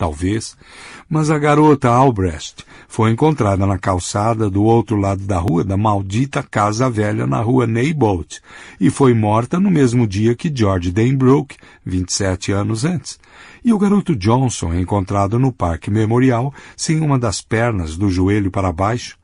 talvez, mas a garota Albrecht foi encontrada na calçada do outro lado da rua da maldita Casa Velha na rua Neybolt e foi morta no mesmo dia que George Danebrook, 27 anos antes. E o garoto Johnson é encontrado no Parque Memorial sem uma das pernas do joelho para baixo.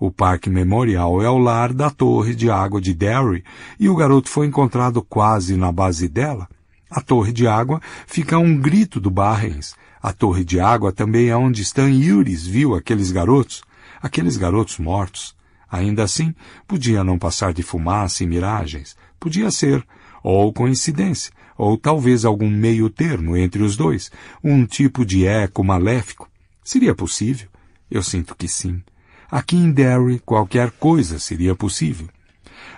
O Parque Memorial é o lar da torre de água de Derry e o garoto foi encontrado quase na base dela. A torre de água fica a um grito do Barrens, a torre de água também é onde Stan Yuris viu aqueles garotos, aqueles garotos mortos. Ainda assim, podia não passar de fumaça e miragens. Podia ser, ou coincidência, ou talvez algum meio termo entre os dois, um tipo de eco maléfico. Seria possível? Eu sinto que sim. Aqui em Derry, qualquer coisa seria possível.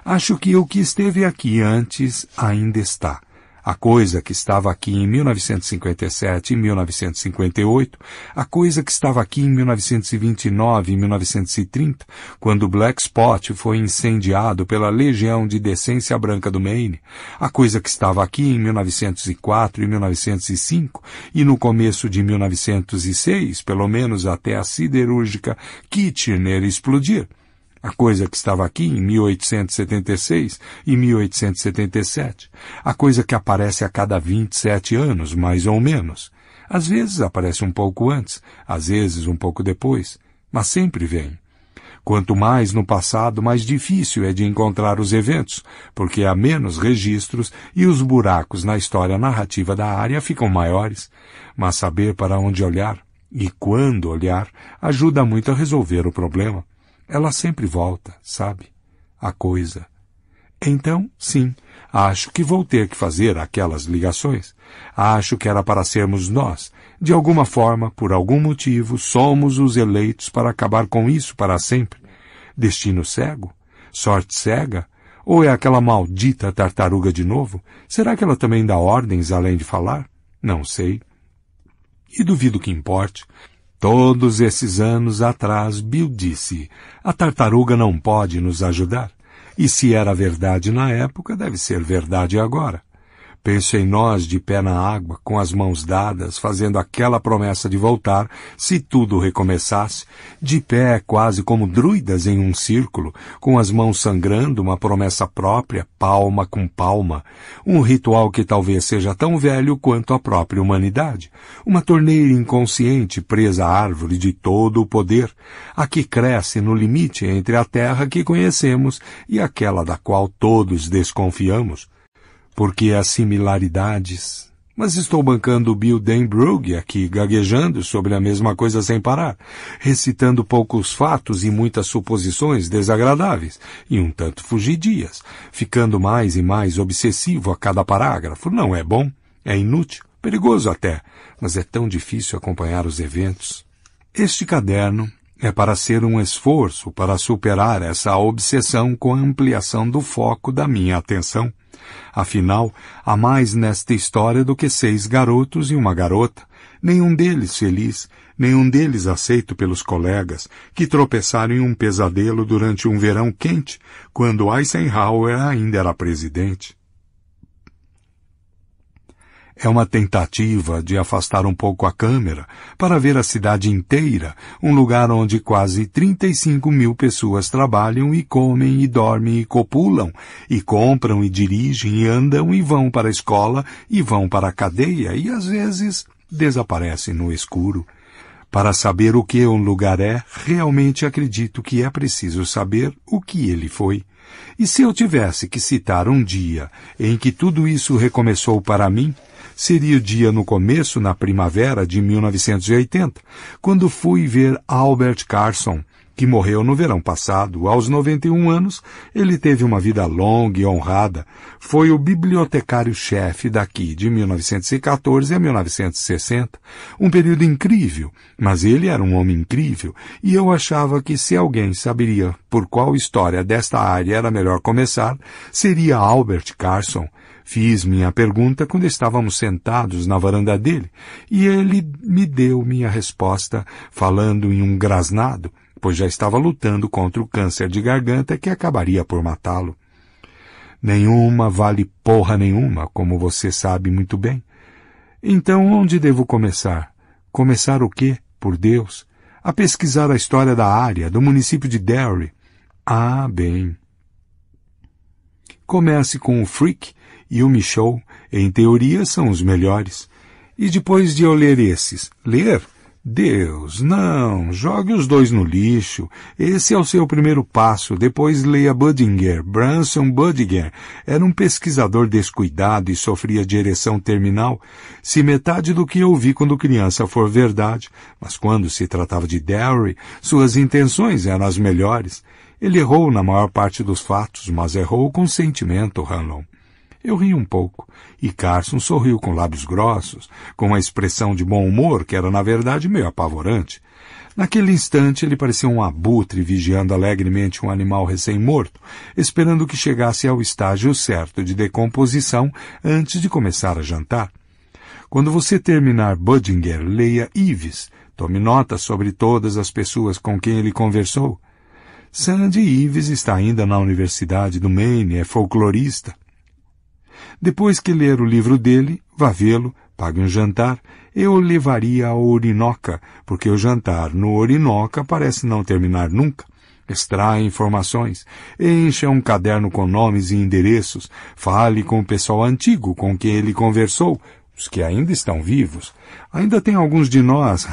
Acho que o que esteve aqui antes ainda está. A coisa que estava aqui em 1957 e 1958, a coisa que estava aqui em 1929 e 1930, quando Black Spot foi incendiado pela Legião de Decência Branca do Maine, a coisa que estava aqui em 1904 e 1905 e no começo de 1906, pelo menos até a siderúrgica Kitchener explodir, a coisa que estava aqui em 1876 e 1877, a coisa que aparece a cada 27 anos, mais ou menos. Às vezes aparece um pouco antes, às vezes um pouco depois, mas sempre vem. Quanto mais no passado, mais difícil é de encontrar os eventos, porque há menos registros e os buracos na história narrativa da área ficam maiores. Mas saber para onde olhar e quando olhar ajuda muito a resolver o problema. Ela sempre volta, sabe? A coisa. Então, sim, acho que vou ter que fazer aquelas ligações. Acho que era para sermos nós. De alguma forma, por algum motivo, somos os eleitos para acabar com isso para sempre. Destino cego? Sorte cega? Ou é aquela maldita tartaruga de novo? Será que ela também dá ordens além de falar? Não sei. E duvido que importe. Todos esses anos atrás, Bill disse: a tartaruga não pode nos ajudar. E se era verdade na época, deve ser verdade agora. Penso em nós de pé na água, com as mãos dadas, fazendo aquela promessa de voltar, se tudo recomeçasse, de pé quase como druidas em um círculo, com as mãos sangrando, uma promessa própria, palma com palma, um ritual que talvez seja tão velho quanto a própria humanidade, uma torneira inconsciente presa à árvore de todo o poder, a que cresce no limite entre a terra que conhecemos e aquela da qual todos desconfiamos, porque há similaridades. Mas estou bancando Bill Denbrug aqui, gaguejando sobre a mesma coisa sem parar, recitando poucos fatos e muitas suposições desagradáveis, e um tanto fugidias, ficando mais e mais obsessivo a cada parágrafo. Não é bom, é inútil, perigoso até, mas é tão difícil acompanhar os eventos. Este caderno é para ser um esforço para superar essa obsessão com a ampliação do foco da minha atenção. Afinal, há mais nesta história do que seis garotos e uma garota, nenhum deles feliz, nenhum deles aceito pelos colegas, que tropeçaram em um pesadelo durante um verão quente, quando Eisenhower ainda era presidente. É uma tentativa de afastar um pouco a câmera para ver a cidade inteira, um lugar onde quase 35 mil pessoas trabalham e comem e dormem e copulam, e compram e dirigem e andam e vão para a escola e vão para a cadeia e às vezes desaparecem no escuro. Para saber o que um lugar é, realmente acredito que é preciso saber o que ele foi. E se eu tivesse que citar um dia em que tudo isso recomeçou para mim, Seria o dia no começo, na primavera de 1980, quando fui ver Albert Carson, que morreu no verão passado, aos 91 anos, ele teve uma vida longa e honrada. Foi o bibliotecário-chefe daqui de 1914 a 1960. Um período incrível, mas ele era um homem incrível, e eu achava que se alguém saberia por qual história desta área era melhor começar, seria Albert Carson. Fiz minha pergunta quando estávamos sentados na varanda dele, e ele me deu minha resposta falando em um grasnado, pois já estava lutando contra o câncer de garganta que acabaria por matá-lo. Nenhuma vale porra nenhuma, como você sabe muito bem. Então onde devo começar? Começar o quê, por Deus? A pesquisar a história da área, do município de Derry. Ah, bem. Comece com o Freak e o Michaud, em teoria, são os melhores. E depois de eu ler esses, ler? Deus, não, jogue os dois no lixo. Esse é o seu primeiro passo. Depois leia Budinger, Branson Budinger. Era um pesquisador descuidado e sofria de ereção terminal. Se metade do que eu vi quando criança for verdade, mas quando se tratava de Derry, suas intenções eram as melhores. Ele errou na maior parte dos fatos, mas errou com sentimento, Hanlon. Eu ri um pouco, e Carson sorriu com lábios grossos, com uma expressão de bom humor que era, na verdade, meio apavorante. Naquele instante, ele parecia um abutre vigiando alegremente um animal recém-morto, esperando que chegasse ao estágio certo de decomposição antes de começar a jantar. Quando você terminar Budinger, leia Ives. Tome nota sobre todas as pessoas com quem ele conversou. Sandy Ives está ainda na Universidade do Maine, é folclorista. Depois que ler o livro dele, vá vê-lo, pague um jantar, eu levaria ao Orinoca, porque o jantar no Orinoca parece não terminar nunca. Extraia informações, encha um caderno com nomes e endereços, fale com o pessoal antigo com quem ele conversou, os que ainda estão vivos. Ainda tem alguns de nós,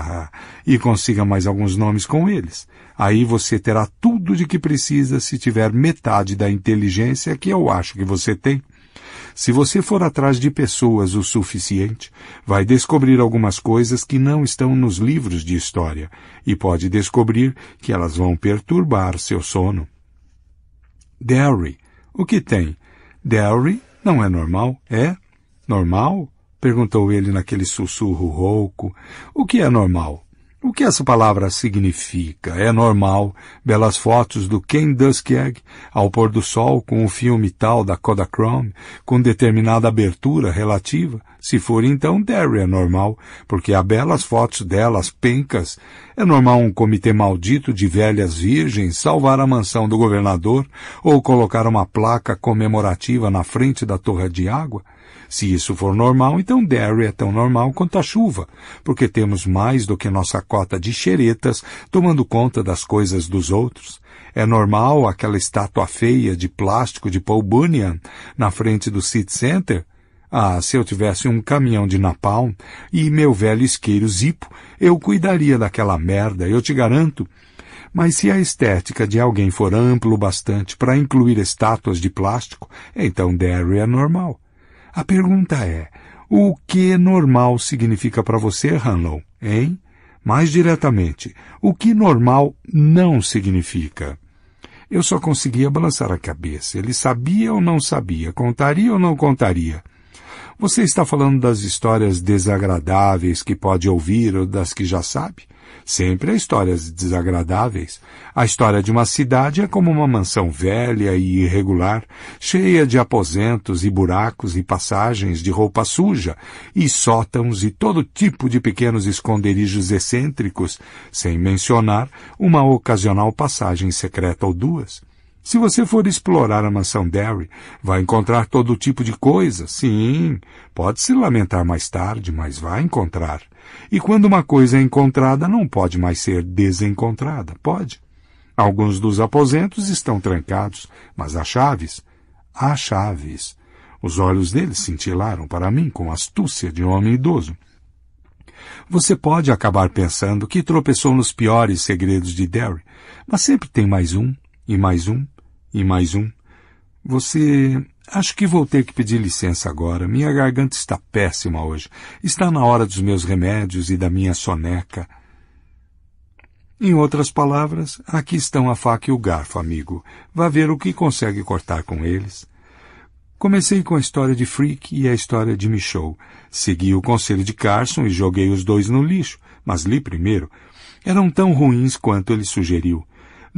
e consiga mais alguns nomes com eles. Aí você terá tudo de que precisa se tiver metade da inteligência que eu acho que você tem. Se você for atrás de pessoas o suficiente, vai descobrir algumas coisas que não estão nos livros de história e pode descobrir que elas vão perturbar seu sono. Derry, o que tem? Derry não é normal, é? Normal? perguntou ele naquele sussurro rouco. O que é normal? O que essa palavra significa? É normal belas fotos do Ken Duskiag ao pôr do sol com o filme tal da Kodachrome com determinada abertura relativa? Se for então, Derry é normal, porque há belas fotos delas pencas. É normal um comitê maldito de velhas virgens salvar a mansão do governador ou colocar uma placa comemorativa na frente da torre de água? Se isso for normal, então Derry é tão normal quanto a chuva, porque temos mais do que nossa cota de xeretas tomando conta das coisas dos outros. É normal aquela estátua feia de plástico de Paul Bunyan na frente do City Center? Ah, se eu tivesse um caminhão de napalm e meu velho isqueiro Zipo, eu cuidaria daquela merda, eu te garanto. Mas se a estética de alguém for amplo bastante para incluir estátuas de plástico, então Derry é normal. A pergunta é: o que normal significa para você, Hanlon, hein? Mais diretamente, o que normal não significa? Eu só conseguia balançar a cabeça. Ele sabia ou não sabia, contaria ou não contaria. Você está falando das histórias desagradáveis que pode ouvir ou das que já sabe? Sempre há histórias desagradáveis. A história de uma cidade é como uma mansão velha e irregular, cheia de aposentos e buracos e passagens de roupa suja, e sótãos e todo tipo de pequenos esconderijos excêntricos, sem mencionar uma ocasional passagem secreta ou duas. Se você for explorar a mansão Derry, vai encontrar todo tipo de coisa. Sim, pode se lamentar mais tarde, mas vai encontrar. E quando uma coisa é encontrada, não pode mais ser desencontrada, pode? Alguns dos aposentos estão trancados, mas há chaves. Há chaves. Os olhos dele cintilaram para mim com astúcia de homem idoso. Você pode acabar pensando que tropeçou nos piores segredos de Derry, mas sempre tem mais um, e mais um, e mais um. Você Acho que vou ter que pedir licença agora. Minha garganta está péssima hoje. Está na hora dos meus remédios e da minha soneca. Em outras palavras, aqui estão a faca e o garfo, amigo. Vá ver o que consegue cortar com eles. Comecei com a história de Freak e a história de Michou. Segui o conselho de Carson e joguei os dois no lixo, mas li primeiro. Eram tão ruins quanto ele sugeriu.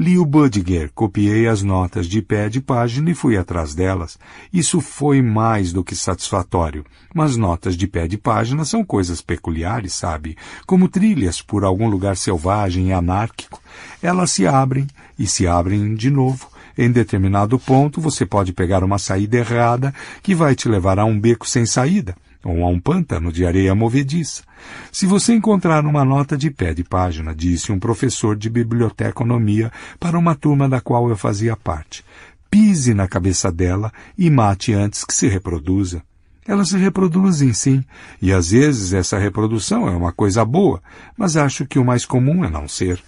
Li o Budger, copiei as notas de pé de página e fui atrás delas. Isso foi mais do que satisfatório. Mas notas de pé de página são coisas peculiares, sabe? Como trilhas por algum lugar selvagem e anárquico. Elas se abrem e se abrem de novo. Em determinado ponto, você pode pegar uma saída errada que vai te levar a um beco sem saída ou a um pântano de areia movediça. Se você encontrar uma nota de pé de página, disse um professor de biblioteconomia para uma turma da qual eu fazia parte, pise na cabeça dela e mate antes que se reproduza. Elas se reproduzem, sim, e às vezes essa reprodução é uma coisa boa, mas acho que o mais comum é não ser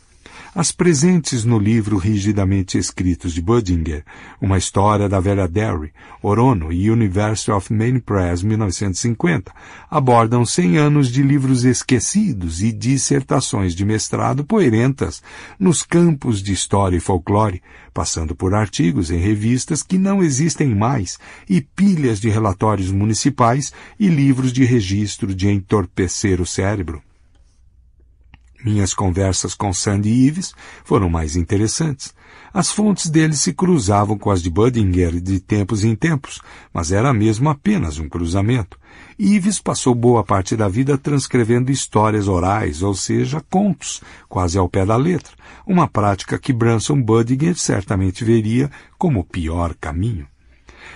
as presentes no livro rigidamente escritos de Budinger, uma história da velha Derry, Orono e University of Maine Press, 1950, abordam 100 anos de livros esquecidos e dissertações de mestrado poerentas nos campos de história e folclore, passando por artigos em revistas que não existem mais e pilhas de relatórios municipais e livros de registro de entorpecer o cérebro. Minhas conversas com Sandy Ives foram mais interessantes. As fontes dele se cruzavam com as de Budinger de tempos em tempos, mas era mesmo apenas um cruzamento. Ives passou boa parte da vida transcrevendo histórias orais, ou seja, contos, quase ao pé da letra, uma prática que Branson Budinger certamente veria como o pior caminho.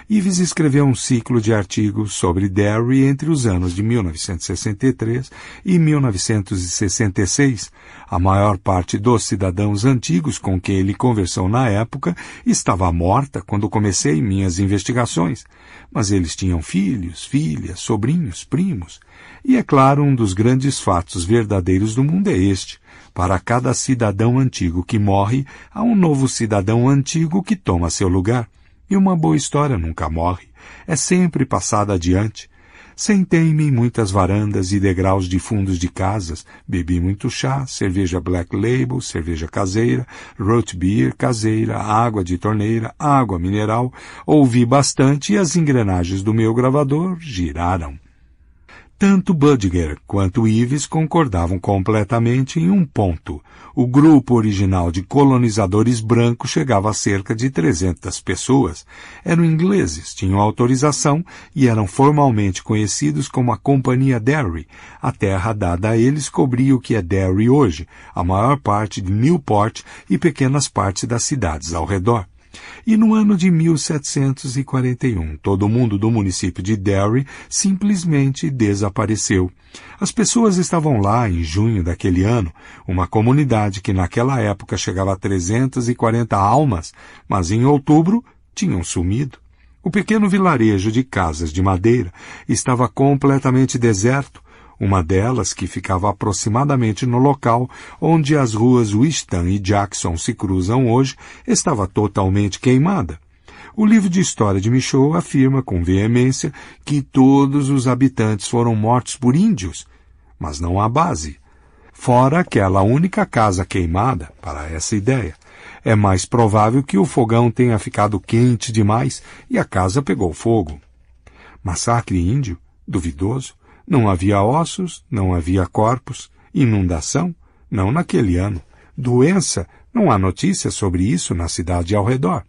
Ives escreveu um ciclo de artigos sobre Derry entre os anos de 1963 e 1966. A maior parte dos cidadãos antigos com quem ele conversou na época estava morta quando comecei minhas investigações, mas eles tinham filhos, filhas, sobrinhos, primos. E é claro, um dos grandes fatos verdadeiros do mundo é este. Para cada cidadão antigo que morre, há um novo cidadão antigo que toma seu lugar. E uma boa história nunca morre, é sempre passada adiante. Sentei-me em muitas varandas e degraus de fundos de casas, bebi muito chá, cerveja black label, cerveja caseira, root beer caseira, água de torneira, água mineral, ouvi bastante e as engrenagens do meu gravador giraram. Tanto Budger quanto Ives concordavam completamente em um ponto o grupo original de colonizadores brancos chegava a cerca de 300 pessoas. Eram ingleses, tinham autorização e eram formalmente conhecidos como a Companhia Derry. A terra dada a eles cobria o que é Derry hoje, a maior parte de Newport e pequenas partes das cidades ao redor. E no ano de 1741, todo mundo do município de Derry simplesmente desapareceu. As pessoas estavam lá em junho daquele ano, uma comunidade que naquela época chegava a 340 almas, mas em outubro tinham sumido. O pequeno vilarejo de casas de madeira estava completamente deserto uma delas que ficava aproximadamente no local onde as ruas Winston e Jackson se cruzam hoje, estava totalmente queimada. O livro de história de Michaud afirma com veemência que todos os habitantes foram mortos por índios, mas não há base. Fora aquela única casa queimada para essa ideia. É mais provável que o fogão tenha ficado quente demais e a casa pegou fogo. Massacre índio? Duvidoso não havia ossos, não havia corpos, inundação, não naquele ano. Doença, não há notícia sobre isso na cidade ao redor.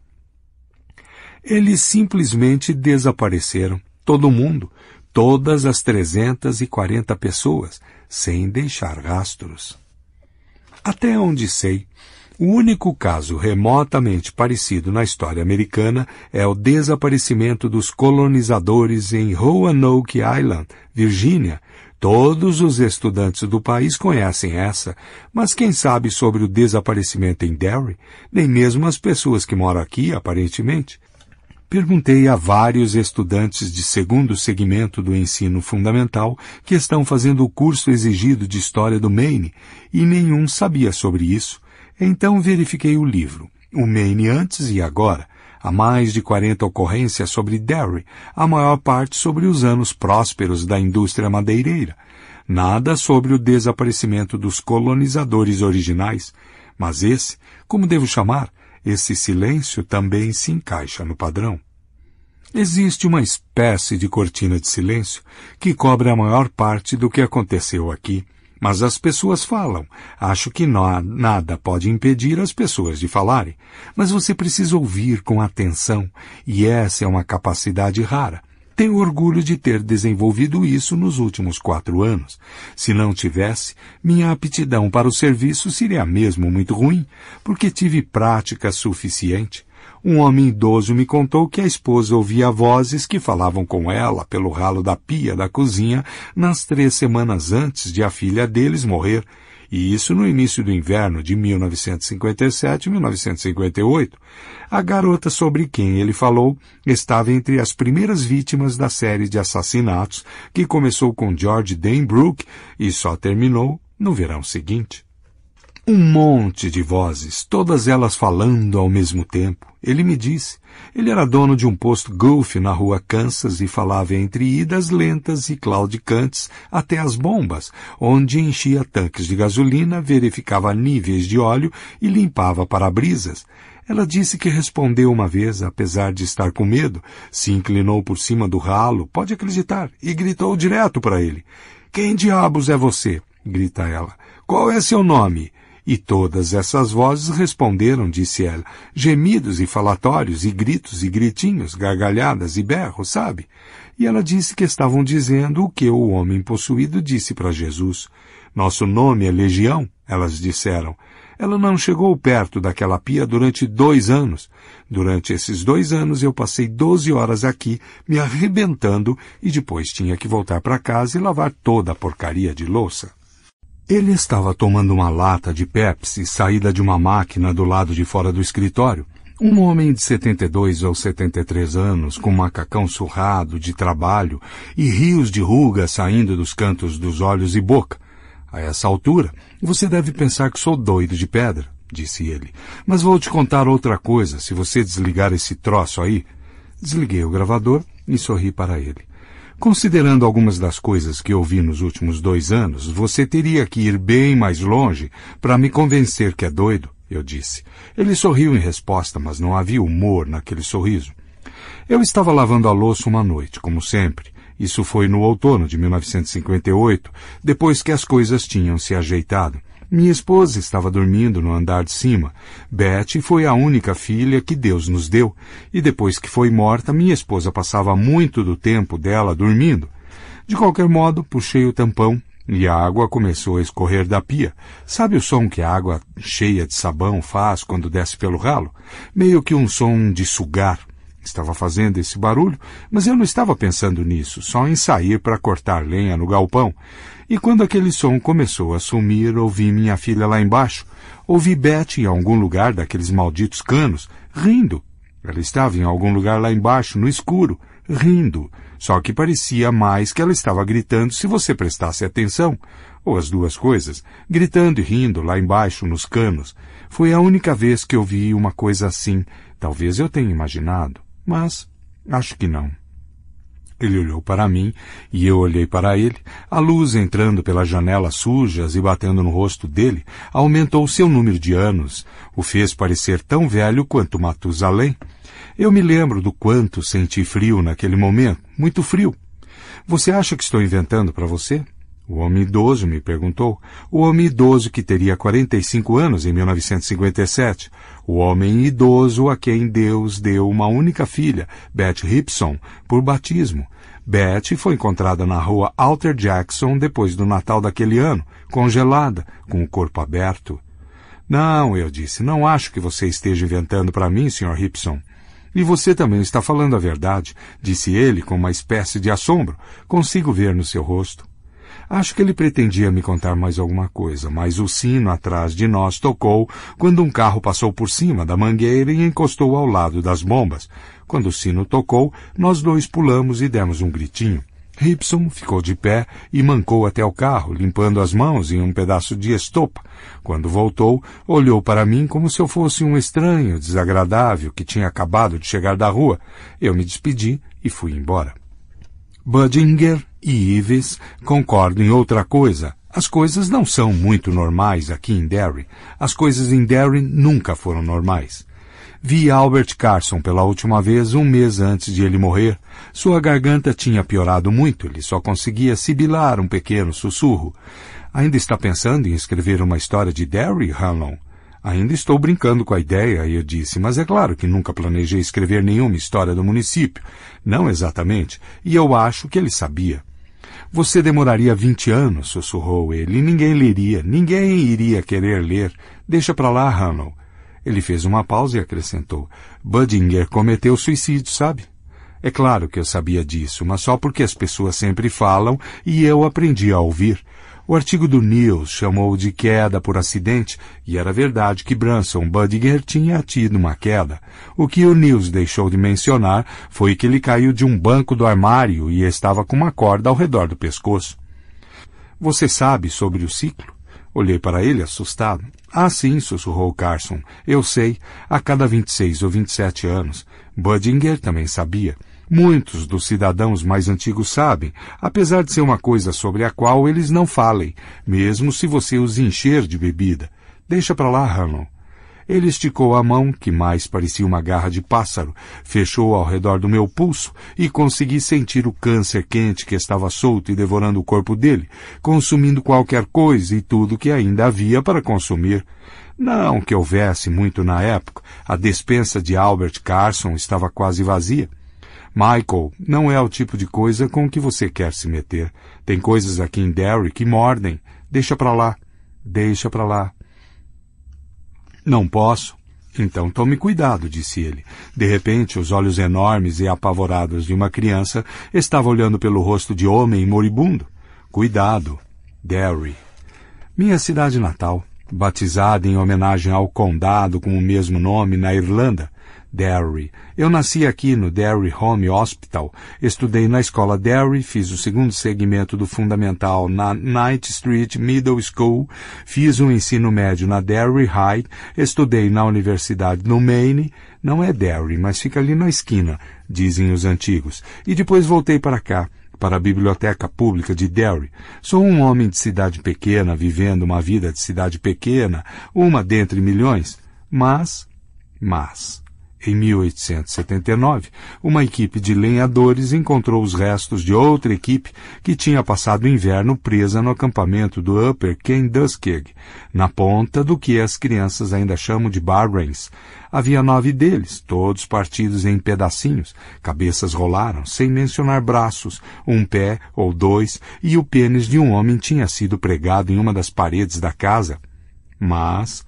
Eles simplesmente desapareceram, todo mundo, todas as 340 pessoas, sem deixar rastros. Até onde sei, o único caso remotamente parecido na história americana é o desaparecimento dos colonizadores em Roanoke Island, Virgínia. Todos os estudantes do país conhecem essa, mas quem sabe sobre o desaparecimento em Derry? Nem mesmo as pessoas que moram aqui, aparentemente. Perguntei a vários estudantes de segundo segmento do ensino fundamental que estão fazendo o curso exigido de História do Maine e nenhum sabia sobre isso. Então verifiquei o livro, O Maine Antes e Agora, há mais de 40 ocorrências sobre Derry, a maior parte sobre os anos prósperos da indústria madeireira. Nada sobre o desaparecimento dos colonizadores originais, mas esse, como devo chamar, esse silêncio também se encaixa no padrão. Existe uma espécie de cortina de silêncio que cobre a maior parte do que aconteceu aqui, mas as pessoas falam. Acho que não, nada pode impedir as pessoas de falarem. Mas você precisa ouvir com atenção, e essa é uma capacidade rara. Tenho orgulho de ter desenvolvido isso nos últimos quatro anos. Se não tivesse, minha aptidão para o serviço seria mesmo muito ruim, porque tive prática suficiente. Um homem idoso me contou que a esposa ouvia vozes que falavam com ela pelo ralo da pia da cozinha nas três semanas antes de a filha deles morrer, e isso no início do inverno de 1957 e 1958. A garota sobre quem ele falou estava entre as primeiras vítimas da série de assassinatos que começou com George Danebrook e só terminou no verão seguinte. Um monte de vozes, todas elas falando ao mesmo tempo. Ele me disse. Ele era dono de um posto golf na rua Kansas e falava entre idas lentas e claudicantes até as bombas, onde enchia tanques de gasolina, verificava níveis de óleo e limpava para-brisas. Ela disse que respondeu uma vez, apesar de estar com medo, se inclinou por cima do ralo, pode acreditar, e gritou direto para ele. Quem diabos é você? grita ela. Qual é seu nome? E todas essas vozes responderam, disse ela, gemidos e falatórios, e gritos e gritinhos, gargalhadas e berros, sabe? E ela disse que estavam dizendo o que o homem possuído disse para Jesus. Nosso nome é Legião, elas disseram. Ela não chegou perto daquela pia durante dois anos. Durante esses dois anos eu passei doze horas aqui, me arrebentando, e depois tinha que voltar para casa e lavar toda a porcaria de louça. Ele estava tomando uma lata de Pepsi saída de uma máquina do lado de fora do escritório. Um homem de 72 ou 73 anos, com macacão surrado de trabalho e rios de ruga saindo dos cantos dos olhos e boca. A essa altura, você deve pensar que sou doido de pedra, disse ele. Mas vou te contar outra coisa se você desligar esse troço aí. Desliguei o gravador e sorri para ele. Considerando algumas das coisas que ouvi nos últimos dois anos, você teria que ir bem mais longe para me convencer que é doido, eu disse. Ele sorriu em resposta, mas não havia humor naquele sorriso. Eu estava lavando a louça uma noite, como sempre. Isso foi no outono de 1958, depois que as coisas tinham se ajeitado. Minha esposa estava dormindo no andar de cima. Betty foi a única filha que Deus nos deu, e depois que foi morta, minha esposa passava muito do tempo dela dormindo. De qualquer modo, puxei o tampão e a água começou a escorrer da pia. Sabe o som que a água cheia de sabão faz quando desce pelo ralo? Meio que um som de sugar. Estava fazendo esse barulho, mas eu não estava pensando nisso, só em sair para cortar lenha no galpão. E quando aquele som começou a sumir, ouvi minha filha lá embaixo. Ouvi Betty em algum lugar daqueles malditos canos, rindo. Ela estava em algum lugar lá embaixo, no escuro, rindo. Só que parecia mais que ela estava gritando se você prestasse atenção. Ou as duas coisas, gritando e rindo lá embaixo, nos canos. Foi a única vez que eu vi uma coisa assim. Talvez eu tenha imaginado, mas acho que não. Ele olhou para mim e eu olhei para ele. A luz entrando pelas janelas sujas e batendo no rosto dele aumentou seu número de anos, o fez parecer tão velho quanto Matusalém. Eu me lembro do quanto senti frio naquele momento, muito frio. Você acha que estou inventando para você? O homem idoso me perguntou. O homem idoso que teria 45 anos em 1957 o homem idoso a quem Deus deu uma única filha, Beth Ripson, por batismo. Beth foi encontrada na rua Alter Jackson depois do Natal daquele ano, congelada, com o corpo aberto. Não, eu disse, não acho que você esteja inventando para mim, Sr. Ripson. E você também está falando a verdade, disse ele com uma espécie de assombro. Consigo ver no seu rosto. Acho que ele pretendia me contar mais alguma coisa, mas o sino atrás de nós tocou quando um carro passou por cima da mangueira e encostou ao lado das bombas. Quando o sino tocou, nós dois pulamos e demos um gritinho. Ripson ficou de pé e mancou até o carro, limpando as mãos em um pedaço de estopa. Quando voltou, olhou para mim como se eu fosse um estranho, desagradável, que tinha acabado de chegar da rua. Eu me despedi e fui embora. Budinger e Ives concordam em outra coisa. As coisas não são muito normais aqui em Derry. As coisas em Derry nunca foram normais. Vi Albert Carson pela última vez um mês antes de ele morrer. Sua garganta tinha piorado muito, ele só conseguia sibilar um pequeno sussurro. Ainda está pensando em escrever uma história de Derry, Hanlon? Ainda estou brincando com a ideia, eu disse, mas é claro que nunca planejei escrever nenhuma história do município. Não exatamente. E eu acho que ele sabia. Você demoraria vinte anos, sussurrou ele, e ninguém leria, ninguém iria querer ler. Deixa para lá, Hanno. Ele fez uma pausa e acrescentou. Budinger cometeu suicídio, sabe? É claro que eu sabia disso, mas só porque as pessoas sempre falam e eu aprendi a ouvir. O artigo do News chamou de queda por acidente e era verdade que Branson Budinger tinha tido uma queda. O que o News deixou de mencionar foi que ele caiu de um banco do armário e estava com uma corda ao redor do pescoço. Você sabe sobre o ciclo? Olhei para ele assustado. Ah, sim, sussurrou Carson. Eu sei. A cada 26 ou 27 anos. Budinger também sabia. Muitos dos cidadãos mais antigos sabem, apesar de ser uma coisa sobre a qual eles não falem, mesmo se você os encher de bebida. Deixa para lá, Hanlon. Ele esticou a mão, que mais parecia uma garra de pássaro, fechou ao redor do meu pulso e consegui sentir o câncer quente que estava solto e devorando o corpo dele, consumindo qualquer coisa e tudo que ainda havia para consumir. Não que houvesse muito na época, a despensa de Albert Carson estava quase vazia. Michael, não é o tipo de coisa com que você quer se meter. Tem coisas aqui em Derry que mordem. Deixa para lá. Deixa para lá. Não posso. Então tome cuidado, disse ele. De repente, os olhos enormes e apavorados de uma criança estavam olhando pelo rosto de homem moribundo. Cuidado, Derry. Minha cidade natal, batizada em homenagem ao condado com o mesmo nome na Irlanda, Derry. Eu nasci aqui no Derry Home Hospital, estudei na escola Derry, fiz o segundo segmento do fundamental na Knight Street Middle School, fiz o um ensino médio na Derry High, estudei na universidade no Maine, não é Derry, mas fica ali na esquina, dizem os antigos, e depois voltei para cá para a biblioteca pública de Derry. Sou um homem de cidade pequena, vivendo uma vida de cidade pequena, uma dentre milhões. Mas, mas, em 1879, uma equipe de lenhadores encontrou os restos de outra equipe que tinha passado o inverno presa no acampamento do Upper Kenduskeag, na ponta do que as crianças ainda chamam de Barrains. Havia nove deles, todos partidos em pedacinhos, cabeças rolaram, sem mencionar braços, um pé ou dois, e o pênis de um homem tinha sido pregado em uma das paredes da casa. Mas,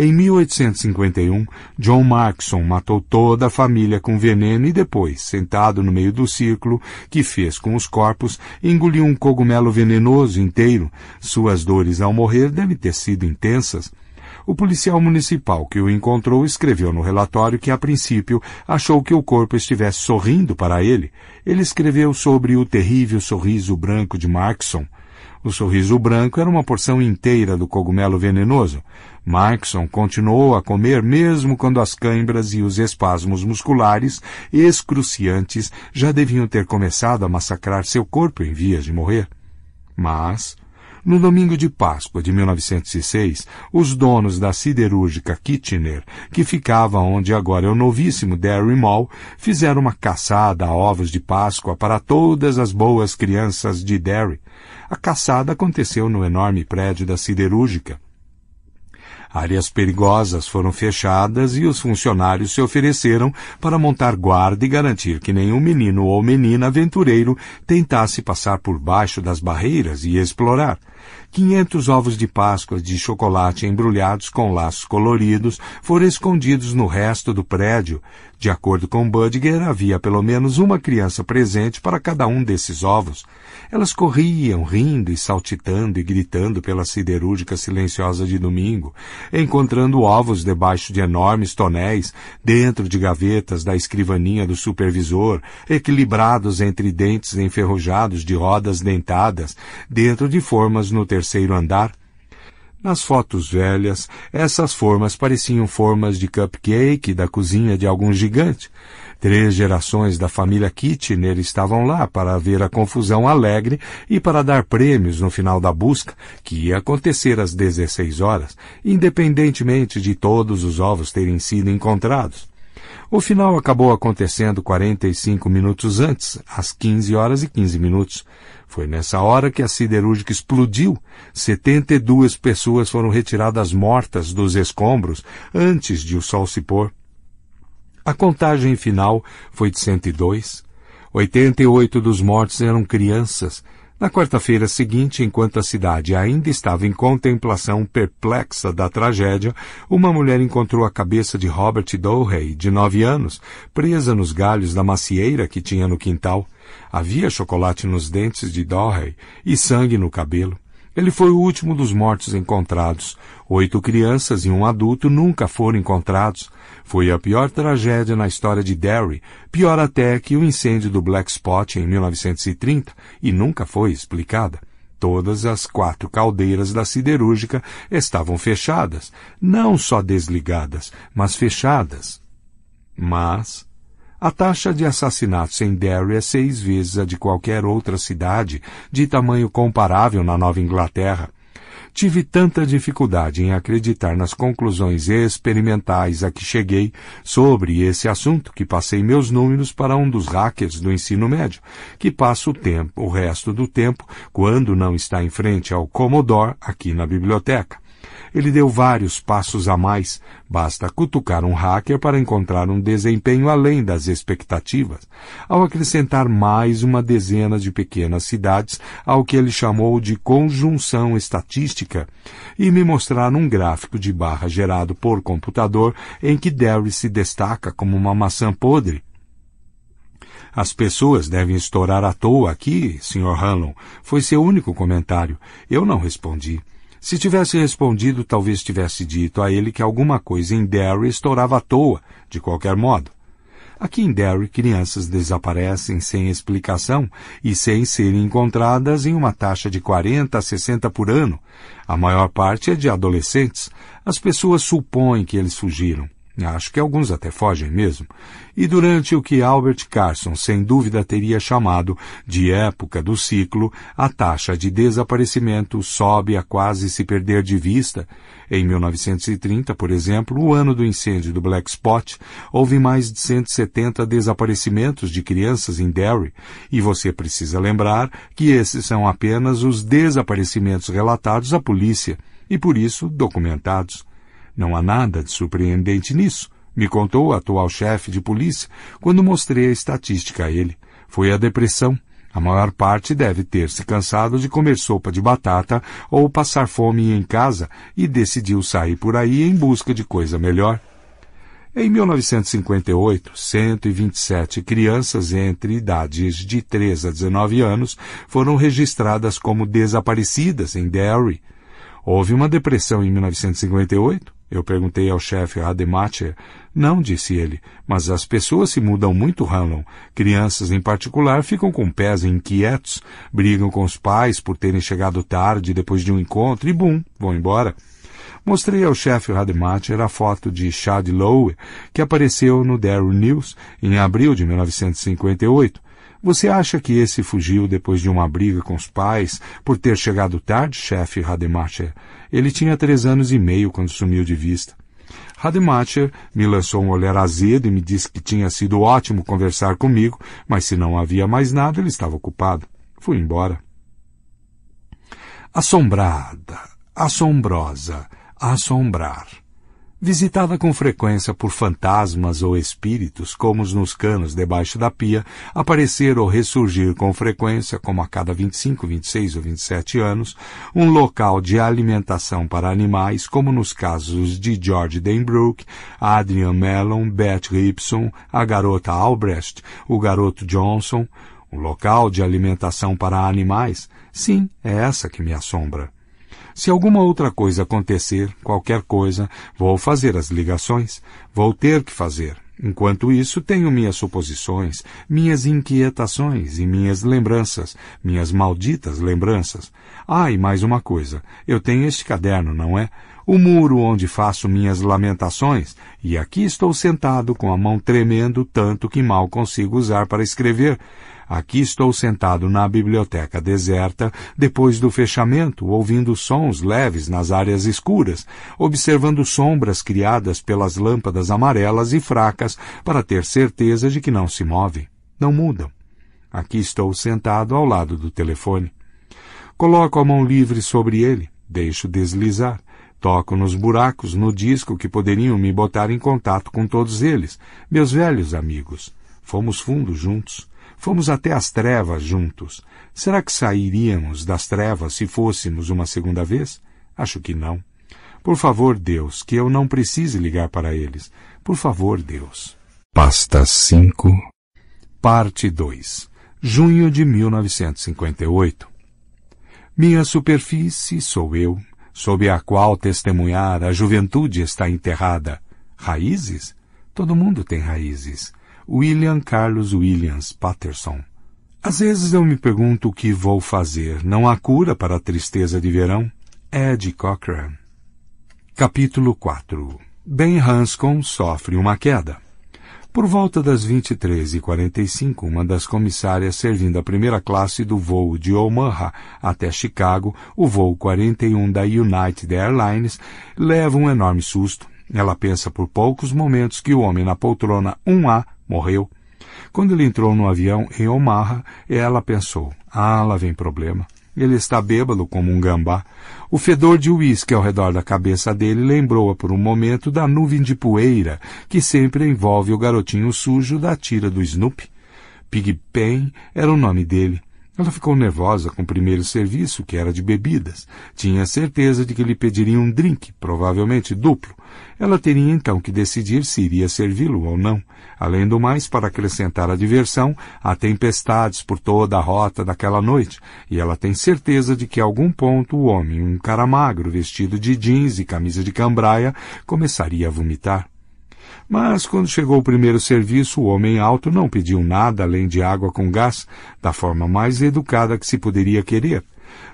em 1851, John Markson matou toda a família com veneno e depois, sentado no meio do círculo que fez com os corpos, engoliu um cogumelo venenoso inteiro. Suas dores ao morrer devem ter sido intensas. O policial municipal que o encontrou escreveu no relatório que, a princípio, achou que o corpo estivesse sorrindo para ele. Ele escreveu sobre o terrível sorriso branco de Markson, o sorriso branco era uma porção inteira do cogumelo venenoso. Markson continuou a comer mesmo quando as cãibras e os espasmos musculares excruciantes já deviam ter começado a massacrar seu corpo em vias de morrer. Mas, no domingo de Páscoa de 1906, os donos da siderúrgica Kitchener, que ficava onde agora é o novíssimo Derry Mall, fizeram uma caçada a ovos de Páscoa para todas as boas crianças de Derry, a caçada aconteceu no enorme prédio da siderúrgica. Áreas perigosas foram fechadas e os funcionários se ofereceram para montar guarda e garantir que nenhum menino ou menina aventureiro tentasse passar por baixo das barreiras e explorar. 500 ovos de Páscoa de chocolate embrulhados com laços coloridos foram escondidos no resto do prédio. De acordo com Budger, havia pelo menos uma criança presente para cada um desses ovos. Elas corriam, rindo e saltitando e gritando pela siderúrgica silenciosa de domingo, encontrando ovos debaixo de enormes tonéis, dentro de gavetas da escrivaninha do supervisor, equilibrados entre dentes enferrujados de rodas dentadas, dentro de formas no terceiro andar. Nas fotos velhas, essas formas pareciam formas de cupcake da cozinha de algum gigante. Três gerações da família Kitchener estavam lá para ver a confusão alegre e para dar prêmios no final da busca, que ia acontecer às 16 horas, independentemente de todos os ovos terem sido encontrados. O final acabou acontecendo 45 minutos antes, às 15 horas e 15 minutos. Foi nessa hora que a siderúrgica explodiu. 72 pessoas foram retiradas mortas dos escombros antes de o sol se pôr. A contagem final foi de 102. 88 dos mortos eram crianças. Na quarta-feira seguinte, enquanto a cidade ainda estava em contemplação perplexa da tragédia, uma mulher encontrou a cabeça de Robert Doherty, de nove anos, presa nos galhos da macieira que tinha no quintal. Havia chocolate nos dentes de Dorrey e sangue no cabelo. Ele foi o último dos mortos encontrados. Oito crianças e um adulto nunca foram encontrados. Foi a pior tragédia na história de Derry, pior até que o incêndio do Black Spot em 1930, e nunca foi explicada. Todas as quatro caldeiras da siderúrgica estavam fechadas, não só desligadas, mas fechadas. Mas a taxa de assassinatos em Derry é seis vezes a de qualquer outra cidade de tamanho comparável na Nova Inglaterra. Tive tanta dificuldade em acreditar nas conclusões experimentais a que cheguei sobre esse assunto que passei meus números para um dos hackers do ensino médio, que passa o tempo, o resto do tempo, quando não está em frente ao Commodore, aqui na biblioteca. Ele deu vários passos a mais. Basta cutucar um hacker para encontrar um desempenho além das expectativas, ao acrescentar mais uma dezena de pequenas cidades ao que ele chamou de conjunção estatística e me mostrar um gráfico de barra gerado por computador em que Derry se destaca como uma maçã podre. As pessoas devem estourar à toa aqui, Sr. Hanlon. Foi seu único comentário. Eu não respondi. Se tivesse respondido, talvez tivesse dito a ele que alguma coisa em Derry estourava à toa, de qualquer modo. Aqui em Derry, crianças desaparecem sem explicação e sem serem encontradas em uma taxa de 40 a 60 por ano. A maior parte é de adolescentes. As pessoas supõem que eles fugiram acho que alguns até fogem mesmo, e durante o que Albert Carson sem dúvida teria chamado de época do ciclo, a taxa de desaparecimento sobe a quase se perder de vista. Em 1930, por exemplo, o ano do incêndio do Black Spot, houve mais de 170 desaparecimentos de crianças em Derry, e você precisa lembrar que esses são apenas os desaparecimentos relatados à polícia e por isso documentados. Não há nada de surpreendente nisso, me contou o atual chefe de polícia quando mostrei a estatística a ele. Foi a depressão. A maior parte deve ter se cansado de comer sopa de batata ou passar fome em casa e decidiu sair por aí em busca de coisa melhor. Em 1958, 127 crianças entre idades de 3 a 19 anos foram registradas como desaparecidas em Derry. Houve uma depressão em 1958? Eu perguntei ao chefe Rademacher. Não, disse ele, mas as pessoas se mudam muito, Hanlon. Crianças, em particular, ficam com pés inquietos, brigam com os pais por terem chegado tarde depois de um encontro e, bum, vão embora. Mostrei ao chefe Rademacher a foto de Chad Lowe, que apareceu no Daryl News em abril de 1958. Você acha que esse fugiu depois de uma briga com os pais por ter chegado tarde, chefe Rademacher? Ele tinha três anos e meio quando sumiu de vista. Rademacher me lançou um olhar azedo e me disse que tinha sido ótimo conversar comigo, mas se não havia mais nada, ele estava ocupado. Fui embora. Assombrada, assombrosa, assombrar visitada com frequência por fantasmas ou espíritos, como os nos canos debaixo da pia, aparecer ou ressurgir com frequência, como a cada 25, 26 ou 27 anos, um local de alimentação para animais, como nos casos de George Denbrook, Adrian Mellon, Beth Gibson, a garota Albrecht, o garoto Johnson, um local de alimentação para animais? Sim, é essa que me assombra. Se alguma outra coisa acontecer, qualquer coisa, vou fazer as ligações, vou ter que fazer. Enquanto isso, tenho minhas suposições, minhas inquietações e minhas lembranças, minhas malditas lembranças. Ah, e mais uma coisa. Eu tenho este caderno, não é? O muro onde faço minhas lamentações, e aqui estou sentado com a mão tremendo tanto que mal consigo usar para escrever. Aqui estou sentado na biblioteca deserta, depois do fechamento, ouvindo sons leves nas áreas escuras, observando sombras criadas pelas lâmpadas amarelas e fracas para ter certeza de que não se movem, não mudam. Aqui estou sentado ao lado do telefone. Coloco a mão livre sobre ele, deixo deslizar. Toco nos buracos no disco que poderiam me botar em contato com todos eles, meus velhos amigos. Fomos fundo juntos. Fomos até as trevas juntos. Será que sairíamos das trevas se fôssemos uma segunda vez? Acho que não. Por favor, Deus, que eu não precise ligar para eles. Por favor, Deus. Pasta 5 Parte 2 Junho de 1958 Minha superfície sou eu, sob a qual testemunhar a juventude está enterrada. Raízes? Todo mundo tem raízes. William Carlos Williams Patterson. Às vezes eu me pergunto o que vou fazer. Não há cura para a tristeza de verão? Ed Cochran. Capítulo 4 Ben Hanscom sofre uma queda. Por volta das 23h45, uma das comissárias servindo a primeira classe do voo de Omaha até Chicago, o voo 41 da United Airlines, leva um enorme susto. Ela pensa por poucos momentos que o homem na poltrona 1A morreu. Quando ele entrou no avião em Omaha, ela pensou: Ah, lá vem problema. Ele está bêbado como um gambá. O fedor de uísque ao redor da cabeça dele lembrou-a por um momento da nuvem de poeira que sempre envolve o garotinho sujo da tira do Snoopy. Pig Pen era o nome dele. Ela ficou nervosa com o primeiro serviço, que era de bebidas. Tinha certeza de que lhe pediriam um drink, provavelmente duplo. Ela teria então que decidir se iria servi-lo ou não. Além do mais, para acrescentar a diversão, há tempestades por toda a rota daquela noite, e ela tem certeza de que a algum ponto o homem, um cara magro, vestido de jeans e camisa de cambraia, começaria a vomitar. Mas quando chegou o primeiro serviço, o homem alto não pediu nada além de água com gás, da forma mais educada que se poderia querer.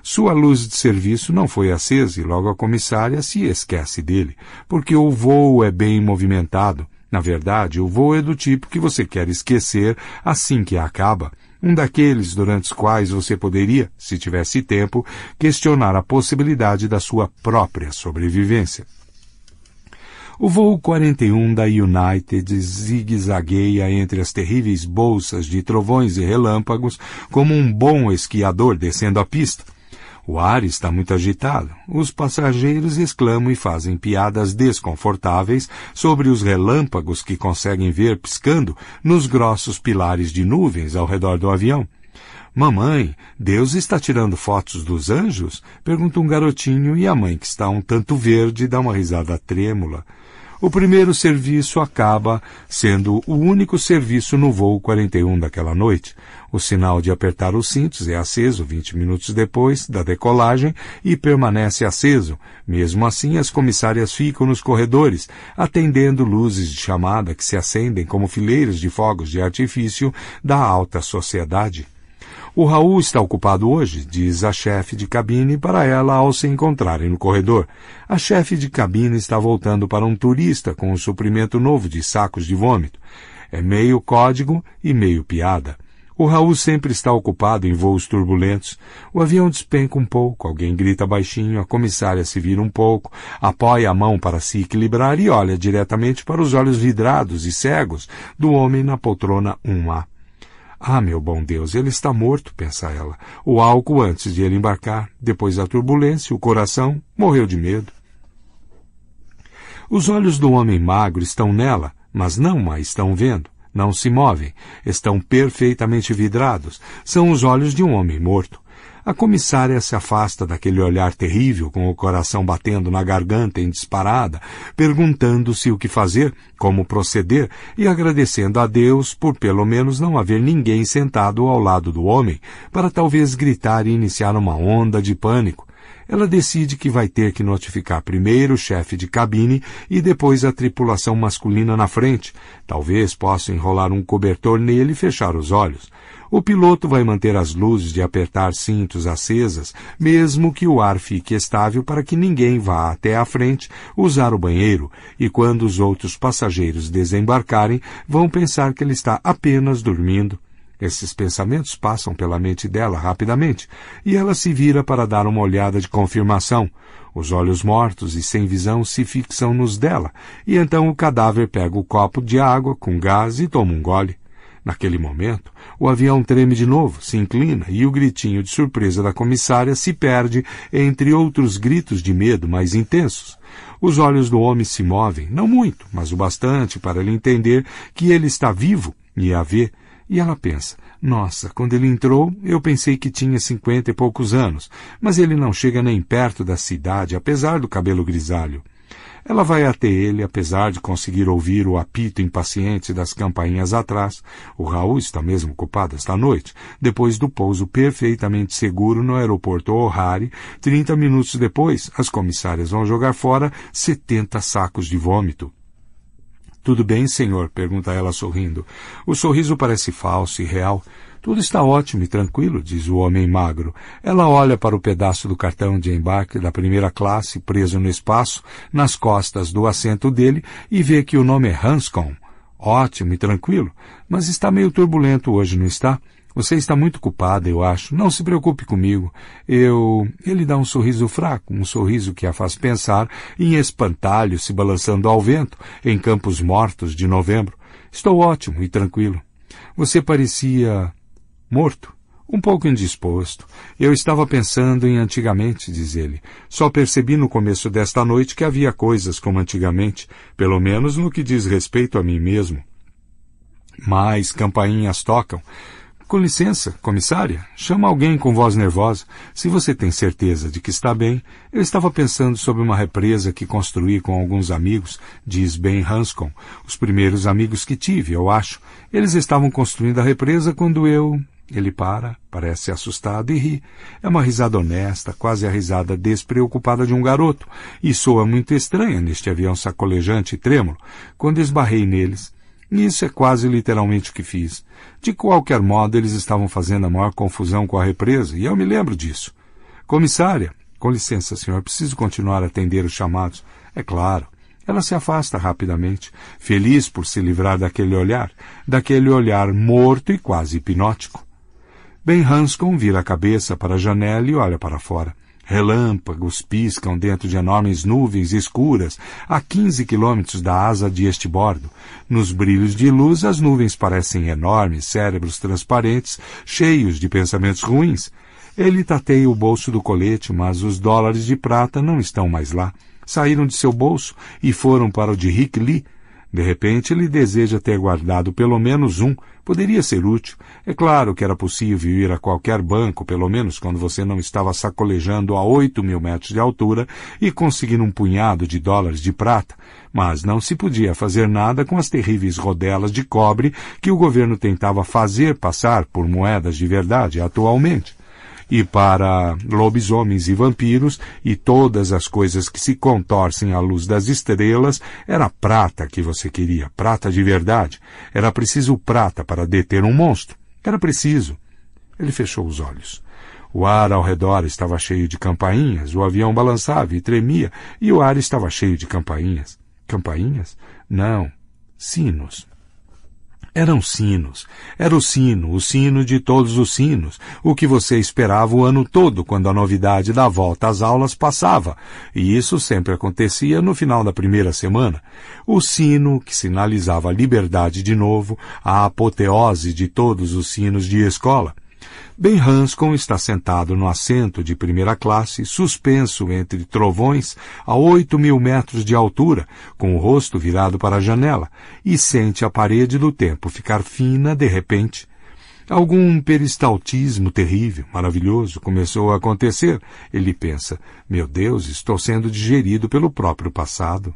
Sua luz de serviço não foi acesa e logo a comissária se esquece dele, porque o voo é bem movimentado. Na verdade, o voo é do tipo que você quer esquecer assim que acaba. Um daqueles durante os quais você poderia, se tivesse tempo, questionar a possibilidade da sua própria sobrevivência. O voo 41 da United zigue-zagueia entre as terríveis bolsas de trovões e relâmpagos como um bom esquiador descendo a pista. O ar está muito agitado. Os passageiros exclamam e fazem piadas desconfortáveis sobre os relâmpagos que conseguem ver piscando nos grossos pilares de nuvens ao redor do avião. Mamãe, Deus está tirando fotos dos anjos? pergunta um garotinho e a mãe, que está um tanto verde, dá uma risada trêmula. O primeiro serviço acaba sendo o único serviço no voo 41 daquela noite. O sinal de apertar os cintos é aceso 20 minutos depois da decolagem e permanece aceso. Mesmo assim, as comissárias ficam nos corredores, atendendo luzes de chamada que se acendem como fileiras de fogos de artifício da alta sociedade. O Raul está ocupado hoje, diz a chefe de cabine para ela ao se encontrarem no corredor. A chefe de cabine está voltando para um turista com um suprimento novo de sacos de vômito. É meio código e meio piada. O Raul sempre está ocupado em voos turbulentos. O avião despenca um pouco, alguém grita baixinho, a comissária se vira um pouco, apoia a mão para se equilibrar e olha diretamente para os olhos vidrados e cegos do homem na poltrona 1A. Ah, meu bom Deus, ele está morto, pensa ela. O álcool antes de ele embarcar, depois da turbulência, o coração, morreu de medo. Os olhos do homem magro estão nela, mas não a estão vendo, não se movem, estão perfeitamente vidrados, são os olhos de um homem morto. A comissária se afasta daquele olhar terrível, com o coração batendo na garganta em disparada, perguntando-se o que fazer, como proceder e agradecendo a Deus por pelo menos não haver ninguém sentado ao lado do homem, para talvez gritar e iniciar uma onda de pânico ela decide que vai ter que notificar primeiro o chefe de cabine e depois a tripulação masculina na frente. Talvez possa enrolar um cobertor nele e fechar os olhos. O piloto vai manter as luzes de apertar cintos acesas, mesmo que o ar fique estável para que ninguém vá até a frente usar o banheiro, e quando os outros passageiros desembarcarem, vão pensar que ele está apenas dormindo. Esses pensamentos passam pela mente dela rapidamente, e ela se vira para dar uma olhada de confirmação. Os olhos mortos e sem visão se fixam nos dela, e então o cadáver pega o copo de água com gás e toma um gole. Naquele momento, o avião treme de novo, se inclina e o gritinho de surpresa da comissária se perde entre outros gritos de medo mais intensos. Os olhos do homem se movem, não muito, mas o bastante para ele entender que ele está vivo e a vê. E ela pensa, nossa, quando ele entrou, eu pensei que tinha cinquenta e poucos anos, mas ele não chega nem perto da cidade, apesar do cabelo grisalho. Ela vai até ele, apesar de conseguir ouvir o apito impaciente das campainhas atrás. O Raul está mesmo ocupado esta noite, depois do pouso perfeitamente seguro no aeroporto O'Hare. Trinta minutos depois, as comissárias vão jogar fora setenta sacos de vômito. Tudo bem, senhor? pergunta ela sorrindo. O sorriso parece falso e real. Tudo está ótimo e tranquilo, diz o homem magro. Ela olha para o pedaço do cartão de embarque da primeira classe preso no espaço, nas costas do assento dele, e vê que o nome é Hanscom. Ótimo e tranquilo, mas está meio turbulento hoje, não está? Você está muito culpada, eu acho. Não se preocupe comigo. Eu. Ele dá um sorriso fraco, um sorriso que a faz pensar em espantalho se balançando ao vento em campos mortos de novembro. Estou ótimo e tranquilo. Você parecia. Morto. Um pouco indisposto. Eu estava pensando em antigamente, diz ele. Só percebi no começo desta noite que havia coisas como antigamente, pelo menos no que diz respeito a mim mesmo. Mas campainhas tocam. Com licença, comissária, chama alguém com voz nervosa. Se você tem certeza de que está bem, eu estava pensando sobre uma represa que construí com alguns amigos, diz Ben Hanscom, os primeiros amigos que tive, eu acho. Eles estavam construindo a represa quando eu. Ele para, parece assustado e ri. É uma risada honesta, quase a risada despreocupada de um garoto, e soa muito estranha neste avião sacolejante e trêmulo, quando esbarrei neles. Isso é quase literalmente o que fiz. De qualquer modo, eles estavam fazendo a maior confusão com a represa, e eu me lembro disso. Comissária, com licença, senhor, preciso continuar a atender os chamados. É claro. Ela se afasta rapidamente, feliz por se livrar daquele olhar, daquele olhar morto e quase hipnótico. Ben Hanscom vira a cabeça para a janela e olha para fora. Relâmpagos piscam dentro de enormes nuvens escuras a 15 quilômetros da asa de este bordo. Nos brilhos de luz, as nuvens parecem enormes cérebros transparentes, cheios de pensamentos ruins. Ele tateia o bolso do colete, mas os dólares de prata não estão mais lá. Saíram de seu bolso e foram para o de Rick Lee, de repente, ele deseja ter guardado pelo menos um. Poderia ser útil. É claro que era possível ir a qualquer banco, pelo menos quando você não estava sacolejando a oito mil metros de altura, e conseguindo um punhado de dólares de prata. Mas não se podia fazer nada com as terríveis rodelas de cobre que o governo tentava fazer passar por moedas de verdade atualmente e para lobisomens e vampiros e todas as coisas que se contorcem à luz das estrelas, era prata que você queria, prata de verdade. Era preciso prata para deter um monstro. Era preciso. Ele fechou os olhos. O ar ao redor estava cheio de campainhas, o avião balançava e tremia, e o ar estava cheio de campainhas. Campainhas? Não, sinos. Eram sinos. Era o sino, o sino de todos os sinos, o que você esperava o ano todo quando a novidade da volta às aulas passava, e isso sempre acontecia no final da primeira semana. O sino que sinalizava a liberdade de novo, a apoteose de todos os sinos de escola. Ben Hanscom está sentado no assento de primeira classe, suspenso entre trovões a oito mil metros de altura, com o rosto virado para a janela, e sente a parede do tempo ficar fina de repente. Algum peristaltismo terrível, maravilhoso, começou a acontecer. Ele pensa, meu Deus, estou sendo digerido pelo próprio passado.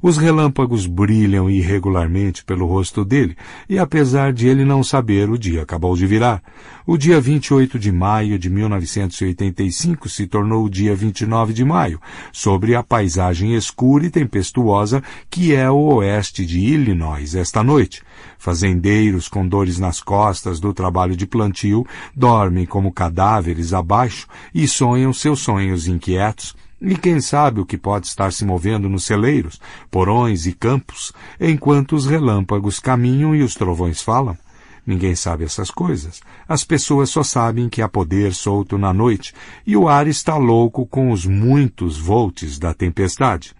Os relâmpagos brilham irregularmente pelo rosto dele, e apesar de ele não saber, o dia acabou de virar. O dia 28 de maio de 1985 se tornou o dia 29 de maio, sobre a paisagem escura e tempestuosa que é o oeste de Illinois esta noite. Fazendeiros com dores nas costas do trabalho de plantio dormem como cadáveres abaixo e sonham seus sonhos inquietos e quem sabe o que pode estar se movendo nos celeiros, porões e campos, enquanto os relâmpagos caminham e os trovões falam? Ninguém sabe essas coisas. As pessoas só sabem que há poder solto na noite e o ar está louco com os muitos volts da tempestade.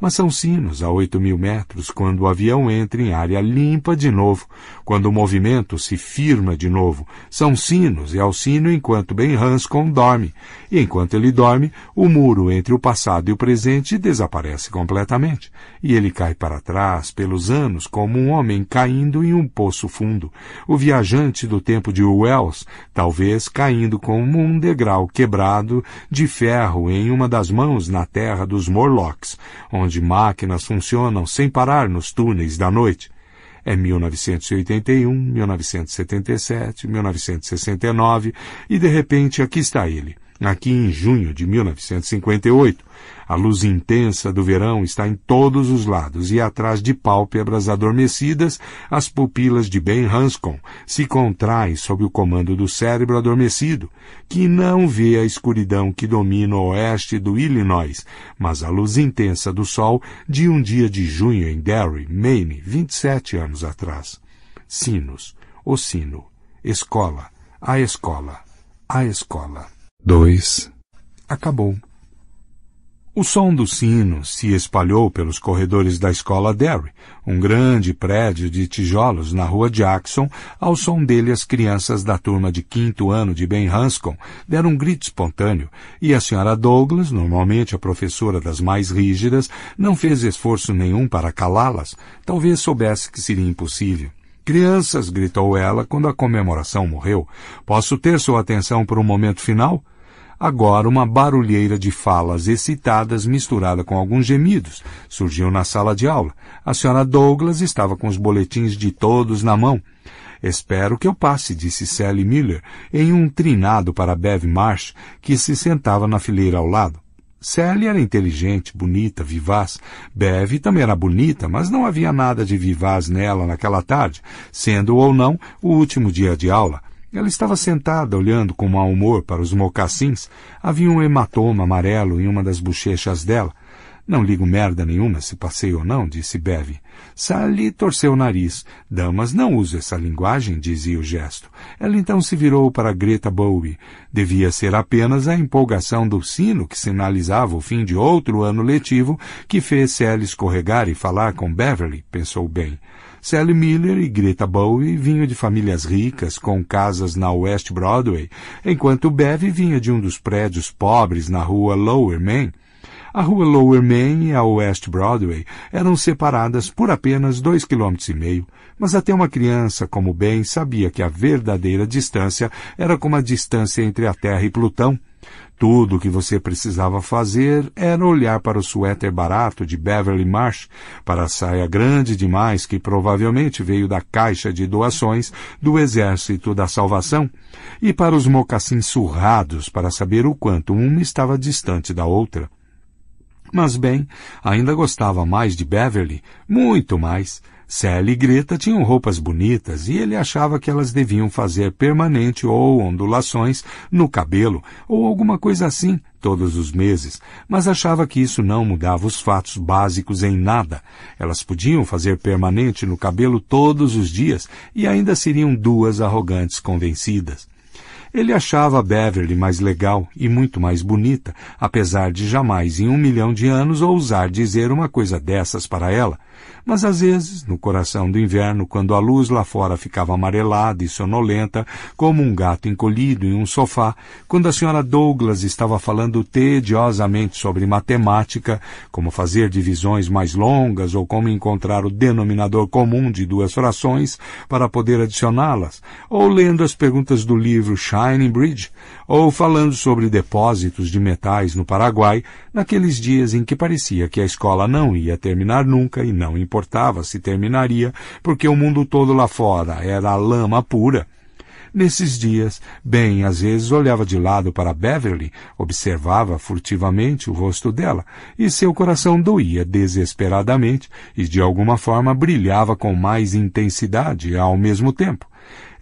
Mas são sinos a oito mil metros quando o avião entra em área limpa de novo, quando o movimento se firma de novo, são sinos e Alcino enquanto Ben Hanscom dorme. E enquanto ele dorme, o muro entre o passado e o presente desaparece completamente. E ele cai para trás, pelos anos, como um homem caindo em um poço fundo. O viajante do tempo de Wells, talvez caindo como um degrau quebrado de ferro em uma das mãos na terra dos Morlocks, onde máquinas funcionam sem parar nos túneis da noite. É 1981, 1977, 1969 e de repente aqui está ele, aqui em junho de 1958, a luz intensa do verão está em todos os lados e atrás de pálpebras adormecidas, as pupilas de Ben Hanscom se contraem sob o comando do cérebro adormecido, que não vê a escuridão que domina o oeste do Illinois, mas a luz intensa do sol de um dia de junho em Derry, Maine, 27 anos atrás. Sinos, o sino, escola, a escola, a escola. 2. Acabou. O som do sino se espalhou pelos corredores da escola Derry, um grande prédio de tijolos na rua Jackson. Ao som dele, as crianças da turma de quinto ano de Ben Hanscom deram um grito espontâneo, e a senhora Douglas, normalmente a professora das mais rígidas, não fez esforço nenhum para calá-las. Talvez soubesse que seria impossível. Crianças, gritou ela quando a comemoração morreu, posso ter sua atenção por um momento final? Agora uma barulheira de falas excitadas misturada com alguns gemidos surgiu na sala de aula. A senhora Douglas estava com os boletins de todos na mão. Espero que eu passe, disse Sally Miller, em um trinado para Bev Marsh, que se sentava na fileira ao lado. Sally era inteligente, bonita, vivaz. Bev também era bonita, mas não havia nada de vivaz nela naquela tarde, sendo ou não o último dia de aula. Ela estava sentada, olhando com mau humor para os mocassins. Havia um hematoma amarelo em uma das bochechas dela. Não ligo merda nenhuma se passei ou não, disse Bev. Sally torceu o nariz. Damas não uso essa linguagem, dizia o gesto. Ela então se virou para Greta Bowie. Devia ser apenas a empolgação do sino que sinalizava o fim de outro ano letivo que fez Sally escorregar e falar com Beverly, pensou bem. Sally Miller e Greta Bowie vinham de famílias ricas com casas na West Broadway, enquanto Bev vinha de um dos prédios pobres na rua Lower Main. A rua Lower Main e a West Broadway eram separadas por apenas dois quilômetros e meio, mas até uma criança como Ben sabia que a verdadeira distância era como a distância entre a Terra e Plutão, tudo o que você precisava fazer era olhar para o suéter barato de Beverly Marsh, para a saia grande demais que provavelmente veio da caixa de doações do Exército da Salvação, e para os mocassins surrados para saber o quanto uma estava distante da outra. Mas bem, ainda gostava mais de Beverly, muito mais, Sally e Greta tinham roupas bonitas e ele achava que elas deviam fazer permanente ou ondulações no cabelo ou alguma coisa assim todos os meses, mas achava que isso não mudava os fatos básicos em nada. Elas podiam fazer permanente no cabelo todos os dias e ainda seriam duas arrogantes convencidas. Ele achava Beverly mais legal e muito mais bonita, apesar de jamais em um milhão de anos ousar dizer uma coisa dessas para ela. Mas às vezes, no coração do inverno, quando a luz lá fora ficava amarelada e sonolenta, como um gato encolhido em um sofá, quando a senhora Douglas estava falando tediosamente sobre matemática, como fazer divisões mais longas ou como encontrar o denominador comum de duas frações para poder adicioná-las, ou lendo as perguntas do livro Shining Bridge, ou falando sobre depósitos de metais no Paraguai, naqueles dias em que parecia que a escola não ia terminar nunca e não não importava se terminaria, porque o mundo todo lá fora era lama pura. Nesses dias, bem, às vezes olhava de lado para Beverly, observava furtivamente o rosto dela, e seu coração doía desesperadamente e de alguma forma brilhava com mais intensidade ao mesmo tempo.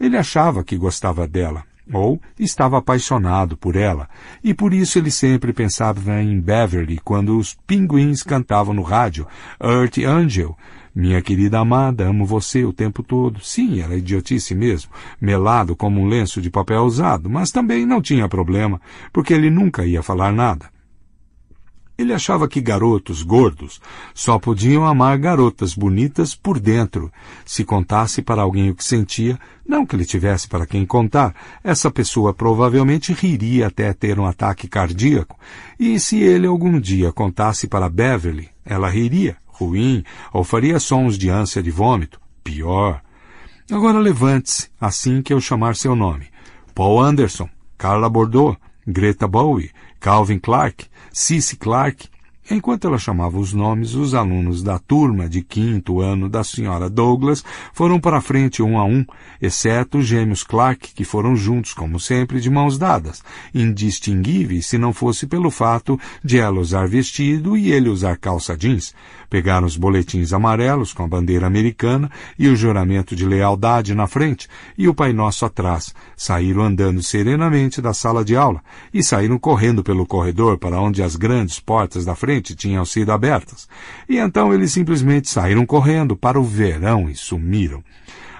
Ele achava que gostava dela, ou estava apaixonado por ela, e por isso ele sempre pensava em Beverly quando os pinguins cantavam no rádio Earth Angel. Minha querida amada, amo você o tempo todo. Sim, era idiotice mesmo, melado como um lenço de papel usado, mas também não tinha problema, porque ele nunca ia falar nada. Ele achava que garotos gordos só podiam amar garotas bonitas por dentro. Se contasse para alguém o que sentia, não que ele tivesse para quem contar, essa pessoa provavelmente riria até ter um ataque cardíaco. E se ele algum dia contasse para Beverly, ela riria, ruim, ou faria sons de ânsia de vômito. Pior. Agora levante-se, assim que eu chamar seu nome. Paul Anderson, Carla Bordeaux, Greta Bowie, Calvin Clark, Cici Clark, Enquanto ela chamava os nomes, os alunos da turma de quinto ano da senhora Douglas foram para a frente um a um, exceto os gêmeos Clark, que foram juntos, como sempre, de mãos dadas, indistinguíveis se não fosse pelo fato de ela usar vestido e ele usar calça jeans, Pegaram os boletins amarelos com a bandeira americana e o juramento de lealdade na frente e o Pai Nosso atrás. Saíram andando serenamente da sala de aula e saíram correndo pelo corredor para onde as grandes portas da frente tinham sido abertas. E então eles simplesmente saíram correndo para o verão e sumiram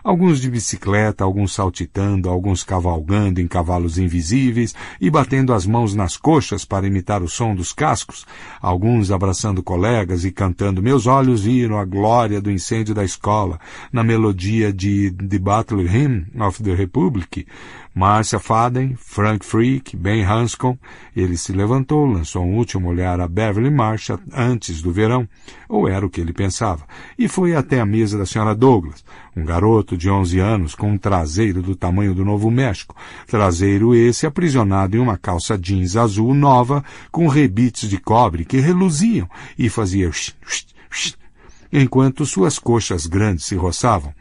alguns de bicicleta, alguns saltitando, alguns cavalgando em cavalos invisíveis e batendo as mãos nas coxas para imitar o som dos cascos, alguns abraçando colegas e cantando Meus olhos viram a glória do incêndio da escola, na melodia de The Battle Hymn of the Republic, Marcia Faden, Frank Freak, Ben Hanscom. Ele se levantou, lançou um último olhar a Beverly Marsh antes do verão, ou era o que ele pensava, e foi até a mesa da senhora Douglas, um garoto de 11 anos com um traseiro do tamanho do Novo México, traseiro esse aprisionado em uma calça jeans azul nova com rebites de cobre que reluziam e fazia enquanto suas coxas grandes se roçavam.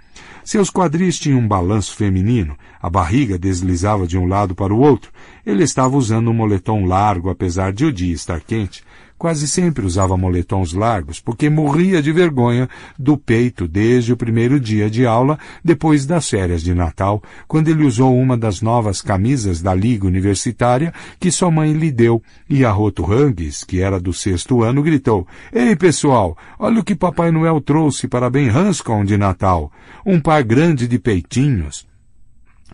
Seus quadris tinham um balanço feminino, a barriga deslizava de um lado para o outro. Ele estava usando um moletom largo, apesar de o dia estar quente, Quase sempre usava moletons largos porque morria de vergonha do peito desde o primeiro dia de aula, depois das férias de Natal, quando ele usou uma das novas camisas da Liga Universitária que sua mãe lhe deu, e a Roto Rangues, que era do sexto ano, gritou, Ei pessoal, olha o que Papai Noel trouxe para Ben Hanscom de Natal, um par grande de peitinhos,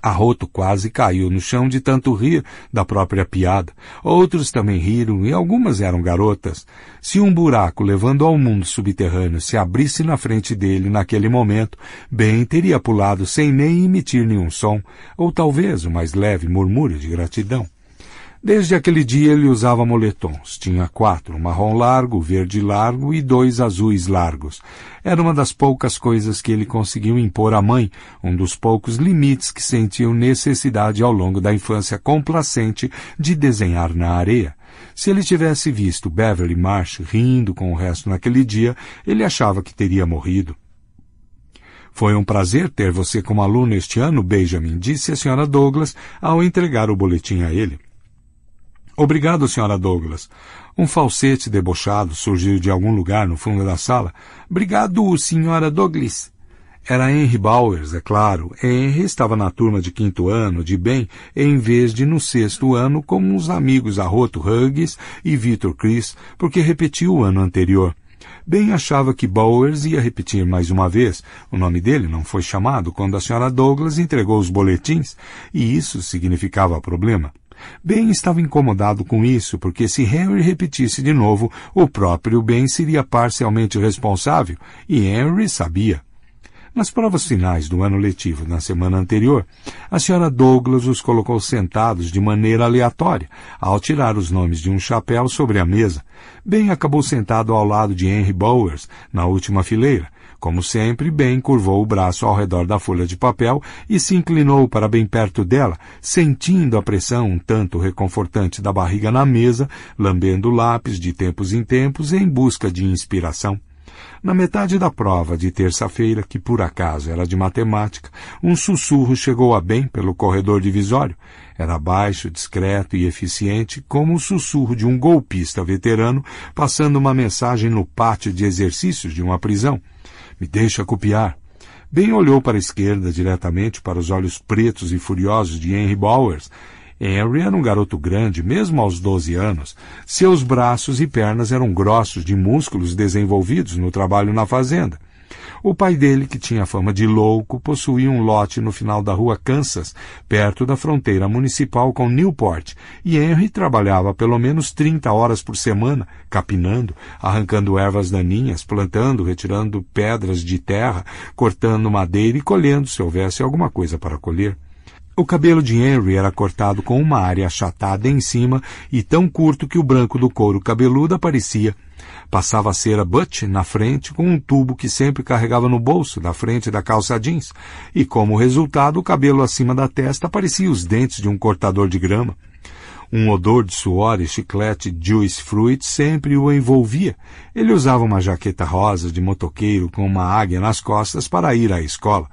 Arroto quase caiu no chão de tanto rir da própria piada. Outros também riram e algumas eram garotas. Se um buraco levando ao mundo subterrâneo se abrisse na frente dele naquele momento, bem teria pulado sem nem emitir nenhum som, ou talvez o mais leve murmúrio de gratidão. Desde aquele dia ele usava moletons. Tinha quatro, marrom largo, verde largo e dois azuis largos. Era uma das poucas coisas que ele conseguiu impor à mãe, um dos poucos limites que sentiu necessidade ao longo da infância complacente de desenhar na areia. Se ele tivesse visto Beverly Marsh rindo com o resto naquele dia, ele achava que teria morrido. Foi um prazer ter você como aluno este ano, Benjamin, disse a senhora Douglas ao entregar o boletim a ele. Obrigado, senhora Douglas. Um falsete debochado surgiu de algum lugar no fundo da sala. Obrigado, senhora Douglas. Era Henry Bowers, é claro. Henry estava na turma de quinto ano, de bem, em vez de no sexto ano, como os amigos Arroto Huggs e Victor Chris, porque repetiu o ano anterior. Bem achava que Bowers ia repetir mais uma vez. O nome dele não foi chamado quando a senhora Douglas entregou os boletins, e isso significava problema. Ben estava incomodado com isso, porque se Henry repetisse de novo, o próprio Ben seria parcialmente responsável, e Henry sabia. Nas provas finais do ano letivo na semana anterior, a senhora Douglas os colocou sentados de maneira aleatória, ao tirar os nomes de um chapéu sobre a mesa. Ben acabou sentado ao lado de Henry Bowers, na última fileira, como sempre, Ben curvou o braço ao redor da folha de papel e se inclinou para bem perto dela, sentindo a pressão um tanto reconfortante da barriga na mesa, lambendo o lápis de tempos em tempos em busca de inspiração. Na metade da prova de terça-feira, que por acaso era de matemática, um sussurro chegou a bem pelo corredor divisório. Era baixo, discreto e eficiente, como o sussurro de um golpista veterano passando uma mensagem no pátio de exercícios de uma prisão. Me deixa copiar. Ben olhou para a esquerda, diretamente para os olhos pretos e furiosos de Henry Bowers. Henry era um garoto grande, mesmo aos 12 anos. Seus braços e pernas eram grossos de músculos desenvolvidos no trabalho na fazenda. O pai dele, que tinha fama de louco, possuía um lote no final da rua Kansas, perto da fronteira municipal com Newport, e Henry trabalhava pelo menos 30 horas por semana, capinando, arrancando ervas daninhas, plantando, retirando pedras de terra, cortando madeira e colhendo se houvesse alguma coisa para colher. O cabelo de Henry era cortado com uma área achatada em cima e tão curto que o branco do couro cabeludo aparecia Passava a cera Butt na frente com um tubo que sempre carregava no bolso, da frente da calça jeans, e como resultado o cabelo acima da testa parecia os dentes de um cortador de grama. Um odor de suor e chiclete Juice Fruit sempre o envolvia. Ele usava uma jaqueta rosa de motoqueiro com uma águia nas costas para ir à escola.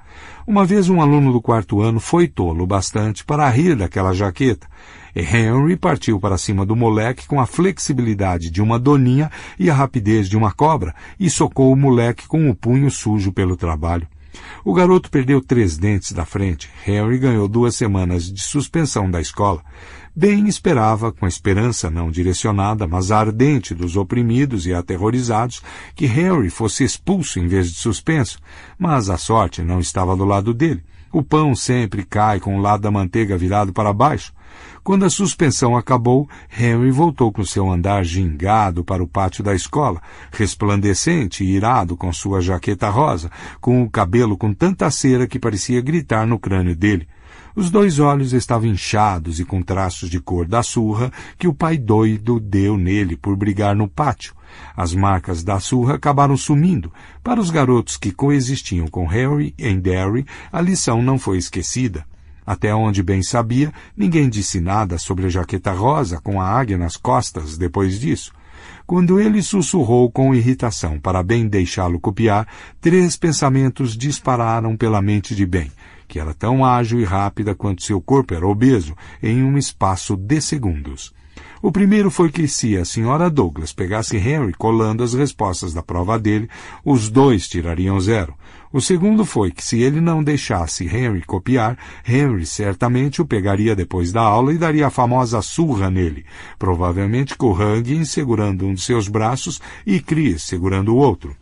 Uma vez um aluno do quarto ano foi tolo bastante para rir daquela jaqueta Henry partiu para cima do moleque com a flexibilidade de uma doninha e a rapidez de uma cobra e socou o moleque com o punho sujo pelo trabalho. O garoto perdeu três dentes da frente. Henry ganhou duas semanas de suspensão da escola. Bem esperava, com a esperança não direcionada, mas ardente dos oprimidos e aterrorizados, que Henry fosse expulso em vez de suspenso, mas a sorte não estava do lado dele. O pão sempre cai com o lado da manteiga virado para baixo. Quando a suspensão acabou, Henry voltou com seu andar gingado para o pátio da escola, resplandecente e irado com sua jaqueta rosa, com o cabelo com tanta cera que parecia gritar no crânio dele. Os dois olhos estavam inchados e com traços de cor da surra que o pai doido deu nele por brigar no pátio. As marcas da surra acabaram sumindo. Para os garotos que coexistiam com Harry em Derry, a lição não foi esquecida. Até onde bem sabia, ninguém disse nada sobre a jaqueta rosa com a águia nas costas depois disso. Quando ele sussurrou com irritação para bem deixá-lo copiar, três pensamentos dispararam pela mente de bem, que era tão ágil e rápida quanto seu corpo era obeso, em um espaço de segundos. O primeiro foi que se a senhora Douglas pegasse Henry colando as respostas da prova dele, os dois tirariam zero, o segundo foi que se ele não deixasse Henry copiar, Henry certamente o pegaria depois da aula e daria a famosa surra nele, provavelmente com Hangin segurando um de seus braços e Chris segurando o outro.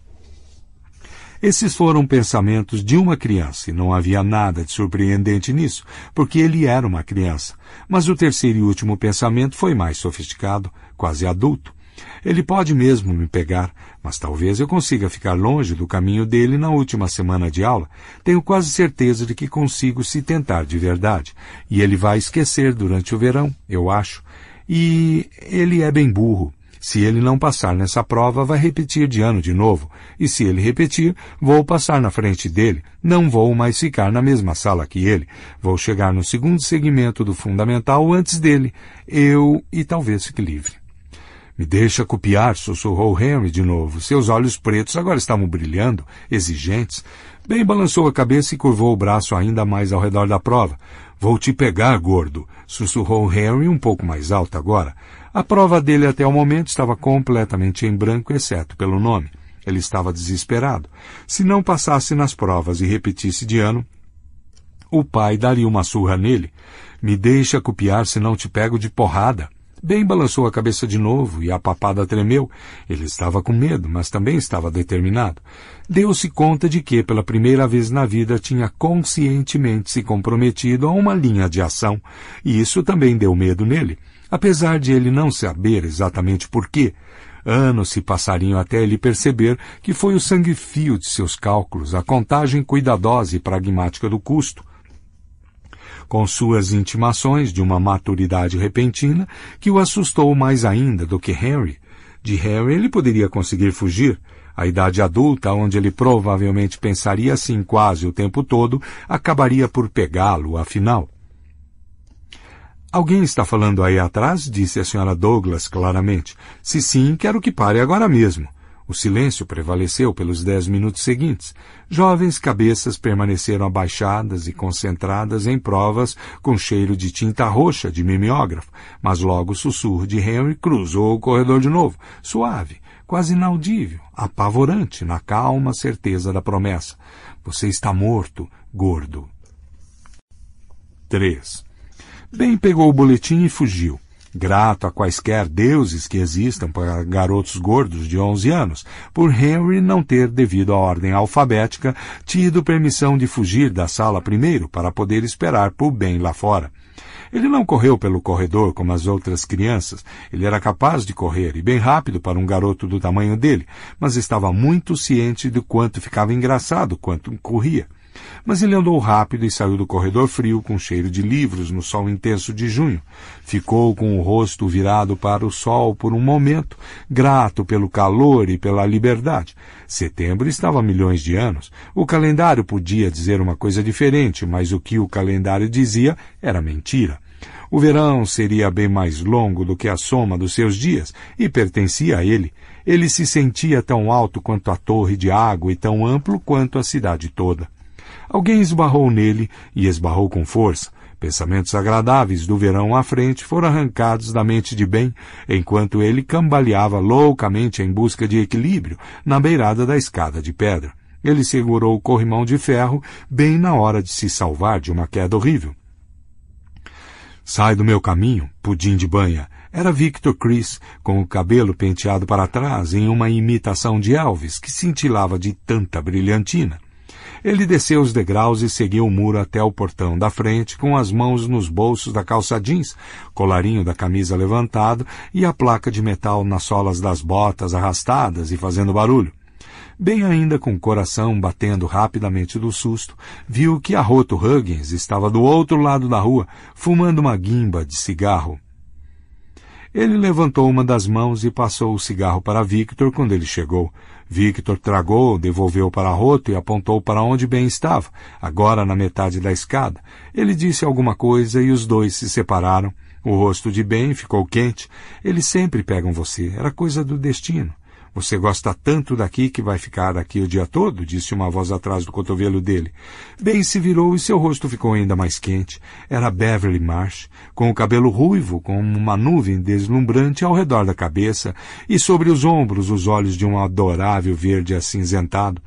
Esses foram pensamentos de uma criança, e não havia nada de surpreendente nisso, porque ele era uma criança. Mas o terceiro e último pensamento foi mais sofisticado, quase adulto. Ele pode mesmo me pegar, mas talvez eu consiga ficar longe do caminho dele na última semana de aula. Tenho quase certeza de que consigo se tentar de verdade. E ele vai esquecer durante o verão, eu acho. E ele é bem burro. Se ele não passar nessa prova, vai repetir de ano de novo. E se ele repetir, vou passar na frente dele. Não vou mais ficar na mesma sala que ele. Vou chegar no segundo segmento do fundamental antes dele. Eu e talvez fique livre. Me deixa copiar, sussurrou Henry de novo. Seus olhos pretos agora estavam brilhando, exigentes. Ben balançou a cabeça e curvou o braço ainda mais ao redor da prova. Vou te pegar, gordo, sussurrou Henry um pouco mais alto agora. A prova dele até o momento estava completamente em branco, exceto pelo nome. Ele estava desesperado. Se não passasse nas provas e repetisse de ano, o pai daria uma surra nele. Me deixa copiar se não te pego de porrada. Bem balançou a cabeça de novo e a papada tremeu. Ele estava com medo, mas também estava determinado. Deu-se conta de que, pela primeira vez na vida, tinha conscientemente se comprometido a uma linha de ação, e isso também deu medo nele, apesar de ele não saber exatamente porquê. Anos se passariam até ele perceber que foi o sangue fio de seus cálculos, a contagem cuidadosa e pragmática do custo, com suas intimações de uma maturidade repentina que o assustou mais ainda do que Harry. De Harry ele poderia conseguir fugir. A idade adulta, onde ele provavelmente pensaria assim quase o tempo todo, acabaria por pegá-lo, afinal. Alguém está falando aí atrás? disse a senhora Douglas claramente. Se sim, quero que pare agora mesmo. O silêncio prevaleceu pelos dez minutos seguintes. Jovens cabeças permaneceram abaixadas e concentradas em provas com cheiro de tinta roxa de mimeógrafo, mas logo o sussurro de Henry cruzou o corredor de novo, suave, quase inaudível, apavorante na calma certeza da promessa. Você está morto, gordo. 3. Bem pegou o boletim e fugiu grato a quaisquer deuses que existam para garotos gordos de 11 anos, por Henry não ter, devido à ordem alfabética, tido permissão de fugir da sala primeiro para poder esperar por bem lá fora. Ele não correu pelo corredor como as outras crianças. Ele era capaz de correr e bem rápido para um garoto do tamanho dele, mas estava muito ciente do quanto ficava engraçado quanto corria. Mas ele andou rápido e saiu do corredor frio com cheiro de livros no sol intenso de junho. Ficou com o rosto virado para o sol por um momento, grato pelo calor e pela liberdade. Setembro estava a milhões de anos. O calendário podia dizer uma coisa diferente, mas o que o calendário dizia era mentira. O verão seria bem mais longo do que a soma dos seus dias, e pertencia a ele. Ele se sentia tão alto quanto a torre de água e tão amplo quanto a cidade toda. Alguém esbarrou nele e esbarrou com força. Pensamentos agradáveis do verão à frente foram arrancados da mente de Ben, enquanto ele cambaleava loucamente em busca de equilíbrio na beirada da escada de pedra. Ele segurou o corrimão de ferro bem na hora de se salvar de uma queda horrível. Sai do meu caminho, pudim de banha. Era Victor Chris, com o cabelo penteado para trás em uma imitação de Elvis que cintilava de tanta brilhantina. Ele desceu os degraus e seguiu o muro até o portão da frente, com as mãos nos bolsos da calça jeans, colarinho da camisa levantado e a placa de metal nas solas das botas arrastadas e fazendo barulho. Bem ainda com o coração batendo rapidamente do susto, viu que Arroto Huggins estava do outro lado da rua, fumando uma guimba de cigarro. Ele levantou uma das mãos e passou o cigarro para Victor quando ele chegou. Victor tragou, devolveu para Roto e apontou para onde bem estava, agora na metade da escada. Ele disse alguma coisa e os dois se separaram. O rosto de Ben ficou quente. Eles sempre pegam você. Era coisa do destino. Você gosta tanto daqui que vai ficar aqui o dia todo? disse uma voz atrás do cotovelo dele. Ben se virou e seu rosto ficou ainda mais quente. Era Beverly Marsh, com o cabelo ruivo, com uma nuvem deslumbrante ao redor da cabeça e sobre os ombros os olhos de um adorável verde acinzentado.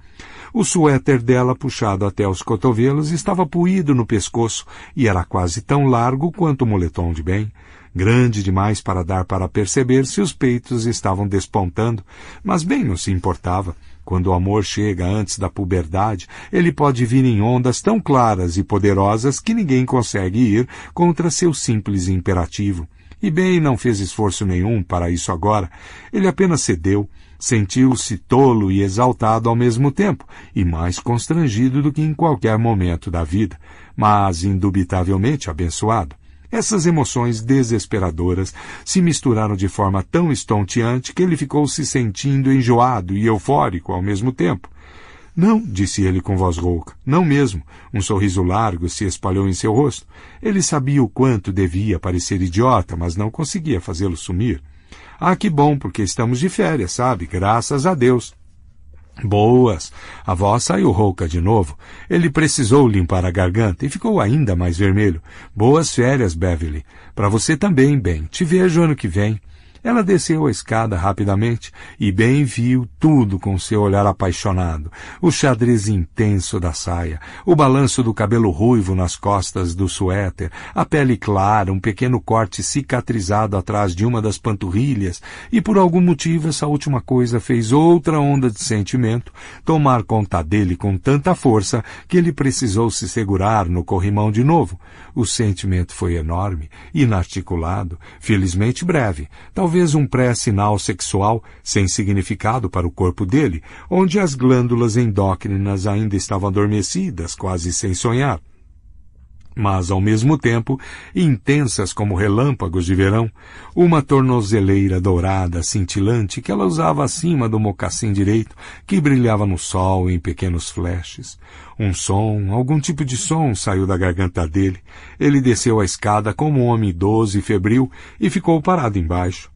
O suéter dela, puxado até os cotovelos, estava puído no pescoço e era quase tão largo quanto o moletom de Ben grande demais para dar para perceber se os peitos estavam despontando, mas bem não se importava. Quando o amor chega antes da puberdade, ele pode vir em ondas tão claras e poderosas que ninguém consegue ir contra seu simples imperativo. E bem não fez esforço nenhum para isso agora. Ele apenas cedeu, sentiu-se tolo e exaltado ao mesmo tempo, e mais constrangido do que em qualquer momento da vida, mas indubitavelmente abençoado. Essas emoções desesperadoras se misturaram de forma tão estonteante que ele ficou se sentindo enjoado e eufórico ao mesmo tempo. Não, disse ele com voz rouca, não mesmo. Um sorriso largo se espalhou em seu rosto. Ele sabia o quanto devia parecer idiota, mas não conseguia fazê-lo sumir. Ah, que bom, porque estamos de férias, sabe? Graças a Deus. Boas! A voz saiu rouca de novo. Ele precisou limpar a garganta e ficou ainda mais vermelho. Boas férias, Beverly. Para você também, bem. Te vejo ano que vem. Ela desceu a escada rapidamente e bem viu tudo com seu olhar apaixonado. O xadrez intenso da saia, o balanço do cabelo ruivo nas costas do suéter, a pele clara, um pequeno corte cicatrizado atrás de uma das panturrilhas, e por algum motivo essa última coisa fez outra onda de sentimento tomar conta dele com tanta força que ele precisou se segurar no corrimão de novo. O sentimento foi enorme, inarticulado, felizmente breve. Talvez talvez um pré-sinal sexual sem significado para o corpo dele, onde as glândulas endócrinas ainda estavam adormecidas, quase sem sonhar. Mas, ao mesmo tempo, intensas como relâmpagos de verão, uma tornozeleira dourada cintilante que ela usava acima do mocassim direito, que brilhava no sol em pequenos flashes. Um som, algum tipo de som saiu da garganta dele. Ele desceu a escada como um homem idoso e febril e ficou parado embaixo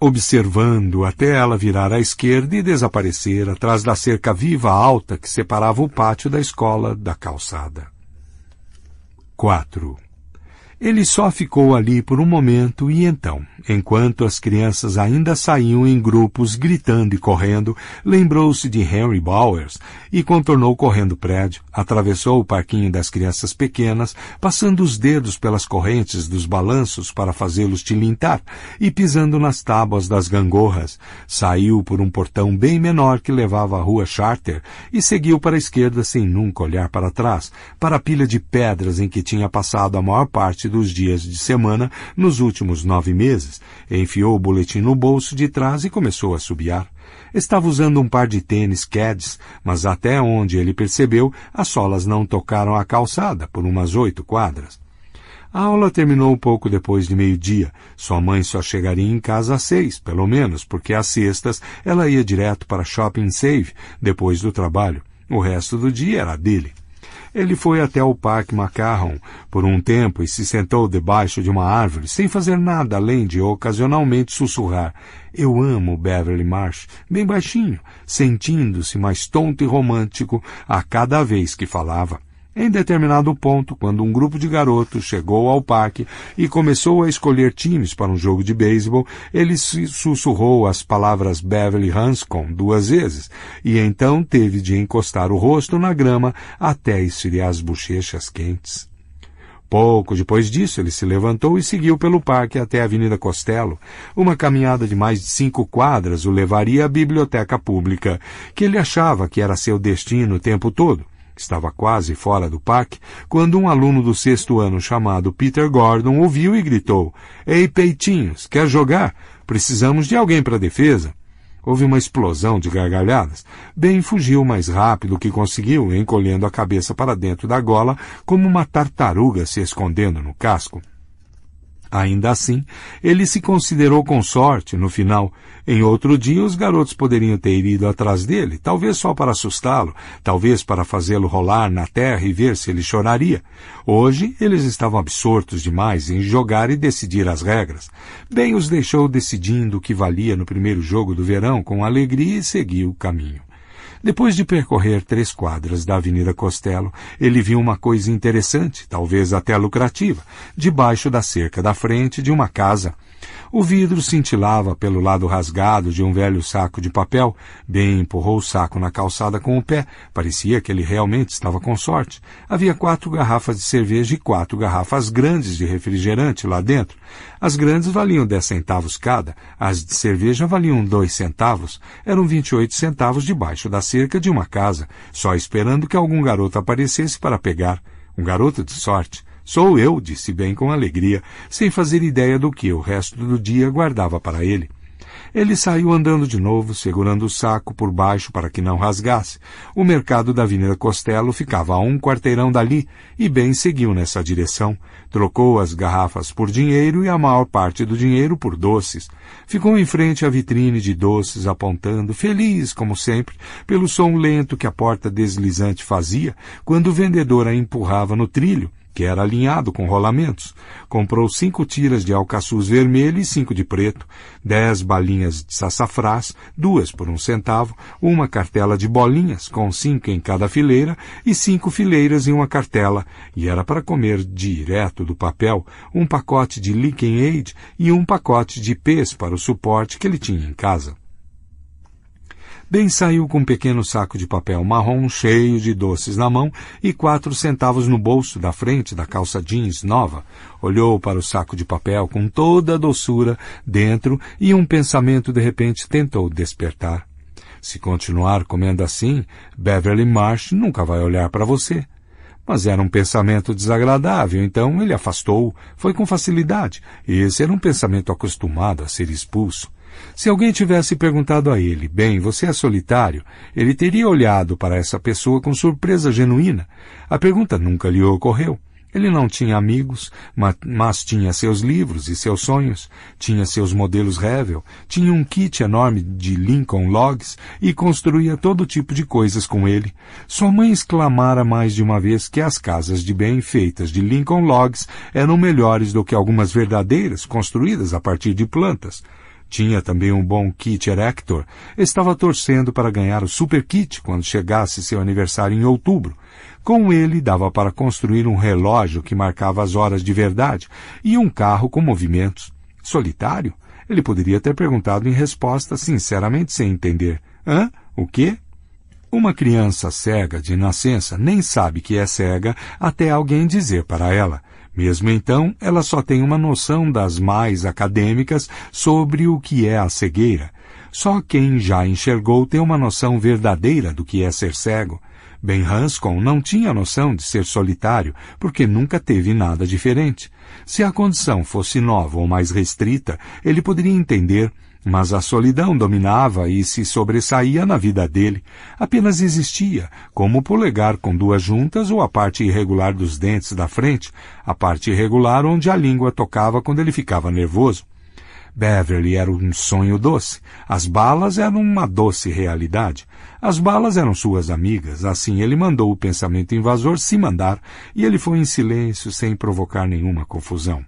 observando até ela virar à esquerda e desaparecer atrás da cerca viva alta que separava o pátio da escola da calçada. 4. Ele só ficou ali por um momento e então enquanto as crianças ainda saíam em grupos gritando e correndo, lembrou-se de Henry Bowers e contornou correndo o prédio, atravessou o parquinho das crianças pequenas, passando os dedos pelas correntes dos balanços para fazê-los tilintar e pisando nas tábuas das gangorras, saiu por um portão bem menor que levava à rua Charter e seguiu para a esquerda sem nunca olhar para trás, para a pilha de pedras em que tinha passado a maior parte dos dias de semana nos últimos nove meses enfiou o boletim no bolso de trás e começou a subiar. Estava usando um par de tênis Keds, mas até onde ele percebeu, as solas não tocaram a calçada por umas oito quadras. A aula terminou pouco depois de meio-dia. Sua mãe só chegaria em casa às seis, pelo menos, porque às sextas ela ia direto para Shopping Save, depois do trabalho. O resto do dia era dele. Ele foi até o Parque Macarron por um tempo e se sentou debaixo de uma árvore, sem fazer nada além de ocasionalmente sussurrar Eu amo Beverly Marsh, bem baixinho, sentindo-se mais tonto e romântico a cada vez que falava. Em determinado ponto, quando um grupo de garotos chegou ao parque e começou a escolher times para um jogo de beisebol, ele sussurrou as palavras Beverly Hanscom duas vezes e então teve de encostar o rosto na grama até esfriar as bochechas quentes. Pouco depois disso, ele se levantou e seguiu pelo parque até a Avenida Costello. Uma caminhada de mais de cinco quadras o levaria à biblioteca pública, que ele achava que era seu destino o tempo todo. Estava quase fora do parque quando um aluno do sexto ano chamado Peter Gordon ouviu e gritou: Ei, peitinhos, quer jogar? Precisamos de alguém para defesa. Houve uma explosão de gargalhadas. Ben fugiu mais rápido que conseguiu, encolhendo a cabeça para dentro da gola como uma tartaruga se escondendo no casco. Ainda assim, ele se considerou com sorte no final. Em outro dia, os garotos poderiam ter ido atrás dele, talvez só para assustá-lo, talvez para fazê-lo rolar na terra e ver se ele choraria. Hoje, eles estavam absortos demais em jogar e decidir as regras. Bem os deixou decidindo o que valia no primeiro jogo do verão com alegria e seguiu o caminho. Depois de percorrer três quadras da Avenida Costello, ele viu uma coisa interessante, talvez até lucrativa, debaixo da cerca da frente de uma casa o vidro cintilava pelo lado rasgado de um velho saco de papel. Bem empurrou o saco na calçada com o pé. Parecia que ele realmente estava com sorte. Havia quatro garrafas de cerveja e quatro garrafas grandes de refrigerante lá dentro. As grandes valiam dez centavos cada, as de cerveja valiam dois centavos. Eram vinte e oito centavos debaixo da cerca de uma casa, só esperando que algum garoto aparecesse para pegar. Um garoto de sorte. Sou eu, disse bem com alegria, sem fazer ideia do que o resto do dia guardava para ele. Ele saiu andando de novo, segurando o saco por baixo para que não rasgasse. O mercado da Avenida Costello ficava a um quarteirão dali e bem seguiu nessa direção. Trocou as garrafas por dinheiro e a maior parte do dinheiro por doces. Ficou em frente à vitrine de doces, apontando, feliz como sempre, pelo som lento que a porta deslizante fazia quando o vendedor a empurrava no trilho que era alinhado com rolamentos. Comprou cinco tiras de alcaçuz vermelho e cinco de preto, dez balinhas de sassafrás, duas por um centavo, uma cartela de bolinhas, com cinco em cada fileira, e cinco fileiras em uma cartela, e era para comer direto do papel um pacote de Lick Aid e um pacote de pês para o suporte que ele tinha em casa. Ben saiu com um pequeno saco de papel marrom cheio de doces na mão e quatro centavos no bolso da frente da calça jeans nova. Olhou para o saco de papel com toda a doçura dentro e um pensamento de repente tentou despertar. Se continuar comendo assim, Beverly Marsh nunca vai olhar para você. Mas era um pensamento desagradável, então ele afastou, foi com facilidade, esse era um pensamento acostumado a ser expulso. Se alguém tivesse perguntado a ele, bem, você é solitário, ele teria olhado para essa pessoa com surpresa genuína. A pergunta nunca lhe ocorreu. Ele não tinha amigos, mas, mas, tinha seus livros e seus sonhos, tinha seus modelos Revel, tinha um kit enorme de Lincoln Logs e construía todo tipo de coisas com ele. Sua mãe exclamara mais de uma vez que as casas de bem feitas de Lincoln Logs eram melhores do que algumas verdadeiras construídas a partir de plantas. Tinha também um bom kit Erector. Estava torcendo para ganhar o Super Kit quando chegasse seu aniversário em outubro. Com ele dava para construir um relógio que marcava as horas de verdade e um carro com movimentos. Solitário? Ele poderia ter perguntado em resposta, sinceramente sem entender. Hã? O quê? Uma criança cega de nascença nem sabe que é cega até alguém dizer para ela. Mesmo então, ela só tem uma noção das mais acadêmicas sobre o que é a cegueira. Só quem já enxergou tem uma noção verdadeira do que é ser cego. Ben Hanscom não tinha noção de ser solitário, porque nunca teve nada diferente. Se a condição fosse nova ou mais restrita, ele poderia entender, mas a solidão dominava e se sobressaía na vida dele. Apenas existia, como o polegar com duas juntas ou a parte irregular dos dentes da frente, a parte irregular onde a língua tocava quando ele ficava nervoso. Beverly era um sonho doce. As balas eram uma doce realidade. As balas eram suas amigas. Assim ele mandou o pensamento invasor se mandar e ele foi em silêncio, sem provocar nenhuma confusão.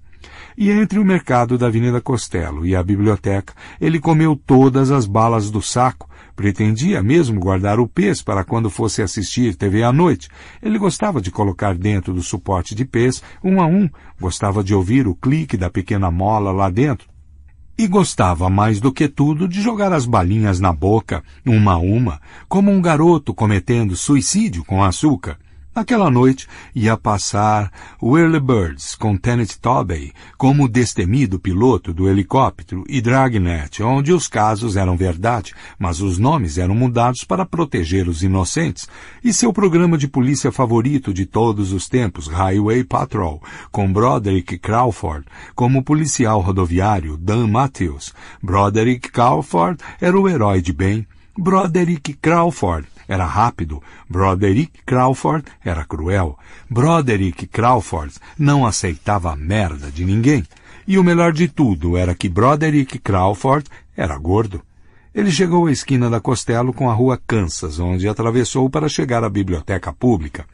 E entre o mercado da Avenida Costello e a biblioteca, ele comeu todas as balas do saco, pretendia mesmo guardar o pês para quando fosse assistir TV à noite. Ele gostava de colocar dentro do suporte de pês, um a um, gostava de ouvir o clique da pequena mola lá dentro. E gostava mais do que tudo de jogar as balinhas na boca, uma a uma, como um garoto cometendo suicídio com açúcar. Aquela noite ia passar Whirlybirds com Tennant Tobey como destemido piloto do helicóptero e Dragnet, onde os casos eram verdade, mas os nomes eram mudados para proteger os inocentes, e seu programa de polícia favorito de todos os tempos, Highway Patrol, com Broderick Crawford como policial rodoviário Dan Matthews. Broderick Crawford era o herói de bem. Broderick Crawford era rápido. Broderick Crawford era cruel. Broderick Crawford não aceitava a merda de ninguém. E o melhor de tudo era que Broderick Crawford era gordo. Ele chegou à esquina da Costello com a rua Kansas, onde atravessou para chegar à biblioteca pública.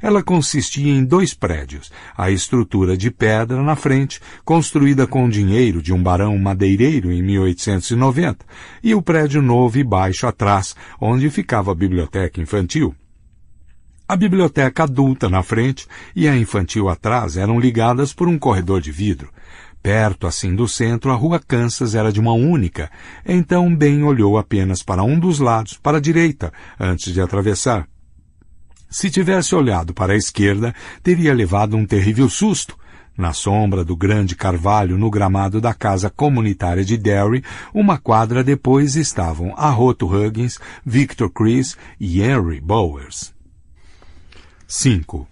Ela consistia em dois prédios, a estrutura de pedra na frente, construída com dinheiro de um barão madeireiro em 1890, e o prédio novo e baixo atrás, onde ficava a biblioteca infantil. A biblioteca adulta na frente e a infantil atrás eram ligadas por um corredor de vidro. Perto assim do centro, a rua Kansas era de uma única, então Ben olhou apenas para um dos lados, para a direita, antes de atravessar. Se tivesse olhado para a esquerda, teria levado um terrível susto. Na sombra do grande carvalho no gramado da casa comunitária de Derry, uma quadra depois estavam Arroto Huggins, Victor Chris e Henry Bowers. 5.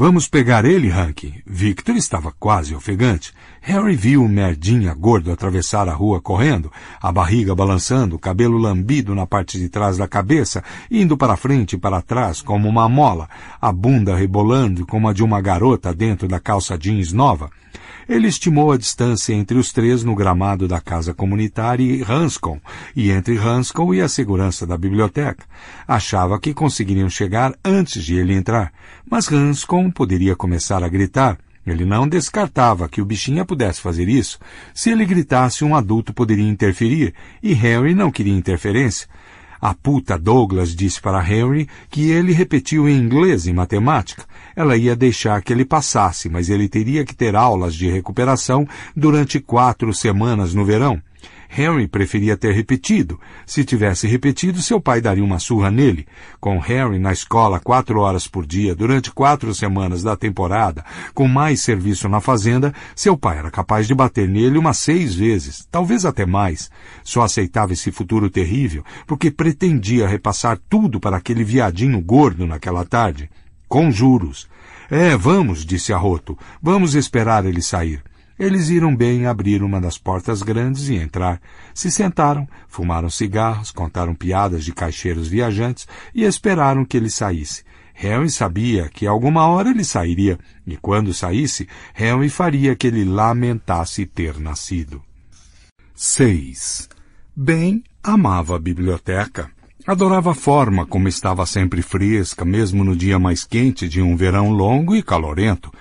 Vamos pegar ele, Hank. Victor estava quase ofegante. Harry viu o merdinha gordo atravessar a rua correndo, a barriga balançando, o cabelo lambido na parte de trás da cabeça, indo para frente e para trás como uma mola, a bunda rebolando como a de uma garota dentro da calça jeans nova. Ele estimou a distância entre os três no gramado da casa comunitária e Hanscom, e entre Hanscom e a segurança da biblioteca. Achava que conseguiriam chegar antes de ele entrar, mas Hanscom poderia começar a gritar — ele não descartava que o bichinha pudesse fazer isso. Se ele gritasse, um adulto poderia interferir, e Harry não queria interferência. A puta Douglas disse para Harry que ele repetiu em inglês e matemática. Ela ia deixar que ele passasse, mas ele teria que ter aulas de recuperação durante quatro semanas no verão. Henry preferia ter repetido. Se tivesse repetido, seu pai daria uma surra nele. Com Henry na escola quatro horas por dia, durante quatro semanas da temporada, com mais serviço na fazenda, seu pai era capaz de bater nele umas seis vezes, talvez até mais. Só aceitava esse futuro terrível porque pretendia repassar tudo para aquele viadinho gordo naquela tarde. Com juros. É, vamos, disse Arroto. Vamos esperar ele sair. Eles iram bem abrir uma das portas grandes e entrar. Se sentaram, fumaram cigarros, contaram piadas de caixeiros viajantes e esperaram que ele saísse. Henry sabia que alguma hora ele sairia, e quando saísse, Henry faria que ele lamentasse ter nascido. 6. Bem amava a biblioteca. Adorava a forma como estava sempre fresca, mesmo no dia mais quente de um verão longo e calorento.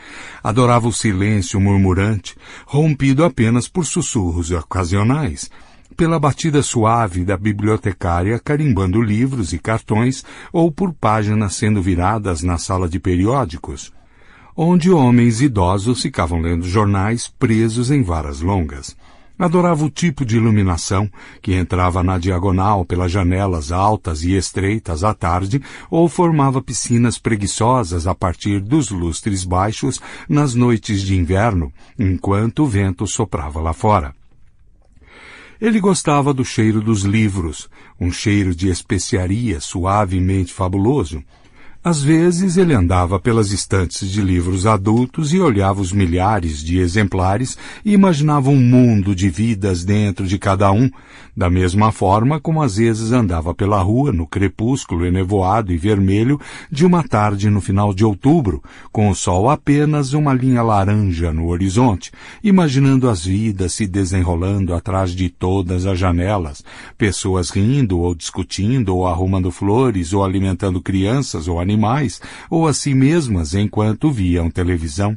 Adorava o silêncio murmurante, rompido apenas por sussurros ocasionais, pela batida suave da bibliotecária carimbando livros e cartões ou por páginas sendo viradas na sala de periódicos, onde homens idosos ficavam lendo jornais presos em varas longas. Adorava o tipo de iluminação que entrava na diagonal pelas janelas altas e estreitas à tarde ou formava piscinas preguiçosas a partir dos lustres baixos nas noites de inverno, enquanto o vento soprava lá fora. Ele gostava do cheiro dos livros, um cheiro de especiaria suavemente fabuloso, às vezes ele andava pelas estantes de livros adultos e olhava os milhares de exemplares e imaginava um mundo de vidas dentro de cada um, da mesma forma como às vezes andava pela rua no crepúsculo enevoado e vermelho de uma tarde no final de outubro, com o sol apenas uma linha laranja no horizonte, imaginando as vidas se desenrolando atrás de todas as janelas, pessoas rindo ou discutindo ou arrumando flores ou alimentando crianças ou animais animais ou a si mesmas enquanto viam televisão.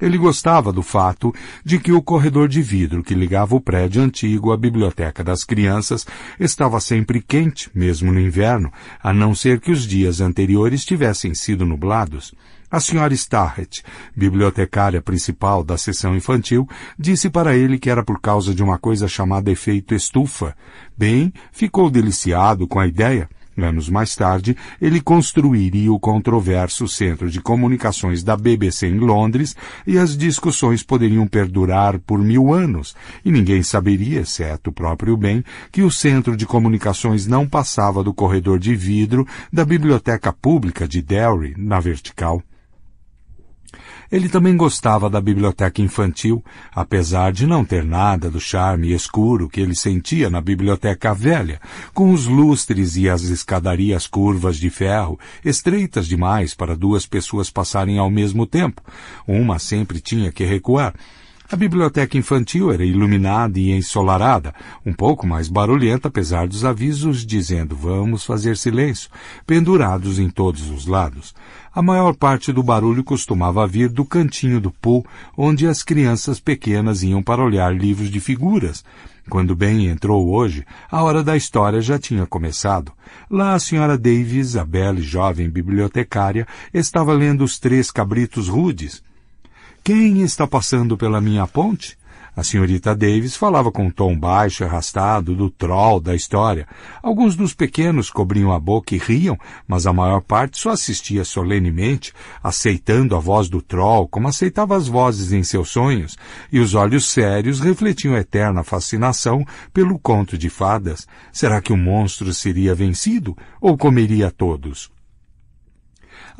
Ele gostava do fato de que o corredor de vidro que ligava o prédio antigo à biblioteca das crianças estava sempre quente, mesmo no inverno, a não ser que os dias anteriores tivessem sido nublados. A senhora Starrett, bibliotecária principal da seção infantil, disse para ele que era por causa de uma coisa chamada efeito estufa. Bem, ficou deliciado com a ideia Anos mais tarde, ele construiria o controverso centro de comunicações da BBC em Londres e as discussões poderiam perdurar por mil anos e ninguém saberia, exceto o próprio Ben, que o centro de comunicações não passava do corredor de vidro da biblioteca pública de Derry, na vertical. Ele também gostava da biblioteca infantil, apesar de não ter nada do charme escuro que ele sentia na biblioteca velha, com os lustres e as escadarias curvas de ferro, estreitas demais para duas pessoas passarem ao mesmo tempo. Uma sempre tinha que recuar. A biblioteca infantil era iluminada e ensolarada, um pouco mais barulhenta apesar dos avisos dizendo vamos fazer silêncio, pendurados em todos os lados. A maior parte do barulho costumava vir do cantinho do pool, onde as crianças pequenas iam para olhar livros de figuras. Quando Ben entrou hoje, a hora da história já tinha começado. Lá a senhora Davis, a bela e jovem bibliotecária, estava lendo Os Três Cabritos Rudes. Quem está passando pela minha ponte? A senhorita Davis falava com um tom baixo, e arrastado, do troll da história. Alguns dos pequenos cobriam a boca e riam, mas a maior parte só assistia solenemente, aceitando a voz do troll como aceitava as vozes em seus sonhos, e os olhos sérios refletiam eterna fascinação pelo conto de fadas. Será que o monstro seria vencido ou comeria todos?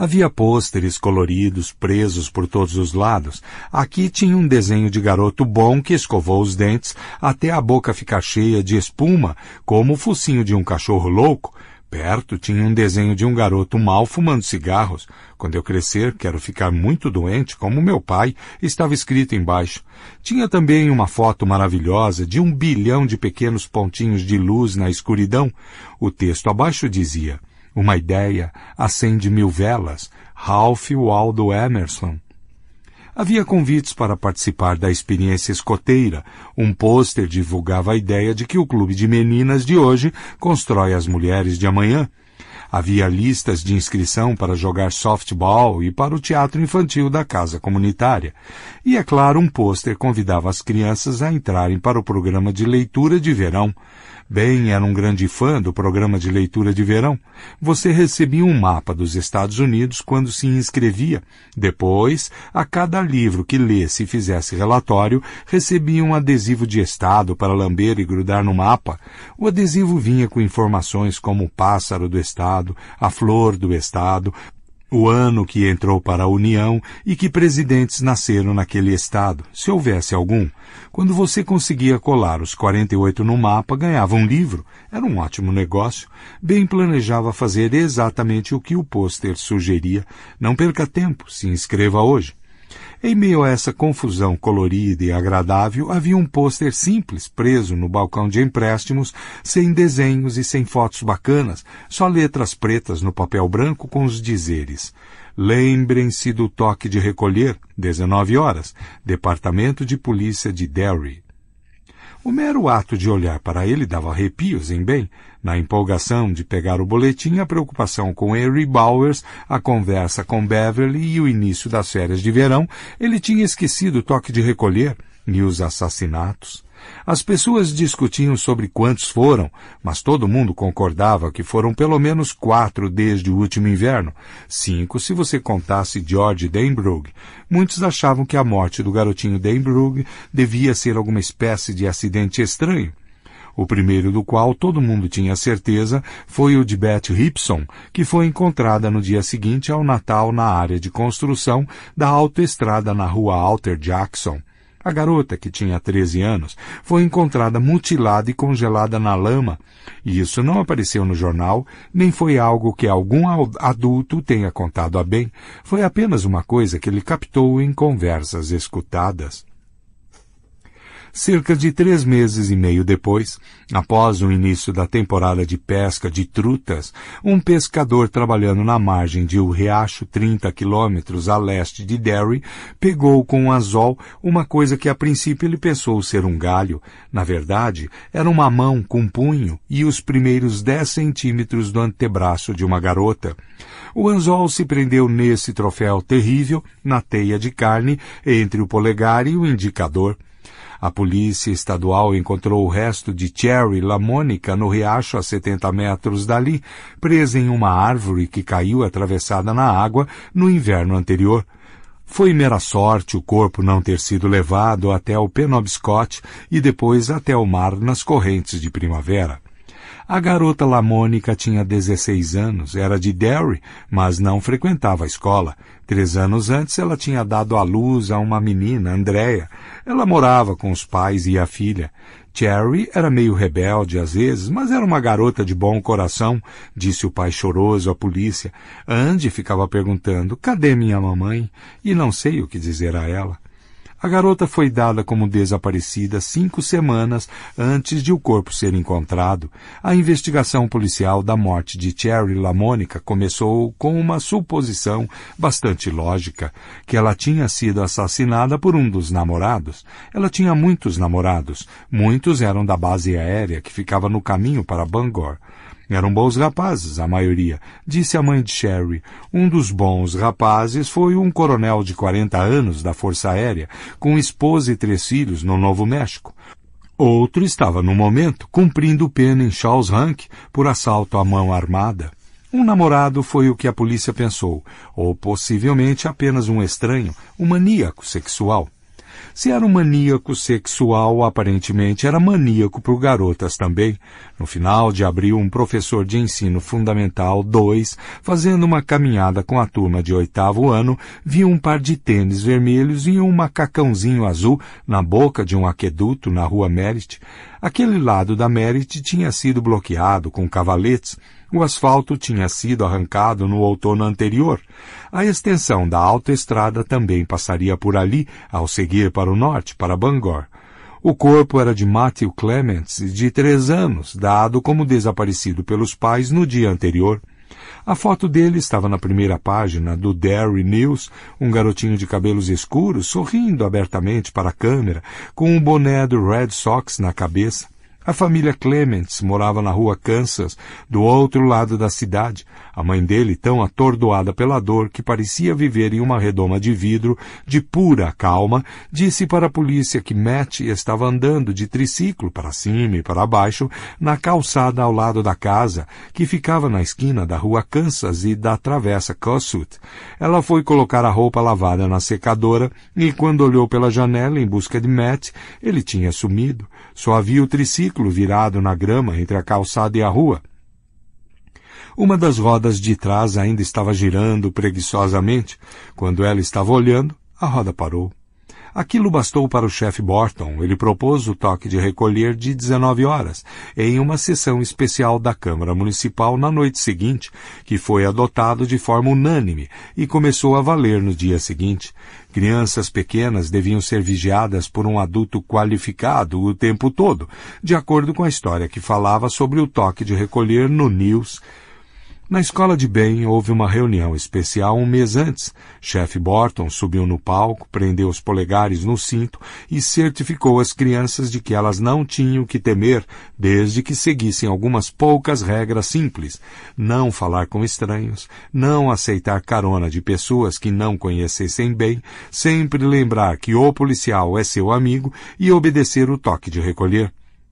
Havia pôsteres coloridos presos por todos os lados. Aqui tinha um desenho de garoto bom que escovou os dentes até a boca ficar cheia de espuma, como o focinho de um cachorro louco. Perto tinha um desenho de um garoto mal fumando cigarros. Quando eu crescer, quero ficar muito doente, como meu pai, estava escrito embaixo. Tinha também uma foto maravilhosa de um bilhão de pequenos pontinhos de luz na escuridão. O texto abaixo dizia, uma ideia acende mil velas. Ralph Waldo Emerson. Havia convites para participar da experiência escoteira. Um pôster divulgava a ideia de que o clube de meninas de hoje constrói as mulheres de amanhã. Havia listas de inscrição para jogar softball e para o teatro infantil da casa comunitária. E, é claro, um pôster convidava as crianças a entrarem para o programa de leitura de verão bem era um grande fã do programa de leitura de verão, você recebia um mapa dos Estados Unidos quando se inscrevia. Depois, a cada livro que lesse e fizesse relatório, recebia um adesivo de estado para lamber e grudar no mapa. O adesivo vinha com informações como o pássaro do estado, a flor do estado, o ano que entrou para a União e que presidentes nasceram naquele estado, se houvesse algum. Quando você conseguia colar os 48 no mapa, ganhava um livro. Era um ótimo negócio. Bem planejava fazer exatamente o que o pôster sugeria. Não perca tempo, se inscreva hoje. Em meio a essa confusão colorida e agradável, havia um pôster simples preso no balcão de empréstimos, sem desenhos e sem fotos bacanas, só letras pretas no papel branco com os dizeres. Lembrem-se do toque de recolher, 19 horas, Departamento de Polícia de Derry. O mero ato de olhar para ele dava arrepios, em bem, na empolgação de pegar o boletim, a preocupação com Harry Bowers, a conversa com Beverly e o início das férias de verão, ele tinha esquecido o toque de recolher e os assassinatos. As pessoas discutiam sobre quantos foram, mas todo mundo concordava que foram pelo menos quatro desde o último inverno, cinco se você contasse George Denbrug. Muitos achavam que a morte do garotinho Denbrug devia ser alguma espécie de acidente estranho. O primeiro do qual todo mundo tinha certeza foi o de Beth Ripson, que foi encontrada no dia seguinte ao Natal na área de construção da autoestrada na rua Alter Jackson. A garota, que tinha 13 anos, foi encontrada mutilada e congelada na lama, e isso não apareceu no jornal, nem foi algo que algum adulto tenha contado a bem, foi apenas uma coisa que ele captou em conversas escutadas. Cerca de três meses e meio depois, após o início da temporada de pesca de trutas, um pescador trabalhando na margem de um riacho 30 quilômetros a leste de Derry pegou com um anzol uma coisa que a princípio ele pensou ser um galho. Na verdade, era uma mão com punho e os primeiros dez centímetros do antebraço de uma garota. O anzol se prendeu nesse troféu terrível, na teia de carne, entre o polegar e o indicador. A polícia estadual encontrou o resto de Cherry Lamônica no riacho a 70 metros dali, presa em uma árvore que caiu atravessada na água no inverno anterior. Foi mera sorte o corpo não ter sido levado até o Penobscot e depois até o mar nas correntes de primavera. A garota Lamônica tinha 16 anos, era de Derry, mas não frequentava a escola. Três anos antes, ela tinha dado à luz a uma menina, Andréia. Ela morava com os pais e a filha. Cherry era meio rebelde às vezes, mas era uma garota de bom coração, disse o pai choroso à polícia. Andy ficava perguntando, cadê minha mamãe? E não sei o que dizer a ela. A garota foi dada como desaparecida cinco semanas antes de o corpo ser encontrado. A investigação policial da morte de Cherry LaMônica começou com uma suposição bastante lógica, que ela tinha sido assassinada por um dos namorados. Ela tinha muitos namorados. Muitos eram da base aérea que ficava no caminho para Bangor. Eram bons rapazes, a maioria, disse a mãe de Sherry. Um dos bons rapazes foi um coronel de 40 anos da Força Aérea, com esposa e três filhos no Novo México. Outro estava, no momento, cumprindo pena em Charles Rank por assalto à mão armada. Um namorado foi o que a polícia pensou, ou possivelmente apenas um estranho, um maníaco sexual. Se era um maníaco sexual, aparentemente era maníaco por garotas também. No final de abril, um professor de ensino fundamental 2, fazendo uma caminhada com a turma de oitavo ano, viu um par de tênis vermelhos e um macacãozinho azul na boca de um aqueduto na rua Merit. Aquele lado da Merit tinha sido bloqueado com cavaletes o asfalto tinha sido arrancado no outono anterior. A extensão da autoestrada também passaria por ali ao seguir para o norte, para Bangor. O corpo era de Matthew Clements, de três anos, dado como desaparecido pelos pais no dia anterior. A foto dele estava na primeira página do Derry News, um garotinho de cabelos escuros sorrindo abertamente para a câmera, com um boné do Red Sox na cabeça. A família Clements morava na rua Kansas, do outro lado da cidade, a mãe dele, tão atordoada pela dor que parecia viver em uma redoma de vidro, de pura calma, disse para a polícia que Matt estava andando de triciclo para cima e para baixo na calçada ao lado da casa, que ficava na esquina da rua Kansas e da travessa Kossuth. Ela foi colocar a roupa lavada na secadora e, quando olhou pela janela em busca de Matt, ele tinha sumido. Só havia o triciclo virado na grama entre a calçada e a rua. Uma das rodas de trás ainda estava girando preguiçosamente. Quando ela estava olhando, a roda parou. Aquilo bastou para o chefe Borton. Ele propôs o toque de recolher de 19 horas, em uma sessão especial da Câmara Municipal na noite seguinte, que foi adotado de forma unânime e começou a valer no dia seguinte. Crianças pequenas deviam ser vigiadas por um adulto qualificado o tempo todo, de acordo com a história que falava sobre o toque de recolher no News na escola de bem, houve uma reunião especial um mês antes. Chefe Borton subiu no palco, prendeu os polegares no cinto e certificou as crianças de que elas não tinham que temer, desde que seguissem algumas poucas regras simples. Não falar com estranhos, não aceitar carona de pessoas que não conhecessem bem, sempre lembrar que o policial é seu amigo e obedecer o toque de recolher.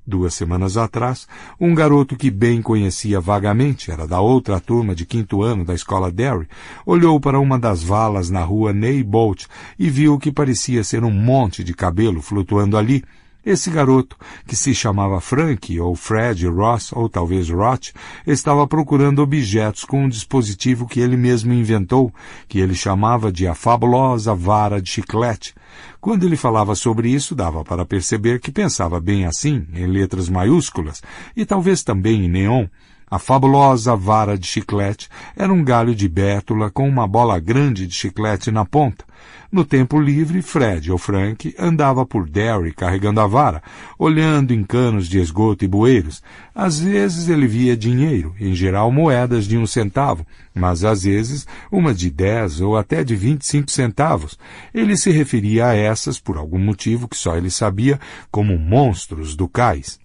Duas semanas atrás, um garoto que bem conhecia vagamente, era da outra turma de quinto ano da escola Derry, olhou para uma das valas na rua Ney Bolt e viu o que parecia ser um monte de cabelo flutuando ali. Esse garoto, que se chamava Frank ou Fred Ross ou talvez Roth, estava procurando objetos com um dispositivo que ele mesmo inventou, que ele chamava de a fabulosa vara de chiclete, quando ele falava sobre isso, dava para perceber que pensava bem assim, em letras maiúsculas, e talvez também em neon, a fabulosa vara de chiclete era um galho de bétula com uma bola grande de chiclete na ponta. No tempo livre, Fred ou Frank andava por Derry carregando a vara, olhando em canos de esgoto e bueiros. Às vezes ele via dinheiro, em geral moedas de um centavo, mas às vezes uma de dez ou até de vinte e cinco centavos. Ele se referia a essas, por algum motivo que só ele sabia, como monstros do cais.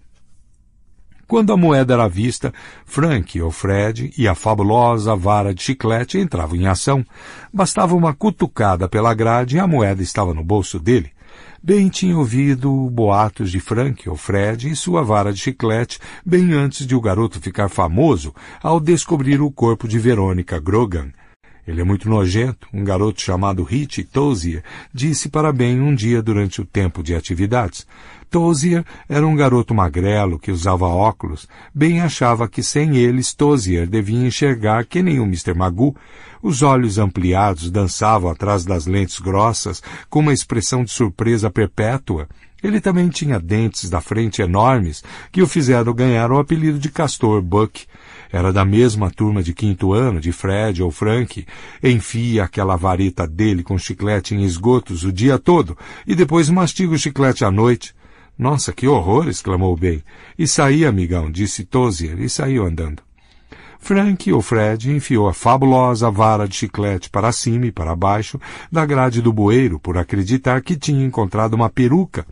Quando a moeda era vista, Frank ou Fred e a fabulosa vara de chiclete entravam em ação. Bastava uma cutucada pela grade e a moeda estava no bolso dele. Bem tinha ouvido boatos de Frank ou Fred e sua vara de chiclete bem antes de o garoto ficar famoso ao descobrir o corpo de Verônica Grogan. Ele é muito nojento, um garoto chamado Rich Tozier disse para bem um dia durante o tempo de atividades. Tozier era um garoto magrelo que usava óculos, bem achava que sem eles Tozier devia enxergar que nem o Mr. Magoo, os olhos ampliados dançavam atrás das lentes grossas com uma expressão de surpresa perpétua. Ele também tinha dentes da frente enormes que o fizeram ganhar o apelido de Castor Buck. Era da mesma turma de quinto ano de Fred ou Frank. Enfia aquela vareta dele com chiclete em esgotos o dia todo e depois mastiga o chiclete à noite. Nossa, que horror! exclamou Bay. E saí, amigão, disse Tozier, e saiu andando. Frank, ou Fred, enfiou a fabulosa vara de chiclete para cima e para baixo da grade do bueiro por acreditar que tinha encontrado uma peruca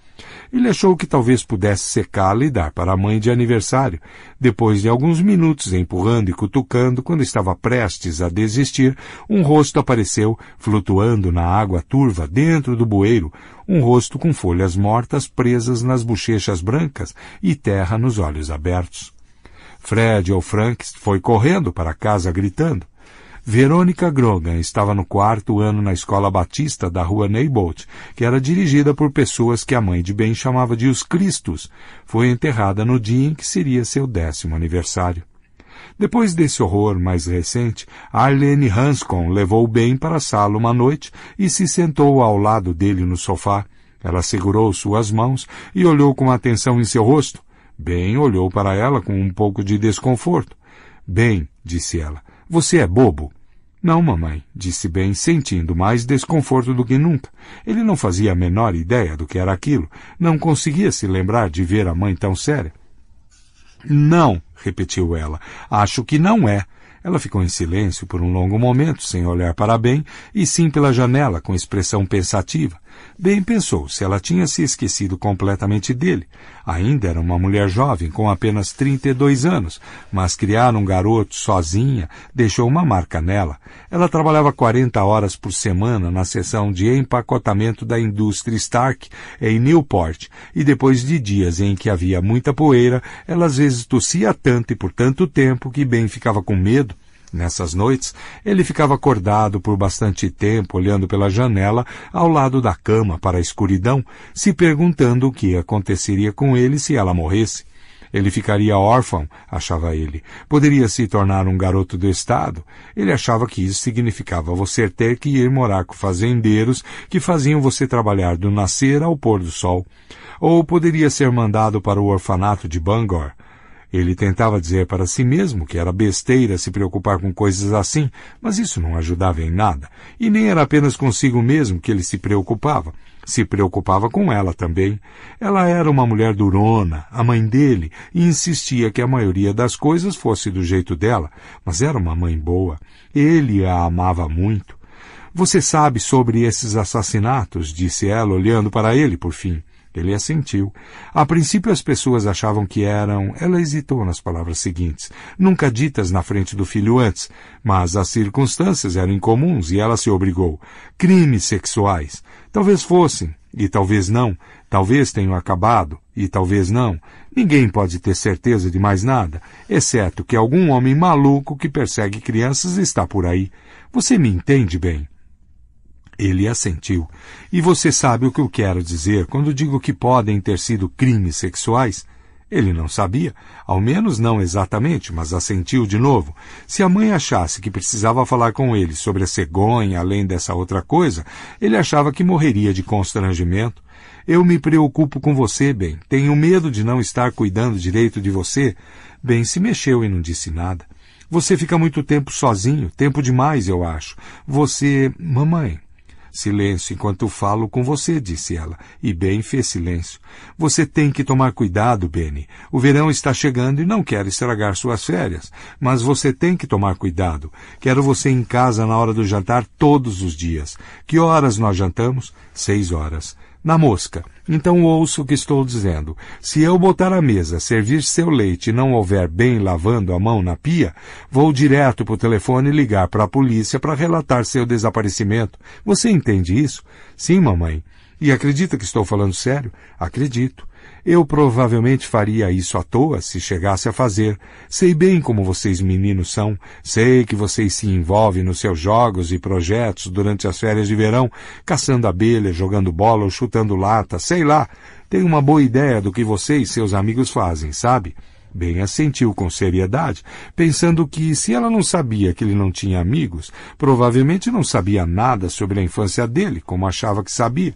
ele achou que talvez pudesse secá-la e dar para a mãe de aniversário. Depois de alguns minutos empurrando e cutucando, quando estava prestes a desistir, um rosto apareceu, flutuando na água turva dentro do bueiro, um rosto com folhas mortas presas nas bochechas brancas e terra nos olhos abertos. Fred ou Frank foi correndo para casa gritando. Verônica Grogan estava no quarto ano na escola batista da rua Neibolt, que era dirigida por pessoas que a mãe de Ben chamava de os Cristos. Foi enterrada no dia em que seria seu décimo aniversário. Depois desse horror mais recente, Arlene Hanscom levou Ben para a sala uma noite e se sentou ao lado dele no sofá. Ela segurou suas mãos e olhou com atenção em seu rosto. Ben olhou para ela com um pouco de desconforto. Ben, disse ela, você é bobo. Não, mamãe, disse Ben, sentindo mais desconforto do que nunca. Ele não fazia a menor ideia do que era aquilo. Não conseguia se lembrar de ver a mãe tão séria. Não, repetiu ela. Acho que não é. Ela ficou em silêncio por um longo momento, sem olhar para Ben, e sim pela janela, com expressão pensativa. Bem pensou se ela tinha se esquecido completamente dele. Ainda era uma mulher jovem, com apenas 32 anos, mas criar um garoto sozinha deixou uma marca nela. Ela trabalhava 40 horas por semana na seção de empacotamento da indústria Stark em Newport, e depois de dias em que havia muita poeira, ela às vezes tossia tanto e por tanto tempo que bem ficava com medo Nessas noites, ele ficava acordado por bastante tempo, olhando pela janela ao lado da cama para a escuridão, se perguntando o que aconteceria com ele se ela morresse. Ele ficaria órfão, achava ele. Poderia se tornar um garoto do Estado. Ele achava que isso significava você ter que ir morar com fazendeiros que faziam você trabalhar do nascer ao pôr do sol. Ou poderia ser mandado para o orfanato de Bangor. Ele tentava dizer para si mesmo que era besteira se preocupar com coisas assim, mas isso não ajudava em nada, e nem era apenas consigo mesmo que ele se preocupava. Se preocupava com ela também. Ela era uma mulher durona, a mãe dele, e insistia que a maioria das coisas fosse do jeito dela, mas era uma mãe boa. Ele a amava muito. Você sabe sobre esses assassinatos? disse ela, olhando para ele, por fim. Ele assentiu. A princípio as pessoas achavam que eram. Ela hesitou nas palavras seguintes, nunca ditas na frente do filho antes, mas as circunstâncias eram incomuns e ela se obrigou. Crimes sexuais. Talvez fossem, e talvez não. Talvez tenham acabado, e talvez não. Ninguém pode ter certeza de mais nada, exceto que algum homem maluco que persegue crianças está por aí. Você me entende bem? Ele assentiu. E você sabe o que eu quero dizer quando digo que podem ter sido crimes sexuais? Ele não sabia, ao menos não exatamente, mas assentiu de novo. Se a mãe achasse que precisava falar com ele sobre a cegonha, além dessa outra coisa, ele achava que morreria de constrangimento. Eu me preocupo com você, Ben. Tenho medo de não estar cuidando direito de você. Ben se mexeu e não disse nada. Você fica muito tempo sozinho, tempo demais, eu acho. Você. Mamãe, Silêncio enquanto falo com você, disse ela, e Ben fez silêncio. Você tem que tomar cuidado, Benny. O verão está chegando e não quero estragar suas férias, mas você tem que tomar cuidado. Quero você em casa na hora do jantar todos os dias. Que horas nós jantamos? Seis horas na mosca. Então ouço o que estou dizendo. Se eu botar a mesa, servir seu leite e não houver bem lavando a mão na pia, vou direto para o telefone ligar para a polícia para relatar seu desaparecimento. Você entende isso? Sim, mamãe. E acredita que estou falando sério? Acredito. Eu provavelmente faria isso à toa se chegasse a fazer. Sei bem como vocês meninos são. Sei que vocês se envolvem nos seus jogos e projetos durante as férias de verão, caçando abelhas, jogando bola ou chutando lata, sei lá. Tenho uma boa ideia do que vocês e seus amigos fazem, sabe? Bem assentiu com seriedade, pensando que, se ela não sabia que ele não tinha amigos, provavelmente não sabia nada sobre a infância dele, como achava que sabia.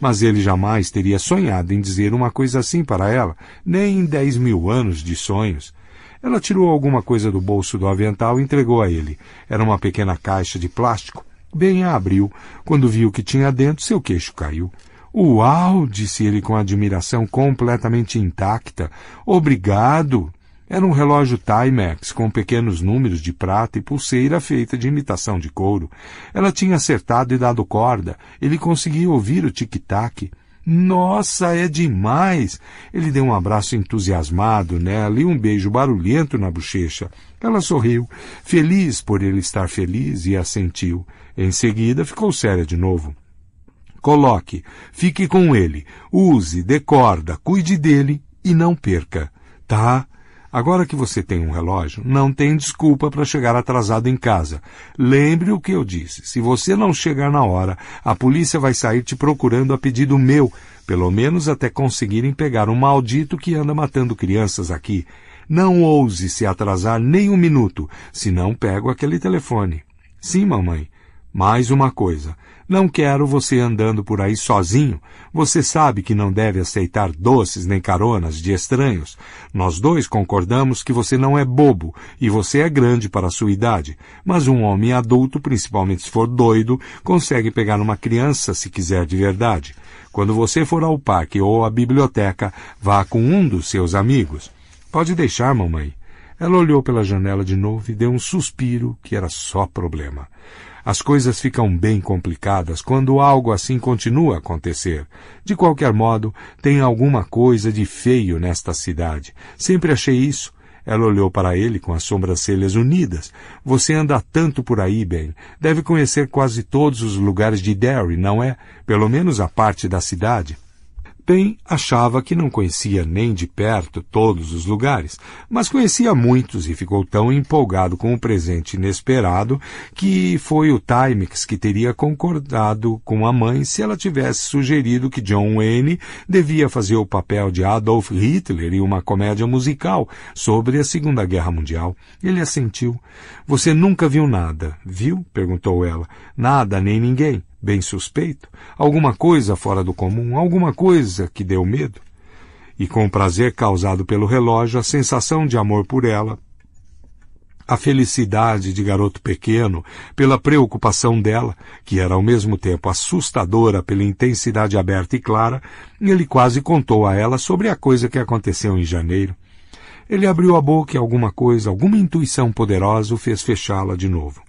Mas ele jamais teria sonhado em dizer uma coisa assim para ela, nem em dez mil anos de sonhos. Ela tirou alguma coisa do bolso do avental e entregou a ele. Era uma pequena caixa de plástico. Bem a abriu. Quando viu o que tinha dentro, seu queixo caiu. Uau! disse ele com admiração completamente intacta. Obrigado! Era um relógio Timex com pequenos números de prata e pulseira feita de imitação de couro. Ela tinha acertado e dado corda. Ele conseguia ouvir o tic-tac. Nossa, é demais! Ele deu um abraço entusiasmado nela e um beijo barulhento na bochecha. Ela sorriu, feliz por ele estar feliz, e assentiu. Em seguida, ficou séria de novo. Coloque, fique com ele, use, decorda, cuide dele e não perca, tá? Agora que você tem um relógio, não tem desculpa para chegar atrasado em casa. Lembre o que eu disse: se você não chegar na hora, a polícia vai sair te procurando a pedido meu, pelo menos até conseguirem pegar um maldito que anda matando crianças aqui. Não ouse se atrasar nem um minuto, senão pego aquele telefone. Sim, mamãe, mais uma coisa, não quero você andando por aí sozinho. Você sabe que não deve aceitar doces nem caronas de estranhos. Nós dois concordamos que você não é bobo e você é grande para a sua idade. Mas um homem adulto, principalmente se for doido, consegue pegar uma criança se quiser de verdade. Quando você for ao parque ou à biblioteca, vá com um dos seus amigos. Pode deixar, mamãe. Ela olhou pela janela de novo e deu um suspiro que era só problema. As coisas ficam bem complicadas quando algo assim continua a acontecer. De qualquer modo, tem alguma coisa de feio nesta cidade. Sempre achei isso. Ela olhou para ele com as sobrancelhas unidas. Você anda tanto por aí, Ben. Deve conhecer quase todos os lugares de Derry, não é? Pelo menos a parte da cidade. Pen achava que não conhecia nem de perto todos os lugares, mas conhecia muitos e ficou tão empolgado com o presente inesperado que foi o Timex que teria concordado com a mãe se ela tivesse sugerido que John Wayne devia fazer o papel de Adolf Hitler em uma comédia musical sobre a Segunda Guerra Mundial. Ele assentiu. Você nunca viu nada, viu? perguntou ela. Nada, nem ninguém bem suspeito, alguma coisa fora do comum, alguma coisa que deu medo. E com o prazer causado pelo relógio, a sensação de amor por ela, a felicidade de garoto pequeno pela preocupação dela, que era ao mesmo tempo assustadora pela intensidade aberta e clara, ele quase contou a ela sobre a coisa que aconteceu em janeiro. Ele abriu a boca e alguma coisa, alguma intuição poderosa o fez fechá-la de novo.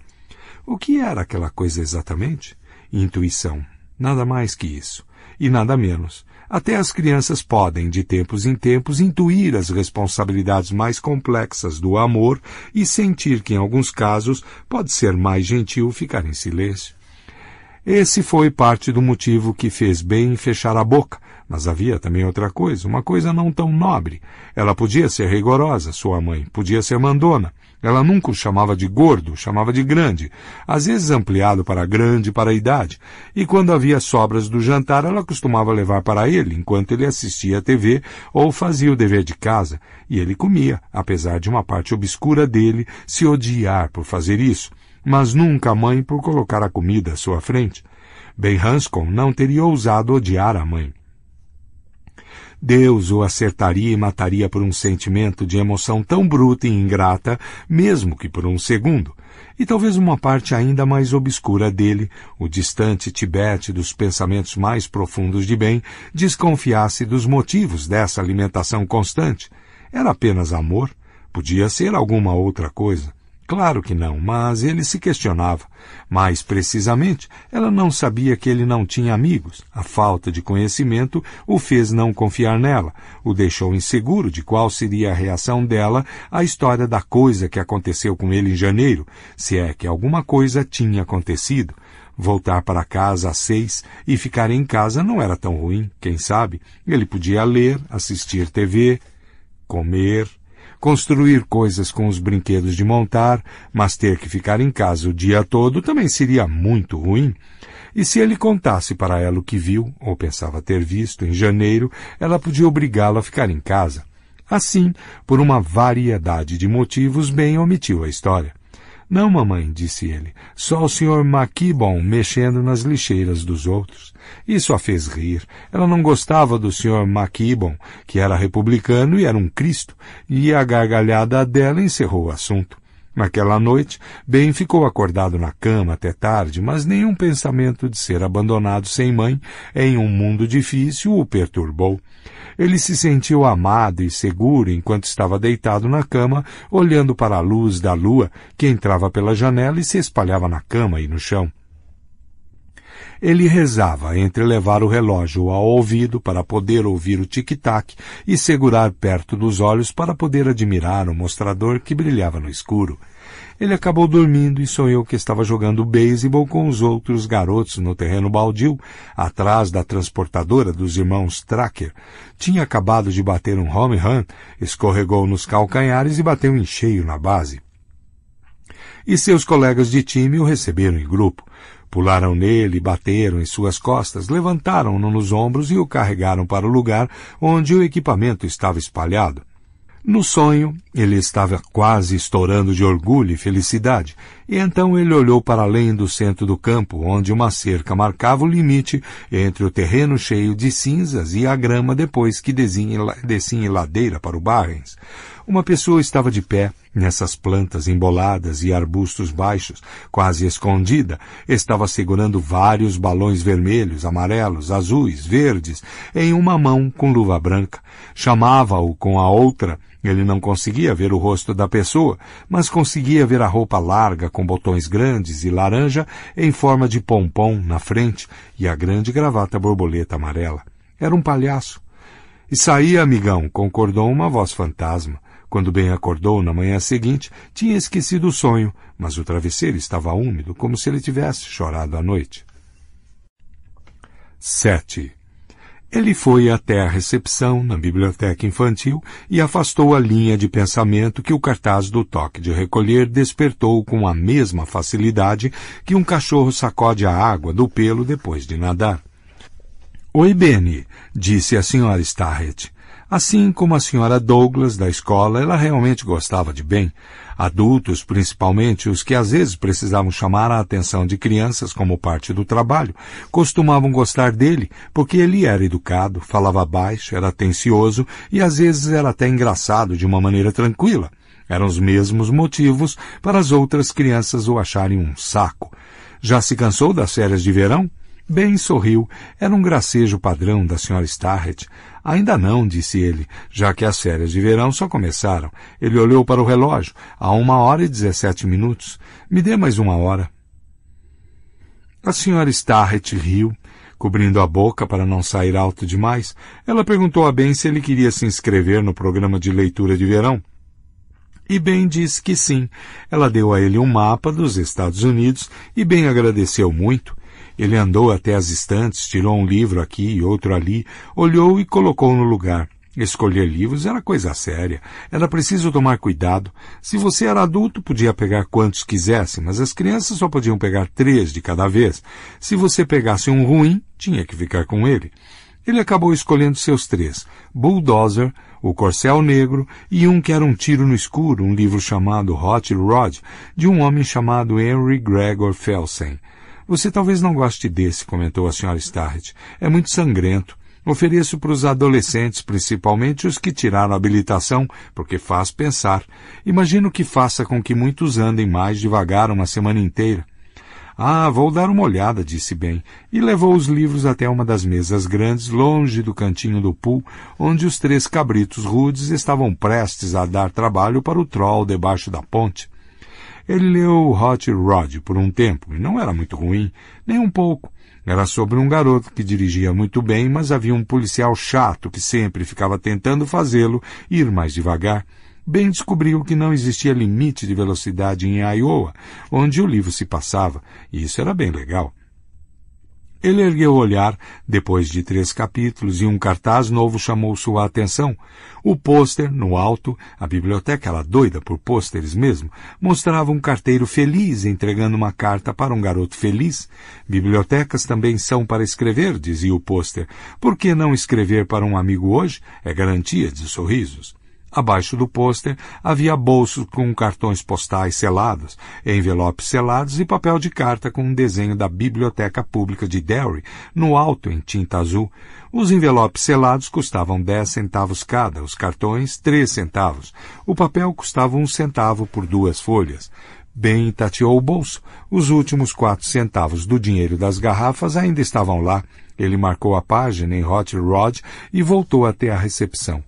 O que era aquela coisa exatamente? intuição. Nada mais que isso. E nada menos. Até as crianças podem, de tempos em tempos, intuir as responsabilidades mais complexas do amor e sentir que, em alguns casos, pode ser mais gentil ficar em silêncio. Esse foi parte do motivo que fez bem fechar a boca, mas havia também outra coisa, uma coisa não tão nobre. Ela podia ser rigorosa, sua mãe, podia ser mandona, ela nunca o chamava de gordo, chamava de grande, às vezes ampliado para grande para a idade, e quando havia sobras do jantar ela costumava levar para ele, enquanto ele assistia à TV ou fazia o dever de casa, e ele comia, apesar de uma parte obscura dele se odiar por fazer isso, mas nunca a mãe por colocar a comida à sua frente. Ben Hanscom não teria ousado odiar a mãe. Deus o acertaria e mataria por um sentimento de emoção tão bruta e ingrata, mesmo que por um segundo. E talvez uma parte ainda mais obscura dele, o distante Tibete dos pensamentos mais profundos de bem, desconfiasse dos motivos dessa alimentação constante. Era apenas amor? Podia ser alguma outra coisa. Claro que não, mas ele se questionava. Mais precisamente, ela não sabia que ele não tinha amigos. A falta de conhecimento o fez não confiar nela, o deixou inseguro de qual seria a reação dela à história da coisa que aconteceu com ele em janeiro, se é que alguma coisa tinha acontecido. Voltar para casa às seis e ficar em casa não era tão ruim, quem sabe? Ele podia ler, assistir TV, comer, Construir coisas com os brinquedos de montar, mas ter que ficar em casa o dia todo também seria muito ruim. E se ele contasse para ela o que viu, ou pensava ter visto, em janeiro, ela podia obrigá-lo a ficar em casa. Assim, por uma variedade de motivos, Ben omitiu a história. Não, mamãe, disse ele, só o Sr. Maquibon mexendo nas lixeiras dos outros. Isso a fez rir. Ela não gostava do Sr. McKibon, que era republicano e era um Cristo, e a gargalhada dela encerrou o assunto. Naquela noite, Ben ficou acordado na cama até tarde, mas nenhum pensamento de ser abandonado sem mãe em um mundo difícil o perturbou. Ele se sentiu amado e seguro enquanto estava deitado na cama, olhando para a luz da lua que entrava pela janela e se espalhava na cama e no chão. Ele rezava entre levar o relógio ao ouvido para poder ouvir o tic-tac e segurar perto dos olhos para poder admirar o mostrador que brilhava no escuro. Ele acabou dormindo e sonhou que estava jogando beisebol com os outros garotos no terreno baldio, atrás da transportadora dos irmãos Tracker. Tinha acabado de bater um home run, escorregou nos calcanhares e bateu em cheio na base. E seus colegas de time o receberam em grupo. Pularam nele, bateram em suas costas, levantaram-no nos ombros e o carregaram para o lugar onde o equipamento estava espalhado. No sonho, ele estava quase estourando de orgulho e felicidade, e então ele olhou para além do centro do campo, onde uma cerca marcava o limite entre o terreno cheio de cinzas e a grama depois que descia em ladeira para o Barrens. Uma pessoa estava de pé nessas plantas emboladas e arbustos baixos, quase escondida, estava segurando vários balões vermelhos, amarelos, azuis, verdes, em uma mão com luva branca. Chamava-o com a outra. Ele não conseguia ver o rosto da pessoa, mas conseguia ver a roupa larga com botões grandes e laranja em forma de pompom na frente e a grande gravata borboleta amarela. Era um palhaço. E saía, amigão, concordou uma voz fantasma. Quando bem acordou na manhã seguinte, tinha esquecido o sonho, mas o travesseiro estava úmido, como se ele tivesse chorado à noite. 7. Ele foi até a recepção, na biblioteca infantil, e afastou a linha de pensamento que o cartaz do toque de recolher despertou com a mesma facilidade que um cachorro sacode a água do pelo depois de nadar. Oi, Benny, disse a senhora Starrett. Assim como a senhora Douglas da escola, ela realmente gostava de bem. Adultos, principalmente os que às vezes precisavam chamar a atenção de crianças como parte do trabalho, costumavam gostar dele, porque ele era educado, falava baixo, era atencioso e às vezes era até engraçado de uma maneira tranquila. Eram os mesmos motivos para as outras crianças o acharem um saco. Já se cansou das férias de verão? Bem sorriu. Era um gracejo padrão da senhora Starrett. Ainda não, disse ele, já que as férias de verão só começaram. Ele olhou para o relógio. Há uma hora e dezessete minutos. Me dê mais uma hora. A senhora Starrett riu, cobrindo a boca para não sair alto demais. Ela perguntou a Ben se ele queria se inscrever no programa de leitura de verão. E Ben disse que sim. Ela deu a ele um mapa dos Estados Unidos e Ben agradeceu muito. Ele andou até as estantes, tirou um livro aqui e outro ali, olhou e colocou no lugar. Escolher livros era coisa séria. Era preciso tomar cuidado. Se você era adulto, podia pegar quantos quisesse, mas as crianças só podiam pegar três de cada vez. Se você pegasse um ruim, tinha que ficar com ele. Ele acabou escolhendo seus três: Bulldozer, O Corcel Negro e um que era um tiro no escuro, um livro chamado Hot Rod, de um homem chamado Henry Gregor Felsen. Você talvez não goste desse, comentou a senhora Starrett. É muito sangrento. Ofereço para os adolescentes, principalmente os que tiraram a habilitação, porque faz pensar. Imagino que faça com que muitos andem mais devagar uma semana inteira. Ah, vou dar uma olhada, disse bem, e levou os livros até uma das mesas grandes, longe do cantinho do pool, onde os três cabritos rudes estavam prestes a dar trabalho para o troll debaixo da ponte. Ele leu Hot Rod por um tempo, e não era muito ruim, nem um pouco. Era sobre um garoto que dirigia muito bem, mas havia um policial chato que sempre ficava tentando fazê-lo ir mais devagar. Ben descobriu que não existia limite de velocidade em Iowa, onde o livro se passava, e isso era bem legal. Ele ergueu o olhar, depois de três capítulos, e um cartaz novo chamou sua atenção. O pôster, no alto, a biblioteca era doida por pôsteres mesmo, mostrava um carteiro feliz entregando uma carta para um garoto feliz. Bibliotecas também são para escrever, dizia o pôster. Por que não escrever para um amigo hoje? É garantia de sorrisos. Abaixo do pôster havia bolsos com cartões postais selados, envelopes selados e papel de carta com um desenho da Biblioteca Pública de Derry, no alto em tinta azul. Os envelopes selados custavam dez centavos cada, os cartões três centavos. O papel custava um centavo por duas folhas. Bem tateou o bolso. Os últimos quatro centavos do dinheiro das garrafas ainda estavam lá. Ele marcou a página em Hot Rod e voltou até a recepção.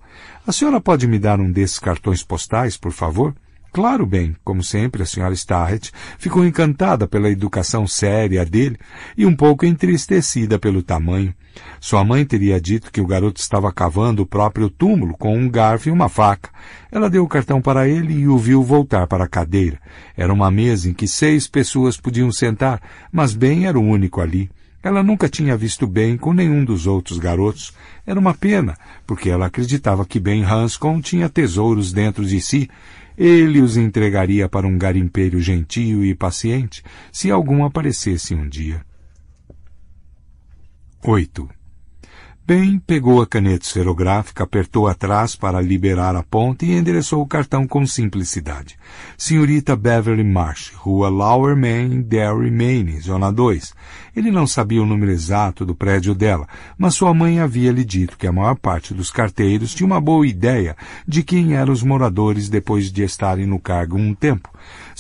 A senhora pode me dar um desses cartões postais, por favor? Claro, bem, como sempre, a senhora Starrett ficou encantada pela educação séria dele e um pouco entristecida pelo tamanho. Sua mãe teria dito que o garoto estava cavando o próprio túmulo com um garfo e uma faca. Ela deu o cartão para ele e o viu voltar para a cadeira. Era uma mesa em que seis pessoas podiam sentar, mas bem era o único ali. Ela nunca tinha visto Ben com nenhum dos outros garotos. Era uma pena, porque ela acreditava que Ben Hanscom tinha tesouros dentro de si. Ele os entregaria para um garimpeiro gentil e paciente, se algum aparecesse um dia. 8. Ben pegou a caneta esferográfica, apertou atrás para liberar a ponta e endereçou o cartão com simplicidade. Senhorita Beverly Marsh, Rua Lower Main, Derry, Maine, Zona 2. Ele não sabia o número exato do prédio dela, mas sua mãe havia lhe dito que a maior parte dos carteiros tinha uma boa ideia de quem eram os moradores depois de estarem no cargo um tempo.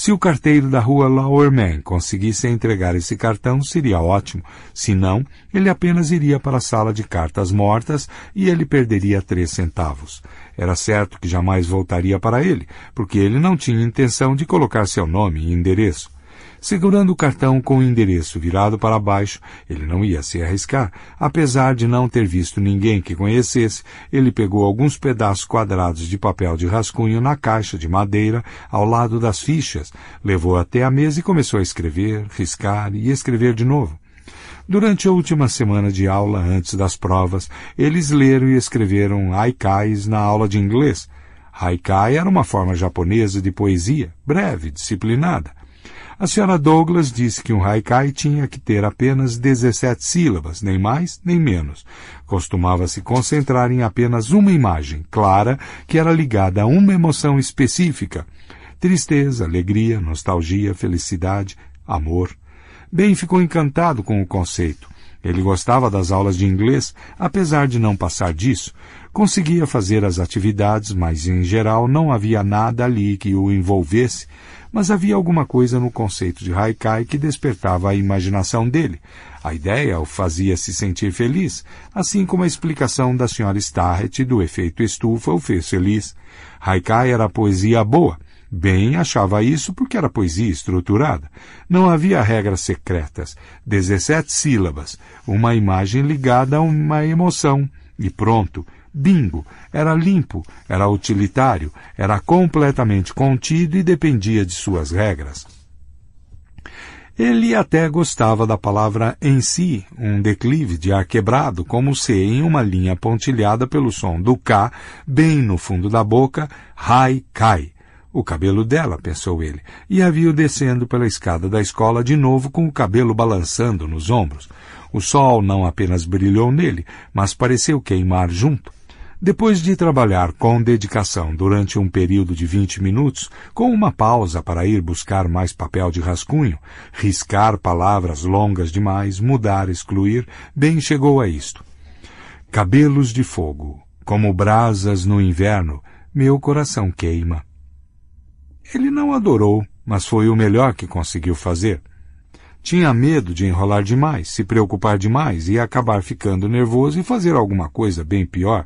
Se o carteiro da rua Lauerman conseguisse entregar esse cartão, seria ótimo. Se não, ele apenas iria para a sala de cartas mortas e ele perderia três centavos. Era certo que jamais voltaria para ele, porque ele não tinha intenção de colocar seu nome e endereço. Segurando o cartão com o endereço virado para baixo, ele não ia se arriscar. Apesar de não ter visto ninguém que conhecesse, ele pegou alguns pedaços quadrados de papel de rascunho na caixa de madeira ao lado das fichas, levou até a mesa e começou a escrever, riscar e escrever de novo. Durante a última semana de aula, antes das provas, eles leram e escreveram haikais na aula de inglês. Haikai era uma forma japonesa de poesia, breve, disciplinada. A senhora Douglas disse que um haikai tinha que ter apenas 17 sílabas, nem mais nem menos. Costumava se concentrar em apenas uma imagem, clara, que era ligada a uma emoção específica. Tristeza, alegria, nostalgia, felicidade, amor. Ben ficou encantado com o conceito. Ele gostava das aulas de inglês, apesar de não passar disso. Conseguia fazer as atividades, mas em geral não havia nada ali que o envolvesse mas havia alguma coisa no conceito de haikai que despertava a imaginação dele. A ideia o fazia se sentir feliz, assim como a explicação da senhora Starrett do efeito estufa o fez feliz. Haikai era poesia boa. Bem achava isso porque era poesia estruturada. Não havia regras secretas. Dezessete sílabas, uma imagem ligada a uma emoção. E pronto, bingo, era limpo, era utilitário, era completamente contido e dependia de suas regras. Ele até gostava da palavra em si, um declive de ar quebrado, como se em uma linha pontilhada pelo som do K, bem no fundo da boca, rai cai. O cabelo dela, pensou ele, e a viu descendo pela escada da escola de novo com o cabelo balançando nos ombros. O sol não apenas brilhou nele, mas pareceu queimar junto. Depois de trabalhar com dedicação durante um período de 20 minutos, com uma pausa para ir buscar mais papel de rascunho, riscar palavras longas demais, mudar, excluir, bem chegou a isto. Cabelos de fogo, como brasas no inverno, meu coração queima. Ele não adorou, mas foi o melhor que conseguiu fazer. Tinha medo de enrolar demais, se preocupar demais e acabar ficando nervoso e fazer alguma coisa bem pior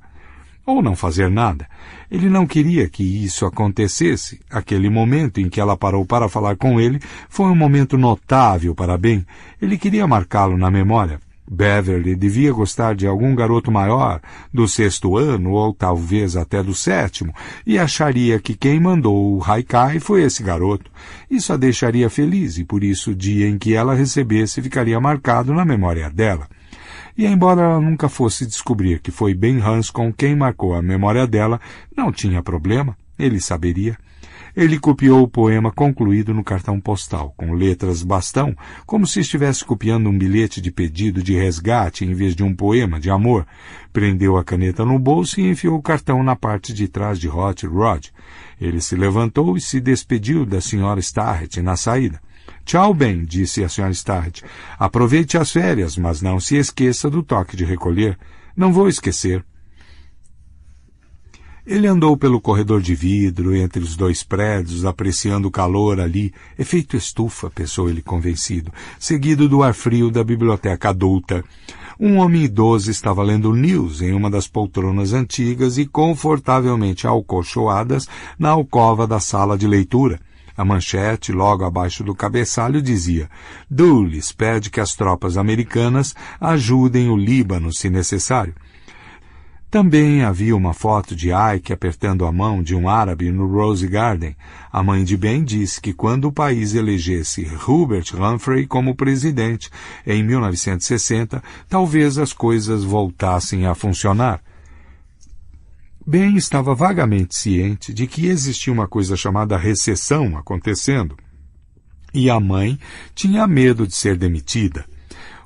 ou não fazer nada. Ele não queria que isso acontecesse. Aquele momento em que ela parou para falar com ele foi um momento notável para Ben. Ele queria marcá-lo na memória. Beverly devia gostar de algum garoto maior, do sexto ano ou talvez até do sétimo, e acharia que quem mandou o haikai foi esse garoto. Isso a deixaria feliz e por isso o dia em que ela recebesse ficaria marcado na memória dela. E embora ela nunca fosse descobrir que foi Ben Hanscom quem marcou a memória dela, não tinha problema, ele saberia. Ele copiou o poema concluído no cartão postal, com letras bastão, como se estivesse copiando um bilhete de pedido de resgate em vez de um poema de amor. Prendeu a caneta no bolso e enfiou o cartão na parte de trás de Hot Rod. Ele se levantou e se despediu da senhora Starrett na saída. Tchau, bem, disse a senhora Stard. Aproveite as férias, mas não se esqueça do toque de recolher. Não vou esquecer. Ele andou pelo corredor de vidro entre os dois prédios, apreciando o calor ali, efeito estufa, pensou ele convencido, seguido do ar frio da biblioteca adulta. Um homem idoso estava lendo News em uma das poltronas antigas e confortavelmente alcochoadas na alcova da sala de leitura. A manchete, logo abaixo do cabeçalho, dizia: Dulles pede que as tropas americanas ajudem o Líbano se necessário. Também havia uma foto de Ike apertando a mão de um árabe no Rose Garden. A mãe de Ben disse que quando o país elegesse Hubert Humphrey como presidente, em 1960, talvez as coisas voltassem a funcionar. Ben estava vagamente ciente de que existia uma coisa chamada recessão acontecendo. E a mãe tinha medo de ser demitida.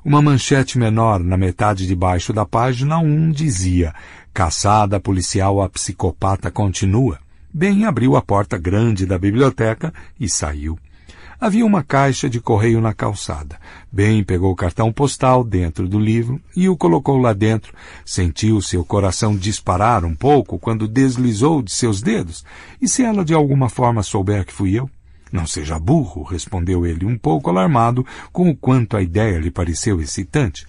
Uma manchete menor na metade de baixo da página 1 dizia: Caçada policial a psicopata continua. Ben abriu a porta grande da biblioteca e saiu. Havia uma caixa de correio na calçada. Bem pegou o cartão postal dentro do livro e o colocou lá dentro. Sentiu seu coração disparar um pouco quando deslizou de seus dedos. E se ela de alguma forma souber que fui eu? Não seja burro, respondeu ele, um pouco alarmado com o quanto a ideia lhe pareceu excitante.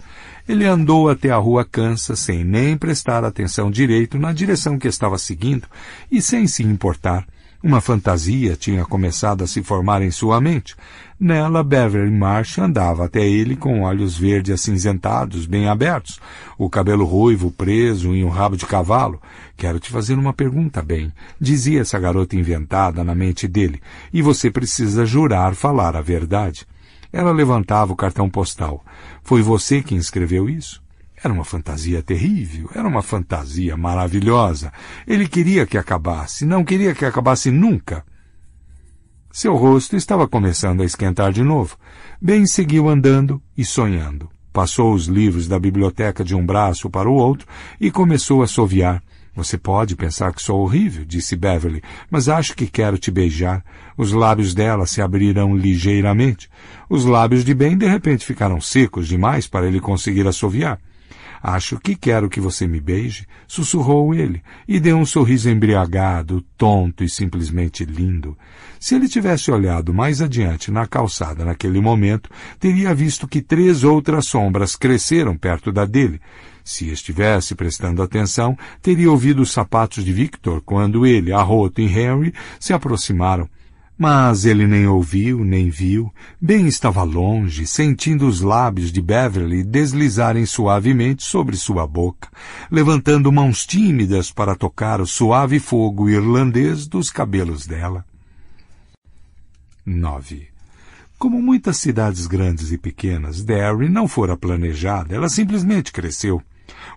Ele andou até a rua cansa, sem nem prestar atenção direito na direção que estava seguindo e sem se importar. Uma fantasia tinha começado a se formar em sua mente. Nela, Beverly Marsh andava até ele com olhos verdes acinzentados, bem abertos, o cabelo ruivo preso em um rabo de cavalo. Quero te fazer uma pergunta, bem, dizia essa garota inventada na mente dele, e você precisa jurar falar a verdade. Ela levantava o cartão postal. Foi você quem escreveu isso? Era uma fantasia terrível, era uma fantasia maravilhosa. Ele queria que acabasse, não queria que acabasse nunca. Seu rosto estava começando a esquentar de novo. Ben seguiu andando e sonhando. Passou os livros da biblioteca de um braço para o outro e começou a soviar. Você pode pensar que sou horrível, disse Beverly, mas acho que quero te beijar. Os lábios dela se abriram ligeiramente. Os lábios de Ben de repente ficaram secos demais para ele conseguir assoviar. Acho que quero que você me beije, sussurrou ele, e deu um sorriso embriagado, tonto e simplesmente lindo. Se ele tivesse olhado mais adiante na calçada naquele momento, teria visto que três outras sombras cresceram perto da dele. Se estivesse prestando atenção, teria ouvido os sapatos de Victor quando ele, Arroto e Henry se aproximaram. Mas ele nem ouviu, nem viu, bem estava longe, sentindo os lábios de Beverly deslizarem suavemente sobre sua boca, levantando mãos tímidas para tocar o suave fogo irlandês dos cabelos dela. 9. Como muitas cidades grandes e pequenas, Derry não fora planejada, ela simplesmente cresceu.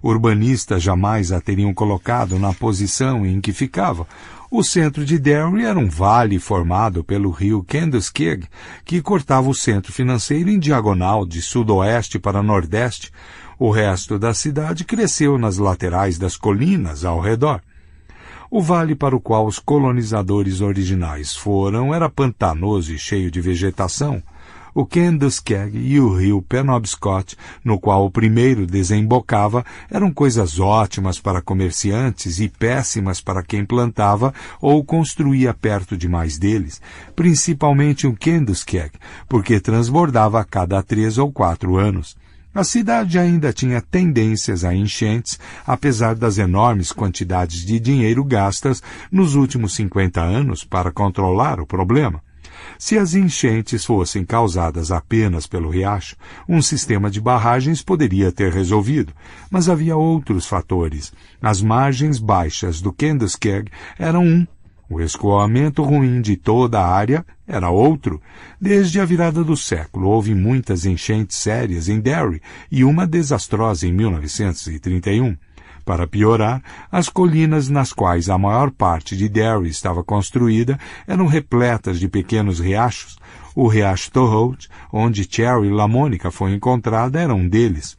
Urbanistas jamais a teriam colocado na posição em que ficava, o centro de Derry era um vale formado pelo rio Kenduskeag, que cortava o centro financeiro em diagonal de sudoeste para nordeste. O resto da cidade cresceu nas laterais das colinas ao redor. O vale para o qual os colonizadores originais foram era pantanoso e cheio de vegetação o Kenduskeg e o rio Penobscot, no qual o primeiro desembocava, eram coisas ótimas para comerciantes e péssimas para quem plantava ou construía perto demais deles, principalmente o Kenduskeg, porque transbordava a cada três ou quatro anos. A cidade ainda tinha tendências a enchentes, apesar das enormes quantidades de dinheiro gastas nos últimos 50 anos para controlar o problema. Se as enchentes fossem causadas apenas pelo riacho, um sistema de barragens poderia ter resolvido, mas havia outros fatores. As margens baixas do Kenderskeg eram um, o escoamento ruim de toda a área era outro. Desde a virada do século houve muitas enchentes sérias em Derry e uma desastrosa em 1931. Para piorar, as colinas nas quais a maior parte de Derry estava construída eram repletas de pequenos riachos. O riacho Thorold, onde Cherry Lamônica foi encontrada, era um deles.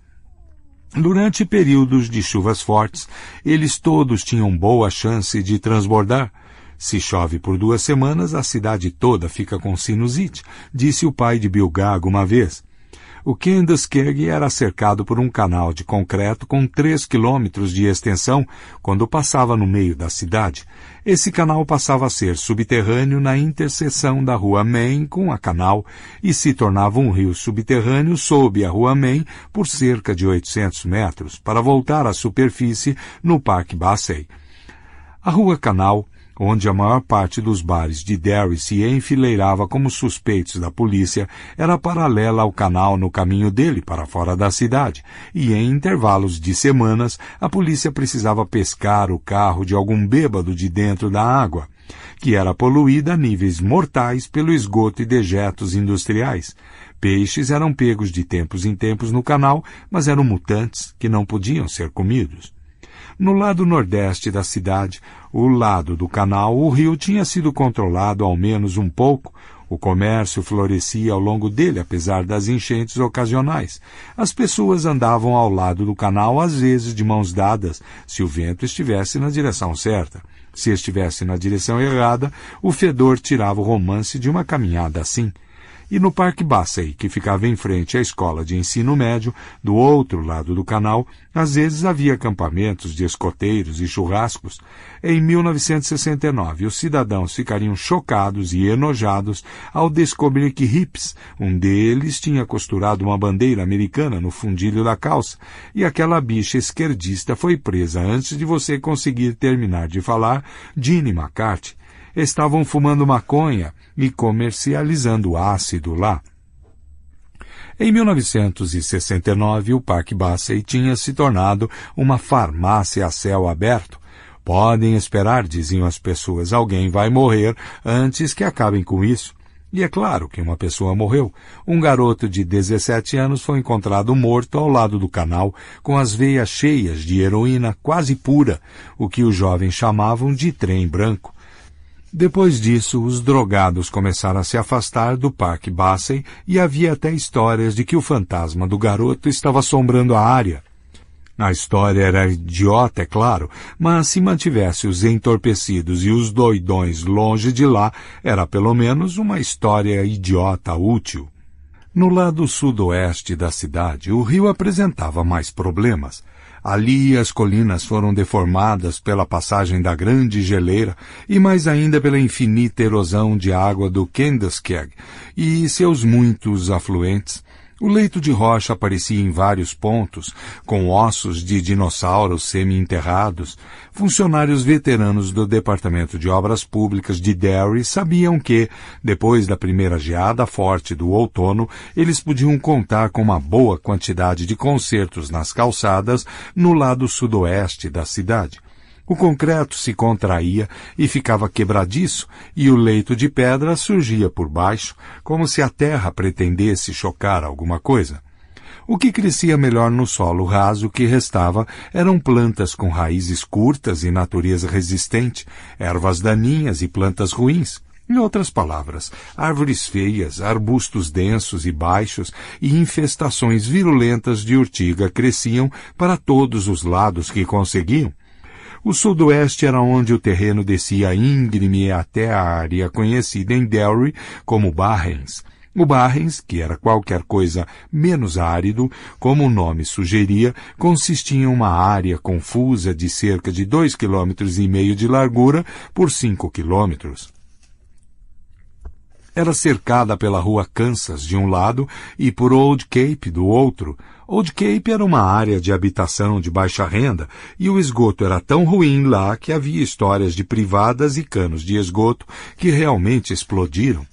Durante períodos de chuvas fortes, eles todos tinham boa chance de transbordar. Se chove por duas semanas, a cidade toda fica com sinusite, disse o pai de Bilgago uma vez. O Kinderskeg era cercado por um canal de concreto com 3 quilômetros de extensão quando passava no meio da cidade. Esse canal passava a ser subterrâneo na interseção da Rua Main com a canal e se tornava um rio subterrâneo sob a Rua Main por cerca de 800 metros para voltar à superfície no Parque Bassey. A Rua Canal onde a maior parte dos bares de Derry se enfileirava como suspeitos da polícia, era paralela ao canal no caminho dele para fora da cidade, e em intervalos de semanas a polícia precisava pescar o carro de algum bêbado de dentro da água, que era poluída a níveis mortais pelo esgoto e dejetos industriais. Peixes eram pegos de tempos em tempos no canal, mas eram mutantes que não podiam ser comidos. No lado nordeste da cidade, o lado do canal, o rio tinha sido controlado ao menos um pouco. O comércio florescia ao longo dele, apesar das enchentes ocasionais. As pessoas andavam ao lado do canal, às vezes de mãos dadas, se o vento estivesse na direção certa. Se estivesse na direção errada, o fedor tirava o romance de uma caminhada assim e no Parque Bassey, que ficava em frente à escola de ensino médio, do outro lado do canal, às vezes havia acampamentos de escoteiros e churrascos. Em 1969, os cidadãos ficariam chocados e enojados ao descobrir que Hips, um deles, tinha costurado uma bandeira americana no fundilho da calça, e aquela bicha esquerdista foi presa antes de você conseguir terminar de falar, Gene McCarthy, estavam fumando maconha e comercializando ácido lá. Em 1969, o Parque Bassey tinha se tornado uma farmácia a céu aberto. Podem esperar, diziam as pessoas, alguém vai morrer antes que acabem com isso. E é claro que uma pessoa morreu. Um garoto de 17 anos foi encontrado morto ao lado do canal, com as veias cheias de heroína quase pura, o que os jovens chamavam de trem branco. Depois disso, os drogados começaram a se afastar do Parque Bassey e havia até histórias de que o fantasma do garoto estava assombrando a área. A história era idiota, é claro, mas se mantivesse os entorpecidos e os doidões longe de lá, era pelo menos uma história idiota útil. No lado sudoeste da cidade, o rio apresentava mais problemas. Ali as colinas foram deformadas pela passagem da grande geleira e mais ainda pela infinita erosão de água do Kenderskeg e seus muitos afluentes, o leito de rocha aparecia em vários pontos, com ossos de dinossauros semi-enterrados. Funcionários veteranos do Departamento de Obras Públicas de Derry sabiam que, depois da primeira geada forte do outono, eles podiam contar com uma boa quantidade de concertos nas calçadas no lado sudoeste da cidade. O concreto se contraía e ficava quebradiço, e o leito de pedra surgia por baixo, como se a terra pretendesse chocar alguma coisa. O que crescia melhor no solo raso que restava eram plantas com raízes curtas e natureza resistente, ervas daninhas e plantas ruins. Em outras palavras, árvores feias, arbustos densos e baixos e infestações virulentas de urtiga cresciam para todos os lados que conseguiam, o sudoeste era onde o terreno descia íngreme até a área conhecida em Derry como Barrens. O Barrens, que era qualquer coisa menos árido, como o nome sugeria, consistia em uma área confusa de cerca de dois quilômetros e meio de largura por cinco quilômetros. Era cercada pela rua Kansas de um lado e por Old Cape do outro, Old Cape era uma área de habitação de baixa renda e o esgoto era tão ruim lá que havia histórias de privadas e canos de esgoto que realmente explodiram.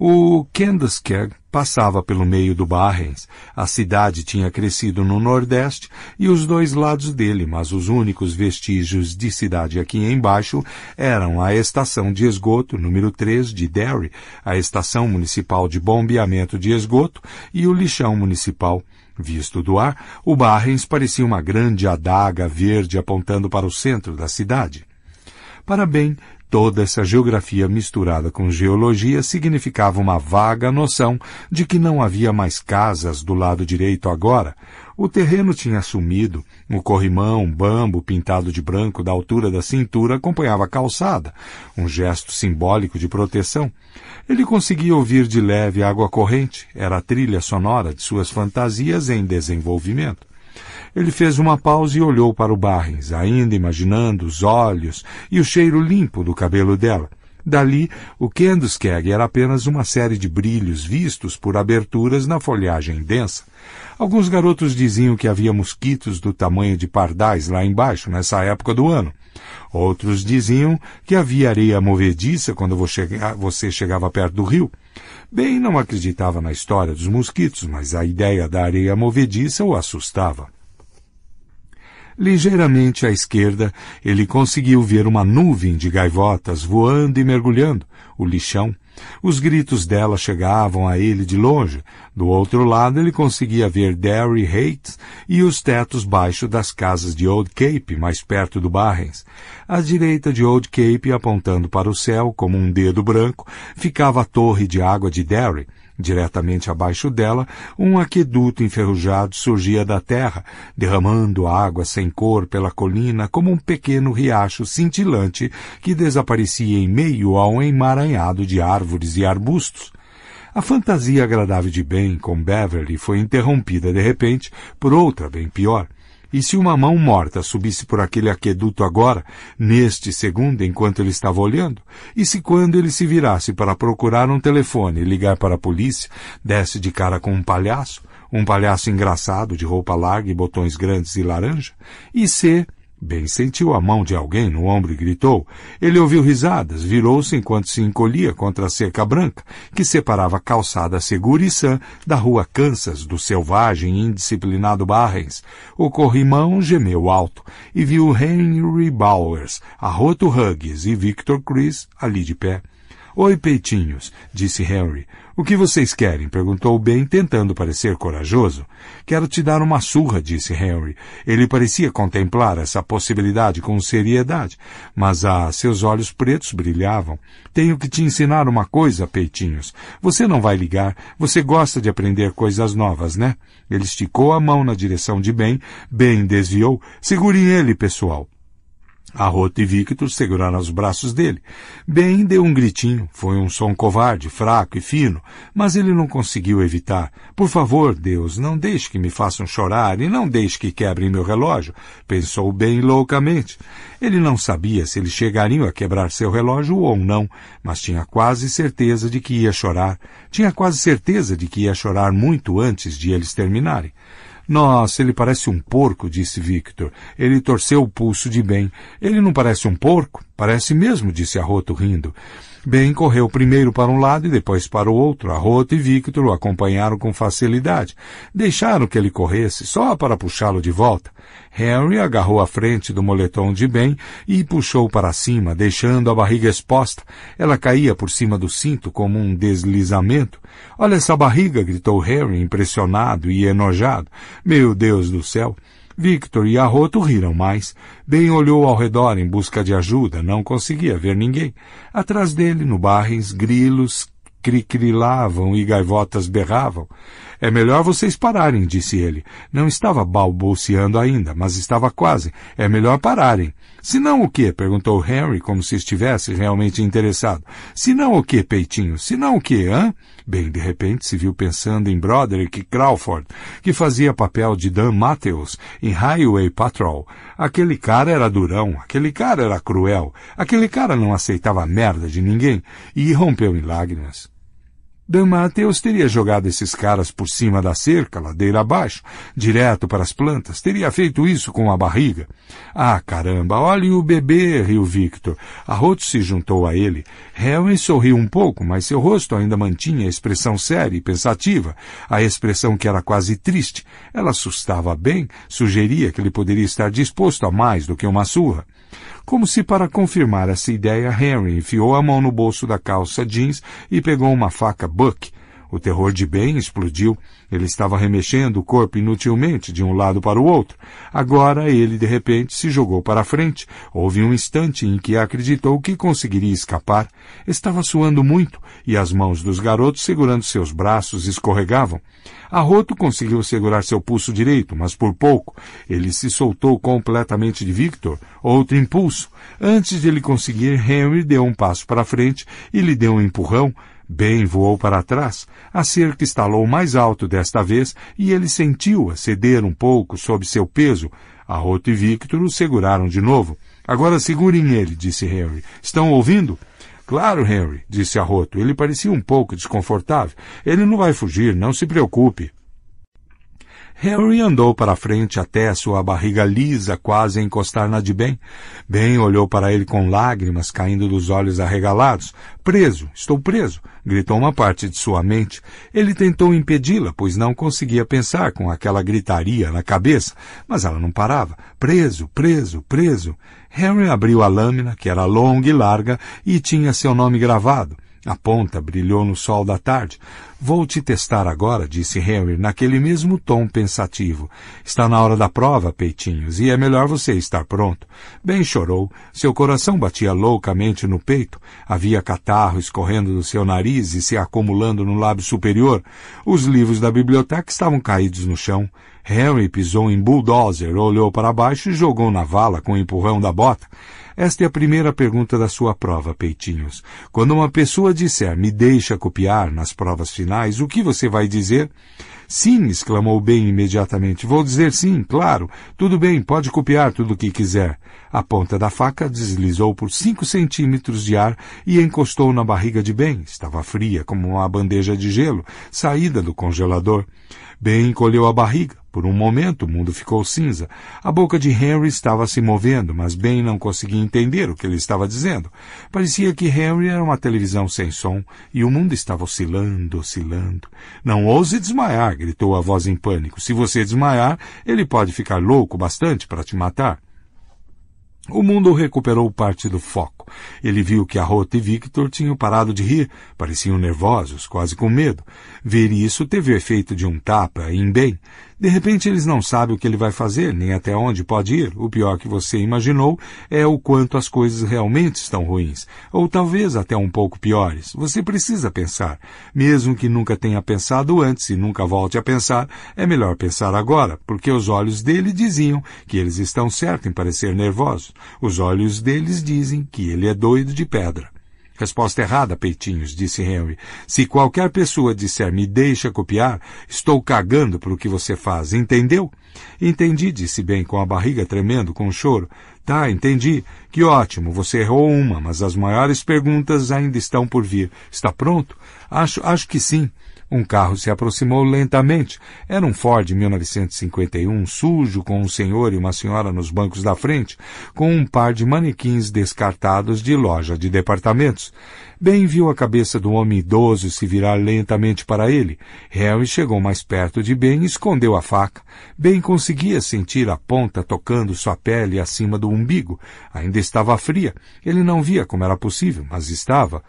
O Kenduskerg passava pelo meio do Barrens. A cidade tinha crescido no nordeste e os dois lados dele, mas os únicos vestígios de cidade aqui embaixo eram a estação de esgoto número 3 de Derry, a estação municipal de bombeamento de esgoto e o lixão municipal. Visto do ar, o Barrens parecia uma grande adaga verde apontando para o centro da cidade. Para bem, toda essa geografia misturada com geologia significava uma vaga noção de que não havia mais casas do lado direito agora, o terreno tinha assumido, o corrimão, bambo pintado de branco da altura da cintura acompanhava a calçada, um gesto simbólico de proteção. Ele conseguia ouvir de leve a água corrente, era a trilha sonora de suas fantasias em desenvolvimento. Ele fez uma pausa e olhou para o Barrens, ainda imaginando os olhos e o cheiro limpo do cabelo dela. Dali, o Kenduskeg era apenas uma série de brilhos vistos por aberturas na folhagem densa. Alguns garotos diziam que havia mosquitos do tamanho de pardais lá embaixo nessa época do ano. Outros diziam que havia areia movediça quando você chegava perto do rio. Bem, não acreditava na história dos mosquitos, mas a ideia da areia movediça o assustava. Ligeiramente à esquerda, ele conseguiu ver uma nuvem de gaivotas voando e mergulhando. O lixão os gritos dela chegavam a ele de longe. Do outro lado, ele conseguia ver Derry Heights e os tetos baixos das casas de Old Cape, mais perto do Barrens. À direita de Old Cape, apontando para o céu como um dedo branco, ficava a torre de água de Derry Diretamente abaixo dela, um aqueduto enferrujado surgia da terra, derramando água sem cor pela colina como um pequeno riacho cintilante que desaparecia em meio a um emaranhado de árvores e arbustos. A fantasia agradável de Ben com Beverly foi interrompida de repente por outra bem pior — e se uma mão morta subisse por aquele aqueduto agora, neste segundo, enquanto ele estava olhando? E se quando ele se virasse para procurar um telefone e ligar para a polícia, desse de cara com um palhaço? Um palhaço engraçado, de roupa larga e botões grandes e laranja? E se, Ben sentiu a mão de alguém no ombro e gritou. Ele ouviu risadas, virou-se enquanto se encolhia contra a cerca branca, que separava a calçada segura e sã da rua Kansas, do selvagem e indisciplinado Barrens. O corrimão gemeu alto e viu Henry Bowers, Arroto Huggies e Victor Chris ali de pé. Oi, peitinhos, disse Henry. O que vocês querem? perguntou Ben, tentando parecer corajoso. Quero te dar uma surra, disse Henry. Ele parecia contemplar essa possibilidade com seriedade, mas ah, seus olhos pretos brilhavam. Tenho que te ensinar uma coisa, peitinhos. Você não vai ligar. Você gosta de aprender coisas novas, né? Ele esticou a mão na direção de Ben. Ben desviou. Segurem ele, pessoal. Arroto e Victor seguraram os braços dele. Bem deu um gritinho. Foi um som covarde, fraco e fino, mas ele não conseguiu evitar. Por favor, Deus, não deixe que me façam chorar e não deixe que quebrem meu relógio, pensou bem loucamente. Ele não sabia se eles chegariam a quebrar seu relógio ou não, mas tinha quase certeza de que ia chorar. Tinha quase certeza de que ia chorar muito antes de eles terminarem. Nossa, ele parece um porco, disse Victor. Ele torceu o pulso de bem. Ele não parece um porco? Parece mesmo, disse Arroto rindo. Ben correu primeiro para um lado e depois para o outro. Arroto e Victor o acompanharam com facilidade. Deixaram que ele corresse, só para puxá-lo de volta. Harry agarrou a frente do moletom de Ben e puxou para cima, deixando a barriga exposta. Ela caía por cima do cinto como um deslizamento. Olha essa barriga! gritou Harry, impressionado e enojado. Meu Deus do céu! Victor e Arroto riram mais. Ben olhou ao redor em busca de ajuda, não conseguia ver ninguém. Atrás dele, no barrens, grilos cricrilavam e gaivotas berravam. É melhor vocês pararem, disse ele. Não estava balbuciando ainda, mas estava quase. É melhor pararem. Se não o quê? perguntou Henry, como se estivesse realmente interessado. Se não o quê, peitinho? Se não o quê, hã? Bem, de repente se viu pensando em Broderick Crawford, que fazia papel de Dan Matthews em Highway Patrol. Aquele cara era durão, aquele cara era cruel, aquele cara não aceitava merda de ninguém e rompeu em lágrimas. Damateus teria jogado esses caras por cima da cerca, ladeira abaixo, direto para as plantas. Teria feito isso com a barriga. Ah, caramba, olhe o bebê, riu Victor. Arroto se juntou a ele. Helen sorriu um pouco, mas seu rosto ainda mantinha a expressão séria e pensativa, a expressão que era quase triste. Ela assustava bem, sugeria que ele poderia estar disposto a mais do que uma surra. Como se para confirmar essa ideia, Henry enfiou a mão no bolso da calça jeans e pegou uma faca Buck o terror de Ben explodiu. Ele estava remexendo o corpo inutilmente de um lado para o outro. Agora ele, de repente, se jogou para a frente. Houve um instante em que acreditou que conseguiria escapar. Estava suando muito e as mãos dos garotos segurando seus braços escorregavam. Arroto conseguiu segurar seu pulso direito, mas por pouco. Ele se soltou completamente de Victor. Outro impulso. Antes de ele conseguir, Henry deu um passo para frente e lhe deu um empurrão. Bem voou para trás, a cerca estalou mais alto desta vez e ele sentiu-a ceder um pouco sob seu peso. Arroto e Victor o seguraram de novo. Agora segurem ele, disse Harry. Estão ouvindo? Claro, Harry, disse Arroto. Ele parecia um pouco desconfortável. Ele não vai fugir, não se preocupe. Harry andou para frente até a sua barriga lisa quase encostar na de Ben. Ben olhou para ele com lágrimas caindo dos olhos arregalados. Preso, estou preso, gritou uma parte de sua mente. Ele tentou impedi-la, pois não conseguia pensar com aquela gritaria na cabeça, mas ela não parava. Preso, preso, preso. Harry abriu a lâmina, que era longa e larga e tinha seu nome gravado. A ponta brilhou no sol da tarde. Vou te testar agora, disse Henry, naquele mesmo tom pensativo. Está na hora da prova, peitinhos, e é melhor você estar pronto. Bem chorou. Seu coração batia loucamente no peito. Havia catarro escorrendo do seu nariz e se acumulando no lábio superior. Os livros da biblioteca estavam caídos no chão. Henry pisou em bulldozer, olhou para baixo e jogou na vala com o um empurrão da bota. Esta é a primeira pergunta da sua prova, Peitinhos. Quando uma pessoa disser me deixa copiar nas provas finais, o que você vai dizer? Sim, exclamou bem imediatamente. Vou dizer sim, claro. Tudo bem, pode copiar tudo o que quiser. A ponta da faca deslizou por cinco centímetros de ar e encostou na barriga de Ben. Estava fria como uma bandeja de gelo, saída do congelador. Ben encolheu a barriga. Por um momento o mundo ficou cinza. A boca de Henry estava se movendo, mas Ben não conseguia entender o que ele estava dizendo. Parecia que Henry era uma televisão sem som e o mundo estava oscilando, oscilando. Não ouse desmaiar, gritou a voz em pânico. Se você desmaiar, ele pode ficar louco bastante para te matar. O mundo recuperou parte do foco. Ele viu que a Rota e Victor tinham parado de rir, pareciam nervosos, quase com medo. Ver isso teve o efeito de um tapa em bem. De repente eles não sabem o que ele vai fazer, nem até onde pode ir. O pior que você imaginou é o quanto as coisas realmente estão ruins, ou talvez até um pouco piores. Você precisa pensar. Mesmo que nunca tenha pensado antes e nunca volte a pensar, é melhor pensar agora, porque os olhos dele diziam que eles estão certos em parecer nervosos. Os olhos deles dizem que ele é doido de pedra. Resposta errada, peitinhos, disse Henry. Se qualquer pessoa disser me deixa copiar, estou cagando pelo que você faz, entendeu? Entendi, disse bem, com a barriga tremendo, com um choro. Tá, entendi. Que ótimo, você errou uma, mas as maiores perguntas ainda estão por vir. Está pronto? Acho, acho que sim. Um carro se aproximou lentamente. Era um Ford 1951, sujo, com um senhor e uma senhora nos bancos da frente, com um par de manequins descartados de loja de departamentos. Ben viu a cabeça do homem idoso se virar lentamente para ele. Harry chegou mais perto de Ben e escondeu a faca. Ben conseguia sentir a ponta tocando sua pele acima do umbigo. Ainda estava fria. Ele não via como era possível, mas estava.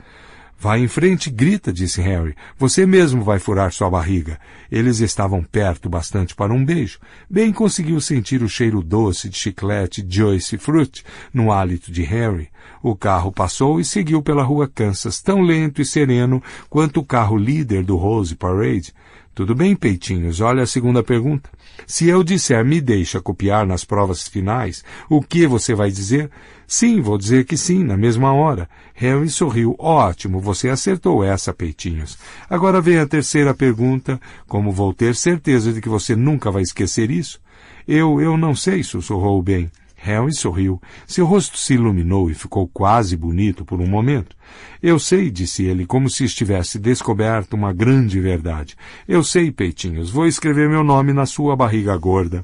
Vá em frente e grita, disse Harry. Você mesmo vai furar sua barriga. Eles estavam perto bastante para um beijo. Bem conseguiu sentir o cheiro doce de chiclete Joyce Fruit no hálito de Harry. O carro passou e seguiu pela rua Kansas, tão lento e sereno quanto o carro líder do Rose Parade. Tudo bem, peitinhos, olha a segunda pergunta. Se eu disser me deixa copiar nas provas finais, o que você vai dizer? Sim, vou dizer que sim, na mesma hora. Harry sorriu. Ótimo, você acertou essa, peitinhos. Agora vem a terceira pergunta. Como vou ter certeza de que você nunca vai esquecer isso? Eu, eu não sei, sussurrou bem. Harry sorriu. Seu rosto se iluminou e ficou quase bonito por um momento. Eu sei, disse ele, como se estivesse descoberto uma grande verdade. Eu sei, peitinhos, vou escrever meu nome na sua barriga gorda.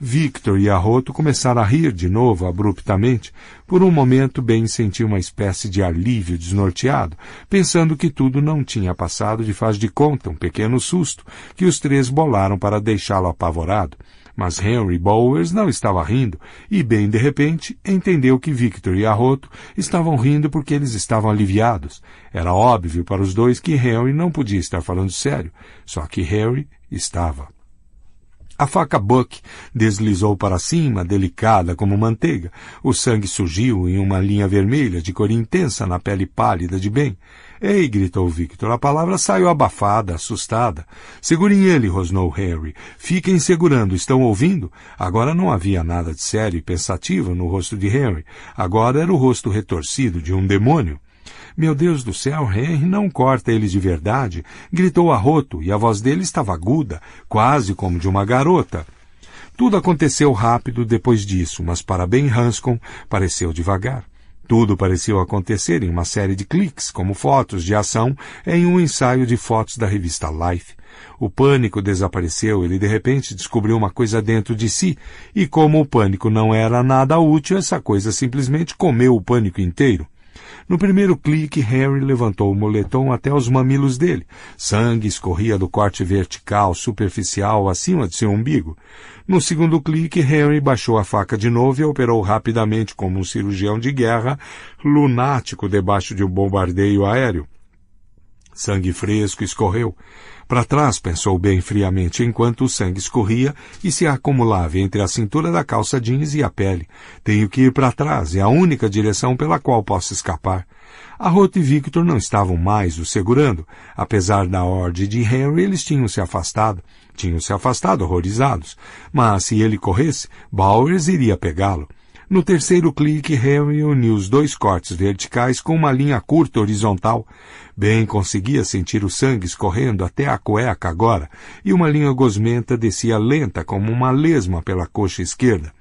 Victor e Arroto começaram a rir de novo abruptamente. Por um momento, Ben sentiu uma espécie de alívio desnorteado, pensando que tudo não tinha passado de faz de conta, um pequeno susto, que os três bolaram para deixá-lo apavorado. Mas Henry Bowers não estava rindo, e bem de repente entendeu que Victor e Arroto estavam rindo porque eles estavam aliviados. Era óbvio para os dois que Henry não podia estar falando sério, só que Henry estava. A faca Buck deslizou para cima, delicada como manteiga. O sangue surgiu em uma linha vermelha de cor intensa na pele pálida de Ben. Ei, gritou Victor. A palavra saiu abafada, assustada. Segurem ele, rosnou Harry. Fiquem segurando, estão ouvindo? Agora não havia nada de sério e pensativo no rosto de Harry. Agora era o rosto retorcido de um demônio. Meu Deus do céu, Henry não corta eles de verdade, gritou Arroto, e a voz dele estava aguda, quase como de uma garota. Tudo aconteceu rápido depois disso, mas para Ben Hanscom pareceu devagar. Tudo pareceu acontecer em uma série de cliques, como fotos de ação em um ensaio de fotos da revista Life. O pânico desapareceu, ele de repente descobriu uma coisa dentro de si, e como o pânico não era nada útil, essa coisa simplesmente comeu o pânico inteiro. No primeiro clique, Harry levantou o moletom até os mamilos dele. Sangue escorria do corte vertical superficial acima de seu umbigo. No segundo clique, Harry baixou a faca de novo e operou rapidamente como um cirurgião de guerra, lunático debaixo de um bombardeio aéreo. Sangue fresco escorreu. Para trás, pensou bem friamente, enquanto o sangue escorria e se acumulava entre a cintura da calça jeans e a pele. Tenho que ir para trás, é a única direção pela qual posso escapar. Arroto e Victor não estavam mais o segurando. Apesar da ordem de Henry, eles tinham se afastado. Tinham se afastado horrorizados. Mas se ele corresse, Bowers iria pegá-lo. No terceiro clique, Harry uniu os dois cortes verticais com uma linha curta horizontal. Bem conseguia sentir o sangue escorrendo até a cueca agora, e uma linha gosmenta descia lenta como uma lesma pela coxa esquerda.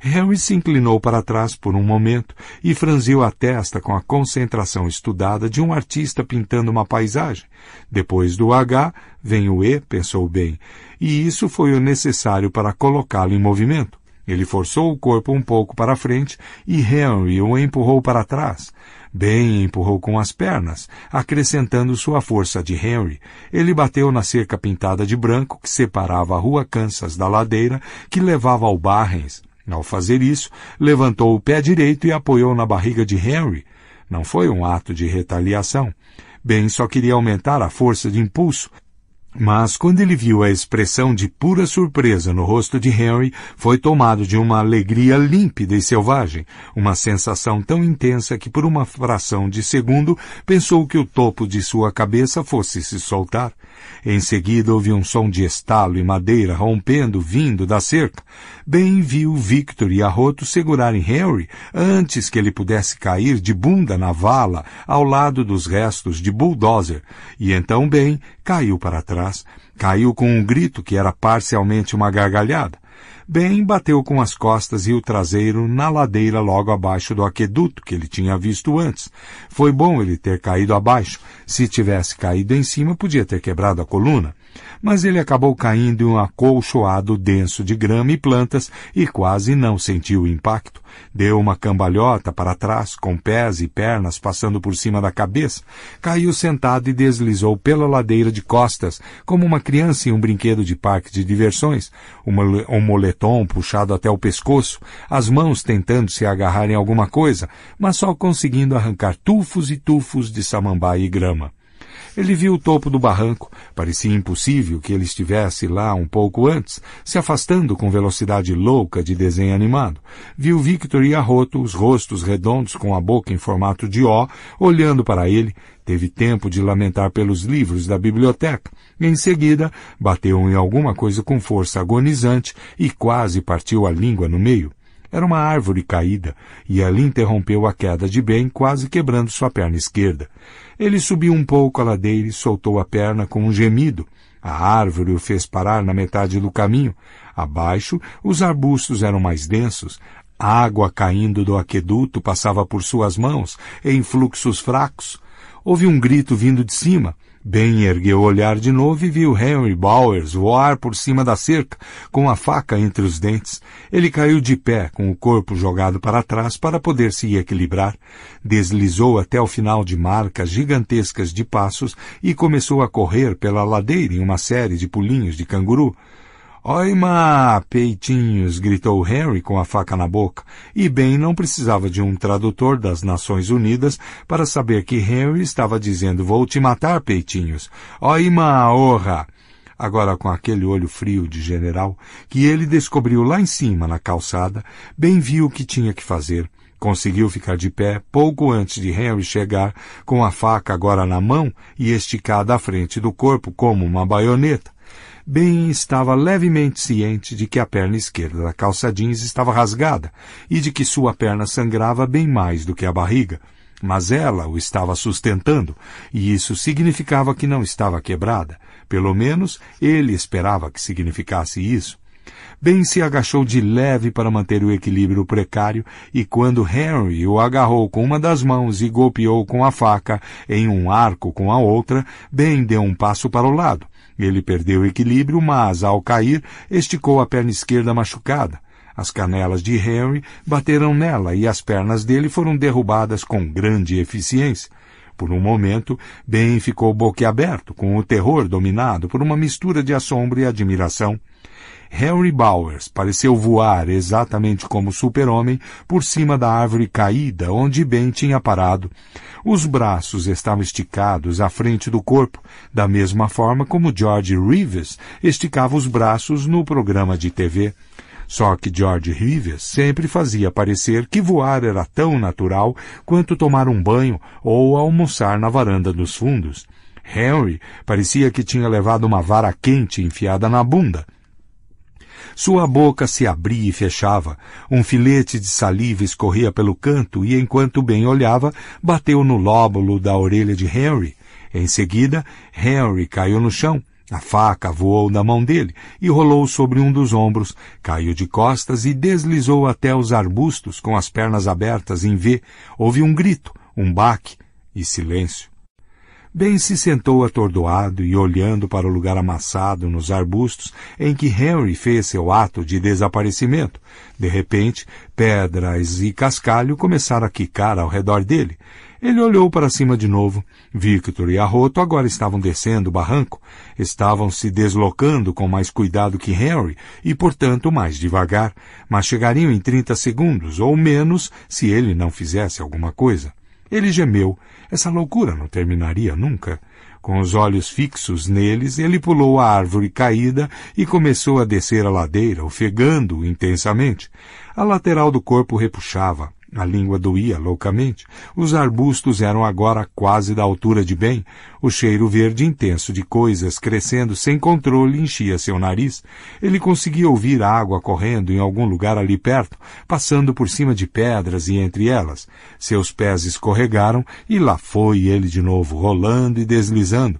Harry se inclinou para trás por um momento e franziu a testa com a concentração estudada de um artista pintando uma paisagem. Depois do H, vem o E, pensou bem, e isso foi o necessário para colocá-lo em movimento. Ele forçou o corpo um pouco para frente e Henry o empurrou para trás. Bem empurrou com as pernas, acrescentando sua força de Henry. Ele bateu na cerca pintada de branco que separava a rua Kansas da ladeira que levava ao Barrens. Ao fazer isso, levantou o pé direito e apoiou na barriga de Henry. Não foi um ato de retaliação. Ben só queria aumentar a força de impulso mas quando ele viu a expressão de pura surpresa no rosto de Henry, foi tomado de uma alegria límpida e selvagem, uma sensação tão intensa que por uma fração de segundo pensou que o topo de sua cabeça fosse se soltar em seguida houve um som de estalo e madeira rompendo vindo da cerca. Bem viu Victor e Arroto segurarem Henry antes que ele pudesse cair de bunda na vala ao lado dos restos de Bulldozer. E então bem caiu para trás. Caiu com um grito que era parcialmente uma gargalhada bem bateu com as costas e o traseiro na ladeira logo abaixo do aqueduto que ele tinha visto antes. Foi bom ele ter caído abaixo. Se tivesse caído em cima, podia ter quebrado a coluna. Mas ele acabou caindo em um acolchoado denso de grama e plantas e quase não sentiu o impacto. Deu uma cambalhota para trás, com pés e pernas passando por cima da cabeça, caiu sentado e deslizou pela ladeira de costas, como uma criança em um brinquedo de parque de diversões, um moletom puxado até o pescoço, as mãos tentando se agarrar em alguma coisa, mas só conseguindo arrancar tufos e tufos de samambaia e grama. Ele viu o topo do barranco. Parecia impossível que ele estivesse lá um pouco antes, se afastando com velocidade louca de desenho animado. Viu Victor e Arroto, os rostos redondos com a boca em formato de O, olhando para ele. Teve tempo de lamentar pelos livros da biblioteca. Em seguida, bateu em alguma coisa com força agonizante e quase partiu a língua no meio. Era uma árvore caída, e ali interrompeu a queda de Ben, quase quebrando sua perna esquerda. Ele subiu um pouco a ladeira e soltou a perna com um gemido. A árvore o fez parar na metade do caminho. Abaixo, os arbustos eram mais densos. A água caindo do aqueduto passava por suas mãos, em fluxos fracos. Houve um grito vindo de cima. Ben ergueu o olhar de novo e viu Henry Bowers voar por cima da cerca, com a faca entre os dentes. Ele caiu de pé, com o corpo jogado para trás para poder se equilibrar. Deslizou até o final de marcas gigantescas de passos e começou a correr pela ladeira em uma série de pulinhos de canguru. Oi, ma, peitinhos! gritou Harry com a faca na boca, e bem não precisava de um tradutor das Nações Unidas para saber que Harry estava dizendo vou te matar, peitinhos. Oi, ma, orra! Agora com aquele olho frio de general que ele descobriu lá em cima na calçada, bem viu o que tinha que fazer. Conseguiu ficar de pé pouco antes de Harry chegar, com a faca agora na mão e esticada à frente do corpo como uma baioneta bem estava levemente ciente de que a perna esquerda da calça jeans estava rasgada e de que sua perna sangrava bem mais do que a barriga. Mas ela o estava sustentando, e isso significava que não estava quebrada. Pelo menos ele esperava que significasse isso. Ben se agachou de leve para manter o equilíbrio precário e quando Henry o agarrou com uma das mãos e golpeou com a faca em um arco com a outra, Ben deu um passo para o lado. Ele perdeu o equilíbrio, mas, ao cair, esticou a perna esquerda machucada. As canelas de Henry bateram nela e as pernas dele foram derrubadas com grande eficiência. Por um momento, Ben ficou boquiaberto, com o terror dominado por uma mistura de assombro e admiração. Harry Bowers pareceu voar exatamente como super-homem por cima da árvore caída onde Ben tinha parado. Os braços estavam esticados à frente do corpo, da mesma forma como George Reeves esticava os braços no programa de TV. Só que George Reeves sempre fazia parecer que voar era tão natural quanto tomar um banho ou almoçar na varanda dos fundos. Henry parecia que tinha levado uma vara quente enfiada na bunda. Sua boca se abria e fechava, um filete de saliva escorria pelo canto e, enquanto bem olhava, bateu no lóbulo da orelha de Henry. Em seguida, Henry caiu no chão. A faca voou da mão dele e rolou sobre um dos ombros, caiu de costas e deslizou até os arbustos com as pernas abertas em V. Houve um grito, um baque e silêncio. Ben se sentou atordoado e olhando para o lugar amassado nos arbustos em que Henry fez seu ato de desaparecimento. De repente, pedras e cascalho começaram a quicar ao redor dele. Ele olhou para cima de novo. Victor e Arroto agora estavam descendo o barranco. Estavam se deslocando com mais cuidado que Henry e, portanto, mais devagar, mas chegariam em 30 segundos ou menos se ele não fizesse alguma coisa. Ele gemeu. Essa loucura não terminaria nunca. Com os olhos fixos neles, ele pulou a árvore caída e começou a descer a ladeira, ofegando intensamente. A lateral do corpo repuxava. A língua doía loucamente. Os arbustos eram agora quase da altura de bem. O cheiro verde intenso de coisas crescendo sem controle enchia seu nariz. Ele conseguia ouvir a água correndo em algum lugar ali perto, passando por cima de pedras e entre elas. Seus pés escorregaram e lá foi ele de novo, rolando e deslizando.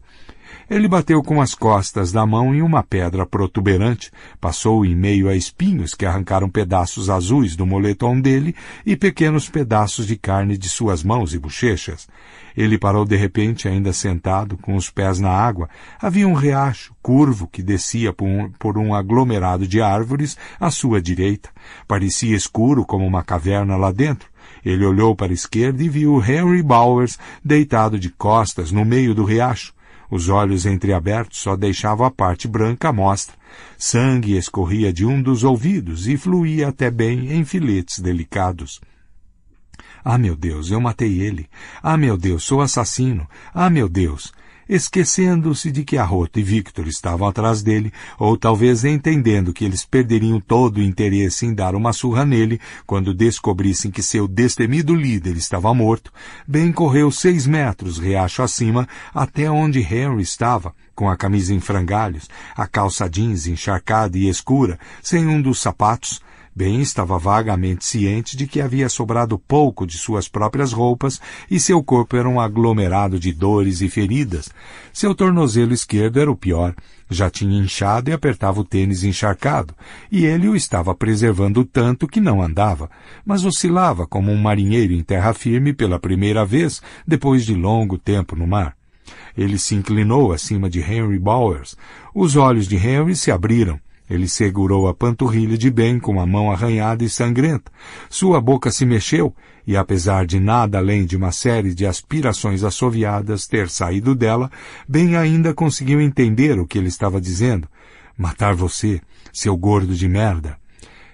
Ele bateu com as costas da mão em uma pedra protuberante, passou em meio a espinhos que arrancaram pedaços azuis do moletom dele e pequenos pedaços de carne de suas mãos e bochechas. Ele parou de repente, ainda sentado, com os pés na água. Havia um riacho curvo que descia por um, por um aglomerado de árvores à sua direita. Parecia escuro como uma caverna lá dentro. Ele olhou para a esquerda e viu Henry Bowers deitado de costas no meio do riacho. Os olhos entreabertos só deixavam a parte branca à mostra. Sangue escorria de um dos ouvidos e fluía até bem em filetes delicados. Ah, meu Deus, eu matei ele. Ah, meu Deus, sou assassino. Ah, meu Deus esquecendo-se de que Arroto e Victor estavam atrás dele, ou talvez entendendo que eles perderiam todo o interesse em dar uma surra nele quando descobrissem que seu destemido líder estava morto, Ben correu seis metros riacho acima até onde Henry estava, com a camisa em frangalhos, a calça jeans encharcada e escura, sem um dos sapatos, Bem estava vagamente ciente de que havia sobrado pouco de suas próprias roupas e seu corpo era um aglomerado de dores e feridas. Seu tornozelo esquerdo era o pior. Já tinha inchado e apertava o tênis encharcado, e ele o estava preservando tanto que não andava, mas oscilava como um marinheiro em terra firme pela primeira vez depois de longo tempo no mar. Ele se inclinou acima de Henry Bowers. Os olhos de Henry se abriram. Ele segurou a panturrilha de Ben com a mão arranhada e sangrenta. Sua boca se mexeu, e apesar de nada além de uma série de aspirações assoviadas ter saído dela, Ben ainda conseguiu entender o que ele estava dizendo. Matar você, seu gordo de merda.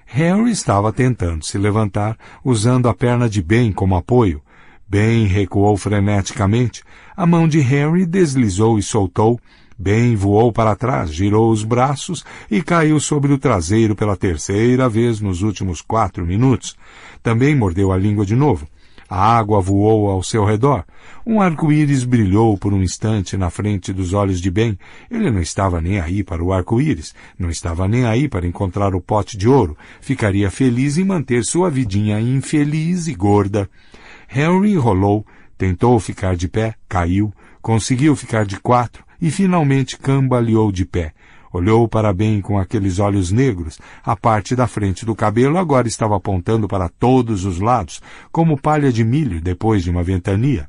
Harry estava tentando se levantar, usando a perna de Ben como apoio. Ben recuou freneticamente. A mão de Harry deslizou e soltou, Bem voou para trás, girou os braços e caiu sobre o traseiro pela terceira vez nos últimos quatro minutos. Também mordeu a língua de novo. A água voou ao seu redor. Um arco-íris brilhou por um instante na frente dos olhos de Ben. Ele não estava nem aí para o arco-íris, não estava nem aí para encontrar o pote de ouro. Ficaria feliz em manter sua vidinha infeliz e gorda. Henry rolou, tentou ficar de pé, caiu, conseguiu ficar de quatro, e finalmente cambaleou de pé. Olhou para bem com aqueles olhos negros. A parte da frente do cabelo agora estava apontando para todos os lados, como palha de milho depois de uma ventania.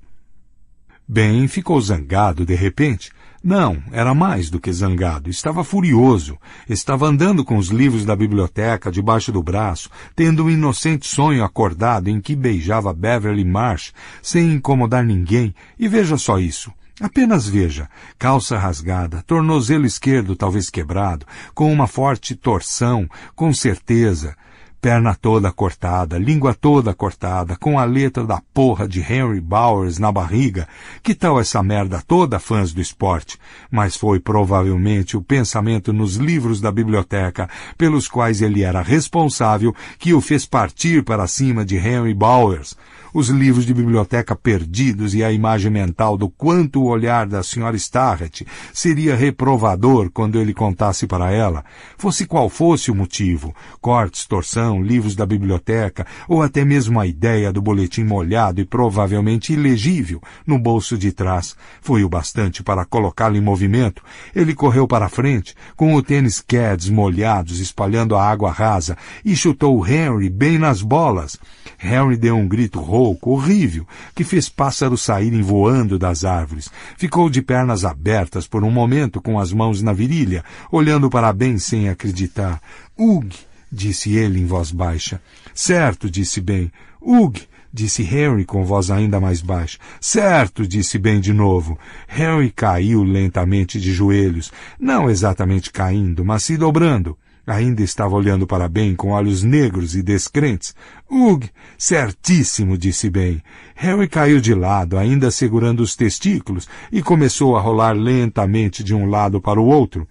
Bem ficou zangado de repente. Não, era mais do que zangado. Estava furioso. Estava andando com os livros da biblioteca debaixo do braço, tendo um inocente sonho acordado em que beijava Beverly Marsh sem incomodar ninguém. E veja só isso. Apenas veja: calça rasgada, tornozelo esquerdo talvez quebrado, com uma forte torção, com certeza. Perna toda cortada, língua toda cortada, com a letra da porra de Henry Bowers na barriga. Que tal essa merda toda, fãs do esporte? Mas foi provavelmente o pensamento nos livros da biblioteca, pelos quais ele era responsável, que o fez partir para cima de Henry Bowers os livros de biblioteca perdidos e a imagem mental do quanto o olhar da senhora Starrett seria reprovador quando ele contasse para ela, fosse qual fosse o motivo, cortes, torção, livros da biblioteca ou até mesmo a ideia do boletim molhado e provavelmente ilegível no bolso de trás, foi o bastante para colocá-lo em movimento. Ele correu para frente, com o tênis Keds molhados espalhando a água rasa, e chutou Henry bem nas bolas. Henry deu um grito louco, horrível, que fez pássaros saírem voando das árvores. Ficou de pernas abertas por um momento, com as mãos na virilha, olhando para Ben sem acreditar. Ugh! disse ele em voz baixa. Certo, disse Ben. Ugh! disse Harry com voz ainda mais baixa. Certo, disse Ben de novo. Harry caiu lentamente de joelhos, não exatamente caindo, mas se dobrando. Ainda estava olhando para Ben com olhos negros e descrentes. Ugh, certíssimo, disse Ben. Harry caiu de lado, ainda segurando os testículos, e começou a rolar lentamente de um lado para o outro.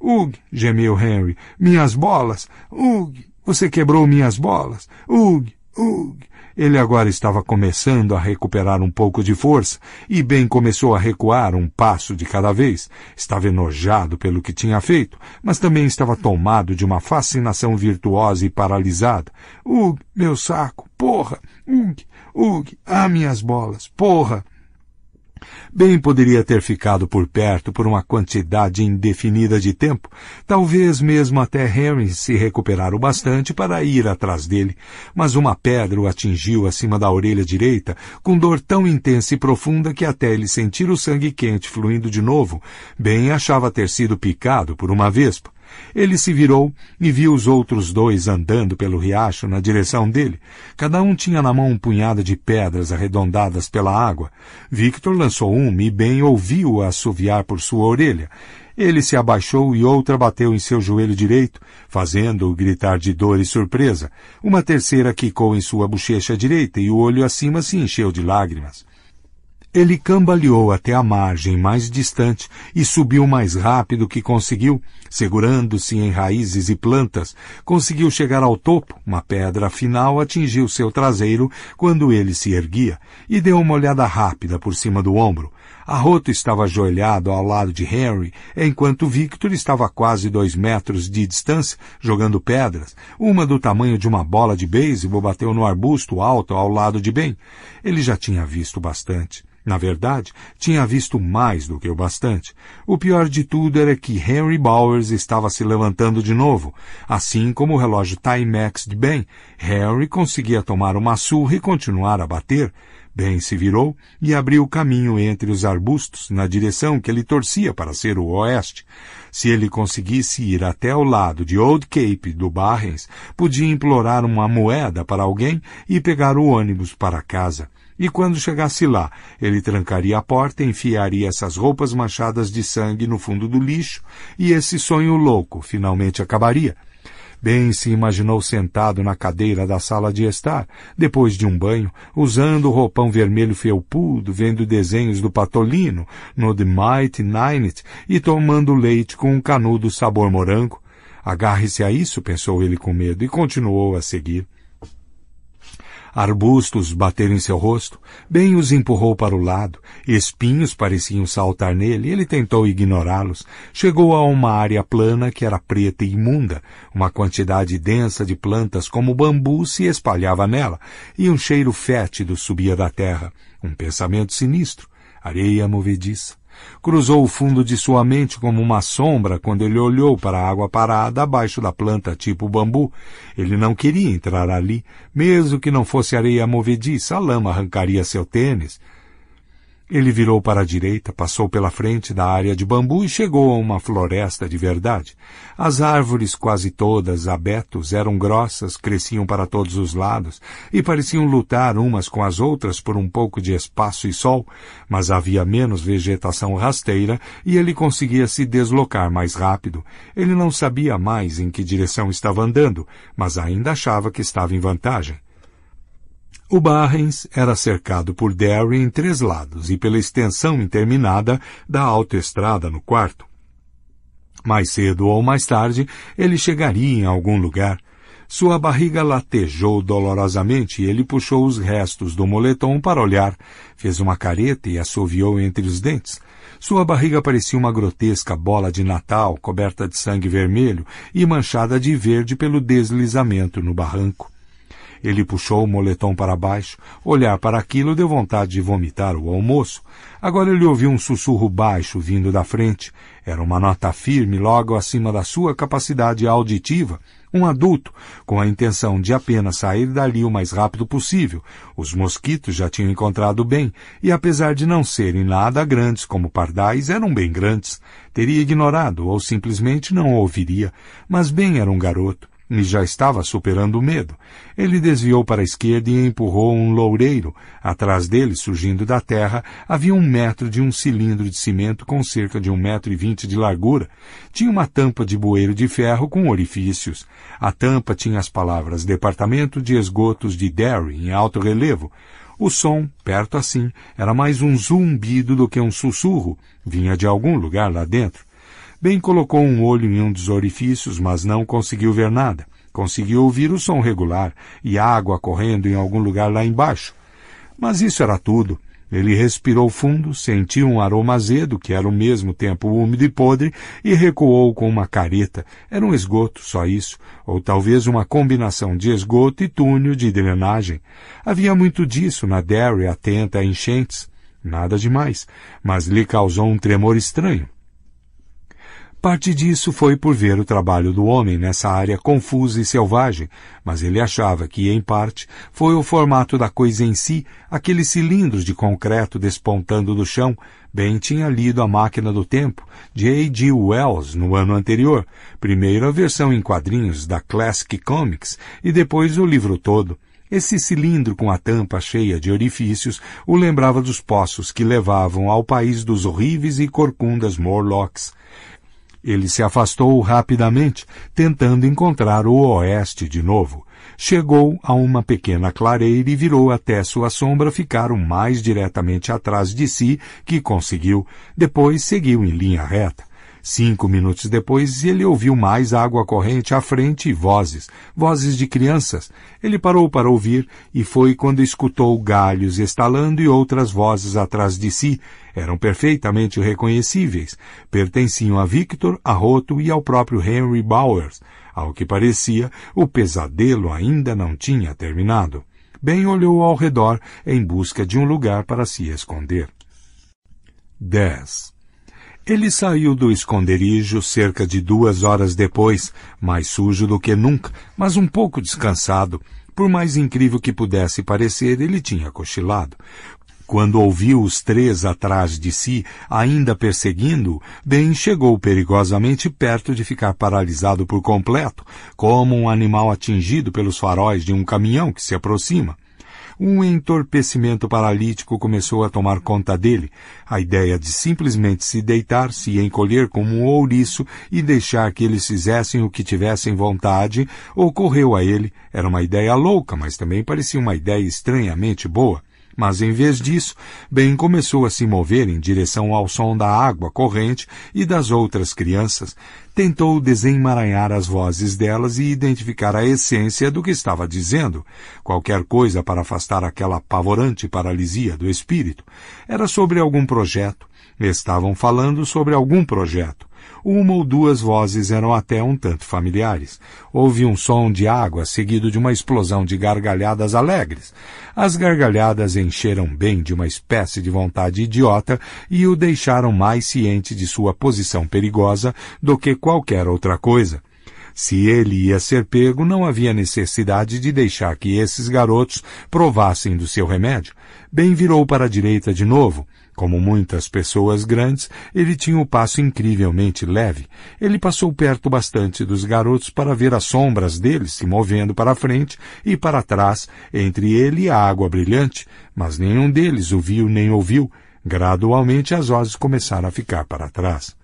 Ugh, gemeu Henry. Minhas bolas! Ugh, você quebrou minhas bolas! Ugh, ugh! Ele agora estava começando a recuperar um pouco de força e bem começou a recuar um passo de cada vez. Estava enojado pelo que tinha feito, mas também estava tomado de uma fascinação virtuosa e paralisada. Ug, meu saco, porra! Ug, ug, ah, minhas bolas, porra! Bem poderia ter ficado por perto por uma quantidade indefinida de tempo, talvez mesmo até Henry se recuperar o bastante para ir atrás dele, mas uma pedra o atingiu acima da orelha direita com dor tão intensa e profunda que até ele sentir o sangue quente fluindo de novo, bem achava ter sido picado por uma vespa. Ele se virou e viu os outros dois andando pelo riacho na direção dele. Cada um tinha na mão um punhado de pedras arredondadas pela água. Victor lançou uma e bem ouviu-a assoviar por sua orelha. Ele se abaixou e outra bateu em seu joelho direito, fazendo-o gritar de dor e surpresa. Uma terceira quicou em sua bochecha direita e o olho acima se encheu de lágrimas. Ele cambaleou até a margem mais distante e subiu mais rápido que conseguiu, segurando-se em raízes e plantas. Conseguiu chegar ao topo, uma pedra final atingiu seu traseiro quando ele se erguia e deu uma olhada rápida por cima do ombro. Arroto estava ajoelhado ao lado de Henry, enquanto Victor estava a quase dois metros de distância, jogando pedras. Uma do tamanho de uma bola de beisebol bateu no arbusto alto ao lado de Ben. Ele já tinha visto bastante. Na verdade, tinha visto mais do que o bastante. O pior de tudo era que Henry Bowers estava se levantando de novo. Assim como o relógio Timex de Ben, Henry conseguia tomar uma surra e continuar a bater. Ben se virou e abriu o caminho entre os arbustos na direção que ele torcia para ser o oeste. Se ele conseguisse ir até o lado de Old Cape do Barrens, podia implorar uma moeda para alguém e pegar o ônibus para casa. E quando chegasse lá, ele trancaria a porta, enfiaria essas roupas manchadas de sangue no fundo do lixo e esse sonho louco finalmente acabaria. Bem se imaginou sentado na cadeira da sala de estar, depois de um banho, usando o roupão vermelho felpudo, vendo desenhos do Patolino no The Mighty Ninet e tomando leite com um canudo sabor morango. Agarre-se a isso, pensou ele com medo, e continuou a seguir. Arbustos bateram em seu rosto, bem os empurrou para o lado, espinhos pareciam saltar nele, ele tentou ignorá-los. Chegou a uma área plana que era preta e imunda, uma quantidade densa de plantas como bambu se espalhava nela, e um cheiro fétido subia da terra, um pensamento sinistro, areia movediça cruzou o fundo de sua mente como uma sombra quando ele olhou para a água parada abaixo da planta tipo bambu. Ele não queria entrar ali, mesmo que não fosse areia movediça, a lama arrancaria seu tênis, ele virou para a direita, passou pela frente da área de bambu e chegou a uma floresta de verdade. As árvores, quase todas abetos, eram grossas, cresciam para todos os lados e pareciam lutar umas com as outras por um pouco de espaço e sol, mas havia menos vegetação rasteira e ele conseguia se deslocar mais rápido. Ele não sabia mais em que direção estava andando, mas ainda achava que estava em vantagem. O Barrens era cercado por Derry em três lados e pela extensão interminada da autoestrada no quarto. Mais cedo ou mais tarde, ele chegaria em algum lugar. Sua barriga latejou dolorosamente e ele puxou os restos do moletom para olhar. Fez uma careta e assoviou entre os dentes. Sua barriga parecia uma grotesca bola de Natal, coberta de sangue vermelho e manchada de verde pelo deslizamento no barranco. Ele puxou o moletom para baixo. Olhar para aquilo deu vontade de vomitar o almoço. Agora ele ouviu um sussurro baixo vindo da frente. Era uma nota firme logo acima da sua capacidade auditiva. Um adulto, com a intenção de apenas sair dali o mais rápido possível. Os mosquitos já tinham encontrado bem, e apesar de não serem nada grandes como pardais, eram bem grandes. Teria ignorado ou simplesmente não ouviria, mas bem era um garoto e já estava superando o medo. Ele desviou para a esquerda e empurrou um loureiro. Atrás dele, surgindo da terra, havia um metro de um cilindro de cimento com cerca de um metro e vinte de largura. Tinha uma tampa de bueiro de ferro com orifícios. A tampa tinha as palavras Departamento de Esgotos de Derry em alto relevo. O som, perto assim, era mais um zumbido do que um sussurro. Vinha de algum lugar lá dentro. Bem colocou um olho em um dos orifícios, mas não conseguiu ver nada. Conseguiu ouvir o som regular e água correndo em algum lugar lá embaixo. Mas isso era tudo. Ele respirou fundo, sentiu um aroma azedo, que era ao mesmo tempo úmido e podre, e recuou com uma careta. Era um esgoto, só isso, ou talvez uma combinação de esgoto e túnel de drenagem. Havia muito disso na Derry atenta a enchentes. Nada demais, mas lhe causou um tremor estranho. Parte disso foi por ver o trabalho do homem nessa área confusa e selvagem, mas ele achava que, em parte, foi o formato da coisa em si, aqueles cilindros de concreto despontando do chão. Bem tinha lido A Máquina do Tempo, de A.G. Wells, no ano anterior, primeiro a versão em quadrinhos da Classic Comics e depois o livro todo. Esse cilindro com a tampa cheia de orifícios o lembrava dos poços que levavam ao país dos horríveis e corcundas Morlocks. Ele se afastou rapidamente, tentando encontrar o oeste de novo. Chegou a uma pequena clareira e virou até sua sombra ficar o mais diretamente atrás de si que conseguiu. Depois seguiu em linha reta. Cinco minutos depois, ele ouviu mais água corrente à frente e vozes, vozes de crianças. Ele parou para ouvir e foi quando escutou galhos estalando e outras vozes atrás de si. Eram perfeitamente reconhecíveis. Pertenciam a Victor, a Roto e ao próprio Henry Bowers. Ao que parecia, o pesadelo ainda não tinha terminado. Ben olhou ao redor em busca de um lugar para se esconder. 10. Ele saiu do esconderijo cerca de duas horas depois, mais sujo do que nunca, mas um pouco descansado. Por mais incrível que pudesse parecer, ele tinha cochilado. Quando ouviu os três atrás de si, ainda perseguindo-o, Ben chegou perigosamente perto de ficar paralisado por completo, como um animal atingido pelos faróis de um caminhão que se aproxima um entorpecimento paralítico começou a tomar conta dele. A ideia de simplesmente se deitar, se encolher como um ouriço e deixar que eles fizessem o que tivessem vontade ocorreu a ele. Era uma ideia louca, mas também parecia uma ideia estranhamente boa. Mas em vez disso, Ben começou a se mover em direção ao som da água corrente e das outras crianças, tentou desemaranhar as vozes delas e identificar a essência do que estava dizendo, qualquer coisa para afastar aquela apavorante paralisia do espírito. Era sobre algum projeto. Estavam falando sobre algum projeto. Uma ou duas vozes eram até um tanto familiares. Houve um som de água seguido de uma explosão de gargalhadas alegres. As gargalhadas encheram bem de uma espécie de vontade idiota e o deixaram mais ciente de sua posição perigosa do que qualquer outra coisa. Se ele ia ser pego, não havia necessidade de deixar que esses garotos provassem do seu remédio. Bem virou para a direita de novo, como muitas pessoas grandes, ele tinha o um passo incrivelmente leve. Ele passou perto bastante dos garotos para ver as sombras deles se movendo para frente e para trás, entre ele e a água brilhante, mas nenhum deles o viu nem ouviu. Gradualmente as vozes começaram a ficar para trás.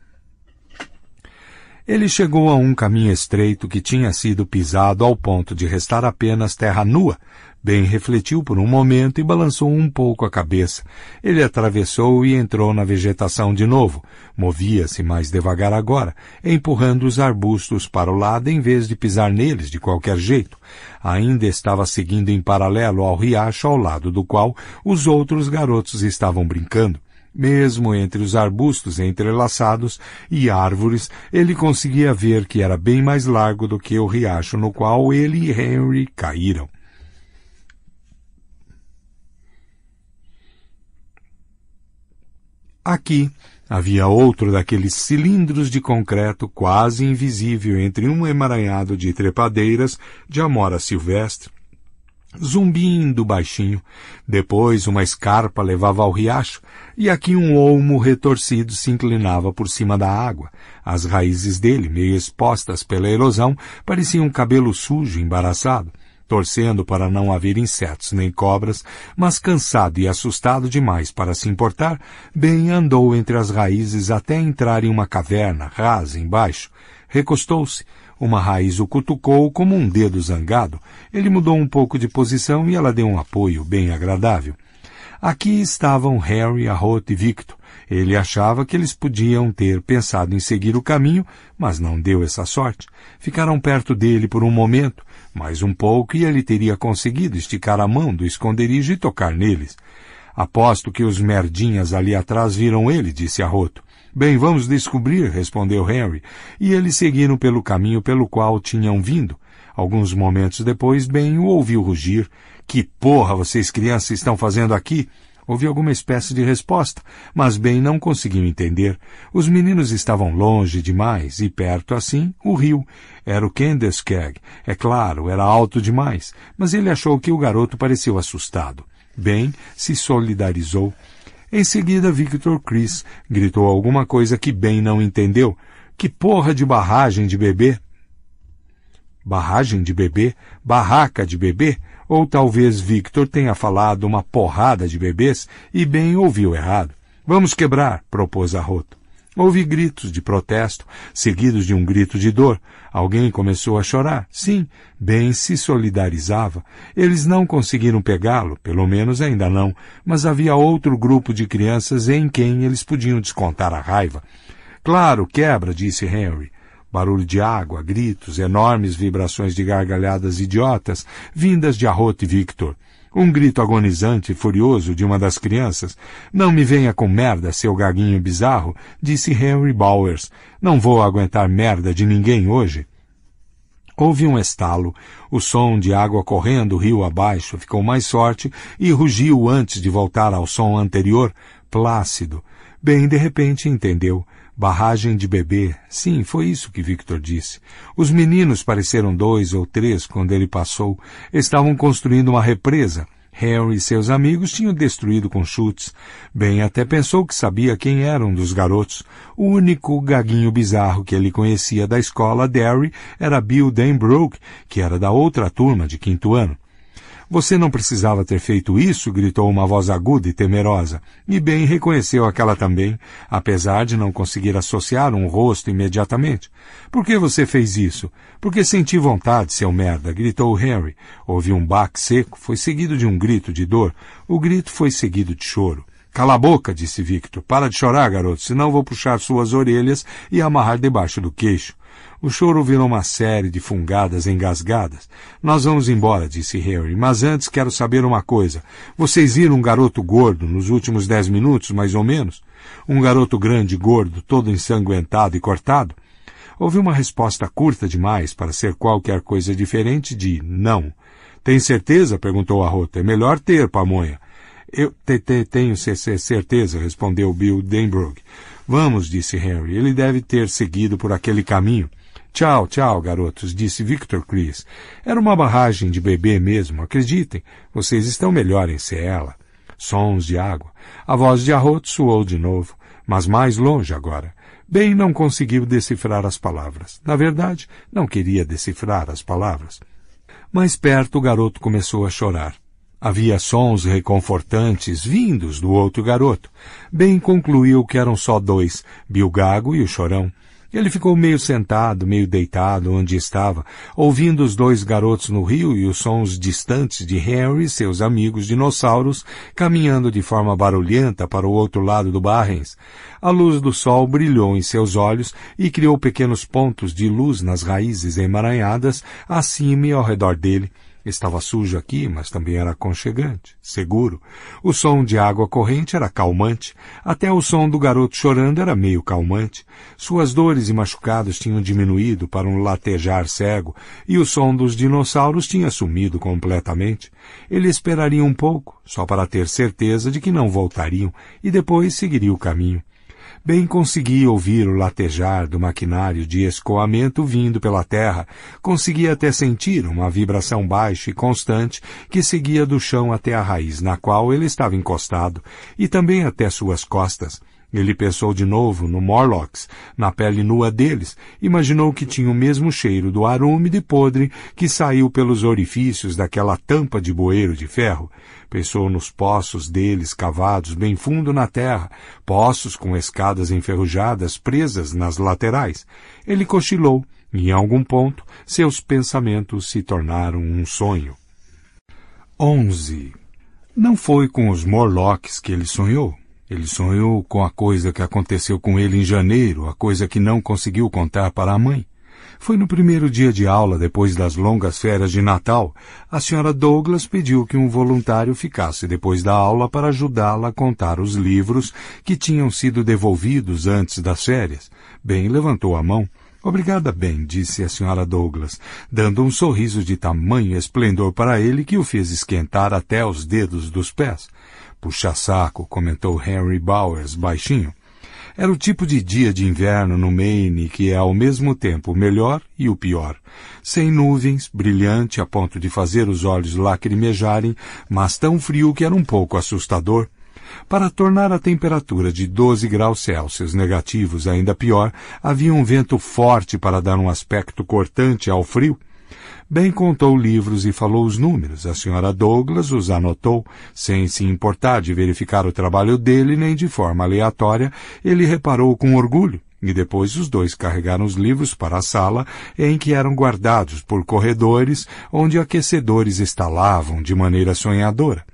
Ele chegou a um caminho estreito que tinha sido pisado ao ponto de restar apenas terra nua, Ben refletiu por um momento e balançou um pouco a cabeça. Ele atravessou e entrou na vegetação de novo. Movia-se mais devagar agora, empurrando os arbustos para o lado em vez de pisar neles de qualquer jeito. Ainda estava seguindo em paralelo ao riacho ao lado do qual os outros garotos estavam brincando. Mesmo entre os arbustos entrelaçados e árvores, ele conseguia ver que era bem mais largo do que o riacho no qual ele e Henry caíram. Aqui havia outro daqueles cilindros de concreto quase invisível entre um emaranhado de trepadeiras de amora silvestre, zumbindo baixinho. Depois uma escarpa levava ao riacho, e aqui um olmo retorcido se inclinava por cima da água. As raízes dele, meio expostas pela erosão, pareciam um cabelo sujo, embaraçado torcendo para não haver insetos nem cobras, mas cansado e assustado demais para se importar, bem andou entre as raízes até entrar em uma caverna rasa embaixo. Recostou-se. Uma raiz o cutucou como um dedo zangado. Ele mudou um pouco de posição e ela deu um apoio bem agradável. Aqui estavam Harry, Arroto e Victor. Ele achava que eles podiam ter pensado em seguir o caminho, mas não deu essa sorte. Ficaram perto dele por um momento, mais um pouco e ele teria conseguido esticar a mão do esconderijo e tocar neles. Aposto que os merdinhas ali atrás viram ele, disse Arroto. Bem, vamos descobrir, respondeu Henry, e eles seguiram pelo caminho pelo qual tinham vindo. Alguns momentos depois, Ben o ouviu rugir. Que porra vocês crianças estão fazendo aqui? Houve alguma espécie de resposta, mas bem não conseguiu entender. Os meninos estavam longe demais e perto assim o rio. Era o Kenderskeg. É claro, era alto demais, mas ele achou que o garoto pareceu assustado. Bem, se solidarizou. Em seguida, Victor Chris gritou alguma coisa que bem não entendeu. Que porra de barragem de bebê? Barragem de bebê? Barraca de bebê? Ou talvez Victor tenha falado uma porrada de bebês e bem ouviu errado. Vamos quebrar, propôs Arroto. Houve gritos de protesto, seguidos de um grito de dor. Alguém começou a chorar. Sim, Ben se solidarizava. Eles não conseguiram pegá-lo, pelo menos ainda não, mas havia outro grupo de crianças em quem eles podiam descontar a raiva. Claro, quebra, disse Henry barulho de água, gritos, enormes vibrações de gargalhadas idiotas, vindas de Arrote Victor. Um grito agonizante e furioso de uma das crianças. Não me venha com merda, seu gaguinho bizarro, disse Henry Bowers. Não vou aguentar merda de ninguém hoje. Houve um estalo. O som de água correndo rio abaixo ficou mais forte e rugiu antes de voltar ao som anterior, plácido. Bem, de repente entendeu. Barragem de bebê. Sim, foi isso que Victor disse. Os meninos pareceram dois ou três quando ele passou. Estavam construindo uma represa. Harry e seus amigos tinham destruído com chutes. Ben até pensou que sabia quem era um dos garotos. O único gaguinho bizarro que ele conhecia da escola Derry era Bill Danbrook, que era da outra turma de quinto ano. Você não precisava ter feito isso, gritou uma voz aguda e temerosa. E bem reconheceu aquela também, apesar de não conseguir associar um rosto imediatamente. Por que você fez isso? Porque senti vontade, seu merda, gritou Harry. Houve um baque seco, foi seguido de um grito de dor. O grito foi seguido de choro. Cala a boca, disse Victor. Para de chorar, garoto, senão vou puxar suas orelhas e amarrar debaixo do queixo. O choro virou uma série de fungadas engasgadas. Nós vamos embora, disse Harry, mas antes quero saber uma coisa. Vocês viram um garoto gordo nos últimos dez minutos, mais ou menos? Um garoto grande, gordo, todo ensanguentado e cortado? Houve uma resposta curta demais para ser qualquer coisa diferente de não. Tem certeza? perguntou a Rota. É melhor ter, pamonha. Eu te, te, tenho certeza, respondeu Bill Denbrook. Vamos, disse Harry. Ele deve ter seguido por aquele caminho. Tchau, tchau, garotos, disse Victor Chris. Era uma barragem de bebê mesmo, acreditem. Vocês estão melhor em ela. Sons de água. A voz de Arroto soou de novo, mas mais longe agora. Bem não conseguiu decifrar as palavras. Na verdade, não queria decifrar as palavras. Mais perto, o garoto começou a chorar. Havia sons reconfortantes vindos do outro garoto. Bem concluiu que eram só dois, Bilgago e o Chorão. Ele ficou meio sentado, meio deitado onde estava, ouvindo os dois garotos no rio e os sons distantes de Harry e seus amigos dinossauros caminhando de forma barulhenta para o outro lado do Barrens. A luz do sol brilhou em seus olhos e criou pequenos pontos de luz nas raízes emaranhadas acima e ao redor dele, Estava sujo aqui, mas também era aconchegante, seguro. O som de água corrente era calmante. Até o som do garoto chorando era meio calmante. Suas dores e machucados tinham diminuído para um latejar cego e o som dos dinossauros tinha sumido completamente. Ele esperaria um pouco, só para ter certeza de que não voltariam, e depois seguiria o caminho. Bem consegui ouvir o latejar do maquinário de escoamento vindo pela terra, consegui até sentir uma vibração baixa e constante que seguia do chão até a raiz na qual ele estava encostado, e também até suas costas. Ele pensou de novo no Morlocks, na pele nua deles, imaginou que tinha o mesmo cheiro do ar úmido e podre que saiu pelos orifícios daquela tampa de bueiro de ferro. Pensou nos poços deles cavados bem fundo na terra, poços com escadas enferrujadas presas nas laterais. Ele cochilou. Em algum ponto, seus pensamentos se tornaram um sonho. 11. Não foi com os Morlocks que ele sonhou. Ele sonhou com a coisa que aconteceu com ele em janeiro, a coisa que não conseguiu contar para a mãe. Foi no primeiro dia de aula, depois das longas férias de Natal, a senhora Douglas pediu que um voluntário ficasse depois da aula para ajudá-la a contar os livros que tinham sido devolvidos antes das férias. Ben levantou a mão. Obrigada, Ben, disse a senhora Douglas, dando um sorriso de tamanho esplendor para ele que o fez esquentar até os dedos dos pés. Puxa-saco, comentou Henry Bowers baixinho. Era o tipo de dia de inverno no Maine que é ao mesmo tempo o melhor e o pior. Sem nuvens, brilhante a ponto de fazer os olhos lacrimejarem, mas tão frio que era um pouco assustador. Para tornar a temperatura de 12 graus Celsius negativos ainda pior, havia um vento forte para dar um aspecto cortante ao frio Bem contou livros e falou os números. A senhora Douglas os anotou, sem se importar de verificar o trabalho dele nem de forma aleatória. Ele reparou com orgulho e depois os dois carregaram os livros para a sala, em que eram guardados por corredores onde aquecedores estalavam de maneira sonhadora.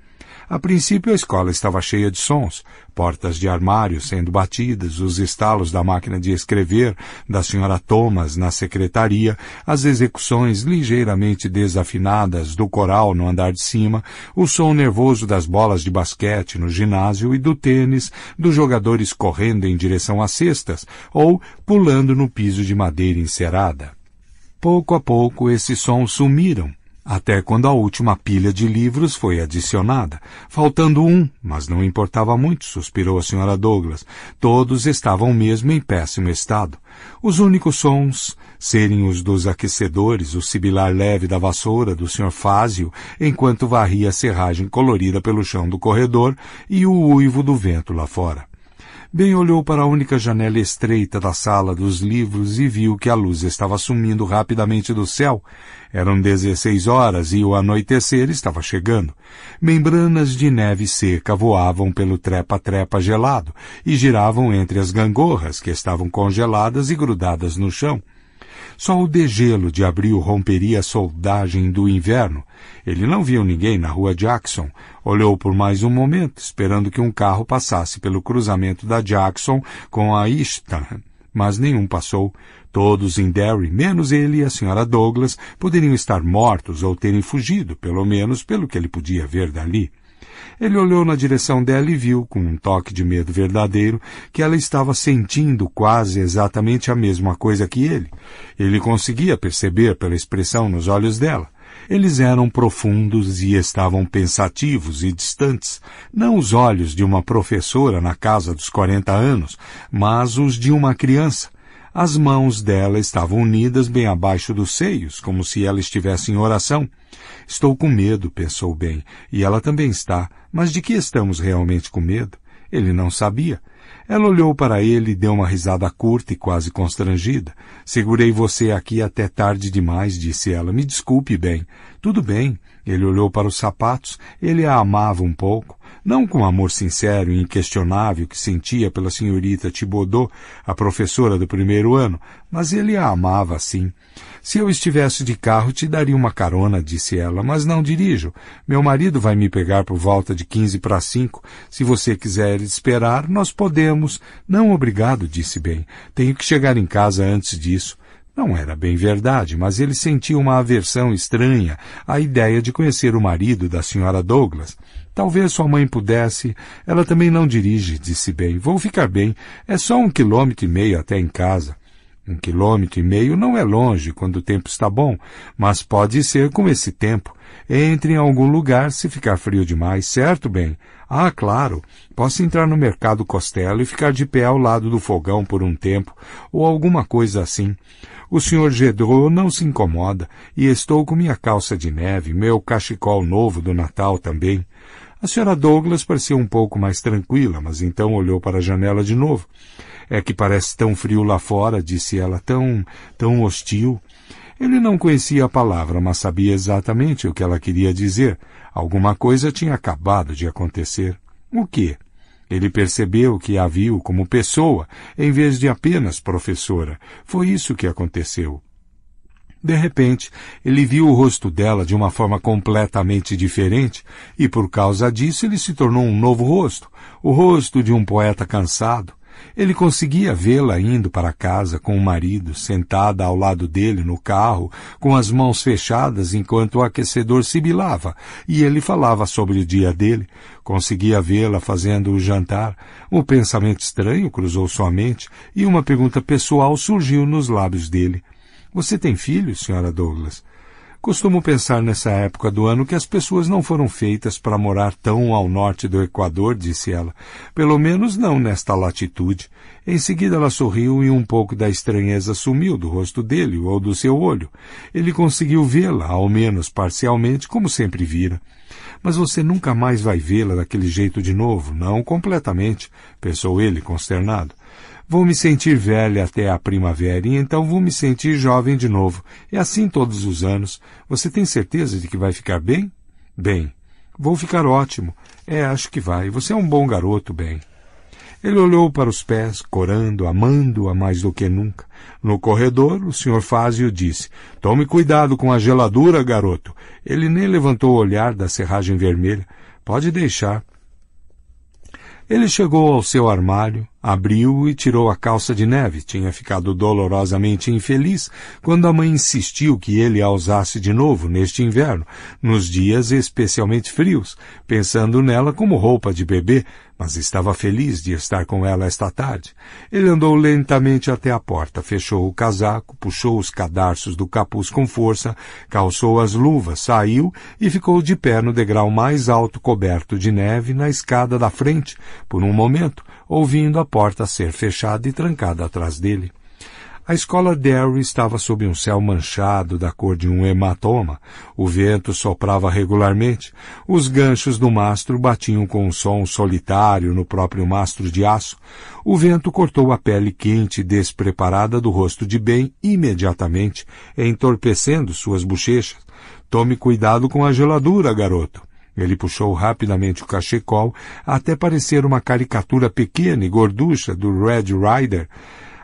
A princípio, a escola estava cheia de sons, portas de armário sendo batidas, os estalos da máquina de escrever da senhora Thomas na secretaria, as execuções ligeiramente desafinadas do coral no andar de cima, o som nervoso das bolas de basquete no ginásio e do tênis, dos jogadores correndo em direção às cestas ou pulando no piso de madeira encerada. Pouco a pouco esses sons sumiram até quando a última pilha de livros foi adicionada. Faltando um, mas não importava muito, suspirou a senhora Douglas. Todos estavam mesmo em péssimo estado. Os únicos sons, serem os dos aquecedores, o sibilar leve da vassoura do senhor Fázio, enquanto varria a serragem colorida pelo chão do corredor, e o uivo do vento lá fora. Bem olhou para a única janela estreita da sala dos livros e viu que a luz estava sumindo rapidamente do céu eram dezesseis horas e o anoitecer estava chegando. Membranas de neve seca voavam pelo trepa-trepa gelado e giravam entre as gangorras que estavam congeladas e grudadas no chão. Só o degelo de abril romperia a soldagem do inverno. Ele não viu ninguém na rua Jackson. Olhou por mais um momento, esperando que um carro passasse pelo cruzamento da Jackson com a Easton. Mas nenhum passou. Todos em Derry, menos ele e a senhora Douglas, poderiam estar mortos ou terem fugido, pelo menos pelo que ele podia ver dali. Ele olhou na direção dela e viu, com um toque de medo verdadeiro, que ela estava sentindo quase exatamente a mesma coisa que ele. Ele conseguia perceber pela expressão nos olhos dela. Eles eram profundos e estavam pensativos e distantes, não os olhos de uma professora na casa dos quarenta anos, mas os de uma criança, as mãos dela estavam unidas bem abaixo dos seios, como se ela estivesse em oração. Estou com medo, pensou bem, e ela também está. Mas de que estamos realmente com medo? Ele não sabia. Ela olhou para ele e deu uma risada curta e quase constrangida. Segurei você aqui até tarde demais, disse ela. Me desculpe bem. Tudo bem. Ele olhou para os sapatos. Ele a amava um pouco não com o amor sincero e inquestionável que sentia pela senhorita Thibaudot, a professora do primeiro ano, mas ele a amava assim. Se eu estivesse de carro, te daria uma carona, disse ela, mas não dirijo. Meu marido vai me pegar por volta de quinze para cinco. Se você quiser esperar, nós podemos. Não, obrigado, disse bem. Tenho que chegar em casa antes disso. Não era bem verdade, mas ele sentia uma aversão estranha à ideia de conhecer o marido da senhora Douglas. Talvez sua mãe pudesse. Ela também não dirige, disse bem. Vou ficar bem. É só um quilômetro e meio até em casa. Um quilômetro e meio não é longe quando o tempo está bom, mas pode ser com esse tempo. Entre em algum lugar se ficar frio demais, certo, bem? Ah, claro. Posso entrar no mercado Costello e ficar de pé ao lado do fogão por um tempo, ou alguma coisa assim. O senhor Gedrô não se incomoda, e estou com minha calça de neve, meu cachecol novo do Natal também. A senhora Douglas parecia um pouco mais tranquila, mas então olhou para a janela de novo. É que parece tão frio lá fora, disse ela, tão, tão hostil. Ele não conhecia a palavra, mas sabia exatamente o que ela queria dizer. Alguma coisa tinha acabado de acontecer. O quê? Ele percebeu que a viu como pessoa, em vez de apenas professora. Foi isso que aconteceu. De repente, ele viu o rosto dela de uma forma completamente diferente e por causa disso ele se tornou um novo rosto, o rosto de um poeta cansado. Ele conseguia vê-la indo para casa com o marido, sentada ao lado dele no carro, com as mãos fechadas enquanto o aquecedor sibilava, e ele falava sobre o dia dele. Conseguia vê-la fazendo o jantar. Um pensamento estranho cruzou sua mente e uma pergunta pessoal surgiu nos lábios dele. Você tem filhos, senhora Douglas? Costumo pensar nessa época do ano que as pessoas não foram feitas para morar tão ao norte do Equador, disse ela. Pelo menos não nesta latitude. Em seguida ela sorriu e um pouco da estranheza sumiu do rosto dele ou do seu olho. Ele conseguiu vê-la, ao menos parcialmente, como sempre vira. Mas você nunca mais vai vê-la daquele jeito de novo, não completamente, pensou ele, consternado. Vou me sentir velha até a primavera e então vou me sentir jovem de novo. É assim todos os anos. Você tem certeza de que vai ficar bem? Bem. Vou ficar ótimo. É, acho que vai. Você é um bom garoto, bem. Ele olhou para os pés, corando, amando-a mais do que nunca. No corredor, o senhor Fázio disse: Tome cuidado com a geladura, garoto. Ele nem levantou o olhar da serragem vermelha. Pode deixar. Ele chegou ao seu armário, abriu e tirou a calça de neve. Tinha ficado dolorosamente infeliz quando a mãe insistiu que ele a usasse de novo neste inverno, nos dias especialmente frios, pensando nela como roupa de bebê, mas estava feliz de estar com ela esta tarde. Ele andou lentamente até a porta, fechou o casaco, puxou os cadarços do capuz com força, calçou as luvas, saiu e ficou de pé no degrau mais alto coberto de neve na escada da frente, por um momento, ouvindo a porta ser fechada e trancada atrás dele. A escola Derry estava sob um céu manchado da cor de um hematoma. O vento soprava regularmente. Os ganchos do mastro batiam com um som solitário no próprio mastro de aço. O vento cortou a pele quente e despreparada do rosto de Ben imediatamente, entorpecendo suas bochechas. Tome cuidado com a geladura, garoto. Ele puxou rapidamente o cachecol até parecer uma caricatura pequena e gorducha do Red Rider.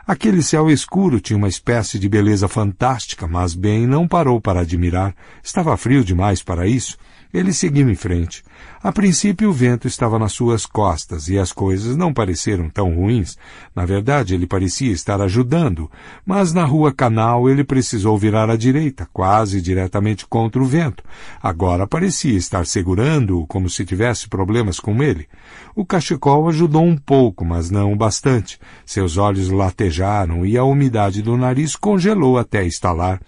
Aquele céu escuro tinha uma espécie de beleza fantástica, mas bem não parou para admirar. Estava frio demais para isso ele seguiu em frente. A princípio, o vento estava nas suas costas e as coisas não pareceram tão ruins. Na verdade, ele parecia estar ajudando, mas na rua Canal ele precisou virar à direita, quase diretamente contra o vento. Agora parecia estar segurando-o como se tivesse problemas com ele. O cachecol ajudou um pouco, mas não o bastante. Seus olhos latejaram e a umidade do nariz congelou até estalar.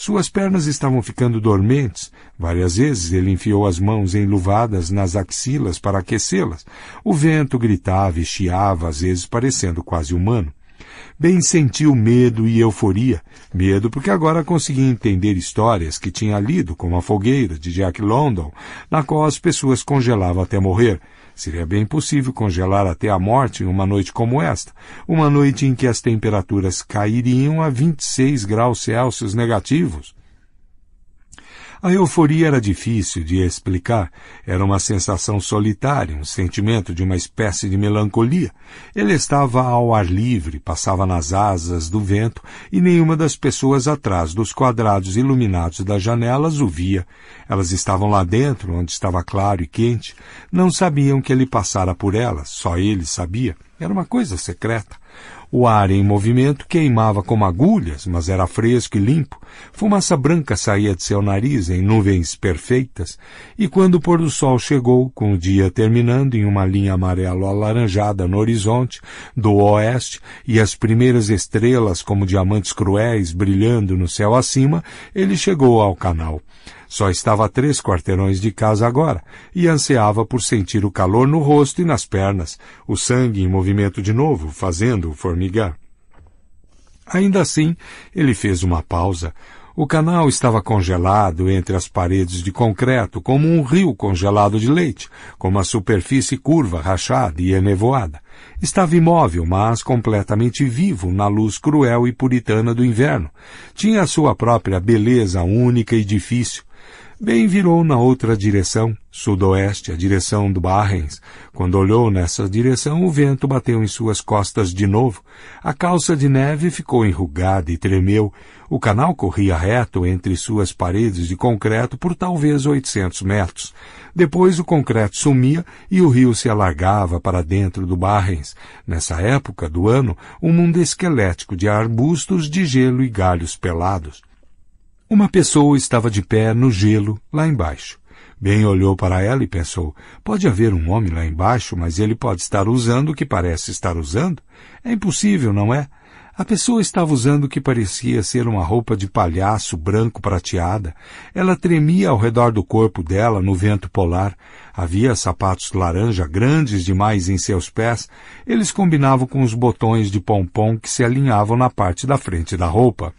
Suas pernas estavam ficando dormentes. Várias vezes ele enfiou as mãos enluvadas nas axilas para aquecê-las. O vento gritava e chiava, às vezes parecendo quase humano. Bem sentiu medo e euforia. Medo porque agora conseguia entender histórias que tinha lido, como A Fogueira, de Jack London, na qual as pessoas congelavam até morrer. Seria bem possível congelar até a morte em uma noite como esta, uma noite em que as temperaturas cairiam a 26 graus Celsius negativos, a euforia era difícil de explicar. Era uma sensação solitária, um sentimento de uma espécie de melancolia. Ele estava ao ar livre, passava nas asas do vento e nenhuma das pessoas atrás dos quadrados iluminados das janelas o via. Elas estavam lá dentro, onde estava claro e quente. Não sabiam que ele passara por elas, só ele sabia. Era uma coisa secreta. O ar em movimento queimava como agulhas, mas era fresco e limpo. Fumaça branca saía de seu nariz em nuvens perfeitas, e quando o pôr do sol chegou, com o dia terminando em uma linha amarelo-alaranjada no horizonte do oeste e as primeiras estrelas como diamantes cruéis brilhando no céu acima, ele chegou ao canal. Só estava a três quarteirões de casa agora e ansiava por sentir o calor no rosto e nas pernas, o sangue em movimento de novo, fazendo-o formigar. Ainda assim, ele fez uma pausa. O canal estava congelado entre as paredes de concreto, como um rio congelado de leite, com uma superfície curva, rachada e enevoada. Estava imóvel, mas completamente vivo na luz cruel e puritana do inverno. Tinha a sua própria beleza única e difícil, Bem virou na outra direção, sudoeste, a direção do Barrens. Quando olhou nessa direção, o vento bateu em suas costas de novo. A calça de neve ficou enrugada e tremeu. O canal corria reto entre suas paredes de concreto por talvez 800 metros. Depois o concreto sumia e o rio se alargava para dentro do Barrens. Nessa época do ano, um mundo esquelético de arbustos de gelo e galhos pelados. Uma pessoa estava de pé no gelo, lá embaixo. Ben olhou para ela e pensou: pode haver um homem lá embaixo, mas ele pode estar usando o que parece estar usando? É impossível, não é? A pessoa estava usando o que parecia ser uma roupa de palhaço branco prateada. Ela tremia ao redor do corpo dela no vento polar. Havia sapatos laranja grandes demais em seus pés. Eles combinavam com os botões de pompom que se alinhavam na parte da frente da roupa.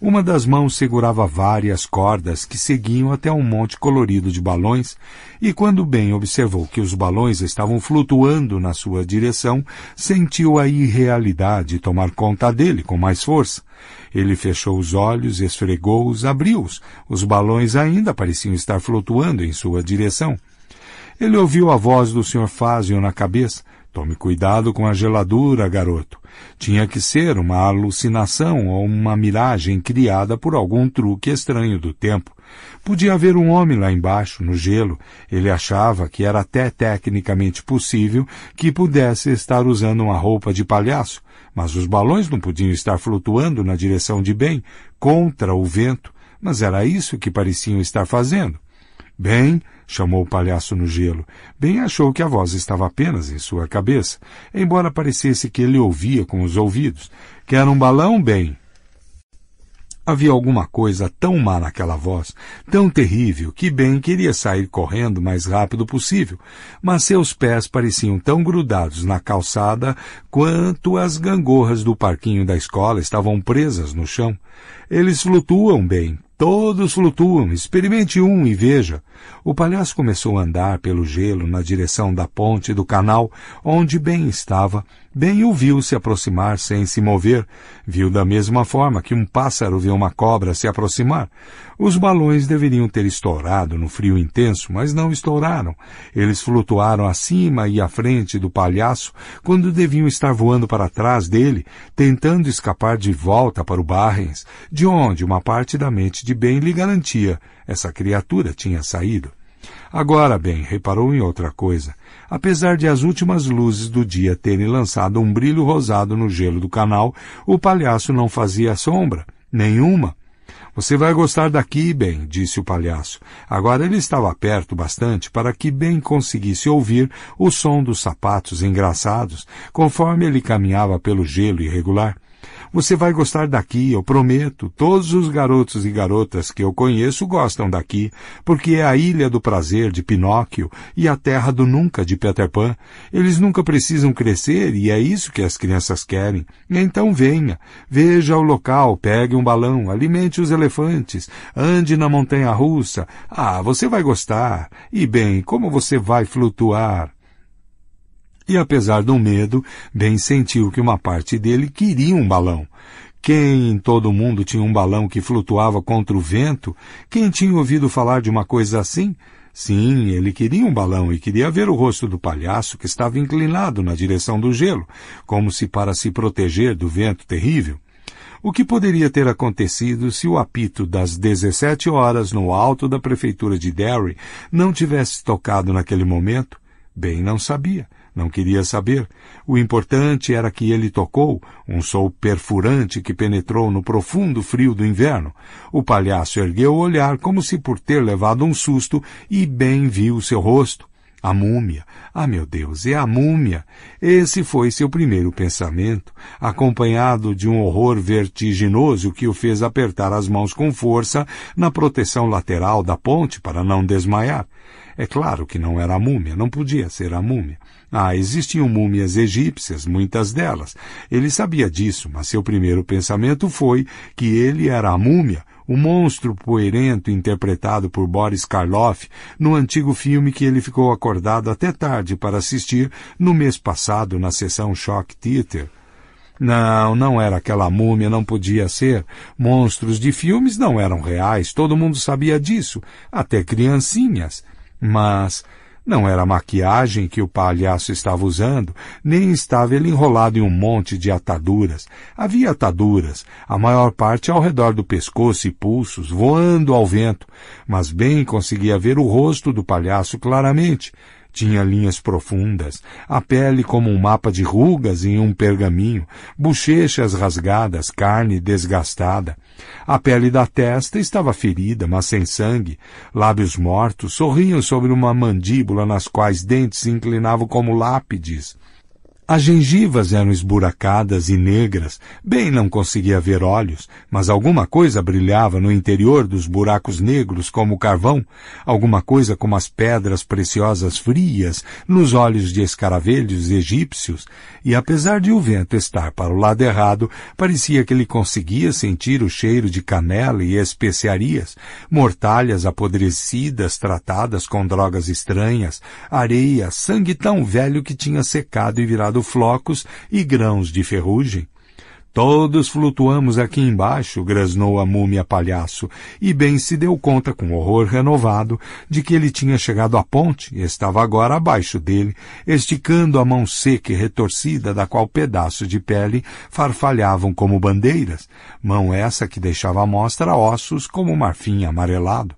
Uma das mãos segurava várias cordas que seguiam até um monte colorido de balões, e quando Ben observou que os balões estavam flutuando na sua direção, sentiu a irrealidade tomar conta dele com mais força. Ele fechou os olhos, esfregou-os, abriu-os. Os balões ainda pareciam estar flutuando em sua direção. Ele ouviu a voz do Sr. Fazio na cabeça, Tome cuidado com a geladura, garoto. Tinha que ser uma alucinação ou uma miragem criada por algum truque estranho do tempo. Podia haver um homem lá embaixo, no gelo. Ele achava que era até tecnicamente possível que pudesse estar usando uma roupa de palhaço, mas os balões não podiam estar flutuando na direção de bem, contra o vento, mas era isso que pareciam estar fazendo. Bem, chamou o palhaço no gelo. Bem achou que a voz estava apenas em sua cabeça, embora parecesse que ele ouvia com os ouvidos. Quer um balão, bem? Havia alguma coisa tão má naquela voz, tão terrível, que Ben queria sair correndo o mais rápido possível, mas seus pés pareciam tão grudados na calçada quanto as gangorras do parquinho da escola estavam presas no chão. Eles flutuam, bem, Todos flutuam. Experimente um e veja. O palhaço começou a andar pelo gelo na direção da ponte do canal onde Ben estava Bem o viu se aproximar sem se mover, viu da mesma forma que um pássaro vê uma cobra se aproximar. Os balões deveriam ter estourado no frio intenso, mas não estouraram. Eles flutuaram acima e à frente do palhaço quando deviam estar voando para trás dele, tentando escapar de volta para o Barrens, de onde uma parte da mente de Ben lhe garantia essa criatura tinha saído. Agora, bem, reparou em outra coisa. Apesar de as últimas luzes do dia terem lançado um brilho rosado no gelo do canal, o palhaço não fazia sombra, nenhuma. Você vai gostar daqui, Ben, disse o palhaço. Agora ele estava perto bastante para que Ben conseguisse ouvir o som dos sapatos engraçados conforme ele caminhava pelo gelo irregular. Você vai gostar daqui, eu prometo. Todos os garotos e garotas que eu conheço gostam daqui, porque é a ilha do prazer de Pinóquio e a terra do nunca de Peter Pan. Eles nunca precisam crescer e é isso que as crianças querem. Então venha, veja o local, pegue um balão, alimente os elefantes, ande na montanha russa. Ah, você vai gostar. E bem, como você vai flutuar? E apesar do medo, Ben sentiu que uma parte dele queria um balão. Quem em todo o mundo tinha um balão que flutuava contra o vento? Quem tinha ouvido falar de uma coisa assim? Sim, ele queria um balão e queria ver o rosto do palhaço que estava inclinado na direção do gelo, como se para se proteger do vento terrível. O que poderia ter acontecido se o apito das 17 horas no alto da prefeitura de Derry não tivesse tocado naquele momento? Bem, não sabia não queria saber. O importante era que ele tocou, um sol perfurante que penetrou no profundo frio do inverno. O palhaço ergueu o olhar como se por ter levado um susto e bem viu seu rosto. A múmia. Ah, meu Deus, é a múmia. Esse foi seu primeiro pensamento, acompanhado de um horror vertiginoso que o fez apertar as mãos com força na proteção lateral da ponte para não desmaiar. É claro que não era a múmia, não podia ser a múmia. Ah, existiam múmias egípcias, muitas delas. Ele sabia disso, mas seu primeiro pensamento foi que ele era a múmia, o monstro poeirento interpretado por Boris Karloff no antigo filme que ele ficou acordado até tarde para assistir no mês passado na sessão Shock Theater. Não, não era aquela múmia, não podia ser. Monstros de filmes não eram reais, todo mundo sabia disso, até criancinhas. Mas não era a maquiagem que o palhaço estava usando, nem estava ele enrolado em um monte de ataduras. Havia ataduras, a maior parte ao redor do pescoço e pulsos, voando ao vento, mas bem conseguia ver o rosto do palhaço claramente, tinha linhas profundas, a pele como um mapa de rugas em um pergaminho, bochechas rasgadas, carne desgastada. A pele da testa estava ferida, mas sem sangue. Lábios mortos sorriam sobre uma mandíbula nas quais dentes se inclinavam como lápides. As gengivas eram esburacadas e negras, bem não conseguia ver olhos, mas alguma coisa brilhava no interior dos buracos negros como carvão, alguma coisa como as pedras preciosas frias nos olhos de escaravelhos egípcios, e apesar de o vento estar para o lado errado, parecia que ele conseguia sentir o cheiro de canela e especiarias, mortalhas apodrecidas tratadas com drogas estranhas, areia, sangue tão velho que tinha secado e virado flocos e grãos de ferrugem. Todos flutuamos aqui embaixo, grasnou a múmia palhaço, e bem se deu conta, com horror renovado, de que ele tinha chegado à ponte e estava agora abaixo dele, esticando a mão seca e retorcida da qual pedaços de pele farfalhavam como bandeiras, mão essa que deixava à mostra ossos como marfim amarelado.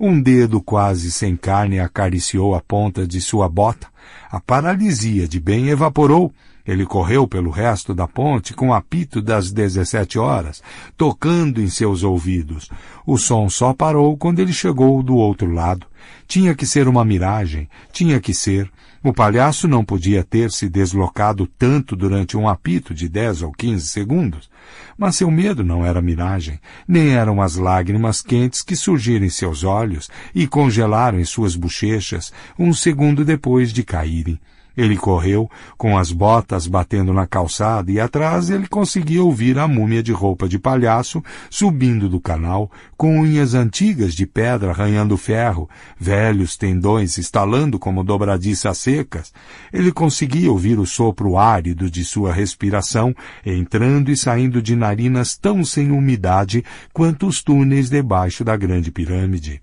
Um dedo quase sem carne acariciou a ponta de sua bota, a paralisia de bem evaporou. Ele correu pelo resto da ponte com o apito das 17 horas, tocando em seus ouvidos. O som só parou quando ele chegou do outro lado. Tinha que ser uma miragem, tinha que ser o palhaço não podia ter se deslocado tanto durante um apito de dez ou quinze segundos, mas seu medo não era miragem, nem eram as lágrimas quentes que surgiram em seus olhos e congelaram em suas bochechas um segundo depois de caírem. Ele correu, com as botas batendo na calçada, e atrás ele conseguia ouvir a múmia de roupa de palhaço subindo do canal, com unhas antigas de pedra arranhando ferro, velhos tendões estalando como dobradiças secas. Ele conseguia ouvir o sopro árido de sua respiração, entrando e saindo de narinas tão sem umidade quanto os túneis debaixo da grande pirâmide.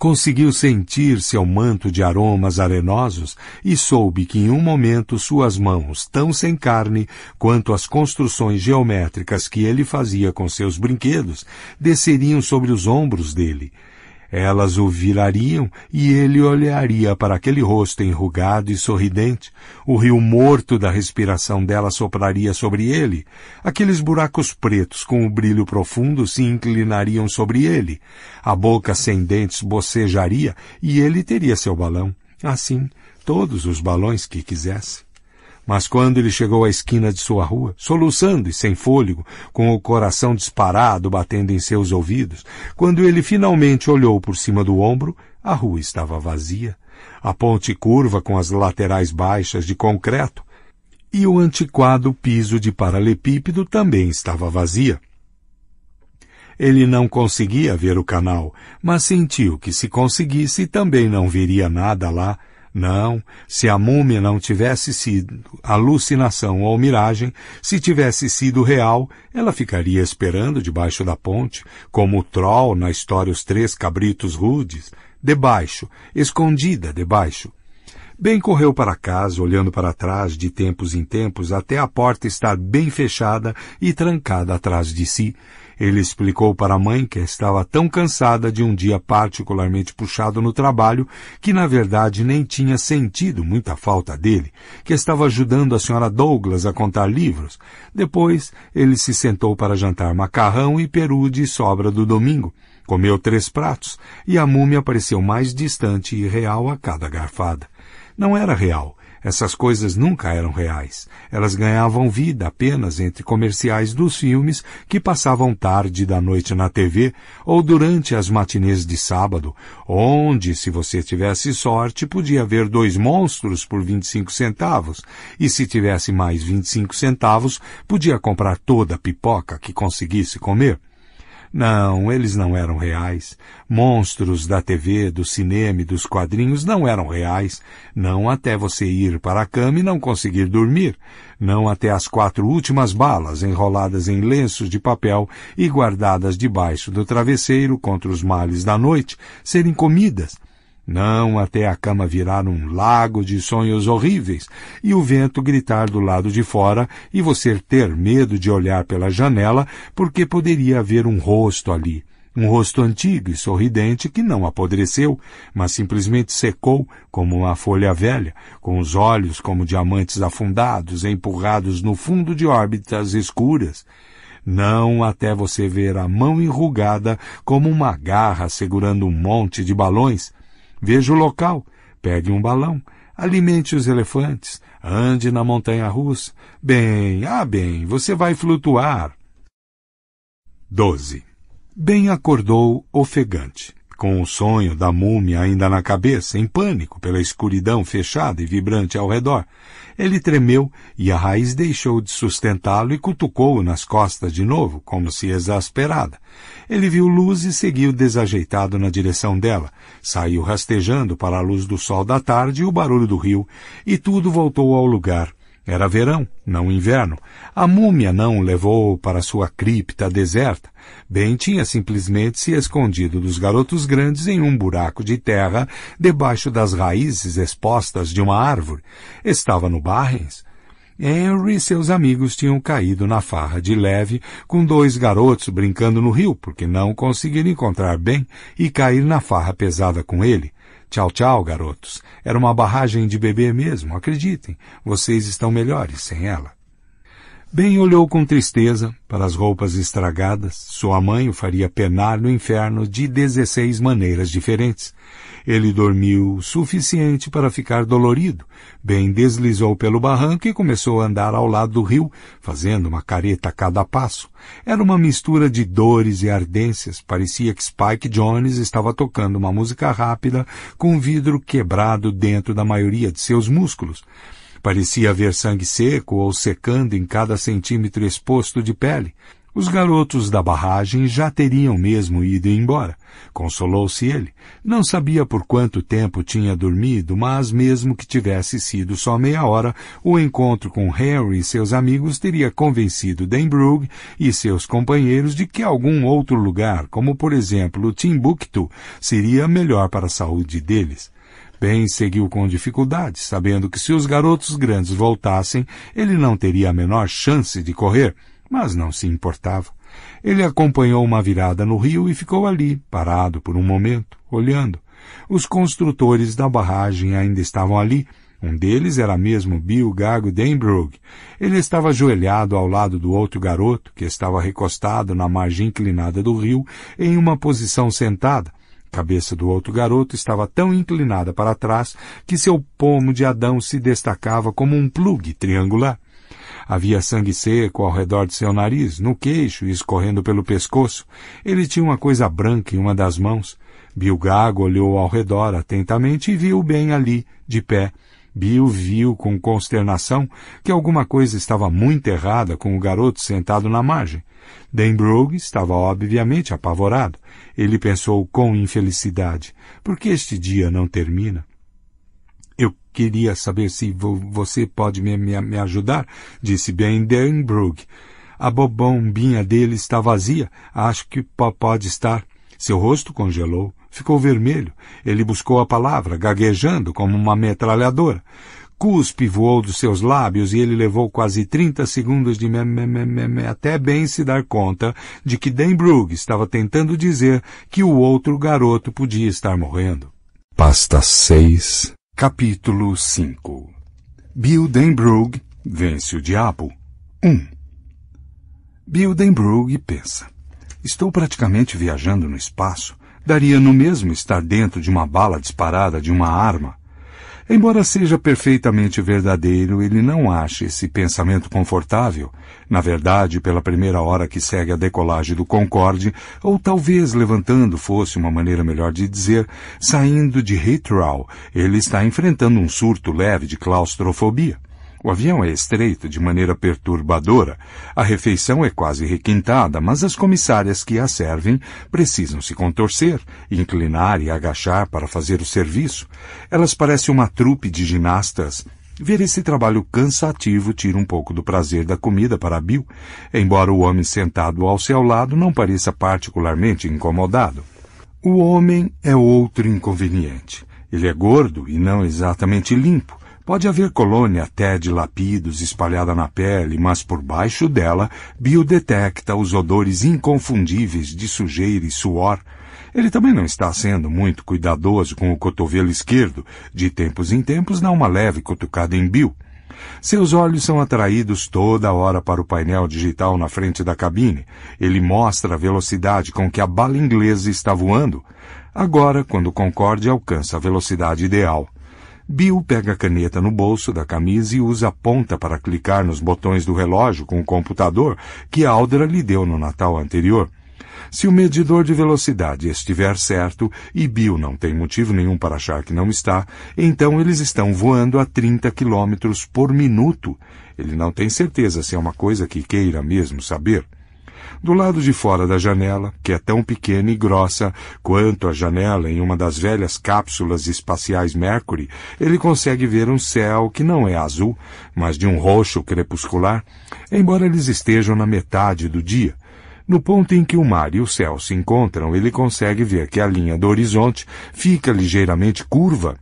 Conseguiu sentir-se ao manto de aromas arenosos e soube que em um momento suas mãos, tão sem carne quanto as construções geométricas que ele fazia com seus brinquedos, desceriam sobre os ombros dele, elas o virariam e ele olharia para aquele rosto enrugado e sorridente. O rio morto da respiração dela sopraria sobre ele. Aqueles buracos pretos com o um brilho profundo se inclinariam sobre ele. A boca sem dentes bocejaria e ele teria seu balão. Assim, todos os balões que quisesse. Mas quando ele chegou à esquina de sua rua, soluçando e sem fôlego, com o coração disparado batendo em seus ouvidos, quando ele finalmente olhou por cima do ombro, a rua estava vazia. A ponte curva com as laterais baixas de concreto e o antiquado piso de paralepípedo também estava vazia. Ele não conseguia ver o canal, mas sentiu que se conseguisse também não veria nada lá não, se a múmia não tivesse sido alucinação ou miragem, se tivesse sido real, ela ficaria esperando debaixo da ponte, como o troll na história Os Três Cabritos Rudes, debaixo, escondida debaixo. Bem correu para casa, olhando para trás de tempos em tempos, até a porta estar bem fechada e trancada atrás de si, ele explicou para a mãe que estava tão cansada de um dia particularmente puxado no trabalho que, na verdade, nem tinha sentido muita falta dele, que estava ajudando a senhora Douglas a contar livros. Depois, ele se sentou para jantar macarrão e peru de sobra do domingo. Comeu três pratos e a múmia apareceu mais distante e real a cada garfada. Não era real, essas coisas nunca eram reais. Elas ganhavam vida apenas entre comerciais dos filmes que passavam tarde da noite na TV ou durante as matinês de sábado, onde, se você tivesse sorte, podia ver dois monstros por 25 centavos, e se tivesse mais 25 centavos, podia comprar toda a pipoca que conseguisse comer. Não, eles não eram reais. Monstros da TV, do cinema e dos quadrinhos não eram reais. Não até você ir para a cama e não conseguir dormir. Não até as quatro últimas balas enroladas em lenços de papel e guardadas debaixo do travesseiro contra os males da noite serem comidas. Não até a cama virar um lago de sonhos horríveis e o vento gritar do lado de fora e você ter medo de olhar pela janela porque poderia haver um rosto ali. Um rosto antigo e sorridente que não apodreceu, mas simplesmente secou como uma folha velha, com os olhos como diamantes afundados, empurrados no fundo de órbitas escuras não até você ver a mão enrugada como uma garra segurando um monte de balões, Veja o local, pegue um balão, alimente os elefantes, ande na montanha russa. Bem, ah, bem, você vai flutuar. 12. Bem acordou ofegante, com o sonho da múmia ainda na cabeça, em pânico pela escuridão fechada e vibrante ao redor. Ele tremeu e a raiz deixou de sustentá-lo e cutucou-o nas costas de novo, como se exasperada. Ele viu luz e seguiu desajeitado na direção dela. Saiu rastejando para a luz do sol da tarde e o barulho do rio, e tudo voltou ao lugar. Era verão, não inverno. A múmia não levou para sua cripta deserta. Bem tinha simplesmente se escondido dos garotos grandes em um buraco de terra debaixo das raízes expostas de uma árvore. Estava no Barrens, Henry e seus amigos tinham caído na farra de leve com dois garotos brincando no rio porque não conseguiram encontrar bem e caíram na farra pesada com ele. Tchau, tchau, garotos. Era uma barragem de bebê mesmo, acreditem. Vocês estão melhores sem ela. Ben olhou com tristeza para as roupas estragadas. Sua mãe o faria penar no inferno de dezesseis maneiras diferentes. Ele dormiu o suficiente para ficar dolorido. Bem deslizou pelo barranco e começou a andar ao lado do rio, fazendo uma careta a cada passo. Era uma mistura de dores e ardências. Parecia que Spike Jones estava tocando uma música rápida com um vidro quebrado dentro da maioria de seus músculos. Parecia haver sangue seco ou secando em cada centímetro exposto de pele. Os garotos da barragem já teriam mesmo ido embora. Consolou-se ele. Não sabia por quanto tempo tinha dormido, mas mesmo que tivesse sido só meia hora, o encontro com Harry e seus amigos teria convencido Denbrug e seus companheiros de que algum outro lugar, como por exemplo Timbuktu, seria melhor para a saúde deles. Ben seguiu com dificuldade, sabendo que se os garotos grandes voltassem, ele não teria a menor chance de correr. Mas não se importava. Ele acompanhou uma virada no rio e ficou ali, parado por um momento, olhando. Os construtores da barragem ainda estavam ali. Um deles era mesmo Bill Gago Denbrug. Ele estava ajoelhado ao lado do outro garoto, que estava recostado na margem inclinada do rio, em uma posição sentada. A cabeça do outro garoto estava tão inclinada para trás que seu pomo de Adão se destacava como um plugue triangular. Havia sangue seco ao redor de seu nariz, no queixo e escorrendo pelo pescoço. Ele tinha uma coisa branca em uma das mãos. Bill Gago olhou ao redor atentamente e viu bem ali, de pé. Bill viu com consternação que alguma coisa estava muito errada com o garoto sentado na margem. Denbrogue estava obviamente apavorado. Ele pensou com infelicidade: por que este dia não termina? queria saber se vo você pode me, me, me ajudar, disse Ben Denbrug. A bobombinha dele está vazia. Acho que pode estar. Seu rosto congelou. Ficou vermelho. Ele buscou a palavra, gaguejando como uma metralhadora. Cuspe voou dos seus lábios e ele levou quase 30 segundos de me, me, me, me até bem se dar conta de que Denbrug estava tentando dizer que o outro garoto podia estar morrendo. Pasta 6 Capítulo 5 Bildenbrug vence o diabo. 1. Bildenbrug pensa. Estou praticamente viajando no espaço. Daria no mesmo estar dentro de uma bala disparada de uma arma. Embora seja perfeitamente verdadeiro, ele não acha esse pensamento confortável. Na verdade, pela primeira hora que segue a decolagem do Concorde, ou talvez levantando fosse uma maneira melhor de dizer, saindo de Heathrow, ele está enfrentando um surto leve de claustrofobia. O avião é estreito de maneira perturbadora. A refeição é quase requintada, mas as comissárias que a servem precisam se contorcer, inclinar e agachar para fazer o serviço. Elas parecem uma trupe de ginastas Ver esse trabalho cansativo tira um pouco do prazer da comida para Bill, embora o homem sentado ao seu lado não pareça particularmente incomodado. O homem é outro inconveniente. Ele é gordo e não exatamente limpo. Pode haver colônia até de lapidos espalhada na pele, mas por baixo dela, Bill detecta os odores inconfundíveis de sujeira e suor. Ele também não está sendo muito cuidadoso com o cotovelo esquerdo. De tempos em tempos dá uma leve cutucada em Bill. Seus olhos são atraídos toda hora para o painel digital na frente da cabine. Ele mostra a velocidade com que a bala inglesa está voando. Agora, quando Concorde alcança a velocidade ideal, Bill pega a caneta no bolso da camisa e usa a ponta para clicar nos botões do relógio com o computador que Aldra lhe deu no Natal anterior. Se o medidor de velocidade estiver certo e Bill não tem motivo nenhum para achar que não está, então eles estão voando a 30 km por minuto. Ele não tem certeza se é uma coisa que queira mesmo saber. Do lado de fora da janela, que é tão pequena e grossa quanto a janela em uma das velhas cápsulas espaciais Mercury, ele consegue ver um céu que não é azul, mas de um roxo crepuscular, embora eles estejam na metade do dia. No ponto em que o mar e o céu se encontram, ele consegue ver que a linha do horizonte fica ligeiramente curva.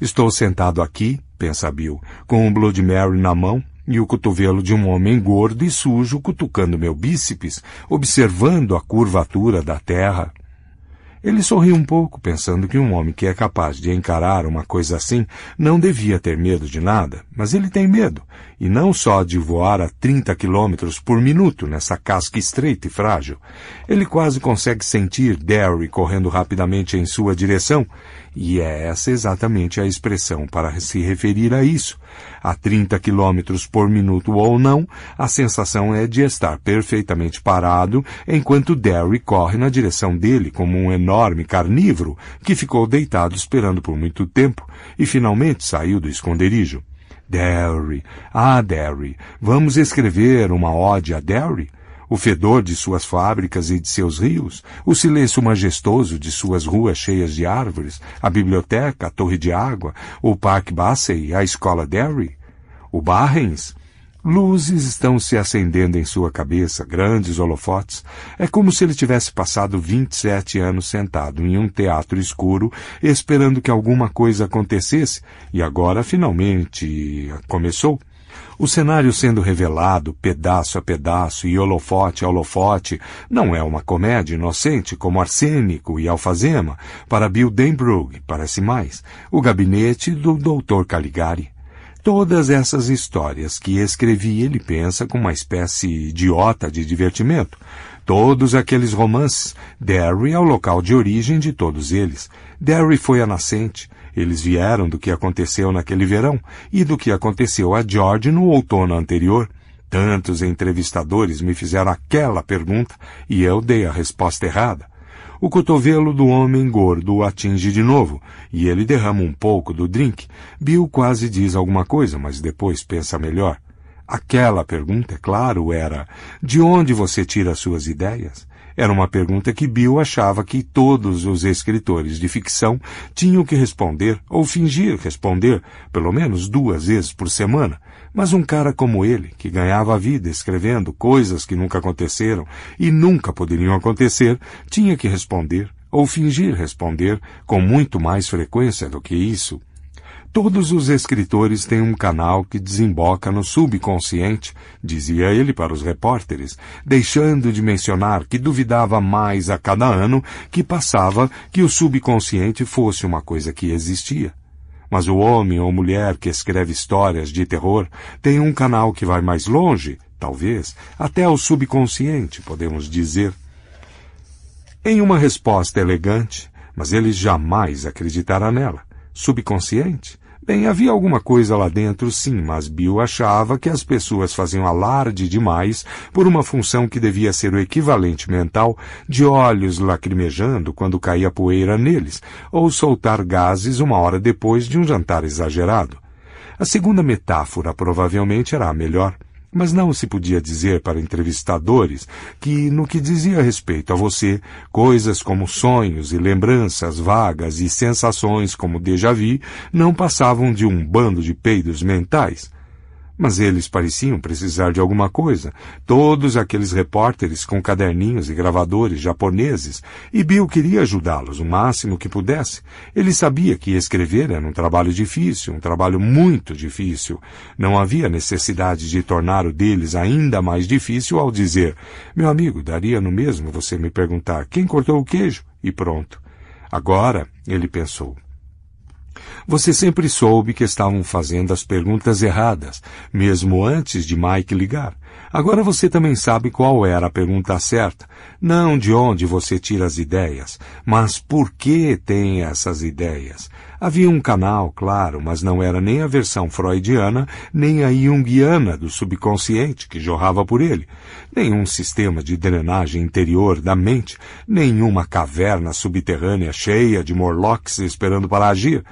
Estou sentado aqui, pensa Bill, com um Blood Mary na mão e o cotovelo de um homem gordo e sujo cutucando meu bíceps, observando a curvatura da terra. Ele sorriu um pouco, pensando que um homem que é capaz de encarar uma coisa assim não devia ter medo de nada, mas ele tem medo, e não só de voar a 30 quilômetros por minuto nessa casca estreita e frágil. Ele quase consegue sentir Derry correndo rapidamente em sua direção e é essa exatamente a expressão para se referir a isso. A 30 km por minuto ou não, a sensação é de estar perfeitamente parado enquanto Derry corre na direção dele como um enorme carnívoro que ficou deitado esperando por muito tempo e finalmente saiu do esconderijo. Derry, ah Derry, vamos escrever uma ode a Derry? o fedor de suas fábricas e de seus rios, o silêncio majestoso de suas ruas cheias de árvores, a biblioteca, a torre de água, o Parque Bassey, a escola Derry, o Barrens, Luzes estão se acendendo em sua cabeça, grandes holofotes. É como se ele tivesse passado 27 anos sentado em um teatro escuro, esperando que alguma coisa acontecesse, e agora finalmente começou. O cenário sendo revelado, pedaço a pedaço e holofote a holofote, não é uma comédia inocente como Arsênico e Alfazema, para Bill Denbrug, parece mais, o gabinete do Dr. Caligari. Todas essas histórias que escrevi ele pensa com uma espécie idiota de divertimento. Todos aqueles romances, Derry é o local de origem de todos eles. Derry foi a nascente, eles vieram do que aconteceu naquele verão e do que aconteceu a George no outono anterior. Tantos entrevistadores me fizeram aquela pergunta e eu dei a resposta errada. O cotovelo do homem gordo o atinge de novo e ele derrama um pouco do drink. Bill quase diz alguma coisa, mas depois pensa melhor. Aquela pergunta, é claro, era: de onde você tira suas ideias? Era uma pergunta que Bill achava que todos os escritores de ficção tinham que responder ou fingir responder, pelo menos duas vezes por semana. Mas um cara como ele, que ganhava a vida escrevendo coisas que nunca aconteceram e nunca poderiam acontecer, tinha que responder ou fingir responder com muito mais frequência do que isso. Todos os escritores têm um canal que desemboca no subconsciente, dizia ele para os repórteres, deixando de mencionar que duvidava mais a cada ano que passava que o subconsciente fosse uma coisa que existia. Mas o homem ou mulher que escreve histórias de terror tem um canal que vai mais longe, talvez, até ao subconsciente, podemos dizer. Em uma resposta elegante, mas ele jamais acreditará nela. Subconsciente? Bem, havia alguma coisa lá dentro, sim, mas Bill achava que as pessoas faziam alarde demais por uma função que devia ser o equivalente mental de olhos lacrimejando quando caía poeira neles, ou soltar gases uma hora depois de um jantar exagerado. A segunda metáfora provavelmente era a melhor. Mas não se podia dizer para entrevistadores que, no que dizia respeito a você, coisas como sonhos e lembranças vagas e sensações como déjà vu não passavam de um bando de peidos mentais, mas eles pareciam precisar de alguma coisa. Todos aqueles repórteres com caderninhos e gravadores japoneses, e Bill queria ajudá-los o máximo que pudesse. Ele sabia que escrever era um trabalho difícil, um trabalho muito difícil. Não havia necessidade de tornar o deles ainda mais difícil ao dizer: Meu amigo, daria no mesmo você me perguntar quem cortou o queijo? E pronto. Agora, ele pensou, você sempre soube que estavam fazendo as perguntas erradas, mesmo antes de Mike ligar. Agora você também sabe qual era a pergunta certa. Não de onde você tira as ideias, mas por que tem essas ideias. Havia um canal, claro, mas não era nem a versão freudiana, nem a junguiana do subconsciente que jorrava por ele. Nenhum sistema de drenagem interior da mente, nenhuma caverna subterrânea cheia de morlocks esperando para agir.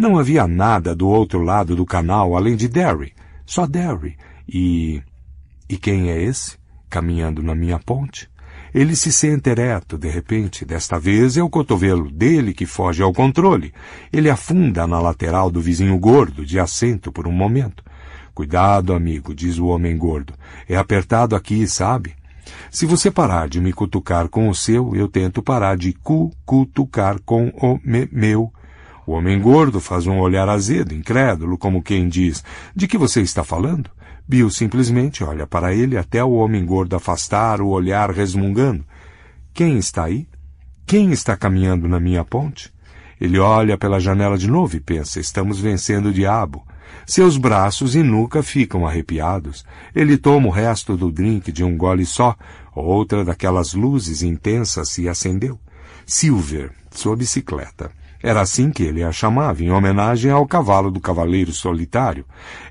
Não havia nada do outro lado do canal além de Derry. Só Derry. E. E quem é esse? Caminhando na minha ponte. Ele se sente ereto de repente. Desta vez é o cotovelo dele que foge ao controle. Ele afunda na lateral do vizinho gordo, de assento por um momento. Cuidado, amigo, diz o homem gordo. É apertado aqui, sabe? Se você parar de me cutucar com o seu, eu tento parar de cu cutucar com o me meu. O homem gordo faz um olhar azedo, incrédulo, como quem diz: De que você está falando? Bill simplesmente olha para ele até o homem gordo afastar o olhar resmungando. Quem está aí? Quem está caminhando na minha ponte? Ele olha pela janela de novo e pensa: Estamos vencendo o diabo. Seus braços e nuca ficam arrepiados. Ele toma o resto do drink de um gole só. Outra daquelas luzes intensas se acendeu. Silver, sua bicicleta. Era assim que ele a chamava, em homenagem ao cavalo do cavaleiro solitário.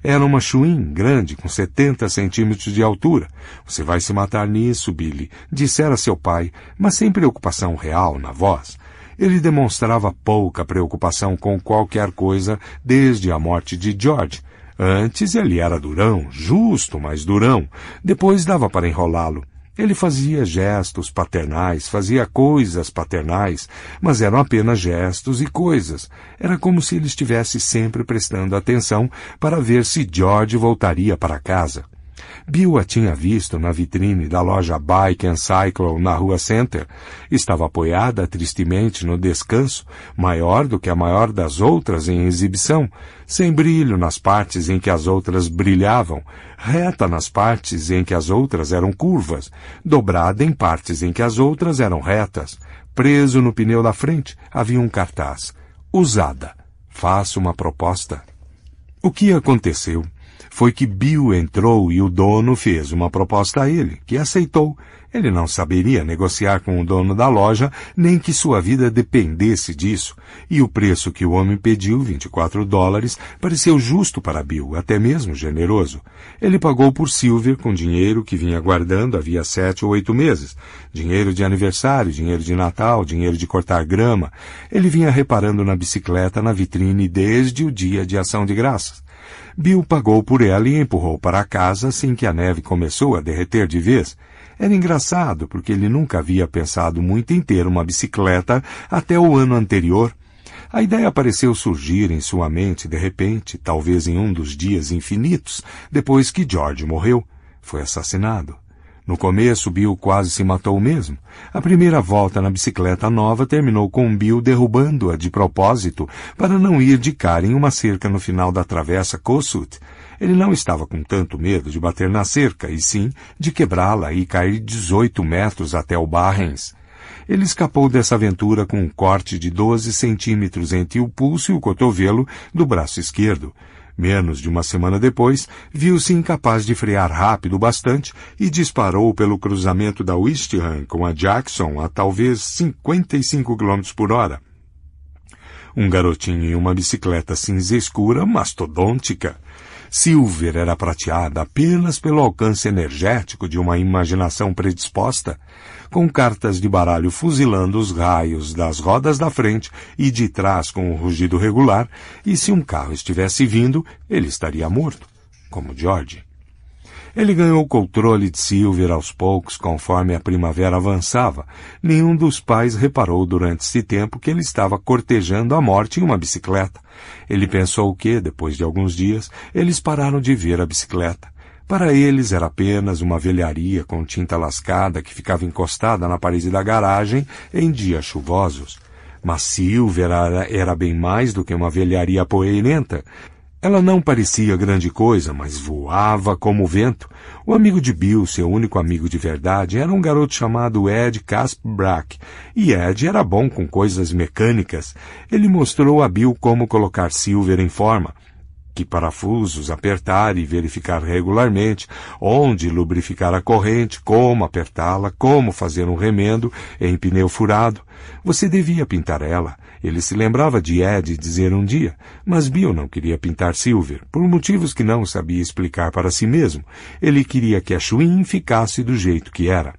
Era uma chuim grande, com 70 centímetros de altura. Você vai se matar nisso, Billy, dissera seu pai, mas sem preocupação real na voz. Ele demonstrava pouca preocupação com qualquer coisa desde a morte de George. Antes ele era durão, justo, mas durão. Depois dava para enrolá-lo. Ele fazia gestos paternais, fazia coisas paternais, mas eram apenas gestos e coisas. Era como se ele estivesse sempre prestando atenção para ver se George voltaria para casa. Bill a tinha visto na vitrine da loja Bike and Cycle na rua Center. Estava apoiada tristemente no descanso, maior do que a maior das outras em exibição, sem brilho nas partes em que as outras brilhavam, reta nas partes em que as outras eram curvas, dobrada em partes em que as outras eram retas. Preso no pneu da frente havia um cartaz. Usada. Faça uma proposta. O que aconteceu? foi que Bill entrou e o dono fez uma proposta a ele, que aceitou. Ele não saberia negociar com o dono da loja, nem que sua vida dependesse disso, e o preço que o homem pediu, 24 dólares, pareceu justo para Bill, até mesmo generoso. Ele pagou por Silver com dinheiro que vinha guardando havia sete ou oito meses. Dinheiro de aniversário, dinheiro de Natal, dinheiro de cortar grama. Ele vinha reparando na bicicleta na vitrine desde o dia de ação de graças. Bill pagou por ela e empurrou para casa assim que a neve começou a derreter de vez. Era engraçado, porque ele nunca havia pensado muito em ter uma bicicleta até o ano anterior. A ideia pareceu surgir em sua mente de repente, talvez em um dos dias infinitos, depois que George morreu. Foi assassinado. No começo, Bill quase se matou mesmo. A primeira volta na bicicleta nova terminou com Bill derrubando-a de propósito para não ir de cara em uma cerca no final da travessa Kossuth. Ele não estava com tanto medo de bater na cerca, e sim de quebrá-la e cair 18 metros até o Barrens. Ele escapou dessa aventura com um corte de 12 centímetros entre o pulso e o cotovelo do braço esquerdo, Menos de uma semana depois, viu-se incapaz de frear rápido bastante e disparou pelo cruzamento da Wistram com a Jackson a talvez 55 km por hora. Um garotinho em uma bicicleta cinza escura mastodôntica. Silver era prateada apenas pelo alcance energético de uma imaginação predisposta com cartas de baralho fuzilando os raios das rodas da frente e de trás com um rugido regular, e se um carro estivesse vindo, ele estaria morto, como George. Ele ganhou o controle de Silver aos poucos conforme a primavera avançava. Nenhum dos pais reparou durante esse tempo que ele estava cortejando a morte em uma bicicleta. Ele pensou que, depois de alguns dias, eles pararam de ver a bicicleta. Para eles era apenas uma velharia com tinta lascada que ficava encostada na parede da garagem em dias chuvosos. Mas Silver era, era bem mais do que uma velharia poeirenta. Ela não parecia grande coisa, mas voava como o vento. O amigo de Bill, seu único amigo de verdade, era um garoto chamado Ed Caspbrack, e Ed era bom com coisas mecânicas. Ele mostrou a Bill como colocar Silver em forma que parafusos apertar e verificar regularmente, onde lubrificar a corrente, como apertá-la, como fazer um remendo em pneu furado. Você devia pintar ela. Ele se lembrava de Ed dizer um dia, mas Bill não queria pintar Silver, por motivos que não sabia explicar para si mesmo. Ele queria que a Schwinn ficasse do jeito que era.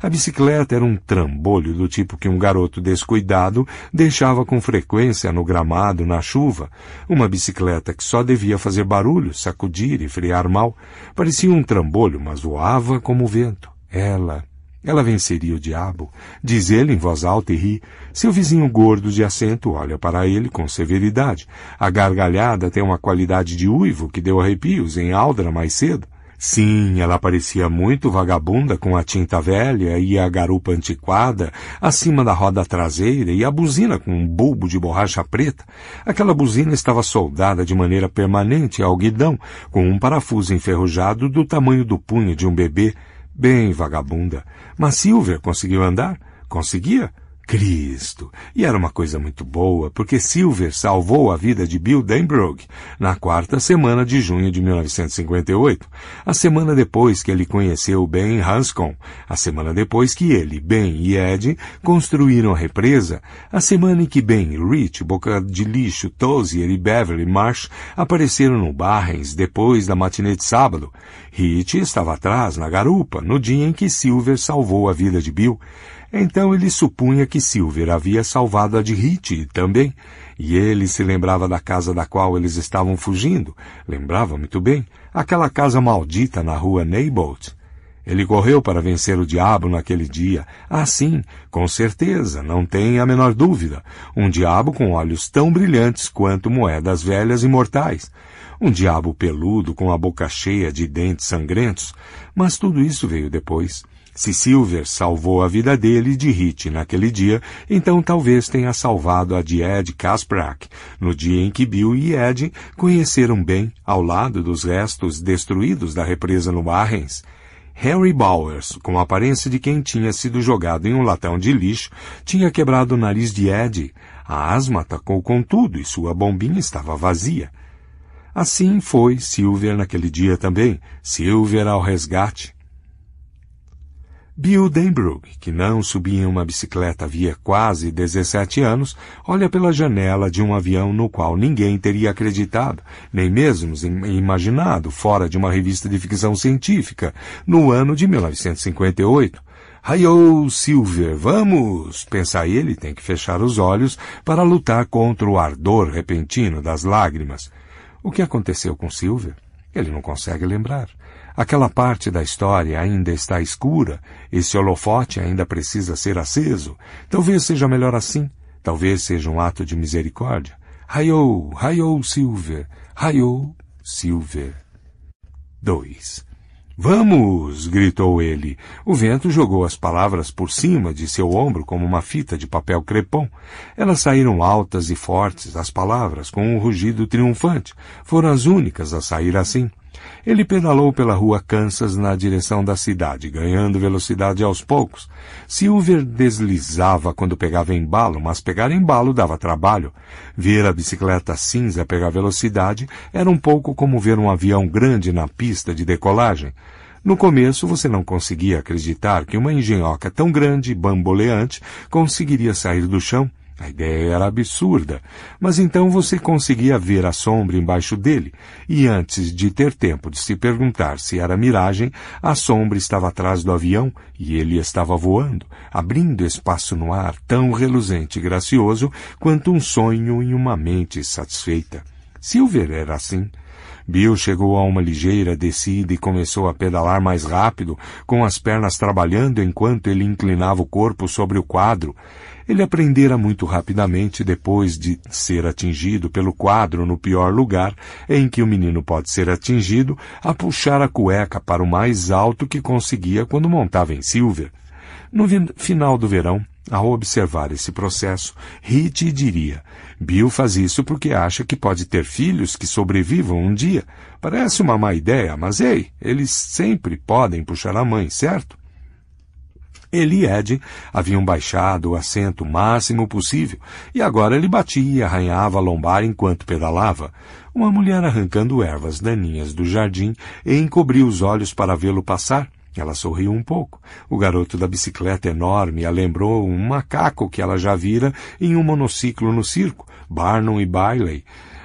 A bicicleta era um trambolho do tipo que um garoto descuidado deixava com frequência no gramado, na chuva. Uma bicicleta que só devia fazer barulho, sacudir e frear mal. Parecia um trambolho, mas voava como o vento. Ela. Ela venceria o diabo. Diz ele em voz alta e ri. Seu vizinho gordo de assento olha para ele com severidade. A gargalhada tem uma qualidade de uivo que deu arrepios em Aldra mais cedo. Sim, ela parecia muito vagabunda com a tinta velha e a garupa antiquada acima da roda traseira e a buzina com um bulbo de borracha preta. Aquela buzina estava soldada de maneira permanente ao guidão, com um parafuso enferrujado do tamanho do punho de um bebê. Bem vagabunda. Mas Silver conseguiu andar? Conseguia? Cristo! E era uma coisa muito boa, porque Silver salvou a vida de Bill Denbrook na quarta semana de junho de 1958, a semana depois que ele conheceu Ben Hanscom, a semana depois que ele, Ben e Ed construíram a represa, a semana em que Ben, Rich, Boca de Lixo, Tozier e Beverly Marsh apareceram no Barrens depois da matinée de sábado. Rich estava atrás, na garupa, no dia em que Silver salvou a vida de Bill. Então ele supunha que Silver havia salvado a de Hit também, e ele se lembrava da casa da qual eles estavam fugindo, lembrava muito bem, aquela casa maldita na rua Neibolt. Ele correu para vencer o diabo naquele dia. Ah, sim, com certeza, não tem a menor dúvida. Um diabo com olhos tão brilhantes quanto moedas velhas e mortais. Um diabo peludo com a boca cheia de dentes sangrentos. Mas tudo isso veio depois. Se Silver salvou a vida dele de Hit naquele dia, então talvez tenha salvado a de Ed Kasprak, no dia em que Bill e Ed conheceram bem, ao lado dos restos destruídos da represa no Barrens, Harry Bowers, com a aparência de quem tinha sido jogado em um latão de lixo, tinha quebrado o nariz de Ed. A asma atacou com tudo e sua bombinha estava vazia. Assim foi Silver naquele dia também. Silver ao resgate. Bill Denbrook, que não subia em uma bicicleta havia quase 17 anos, olha pela janela de um avião no qual ninguém teria acreditado, nem mesmo imaginado, fora de uma revista de ficção científica, no ano de 1958. Raio Silver, vamos! Pensa ele, tem que fechar os olhos para lutar contra o ardor repentino das lágrimas. O que aconteceu com Silver? Ele não consegue lembrar. Aquela parte da história ainda está escura, esse holofote ainda precisa ser aceso. Talvez seja melhor assim. Talvez seja um ato de misericórdia. Raiou, raiou, Silver, raiou, Silver. 2. Vamos! gritou ele. O vento jogou as palavras por cima de seu ombro como uma fita de papel crepom. Elas saíram altas e fortes, as palavras, com um rugido triunfante. Foram as únicas a sair assim. Ele pedalou pela rua Kansas na direção da cidade, ganhando velocidade aos poucos. Silver deslizava quando pegava embalo, mas pegar embalo dava trabalho. Ver a bicicleta cinza pegar velocidade era um pouco como ver um avião grande na pista de decolagem. No começo você não conseguia acreditar que uma engenhoca tão grande e bamboleante conseguiria sair do chão. A ideia era absurda, mas então você conseguia ver a sombra embaixo dele, e antes de ter tempo de se perguntar se era miragem, a sombra estava atrás do avião e ele estava voando, abrindo espaço no ar tão reluzente e gracioso quanto um sonho em uma mente satisfeita. Silver era assim. Bill chegou a uma ligeira descida e começou a pedalar mais rápido, com as pernas trabalhando enquanto ele inclinava o corpo sobre o quadro. Ele aprendera muito rapidamente depois de ser atingido pelo quadro no pior lugar em que o menino pode ser atingido a puxar a cueca para o mais alto que conseguia quando montava em Silver. No final do verão, ao observar esse processo, Ritchie diria: Bill faz isso porque acha que pode ter filhos que sobrevivam um dia. Parece uma má ideia, mas ei, eles sempre podem puxar a mãe, certo? Ele e Ed haviam baixado o assento o máximo possível e agora ele batia e arranhava a lombar enquanto pedalava. Uma mulher arrancando ervas daninhas do jardim e encobriu os olhos para vê-lo passar. Ela sorriu um pouco. O garoto da bicicleta enorme a lembrou um macaco que ela já vira em um monociclo no circo, Barnum e Bailey.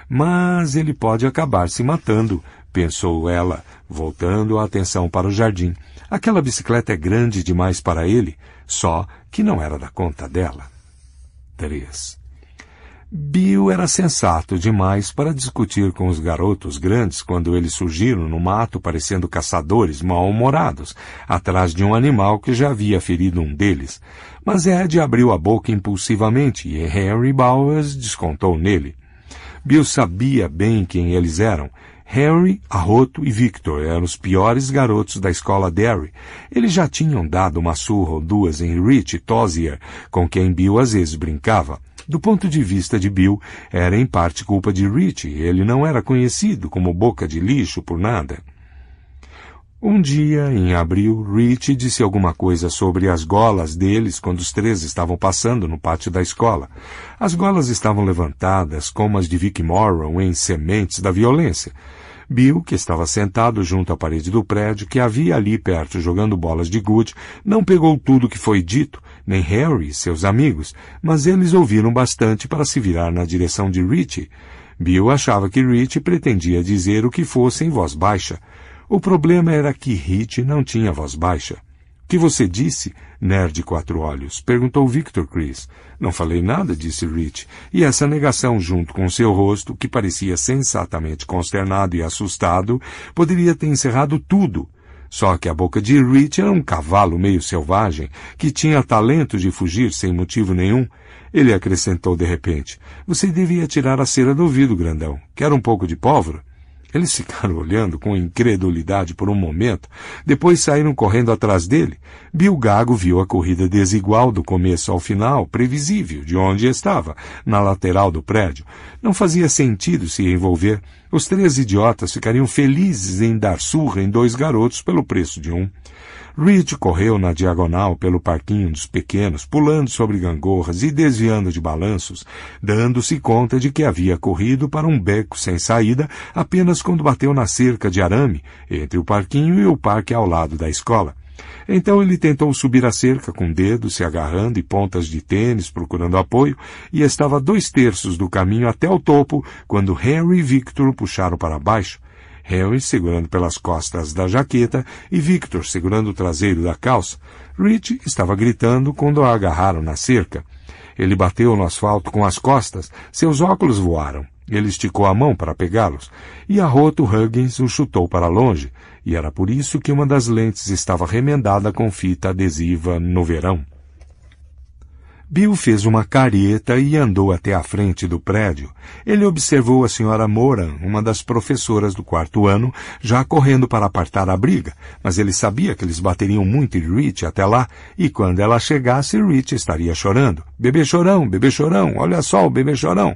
Mas ele pode acabar se matando, pensou ela, voltando a atenção para o jardim. Aquela bicicleta é grande demais para ele, só que não era da conta dela. 3. Bill era sensato demais para discutir com os garotos grandes quando eles surgiram no mato parecendo caçadores mal-humorados, atrás de um animal que já havia ferido um deles. Mas Ed abriu a boca impulsivamente e Harry Bowers descontou nele. Bill sabia bem quem eles eram Harry, Arroto e Victor eram os piores garotos da escola Derry. Eles já tinham dado uma surra ou duas em Rich Tozier, com quem Bill às vezes brincava. Do ponto de vista de Bill, era em parte culpa de Rich. Ele não era conhecido como boca de lixo por nada. Um dia, em abril, Rich disse alguma coisa sobre as golas deles quando os três estavam passando no pátio da escola. As golas estavam levantadas, como as de Vic Morrow, em Sementes da Violência. Bill, que estava sentado junto à parede do prédio, que havia ali perto jogando bolas de gude, não pegou tudo que foi dito, nem Harry e seus amigos, mas eles ouviram bastante para se virar na direção de Rich. Bill achava que Rich pretendia dizer o que fosse em voz baixa. O problema era que Hit não tinha voz baixa. O que você disse, nerd quatro olhos? Perguntou Victor Chris. Não falei nada, disse Rich. E essa negação, junto com seu rosto, que parecia sensatamente consternado e assustado, poderia ter encerrado tudo. Só que a boca de Rich era um cavalo meio selvagem, que tinha talento de fugir sem motivo nenhum. Ele acrescentou de repente. Você devia tirar a cera do ouvido, grandão. Quer um pouco de pólvora? Eles ficaram olhando com incredulidade por um momento, depois saíram correndo atrás dele. Bill Gago viu a corrida desigual do começo ao final, previsível, de onde estava, na lateral do prédio. Não fazia sentido se envolver. Os três idiotas ficariam felizes em dar surra em dois garotos pelo preço de um. Reed correu na diagonal pelo parquinho dos pequenos, pulando sobre gangorras e desviando de balanços, dando-se conta de que havia corrido para um beco sem saída apenas quando bateu na cerca de arame entre o parquinho e o parque ao lado da escola. Então ele tentou subir a cerca com dedos se agarrando e pontas de tênis procurando apoio e estava dois terços do caminho até o topo quando Harry e Victor o puxaram para baixo, Harry segurando pelas costas da jaqueta e Victor segurando o traseiro da calça, Rich estava gritando quando a agarraram na cerca. Ele bateu no asfalto com as costas, seus óculos voaram. Ele esticou a mão para pegá-los, e a Roto Huggins o chutou para longe, e era por isso que uma das lentes estava remendada com fita adesiva no verão. Bill fez uma careta e andou até a frente do prédio. Ele observou a senhora Moran, uma das professoras do quarto ano, já correndo para apartar a briga, mas ele sabia que eles bateriam muito em Rich até lá, e quando ela chegasse, Rich estaria chorando. Bebê chorão, bebê chorão, olha só o bebê chorão.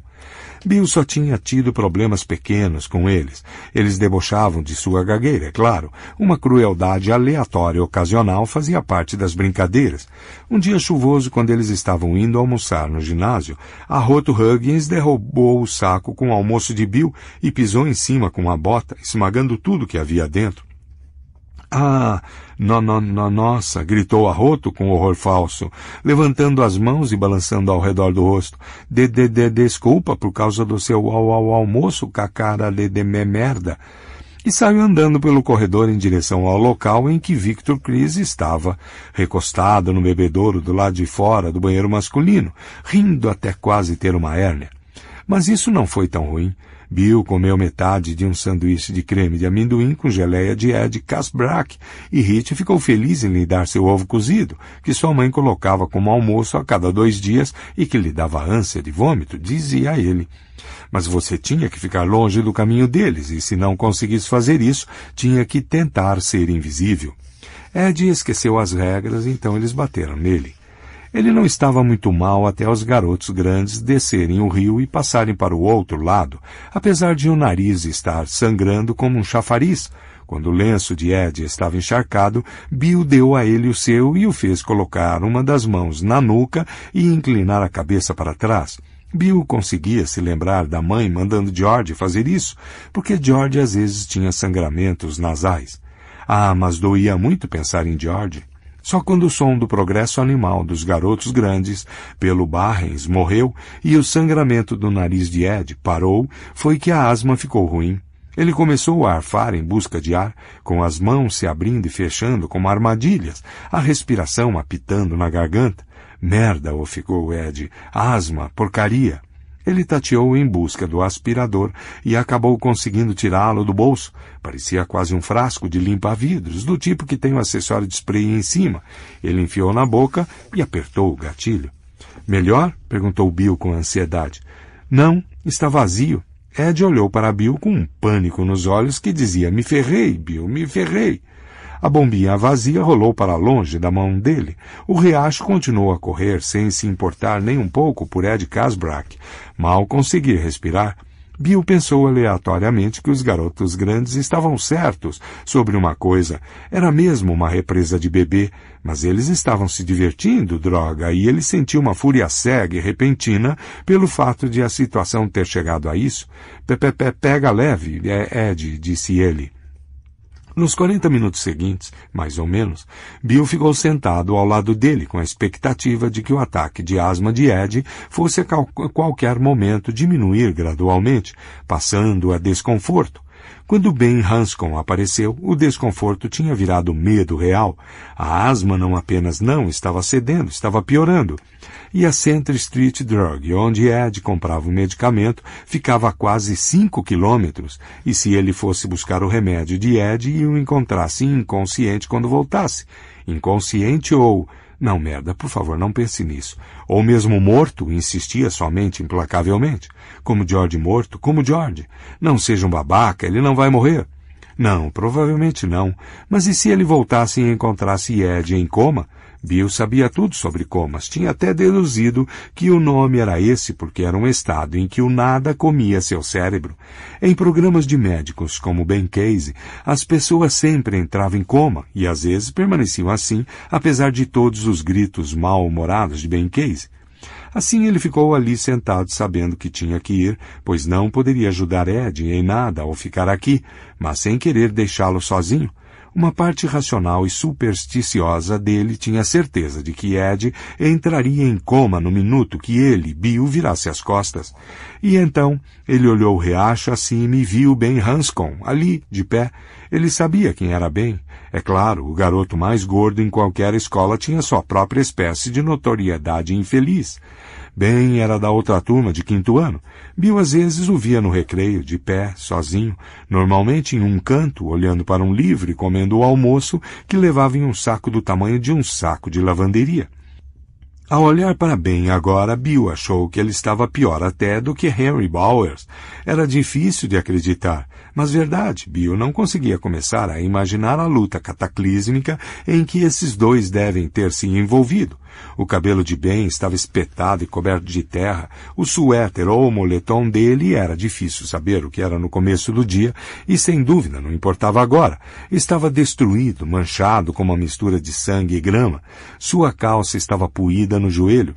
Bill só tinha tido problemas pequenos com eles. Eles debochavam de sua gagueira, é claro. Uma crueldade aleatória ocasional fazia parte das brincadeiras. Um dia chuvoso, quando eles estavam indo almoçar no ginásio, a Roto Huggins derrubou o saco com o almoço de Bill e pisou em cima com a bota, esmagando tudo que havia dentro. Ah, no, no, no, nossa! gritou Arroto com horror falso, levantando as mãos e balançando ao redor do rosto. De, de, de desculpa por causa do seu ao, ao almoço, cacara de, de me, merda. E saiu andando pelo corredor em direção ao local em que Victor Cris estava, recostado no bebedouro do lado de fora do banheiro masculino, rindo até quase ter uma hérnia. Mas isso não foi tão ruim. Bill comeu metade de um sanduíche de creme de amendoim com geleia de Ed Casbrack e Rich ficou feliz em lhe dar seu ovo cozido, que sua mãe colocava como almoço a cada dois dias e que lhe dava ânsia de vômito, dizia ele. Mas você tinha que ficar longe do caminho deles e, se não conseguisse fazer isso, tinha que tentar ser invisível. Ed esqueceu as regras, então eles bateram nele. Ele não estava muito mal até os garotos grandes descerem o rio e passarem para o outro lado, apesar de o nariz estar sangrando como um chafariz. Quando o lenço de Ed estava encharcado, Bill deu a ele o seu e o fez colocar uma das mãos na nuca e inclinar a cabeça para trás. Bill conseguia se lembrar da mãe mandando George fazer isso, porque George às vezes tinha sangramentos nasais. Ah, mas doía muito pensar em George. Só quando o som do progresso animal dos garotos grandes, pelo Barrens, morreu e o sangramento do nariz de Ed parou, foi que a asma ficou ruim. Ele começou a arfar em busca de ar, com as mãos se abrindo e fechando como armadilhas, a respiração apitando na garganta. Merda, Ofegou Ed. Asma, porcaria. Ele tateou em busca do aspirador e acabou conseguindo tirá-lo do bolso. Parecia quase um frasco de limpa-vidros, do tipo que tem o um acessório de spray em cima. Ele enfiou na boca e apertou o gatilho. Melhor? perguntou Bill com ansiedade. Não, está vazio. Ed olhou para Bill com um pânico nos olhos que dizia: Me ferrei, Bill, me ferrei. A bombinha vazia rolou para longe da mão dele. O riacho continuou a correr sem se importar nem um pouco por Ed Casbrack. Mal conseguia respirar. Bill pensou aleatoriamente que os garotos grandes estavam certos sobre uma coisa. Era mesmo uma represa de bebê, mas eles estavam se divertindo, droga, e ele sentiu uma fúria cega e repentina pelo fato de a situação ter chegado a isso. Pepepepe Pega leve, é, Ed, disse ele. Nos 40 minutos seguintes, mais ou menos, Bill ficou sentado ao lado dele com a expectativa de que o ataque de asma de Ed fosse a qualquer momento diminuir gradualmente, passando a desconforto, quando Ben Hanscom apareceu, o desconforto tinha virado medo real. A asma não apenas não estava cedendo, estava piorando. E a Center Street Drug, onde Ed comprava o medicamento, ficava a quase cinco quilômetros, e se ele fosse buscar o remédio de Ed e o encontrasse inconsciente quando voltasse, inconsciente ou não, merda, por favor, não pense nisso. Ou mesmo morto, insistia somente implacavelmente como George morto, como George. Não seja um babaca, ele não vai morrer. Não, provavelmente não. Mas e se ele voltasse e encontrasse Ed em coma? Bill sabia tudo sobre comas, tinha até deduzido que o nome era esse porque era um estado em que o nada comia seu cérebro. Em programas de médicos como Ben Casey, as pessoas sempre entravam em coma e às vezes permaneciam assim, apesar de todos os gritos mal-humorados de Ben Casey. Assim ele ficou ali sentado sabendo que tinha que ir, pois não poderia ajudar Ed em nada ao ficar aqui, mas sem querer deixá-lo sozinho. Uma parte racional e supersticiosa dele tinha certeza de que Ed entraria em coma no minuto que ele, Bill, virasse as costas. E então ele olhou o riacho acima e viu Ben Hanscom ali, de pé, ele sabia quem era bem. É claro, o garoto mais gordo em qualquer escola tinha sua própria espécie de notoriedade infeliz. Bem era da outra turma de quinto ano. Bill às vezes o via no recreio, de pé, sozinho, normalmente em um canto, olhando para um livro e comendo o almoço que levava em um saco do tamanho de um saco de lavanderia. Ao olhar para bem agora, Bill achou que ele estava pior até do que Henry Bowers. Era difícil de acreditar, mas verdade, Bill não conseguia começar a imaginar a luta cataclísmica em que esses dois devem ter se envolvido. O cabelo de Ben estava espetado e coberto de terra. O suéter ou o moletom dele era difícil saber o que era no começo do dia e, sem dúvida, não importava agora. Estava destruído, manchado com uma mistura de sangue e grama. Sua calça estava puída no joelho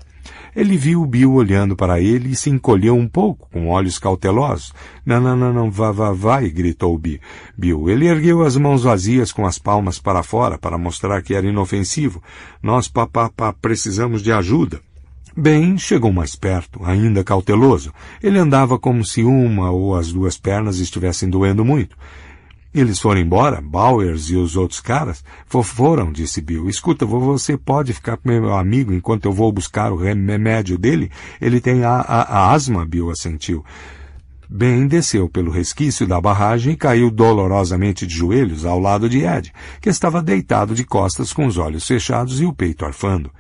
ele viu Bill olhando para ele e se encolheu um pouco, com olhos cautelosos. Não, não, não, não, vá, vá, vai, gritou Bill. Bill, ele ergueu as mãos vazias com as palmas para fora para mostrar que era inofensivo. Nós, papá, pá, precisamos de ajuda. Bem, chegou mais perto, ainda cauteloso. Ele andava como se uma ou as duas pernas estivessem doendo muito. Eles foram embora, Bowers e os outros caras? Foram, disse Bill. Escuta, você pode ficar com meu amigo enquanto eu vou buscar o remédio dele? Ele tem a, a, a asma, Bill assentiu. Ben desceu pelo resquício da barragem e caiu dolorosamente de joelhos ao lado de Ed, que estava deitado de costas com os olhos fechados e o peito arfando.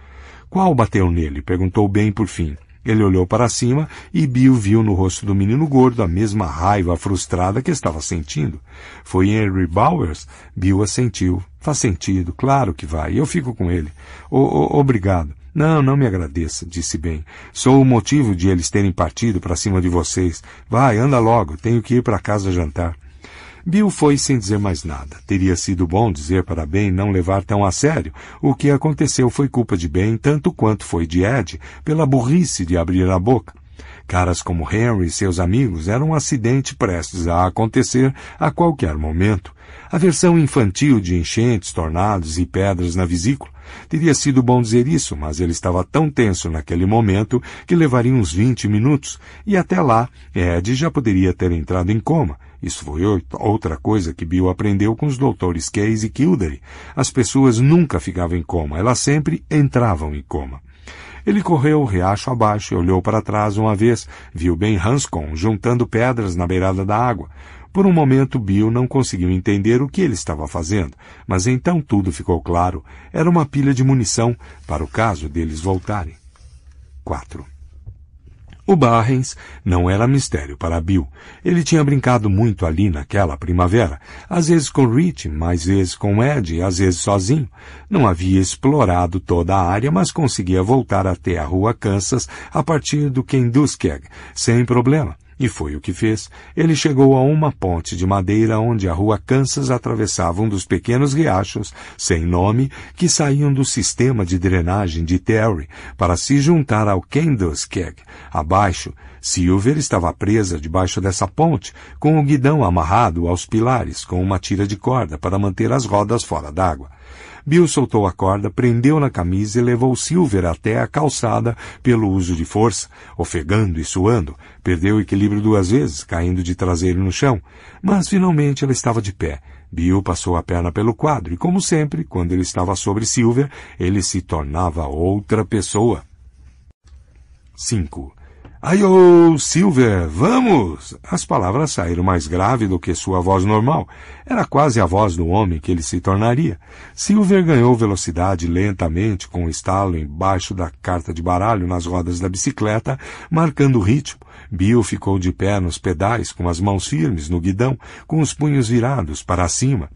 Qual bateu nele? perguntou Ben por fim. Ele olhou para cima e Bill viu no rosto do menino gordo a mesma raiva frustrada que estava sentindo. Foi Henry Bowers? Bill assentiu. Faz tá sentido, claro que vai. Eu fico com ele. O, o, obrigado. Não, não me agradeça, disse bem. Sou o motivo de eles terem partido para cima de vocês. Vai, anda logo, tenho que ir para casa jantar. Bill foi sem dizer mais nada. Teria sido bom dizer para Ben não levar tão a sério. O que aconteceu foi culpa de Ben tanto quanto foi de Ed, pela burrice de abrir a boca. Caras como Henry e seus amigos eram um acidente prestes a acontecer a qualquer momento. A versão infantil de enchentes, tornados e pedras na vesícula. Teria sido bom dizer isso, mas ele estava tão tenso naquele momento que levaria uns 20 minutos, e até lá Ed já poderia ter entrado em coma. Isso foi outra coisa que Bill aprendeu com os doutores Case e Kildare. As pessoas nunca ficavam em coma, elas sempre entravam em coma. Ele correu o riacho abaixo e olhou para trás uma vez. Viu Ben Hanscom juntando pedras na beirada da água. Por um momento, Bill não conseguiu entender o que ele estava fazendo, mas então tudo ficou claro. Era uma pilha de munição para o caso deles voltarem. 4. O Barrens não era mistério para Bill. Ele tinha brincado muito ali naquela primavera, às vezes com Rich, mais vezes com Ed, às vezes sozinho. Não havia explorado toda a área, mas conseguia voltar até a rua Kansas a partir do Kenduskeg, sem problema. E foi o que fez. Ele chegou a uma ponte de madeira onde a rua Kansas atravessava um dos pequenos riachos, sem nome, que saíam do sistema de drenagem de Terry para se juntar ao Kendallskeg. Abaixo, Silver estava presa debaixo dessa ponte, com o guidão amarrado aos pilares com uma tira de corda para manter as rodas fora d'água. Bill soltou a corda, prendeu na camisa e levou Silver até a calçada pelo uso de força, ofegando e suando. Perdeu o equilíbrio duas vezes, caindo de traseiro no chão. Mas finalmente ela estava de pé. Bill passou a perna pelo quadro e, como sempre, quando ele estava sobre Silver, ele se tornava outra pessoa. 5. Aiô, Silver, vamos! As palavras saíram mais grave do que sua voz normal. Era quase a voz do homem que ele se tornaria. Silver ganhou velocidade lentamente com o um estalo embaixo da carta de baralho nas rodas da bicicleta, marcando o ritmo. Bill ficou de pé nos pedais, com as mãos firmes no guidão, com os punhos virados para cima.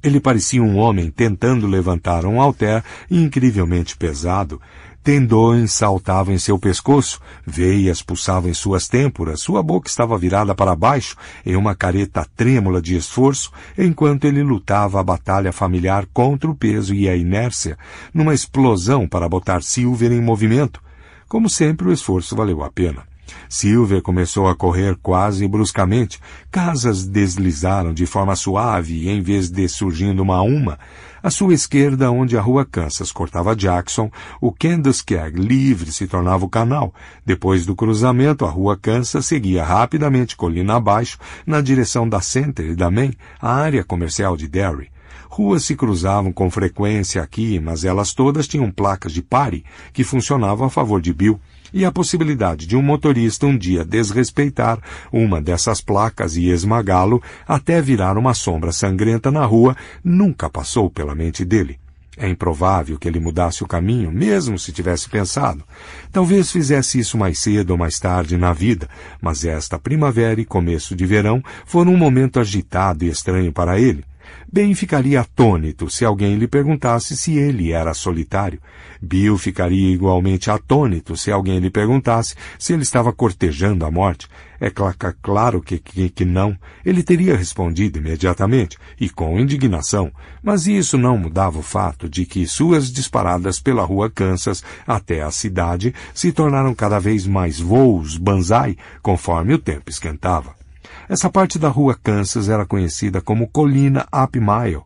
Ele parecia um homem tentando levantar um halter incrivelmente pesado. Tendões saltavam em seu pescoço, veias pulsavam em suas têmporas, sua boca estava virada para baixo em uma careta trêmula de esforço, enquanto ele lutava a batalha familiar contra o peso e a inércia, numa explosão para botar Silver em movimento. Como sempre, o esforço valeu a pena. Silver começou a correr quase bruscamente. Casas deslizaram de forma suave e, em vez de surgindo uma a uma, à sua esquerda, onde a rua Kansas cortava Jackson, o Kenduskeag livre se tornava o canal. Depois do cruzamento, a rua Kansas seguia rapidamente colina abaixo na direção da Center e da Main, a área comercial de Derry. Ruas se cruzavam com frequência aqui, mas elas todas tinham placas de pare que funcionavam a favor de Bill e a possibilidade de um motorista um dia desrespeitar uma dessas placas e esmagá-lo até virar uma sombra sangrenta na rua nunca passou pela mente dele. É improvável que ele mudasse o caminho, mesmo se tivesse pensado. Talvez fizesse isso mais cedo ou mais tarde na vida, mas esta primavera e começo de verão foram um momento agitado e estranho para ele. Ben ficaria atônito se alguém lhe perguntasse se ele era solitário. Bill ficaria igualmente atônito se alguém lhe perguntasse se ele estava cortejando a morte. É cl claro que, que, que não. Ele teria respondido imediatamente e com indignação, mas isso não mudava o fato de que suas disparadas pela rua Kansas até a cidade se tornaram cada vez mais voos banzai conforme o tempo esquentava. Essa parte da rua Kansas era conhecida como Colina Up Mile.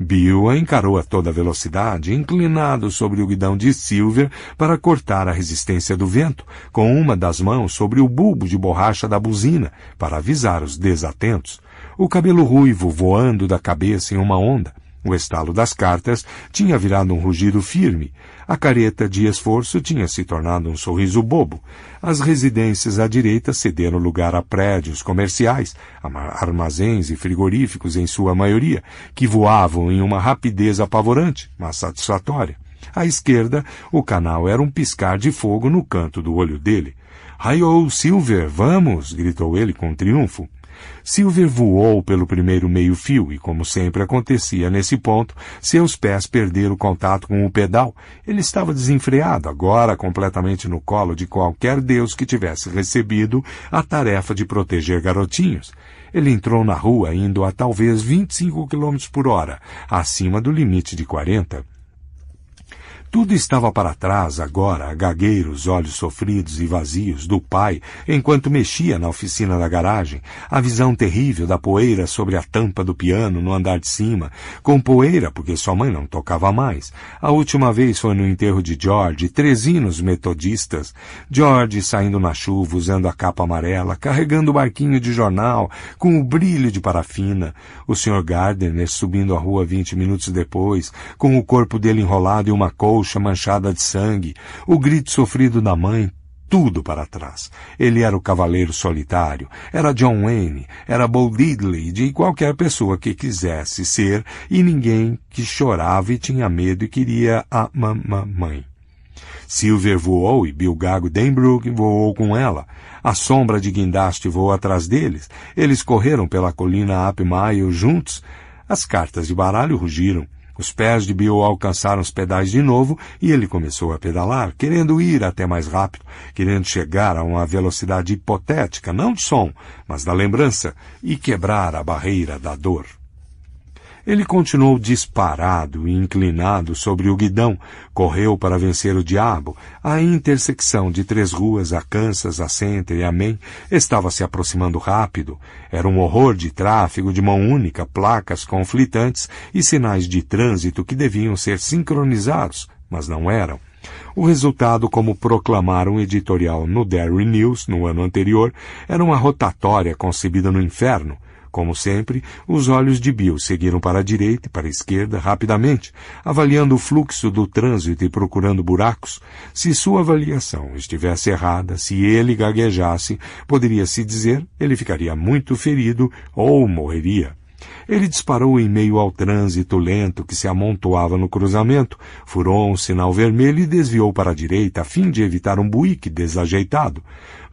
Bill a encarou a toda velocidade, inclinado sobre o guidão de Silver para cortar a resistência do vento, com uma das mãos sobre o bulbo de borracha da buzina para avisar os desatentos. O cabelo ruivo voando da cabeça em uma onda. O estalo das cartas tinha virado um rugido firme. A careta de esforço tinha se tornado um sorriso bobo. As residências à direita cederam lugar a prédios comerciais, armazéns e frigoríficos em sua maioria, que voavam em uma rapidez apavorante, mas satisfatória. À esquerda, o canal era um piscar de fogo no canto do olho dele. Raiou Silver, vamos! gritou ele com triunfo. Silver voou pelo primeiro meio-fio e, como sempre acontecia nesse ponto, seus pés perderam contato com o pedal. Ele estava desenfreado, agora completamente no colo de qualquer deus que tivesse recebido a tarefa de proteger garotinhos. Ele entrou na rua indo a talvez 25 km por hora, acima do limite de 40. Tudo estava para trás agora, gagueiros, olhos sofridos e vazios do pai, enquanto mexia na oficina da garagem, a visão terrível da poeira sobre a tampa do piano no andar de cima, com poeira porque sua mãe não tocava mais. A última vez foi no enterro de George, trezinos metodistas. George saindo na chuva, usando a capa amarela, carregando o barquinho de jornal, com o brilho de parafina. O Sr. Gardner subindo a rua vinte minutos depois, com o corpo dele enrolado em uma couve colcha manchada de sangue, o grito sofrido da mãe, tudo para trás. Ele era o cavaleiro solitário, era John Wayne, era Bo Diddley, de qualquer pessoa que quisesse ser, e ninguém que chorava e tinha medo e queria a mamãe. Silver voou e Bilgago Denbrook voou com ela. A sombra de guindaste voou atrás deles. Eles correram pela colina Apmaio juntos. As cartas de baralho rugiram. Os pés de Bill alcançaram os pedais de novo e ele começou a pedalar, querendo ir até mais rápido, querendo chegar a uma velocidade hipotética, não do som, mas da lembrança, e quebrar a barreira da dor. Ele continuou disparado e inclinado sobre o guidão, correu para vencer o diabo. A intersecção de três ruas, a Kansas, a Center e a Main, estava se aproximando rápido. Era um horror de tráfego de mão única, placas conflitantes e sinais de trânsito que deviam ser sincronizados, mas não eram. O resultado, como proclamaram um editorial no Derry News no ano anterior, era uma rotatória concebida no inferno, como sempre, os olhos de Bill seguiram para a direita e para a esquerda rapidamente, avaliando o fluxo do trânsito e procurando buracos. Se sua avaliação estivesse errada, se ele gaguejasse, poderia-se dizer, ele ficaria muito ferido ou morreria. Ele disparou em meio ao trânsito lento que se amontoava no cruzamento, furou um sinal vermelho e desviou para a direita a fim de evitar um buique desajeitado.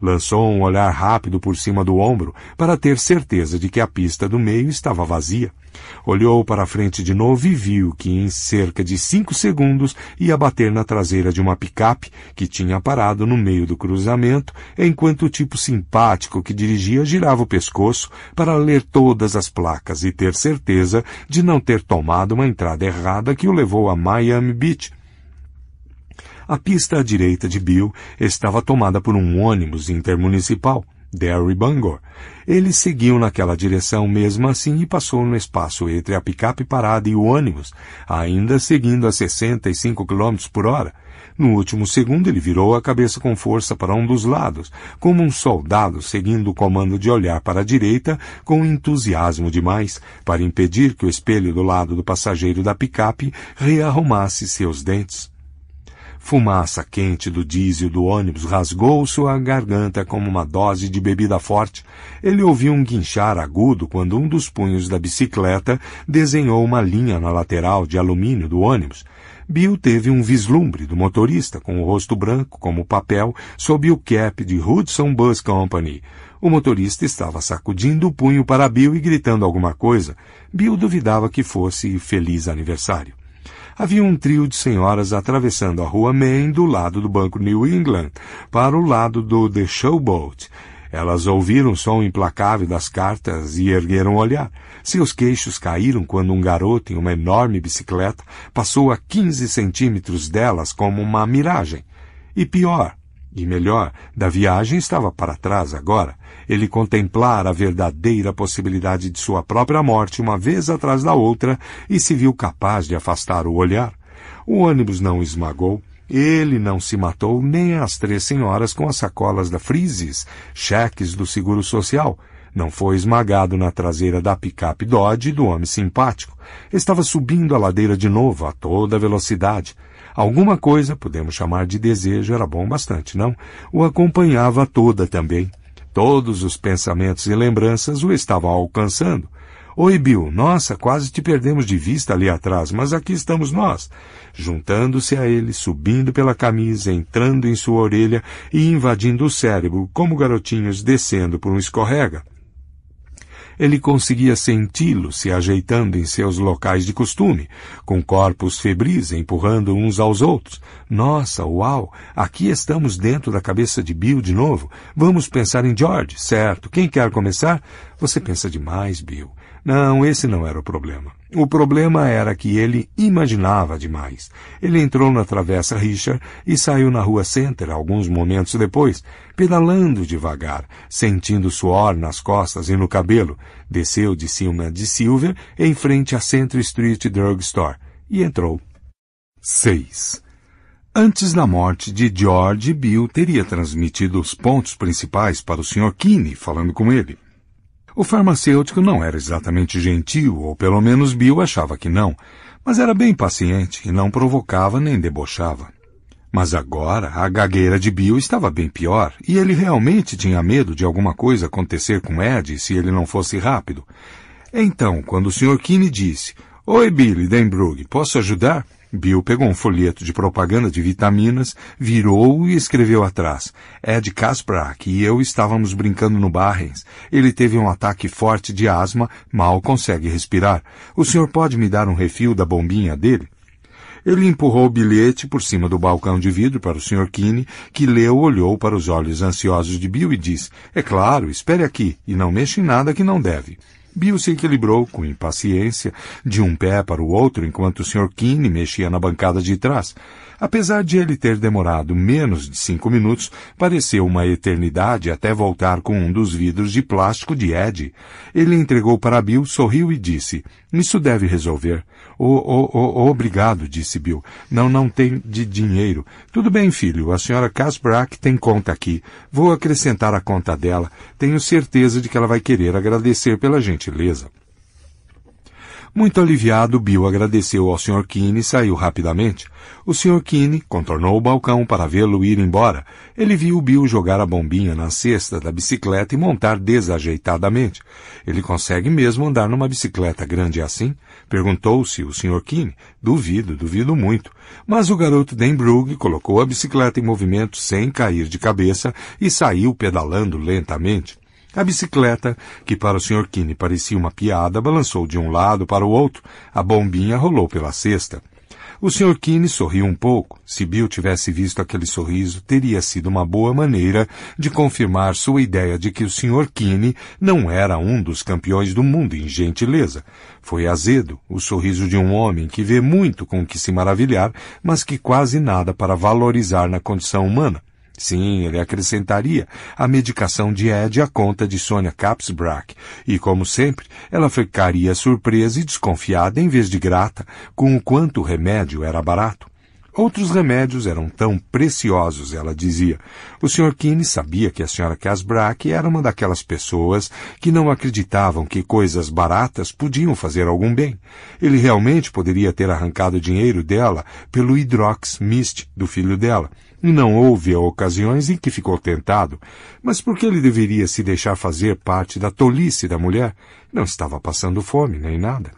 Lançou um olhar rápido por cima do ombro para ter certeza de que a pista do meio estava vazia. Olhou para a frente de novo e viu que em cerca de cinco segundos ia bater na traseira de uma picape que tinha parado no meio do cruzamento, enquanto o tipo simpático que dirigia girava o pescoço para ler todas as placas e ter certeza de não ter tomado uma entrada errada que o levou a Miami Beach. A pista à direita de Bill estava tomada por um ônibus intermunicipal, Derry Bangor. Ele seguiu naquela direção mesmo assim e passou no espaço entre a picape parada e o ônibus, ainda seguindo a 65 km por hora. No último segundo ele virou a cabeça com força para um dos lados, como um soldado seguindo o comando de olhar para a direita com entusiasmo demais, para impedir que o espelho do lado do passageiro da picape rearrumasse seus dentes. Fumaça quente do diesel do ônibus rasgou sua garganta como uma dose de bebida forte. Ele ouviu um guinchar agudo quando um dos punhos da bicicleta desenhou uma linha na lateral de alumínio do ônibus. Bill teve um vislumbre do motorista com o rosto branco como papel sob o cap de Hudson Bus Company. O motorista estava sacudindo o punho para Bill e gritando alguma coisa. Bill duvidava que fosse feliz aniversário havia um trio de senhoras atravessando a rua Main do lado do Banco New England para o lado do The Showboat. Elas ouviram o som implacável das cartas e ergueram o olhar. Seus queixos caíram quando um garoto em uma enorme bicicleta passou a 15 centímetros delas como uma miragem. E pior, e melhor, da viagem estava para trás agora ele contemplara a verdadeira possibilidade de sua própria morte uma vez atrás da outra e se viu capaz de afastar o olhar. O ônibus não esmagou, ele não se matou nem as três senhoras com as sacolas da Frises, cheques do Seguro Social. Não foi esmagado na traseira da picape Dodge do homem simpático. Estava subindo a ladeira de novo, a toda velocidade. Alguma coisa, podemos chamar de desejo, era bom bastante, não? O acompanhava toda também. Todos os pensamentos e lembranças o estavam alcançando. Oi, Bill, nossa, quase te perdemos de vista ali atrás, mas aqui estamos nós. Juntando-se a ele, subindo pela camisa, entrando em sua orelha e invadindo o cérebro, como garotinhos descendo por um escorrega. Ele conseguia senti-lo se ajeitando em seus locais de costume, com corpos febris empurrando uns aos outros. Nossa, uau! Aqui estamos dentro da cabeça de Bill de novo. Vamos pensar em George, certo? Quem quer começar? Você pensa demais, Bill. Não, esse não era o problema. O problema era que ele imaginava demais. Ele entrou na Travessa Richard e saiu na Rua Center alguns momentos depois, pedalando devagar, sentindo suor nas costas e no cabelo. Desceu de cima de Silver em frente à Center Street Drug Store e entrou. 6. Antes da morte de George, Bill teria transmitido os pontos principais para o Sr. Kine, falando com ele. O farmacêutico não era exatamente gentil, ou pelo menos Bill achava que não, mas era bem paciente e não provocava nem debochava. Mas agora a gagueira de Bill estava bem pior, e ele realmente tinha medo de alguma coisa acontecer com Ed se ele não fosse rápido. Então, quando o Sr. Kinney disse, Oi, Billy Denbrug, posso ajudar? Bill pegou um folheto de propaganda de vitaminas, virou e escreveu atrás. Ed Kasprak e eu estávamos brincando no Barrens. Ele teve um ataque forte de asma, mal consegue respirar. O senhor pode me dar um refil da bombinha dele? Ele empurrou o bilhete por cima do balcão de vidro para o Sr. Kinney, que leu, olhou para os olhos ansiosos de Bill e disse, é claro, espere aqui, e não mexa em nada que não deve. Bill se equilibrou, com impaciência, de um pé para o outro enquanto o Sr. Keane mexia na bancada de trás. Apesar de ele ter demorado menos de cinco minutos, pareceu uma eternidade até voltar com um dos vidros de plástico de Ed. Ele entregou para Bill, sorriu e disse, Isso deve resolver. O, o, o, obrigado, disse Bill. Não, não tem de dinheiro. Tudo bem, filho. A senhora Casbrack tem conta aqui. Vou acrescentar a conta dela. Tenho certeza de que ela vai querer agradecer pela gentileza. Muito aliviado, Bill agradeceu ao Sr. Keane e saiu rapidamente. O Sr. Keane contornou o balcão para vê-lo ir embora. Ele viu Bill jogar a bombinha na cesta da bicicleta e montar desajeitadamente. Ele consegue mesmo andar numa bicicleta grande assim? Perguntou-se o Sr. Kim. Duvido, duvido muito. Mas o garoto Denbrug colocou a bicicleta em movimento sem cair de cabeça e saiu pedalando lentamente. A bicicleta, que para o Sr. Kine parecia uma piada, balançou de um lado para o outro. A bombinha rolou pela cesta. O Sr. Keane sorriu um pouco. Se Bill tivesse visto aquele sorriso, teria sido uma boa maneira de confirmar sua ideia de que o Sr. Keane não era um dos campeões do mundo em gentileza. Foi azedo, o sorriso de um homem que vê muito com o que se maravilhar, mas que quase nada para valorizar na condição humana. Sim, ele acrescentaria a medicação de Ed à conta de Sonia Capsbrack, e como sempre, ela ficaria surpresa e desconfiada em vez de grata com o quanto o remédio era barato. Outros remédios eram tão preciosos, ela dizia. O Sr. Kinney sabia que a Sra. Casbrack era uma daquelas pessoas que não acreditavam que coisas baratas podiam fazer algum bem. Ele realmente poderia ter arrancado dinheiro dela pelo Hidrox Mist do filho dela, e não houve ocasiões em que ficou tentado, mas por que ele deveria se deixar fazer parte da tolice da mulher? Não estava passando fome nem nada.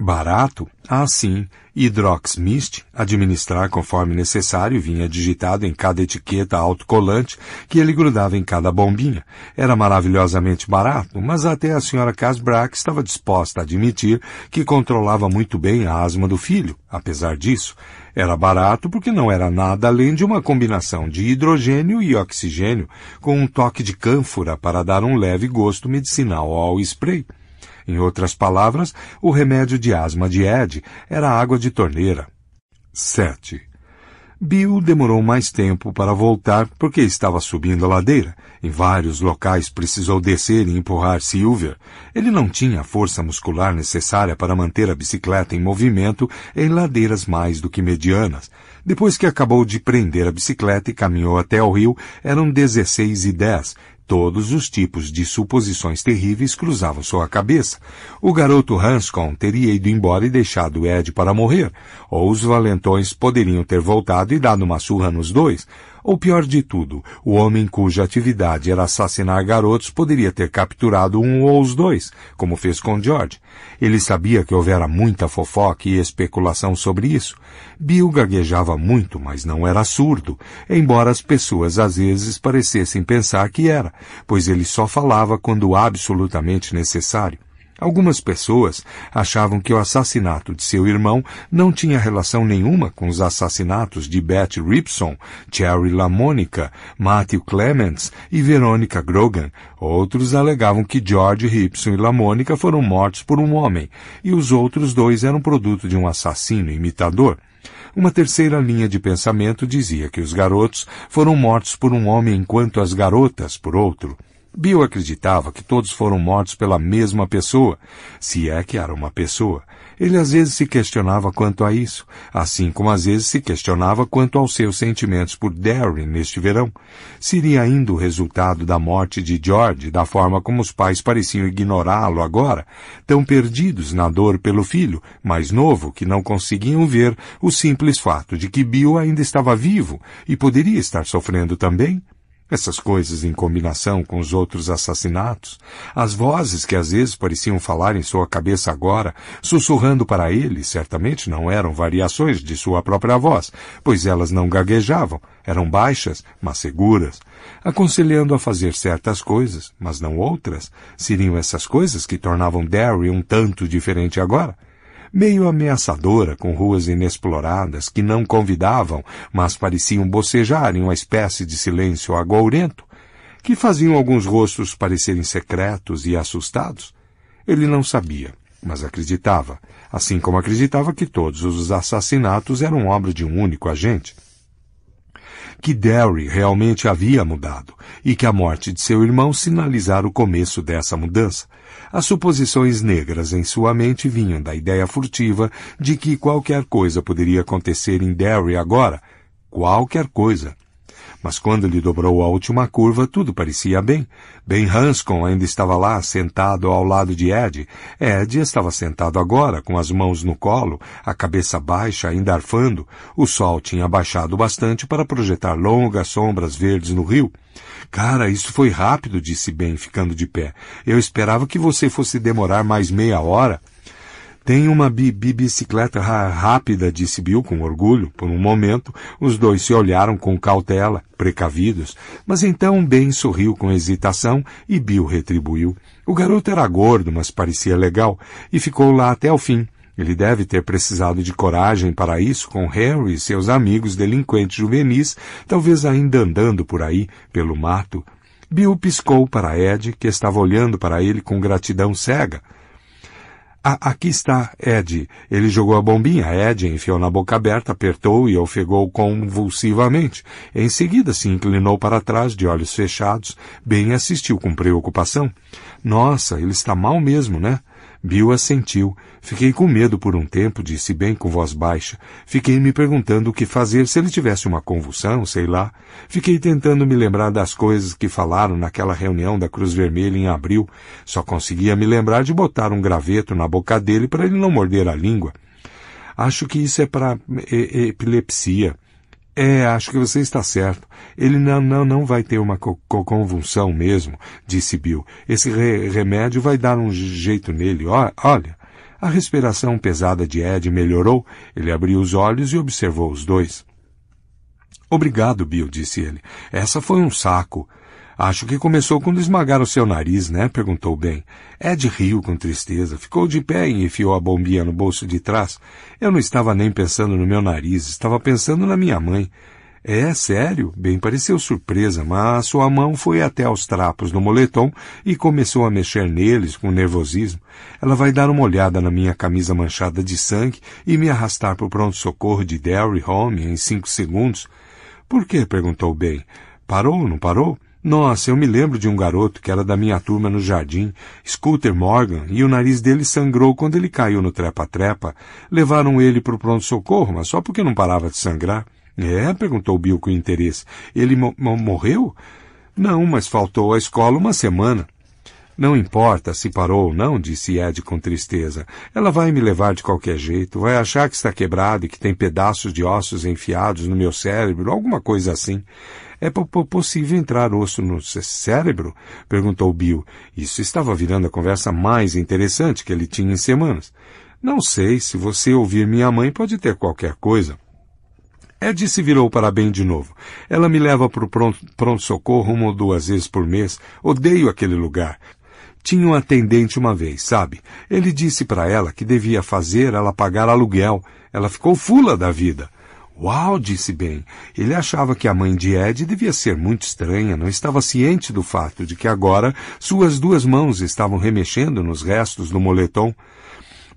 Barato? Ah, sim. Hidrox Mist, administrar conforme necessário, vinha digitado em cada etiqueta autocolante que ele grudava em cada bombinha. Era maravilhosamente barato, mas até a senhora Casbrack estava disposta a admitir que controlava muito bem a asma do filho, apesar disso. Era barato porque não era nada além de uma combinação de hidrogênio e oxigênio com um toque de cânfora para dar um leve gosto medicinal ao spray. Em outras palavras, o remédio de asma de Ed era água de torneira. 7. Bill demorou mais tempo para voltar porque estava subindo a ladeira. Em vários locais precisou descer e empurrar Silver. Ele não tinha a força muscular necessária para manter a bicicleta em movimento em ladeiras mais do que medianas. Depois que acabou de prender a bicicleta e caminhou até o rio, eram 16 e 10 Todos os tipos de suposições terríveis cruzavam sua cabeça. O garoto Hanscom teria ido embora e deixado Ed para morrer, ou os valentões poderiam ter voltado e dado uma surra nos dois, ou pior de tudo, o homem cuja atividade era assassinar garotos poderia ter capturado um ou os dois, como fez com George. Ele sabia que houvera muita fofoca e especulação sobre isso. Bill gaguejava muito, mas não era surdo, embora as pessoas às vezes parecessem pensar que era, pois ele só falava quando absolutamente necessário. Algumas pessoas achavam que o assassinato de seu irmão não tinha relação nenhuma com os assassinatos de Beth Ripson, Cherry LaMonica, Matthew Clements e Veronica Grogan. Outros alegavam que George Ripson e LaMonica foram mortos por um homem e os outros dois eram produto de um assassino imitador. Uma terceira linha de pensamento dizia que os garotos foram mortos por um homem enquanto as garotas por outro. Bill acreditava que todos foram mortos pela mesma pessoa, se é que era uma pessoa. Ele às vezes se questionava quanto a isso, assim como às vezes se questionava quanto aos seus sentimentos por Darren neste verão. Seria ainda o resultado da morte de George, da forma como os pais pareciam ignorá-lo agora, tão perdidos na dor pelo filho, mais novo, que não conseguiam ver o simples fato de que Bill ainda estava vivo e poderia estar sofrendo também? Essas coisas em combinação com os outros assassinatos, as vozes que às vezes pareciam falar em sua cabeça agora, sussurrando para ele, certamente não eram variações de sua própria voz, pois elas não gaguejavam, eram baixas, mas seguras, aconselhando a fazer certas coisas, mas não outras. Seriam essas coisas que tornavam Derry um tanto diferente agora? meio ameaçadora, com ruas inexploradas que não convidavam, mas pareciam bocejar em uma espécie de silêncio agourento, que faziam alguns rostos parecerem secretos e assustados. Ele não sabia, mas acreditava, assim como acreditava que todos os assassinatos eram obra de um único agente que Derry realmente havia mudado e que a morte de seu irmão sinalizara o começo dessa mudança, as suposições negras em sua mente vinham da ideia furtiva de que qualquer coisa poderia acontecer em Derry agora. Qualquer coisa. Mas quando ele dobrou a última curva, tudo parecia bem. Ben Hanscom ainda estava lá, sentado ao lado de Ed. Ed estava sentado agora, com as mãos no colo, a cabeça baixa, ainda arfando. O sol tinha baixado bastante para projetar longas sombras verdes no rio. Cara, isso foi rápido, disse Ben, ficando de pé. Eu esperava que você fosse demorar mais meia hora. Tem uma bi bicicleta rápida, disse Bill com orgulho. Por um momento, os dois se olharam com cautela, precavidos, mas então Ben sorriu com hesitação e Bill retribuiu. O garoto era gordo, mas parecia legal, e ficou lá até o fim. Ele deve ter precisado de coragem para isso com Harry e seus amigos delinquentes juvenis, talvez ainda andando por aí, pelo mato. Bill piscou para Ed, que estava olhando para ele com gratidão cega. Ah, aqui está, Ed. Ele jogou a bombinha. Ed enfiou na boca aberta, apertou e ofegou convulsivamente. Em seguida se inclinou para trás, de olhos fechados. Bem assistiu com preocupação. Nossa, ele está mal mesmo, né? Bill assentiu. Fiquei com medo por um tempo, disse bem com voz baixa. Fiquei me perguntando o que fazer se ele tivesse uma convulsão, sei lá. Fiquei tentando me lembrar das coisas que falaram naquela reunião da Cruz Vermelha em abril. Só conseguia me lembrar de botar um graveto na boca dele para ele não morder a língua. Acho que isso é para epilepsia. É, acho que você está certo. Ele não, não, não vai ter uma co convulsão mesmo, disse Bill. Esse re remédio vai dar um jeito nele. O olha. A respiração pesada de Ed melhorou. Ele abriu os olhos e observou os dois. Obrigado, Bill, disse ele. Essa foi um saco. Acho que começou quando esmagaram seu nariz, né? perguntou Ben. Ed riu com tristeza, ficou de pé e enfiou a bombinha no bolso de trás. Eu não estava nem pensando no meu nariz, estava pensando na minha mãe. É sério? Ben pareceu surpresa, mas sua mão foi até aos trapos do moletom e começou a mexer neles com nervosismo. Ela vai dar uma olhada na minha camisa manchada de sangue e me arrastar para o pronto-socorro de Derry Home em cinco segundos. Por quê? perguntou Ben. Parou, não parou? Nossa, eu me lembro de um garoto que era da minha turma no jardim, Scooter Morgan, e o nariz dele sangrou quando ele caiu no trepa-trepa. Levaram ele para o pronto-socorro, mas só porque não parava de sangrar. É? perguntou Bill com interesse. Ele morreu? Não, mas faltou à escola uma semana. Não importa se parou ou não, disse Ed com tristeza. Ela vai me levar de qualquer jeito, vai achar que está quebrado e que tem pedaços de ossos enfiados no meu cérebro, alguma coisa assim. É possível entrar osso no cérebro? perguntou Bill. Isso estava virando a conversa mais interessante que ele tinha em semanas. Não sei, se você ouvir minha mãe pode ter qualquer coisa. Ed se virou para bem de novo. Ela me leva para o pronto-socorro uma ou duas vezes por mês. Odeio aquele lugar. Tinha um atendente uma vez, sabe? Ele disse para ela que devia fazer ela pagar aluguel. Ela ficou fula da vida. Uau, disse Ben. Ele achava que a mãe de Ed devia ser muito estranha, não estava ciente do fato de que agora suas duas mãos estavam remexendo nos restos do moletom.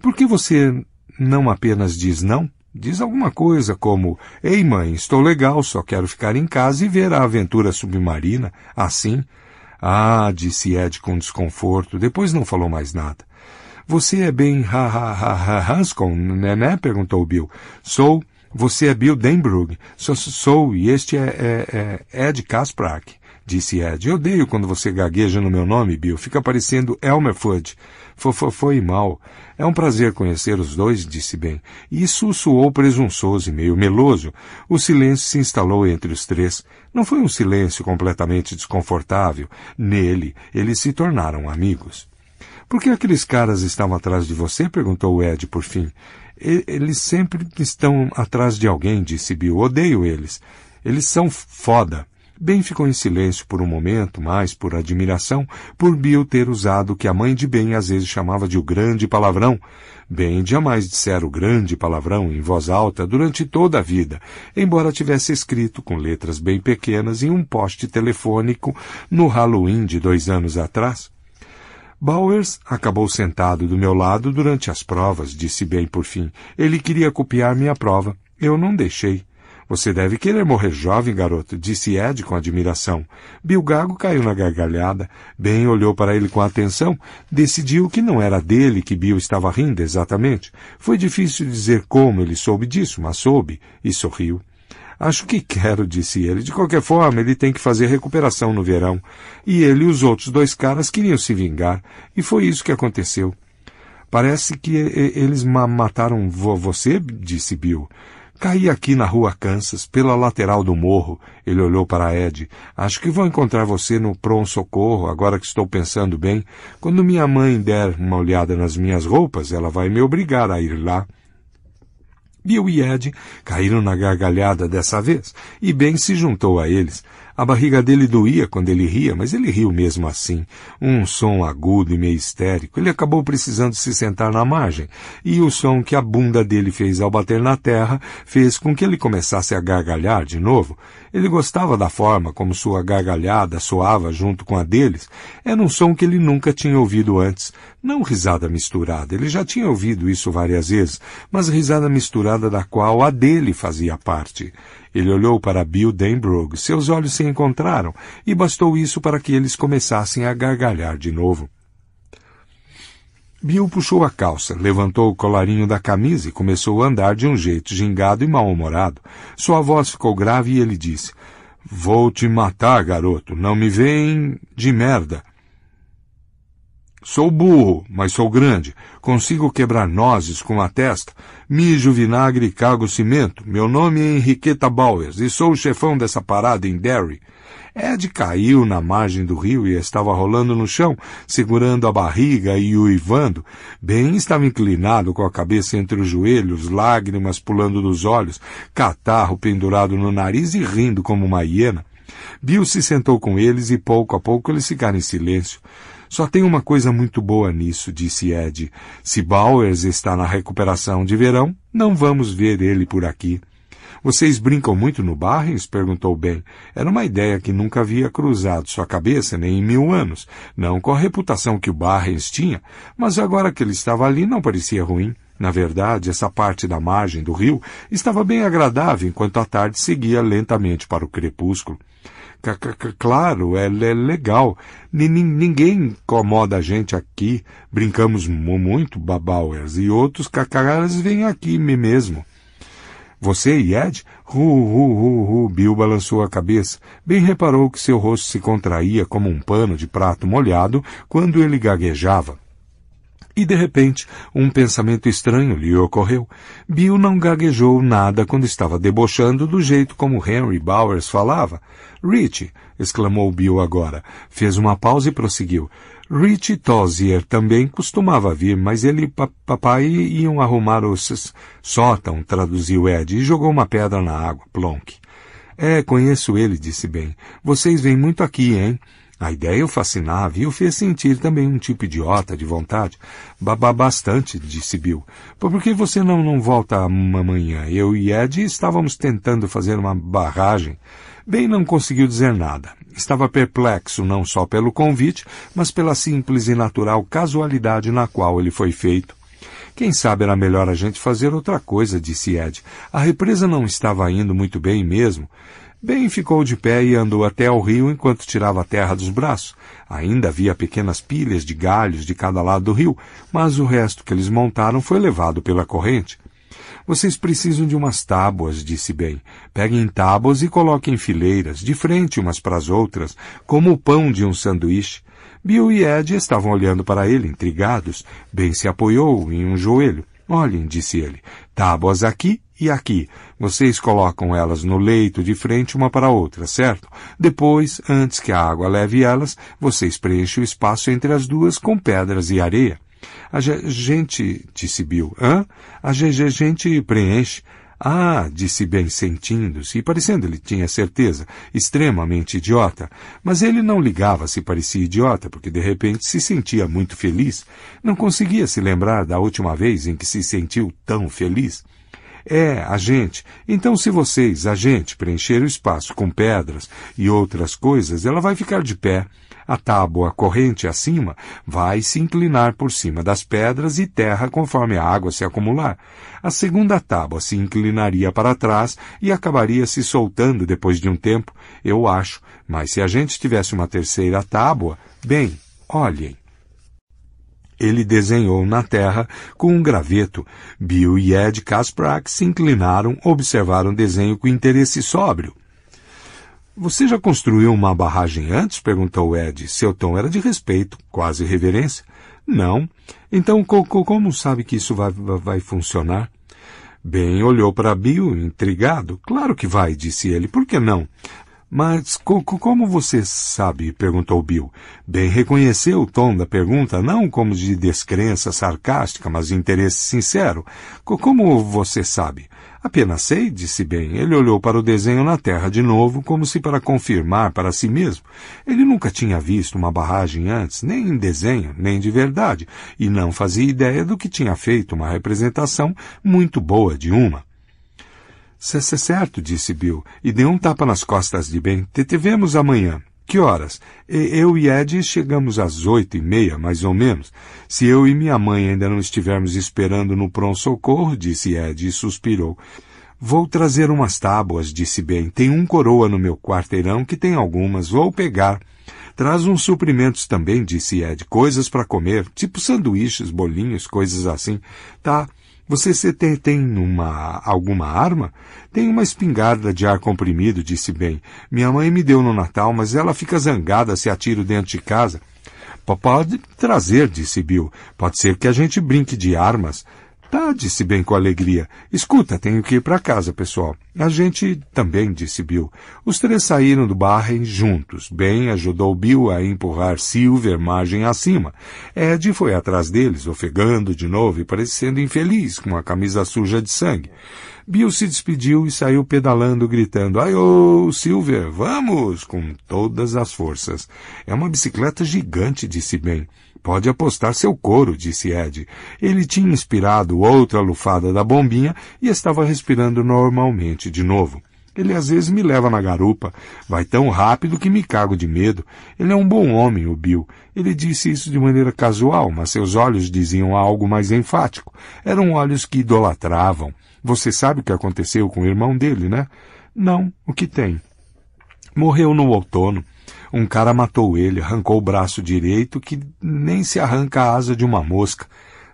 Por que você não apenas diz não? Diz alguma coisa como: Ei, mãe, estou legal, só quero ficar em casa e ver a aventura submarina. Assim. Ah, disse Ed com desconforto. Depois não falou mais nada. Você é bem ha ha ha ha Hanscom, né, né? perguntou Bill. Sou. Você é Bill Denbrug. Sou, sou e este é, é, é Ed Kasprak, disse Ed. Eu odeio quando você gagueja no meu nome, Bill. Fica parecendo Elmer Fudd. Foi mal. É um prazer conhecer os dois, disse Ben. Isso suou presunçoso e meio meloso. O silêncio se instalou entre os três. Não foi um silêncio completamente desconfortável. Nele, eles se tornaram amigos. Por que aqueles caras estavam atrás de você? perguntou Ed por fim. Eles sempre estão atrás de alguém, disse Bill. Odeio eles. Eles são foda. Ben ficou em silêncio por um momento, mais por admiração, por Bill ter usado o que a mãe de Ben às vezes chamava de o grande palavrão. Ben jamais dissera o grande palavrão em voz alta durante toda a vida, embora tivesse escrito com letras bem pequenas em um poste telefônico no Halloween de dois anos atrás. Bowers acabou sentado do meu lado durante as provas, disse bem por fim. Ele queria copiar minha prova. Eu não deixei. Você deve querer morrer jovem, garoto, disse Ed com admiração. Bilgago caiu na gargalhada. Ben olhou para ele com atenção, decidiu que não era dele que Bill estava rindo exatamente. Foi difícil dizer como ele soube disso, mas soube, e sorriu. Acho que quero, disse ele. De qualquer forma, ele tem que fazer recuperação no verão. E ele e os outros dois caras queriam se vingar. E foi isso que aconteceu. Parece que eles mataram você, disse Bill. Caí aqui na rua Kansas, pela lateral do morro. Ele olhou para Ed. Acho que vou encontrar você no pronto-socorro, agora que estou pensando bem. Quando minha mãe der uma olhada nas minhas roupas, ela vai me obrigar a ir lá. Bill e Ed caíram na gargalhada dessa vez e Ben se juntou a eles, a barriga dele doía quando ele ria, mas ele riu mesmo assim. Um som agudo e meio histérico. Ele acabou precisando se sentar na margem, e o som que a bunda dele fez ao bater na terra fez com que ele começasse a gargalhar de novo. Ele gostava da forma como sua gargalhada soava junto com a deles. Era um som que ele nunca tinha ouvido antes. Não risada misturada, ele já tinha ouvido isso várias vezes, mas risada misturada da qual a dele fazia parte. Ele olhou para Bill Denbrough, seus olhos se encontraram, e bastou isso para que eles começassem a gargalhar de novo. Bill puxou a calça, levantou o colarinho da camisa e começou a andar de um jeito gingado e mal-humorado. Sua voz ficou grave e ele disse: Vou te matar, garoto. Não me veem de merda. Sou burro, mas sou grande. Consigo quebrar nozes com a testa. Mijo vinagre e cago cimento. Meu nome é Henriqueta Bowers e sou o chefão dessa parada em Derry. Ed caiu na margem do rio e estava rolando no chão, segurando a barriga e uivando. Ben estava inclinado com a cabeça entre os joelhos, lágrimas pulando dos olhos, catarro pendurado no nariz e rindo como uma hiena. Bill se sentou com eles e pouco a pouco eles ficaram em silêncio. Só tem uma coisa muito boa nisso, disse Ed. Se Bowers está na recuperação de verão, não vamos ver ele por aqui. Vocês brincam muito no Barrens? perguntou Ben. Era uma ideia que nunca havia cruzado sua cabeça nem em mil anos, não com a reputação que o Barrens tinha, mas agora que ele estava ali não parecia ruim. Na verdade, essa parte da margem do rio estava bem agradável enquanto a tarde seguia lentamente para o crepúsculo claro, é, é legal. N ninguém incomoda a gente aqui. Brincamos muito, Babauers, e outros cacaras vêm aqui mesmo. Você e Ed? Ru, ru, ru, ru, Bill balançou a cabeça. Bem reparou que seu rosto se contraía como um pano de prato molhado quando ele gaguejava. E de repente, um pensamento estranho lhe ocorreu. Bill não gaguejou nada quando estava debochando do jeito como Henry Bowers falava. Rich, exclamou Bill agora. Fez uma pausa e prosseguiu. Rich Tozier também costumava vir, mas ele e pa papai iam arrumar o sótão, traduziu Ed, e jogou uma pedra na água. Plonk. É, conheço ele, disse bem. Vocês vêm muito aqui, hein? A ideia é o fascinava e o fez sentir também um tipo idiota de vontade. Babá bastante, disse Bill. Por que você não, não volta amanhã? Eu e Ed estávamos tentando fazer uma barragem. Bem não conseguiu dizer nada. Estava perplexo não só pelo convite, mas pela simples e natural casualidade na qual ele foi feito. Quem sabe era melhor a gente fazer outra coisa, disse Ed. A represa não estava indo muito bem mesmo. Bem ficou de pé e andou até ao rio enquanto tirava a terra dos braços. Ainda havia pequenas pilhas de galhos de cada lado do rio, mas o resto que eles montaram foi levado pela corrente. Vocês precisam de umas tábuas, disse bem. Peguem tábuas e coloquem fileiras, de frente umas para as outras, como o pão de um sanduíche. Bill e Ed estavam olhando para ele, intrigados. Ben se apoiou em um joelho. Olhem, disse ele, tábuas aqui e aqui. Vocês colocam elas no leito de frente uma para a outra, certo? Depois, antes que a água leve elas, vocês preenchem o espaço entre as duas com pedras e areia. A gente, disse Bill. Hã? A gente preenche. Ah, disse bem sentindo-se e parecendo ele tinha certeza, extremamente idiota. Mas ele não ligava se parecia idiota, porque de repente se sentia muito feliz. Não conseguia se lembrar da última vez em que se sentiu tão feliz. É, a gente. Então, se vocês, a gente, preencher o espaço com pedras e outras coisas, ela vai ficar de pé. A tábua corrente acima vai se inclinar por cima das pedras e terra conforme a água se acumular. A segunda tábua se inclinaria para trás e acabaria se soltando depois de um tempo, eu acho. Mas se a gente tivesse uma terceira tábua, bem, olhem ele desenhou na terra com um graveto. Bill e Ed Kasprak se inclinaram, observaram o desenho com interesse sóbrio. Você já construiu uma barragem antes? perguntou Ed. Seu tom era de respeito, quase reverência. Não. Então, co co como sabe que isso vai, vai funcionar? Ben olhou para Bill, intrigado. Claro que vai, disse ele. Por que não? Mas co como você sabe? perguntou Bill. Bem, reconheceu o tom da pergunta, não como de descrença sarcástica, mas de interesse sincero. Co como você sabe? Apenas sei, disse Ben. Ele olhou para o desenho na terra de novo, como se para confirmar para si mesmo. Ele nunca tinha visto uma barragem antes, nem em desenho, nem de verdade, e não fazia ideia do que tinha feito uma representação muito boa de uma. Se é certo, disse Bill, e deu um tapa nas costas de Ben. Te, te vemos amanhã. Que horas? E, eu e Ed chegamos às oito e meia, mais ou menos. Se eu e minha mãe ainda não estivermos esperando no pronto-socorro, disse Ed e suspirou. Vou trazer umas tábuas, disse Ben. Tem um coroa no meu quarteirão que tem algumas. Vou pegar. Traz uns suprimentos também, disse Ed. Coisas para comer, tipo sanduíches, bolinhos, coisas assim. Tá. Você se tem, tem uma, alguma arma? Tem uma espingarda de ar comprimido, disse bem. Minha mãe me deu no Natal, mas ela fica zangada se atiro dentro de casa. Pode trazer, disse Bill. Pode ser que a gente brinque de armas. Tá, disse Ben com alegria. Escuta, tenho que ir para casa, pessoal. A gente também, disse Bill. Os três saíram do barren juntos. Ben ajudou Bill a empurrar Silver margem acima. Ed foi atrás deles, ofegando de novo e parecendo infeliz, com a camisa suja de sangue. Bill se despediu e saiu pedalando, gritando, ô, Silver, vamos! com todas as forças. É uma bicicleta gigante, disse Ben. Pode apostar seu couro, disse Ed. Ele tinha inspirado outra lufada da bombinha e estava respirando normalmente de novo. Ele às vezes me leva na garupa. Vai tão rápido que me cago de medo. Ele é um bom homem, o Bill. Ele disse isso de maneira casual, mas seus olhos diziam algo mais enfático. Eram olhos que idolatravam. Você sabe o que aconteceu com o irmão dele, né? Não, o que tem? Morreu no outono. Um cara matou ele, arrancou o braço direito que nem se arranca a asa de uma mosca.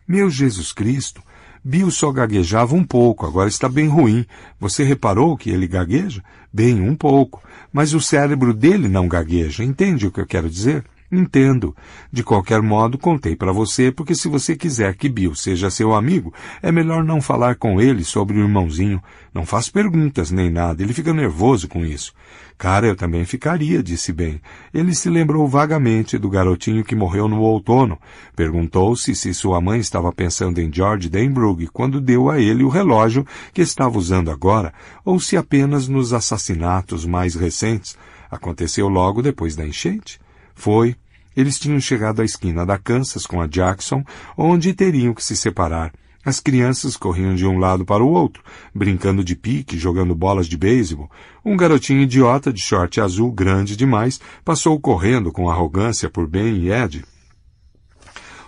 Meu Jesus Cristo! Bill só gaguejava um pouco, agora está bem ruim. Você reparou que ele gagueja? Bem, um pouco. Mas o cérebro dele não gagueja, entende o que eu quero dizer? Entendo. De qualquer modo, contei para você, porque se você quiser que Bill seja seu amigo, é melhor não falar com ele sobre o irmãozinho. Não faz perguntas nem nada, ele fica nervoso com isso. Cara, eu também ficaria, disse Ben. Ele se lembrou vagamente do garotinho que morreu no outono. Perguntou-se se sua mãe estava pensando em George Denbrugge quando deu a ele o relógio que estava usando agora, ou se apenas nos assassinatos mais recentes. Aconteceu logo depois da enchente. Foi. Eles tinham chegado à esquina da Kansas com a Jackson, onde teriam que se separar. As crianças corriam de um lado para o outro, brincando de pique, jogando bolas de beisebol. Um garotinho idiota de short azul grande demais passou correndo com arrogância por Ben e Ed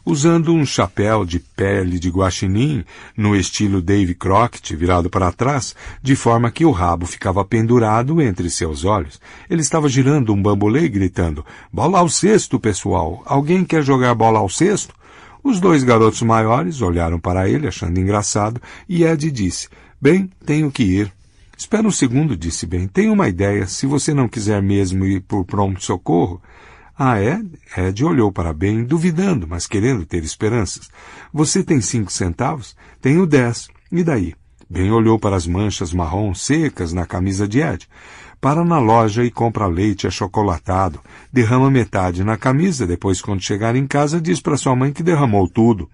usando um chapéu de pele de guaxinim, no estilo Dave Crockett, virado para trás, de forma que o rabo ficava pendurado entre seus olhos. Ele estava girando um bambolê e gritando, bola ao cesto, pessoal! Alguém quer jogar bola ao cesto? Os dois garotos maiores olharam para ele, achando engraçado, e Ed disse, bem, tenho que ir. Espera um segundo, disse Ben. Tenho uma ideia. Se você não quiser mesmo ir por pronto-socorro, ah, é? é Ed olhou para Ben, duvidando, mas querendo ter esperanças. Você tem cinco centavos? Tenho dez. E daí? Ben olhou para as manchas marrom secas na camisa de Ed. Para na loja e compra leite achocolatado. Derrama metade na camisa, depois, quando chegar em casa, diz para sua mãe que derramou tudo.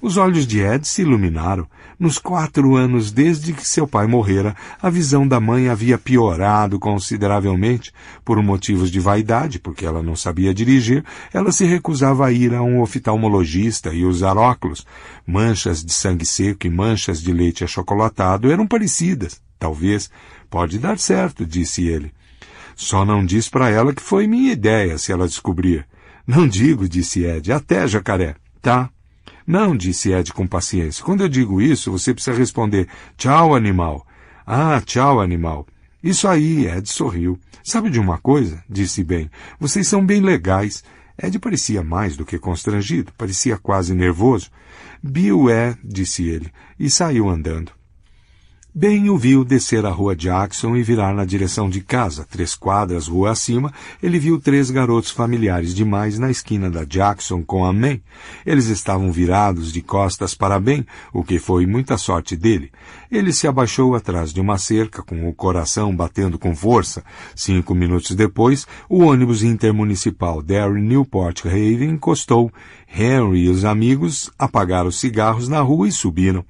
Os olhos de Ed se iluminaram. Nos quatro anos desde que seu pai morrera, a visão da mãe havia piorado consideravelmente. Por motivos de vaidade, porque ela não sabia dirigir, ela se recusava a ir a um oftalmologista e usar óculos. Manchas de sangue seco e manchas de leite achocolatado eram parecidas. Talvez. Pode dar certo, disse ele. Só não diz para ela que foi minha ideia se ela descobrir. Não digo, disse Ed, até jacaré. Tá, não, disse Ed com paciência. Quando eu digo isso, você precisa responder: Tchau, animal. Ah, tchau, animal. Isso aí, Ed sorriu. Sabe de uma coisa? disse Ben. Vocês são bem legais. Ed parecia mais do que constrangido, parecia quase nervoso. Bill é, disse ele, e saiu andando. Bem o viu descer a rua Jackson e virar na direção de casa. Três quadras rua acima, ele viu três garotos familiares demais na esquina da Jackson com a mãe. Eles estavam virados de costas para bem, o que foi muita sorte dele. Ele se abaixou atrás de uma cerca, com o coração batendo com força. Cinco minutos depois, o ônibus intermunicipal Derry Newport Haven encostou. Henry e os amigos apagaram os cigarros na rua e subiram.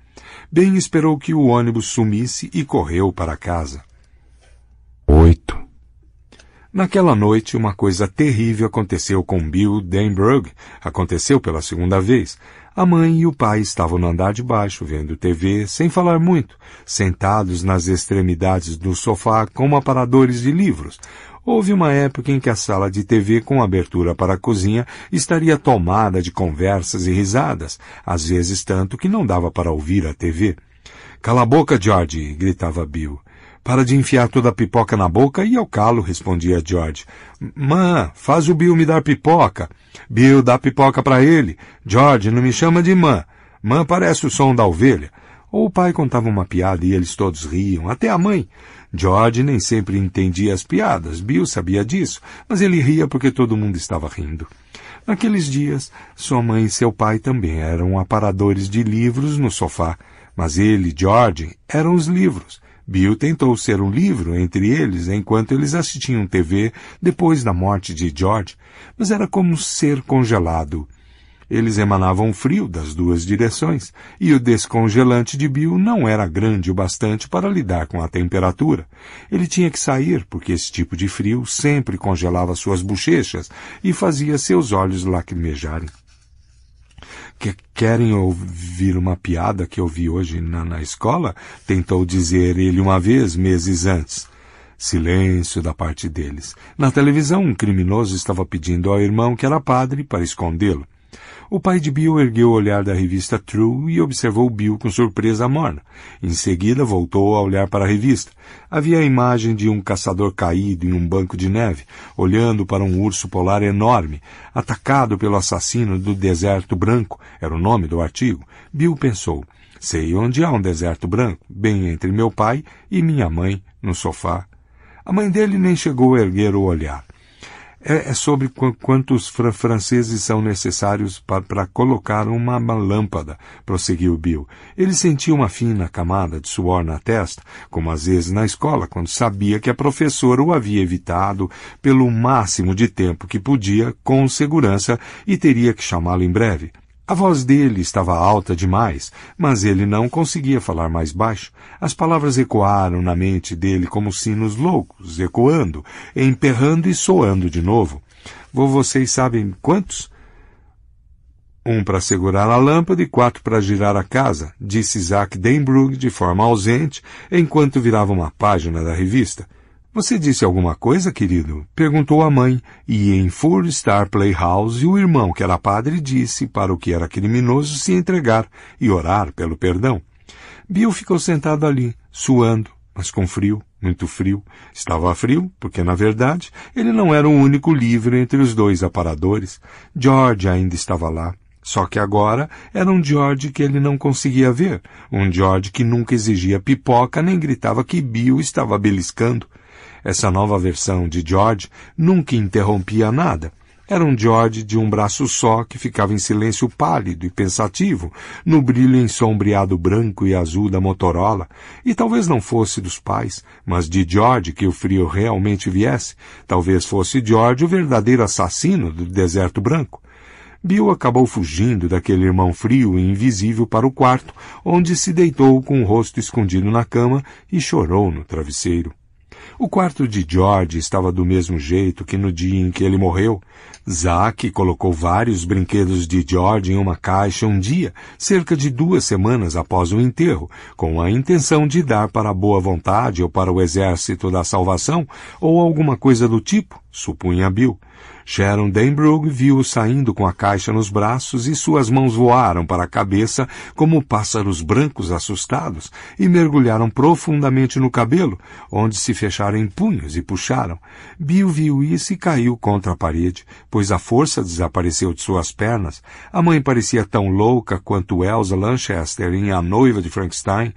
Ben esperou que o ônibus sumisse e correu para casa. Oito. Naquela noite, uma coisa terrível aconteceu com Bill Denbrug. Aconteceu pela segunda vez. A mãe e o pai estavam no andar de baixo, vendo TV, sem falar muito, sentados nas extremidades do sofá como aparadores de livros. Houve uma época em que a sala de TV com abertura para a cozinha estaria tomada de conversas e risadas, às vezes tanto que não dava para ouvir a TV. Cala a boca, George! gritava Bill. Para de enfiar toda a pipoca na boca e ao calo, respondia George. Mã, faz o Bill me dar pipoca. Bill, dá pipoca para ele. George, não me chama de mã. Mã parece o som da ovelha. Ou o pai contava uma piada e eles todos riam, até a mãe. George nem sempre entendia as piadas, Bill sabia disso, mas ele ria porque todo mundo estava rindo. Naqueles dias, sua mãe e seu pai também eram aparadores de livros no sofá, mas ele, George, eram os livros. Bill tentou ser um livro entre eles enquanto eles assistiam TV depois da morte de George, mas era como ser congelado. Eles emanavam frio das duas direções, e o descongelante de Bill não era grande o bastante para lidar com a temperatura. Ele tinha que sair, porque esse tipo de frio sempre congelava suas bochechas e fazia seus olhos lacrimejarem. Que querem ouvir uma piada que eu vi hoje na, na escola? Tentou dizer ele uma vez, meses antes. Silêncio da parte deles. Na televisão, um criminoso estava pedindo ao irmão que era padre para escondê-lo. O pai de Bill ergueu o olhar da revista True e observou Bill com surpresa morna. Em seguida, voltou a olhar para a revista. Havia a imagem de um caçador caído em um banco de neve, olhando para um urso polar enorme, atacado pelo assassino do Deserto Branco, era o nome do artigo. Bill pensou, sei onde há um deserto branco, bem entre meu pai e minha mãe, no sofá. A mãe dele nem chegou a erguer o olhar é, é sobre quantos fr franceses são necessários para colocar uma, uma lâmpada, prosseguiu Bill. Ele sentiu uma fina camada de suor na testa, como às vezes na escola, quando sabia que a professora o havia evitado pelo máximo de tempo que podia, com segurança, e teria que chamá-lo em breve. A voz dele estava alta demais, mas ele não conseguia falar mais baixo. As palavras ecoaram na mente dele como sinos loucos, ecoando, emperrando e soando de novo. Vocês sabem quantos? Um para segurar a lâmpada e quatro para girar a casa, disse Isaac Denbrug de forma ausente, enquanto virava uma página da revista. Você disse alguma coisa, querido? Perguntou a mãe e em Four Star Playhouse o irmão, que era padre, disse para o que era criminoso se entregar e orar pelo perdão. Bill ficou sentado ali, suando, mas com frio, muito frio. Estava frio, porque, na verdade, ele não era o único livre entre os dois aparadores. George ainda estava lá. Só que agora era um George que ele não conseguia ver, um George que nunca exigia pipoca nem gritava que Bill estava beliscando, essa nova versão de George nunca interrompia nada. Era um George de um braço só que ficava em silêncio pálido e pensativo, no brilho ensombreado branco e azul da Motorola, e talvez não fosse dos pais, mas de George que o frio realmente viesse, talvez fosse George o verdadeiro assassino do deserto branco. Bill acabou fugindo daquele irmão frio e invisível para o quarto, onde se deitou com o rosto escondido na cama e chorou no travesseiro. O quarto de George estava do mesmo jeito que no dia em que ele morreu. Zack colocou vários brinquedos de George em uma caixa um dia, cerca de duas semanas após o enterro, com a intenção de dar para a boa vontade ou para o exército da salvação ou alguma coisa do tipo, supunha Bill. Sharon Denbrough viu-o saindo com a caixa nos braços e suas mãos voaram para a cabeça como pássaros brancos assustados e mergulharam profundamente no cabelo, onde se fecharam em punhos e puxaram. Bill viu isso e caiu contra a parede, pois a força desapareceu de suas pernas. A mãe parecia tão louca quanto Elsa Lanchester em A Noiva de Frankenstein.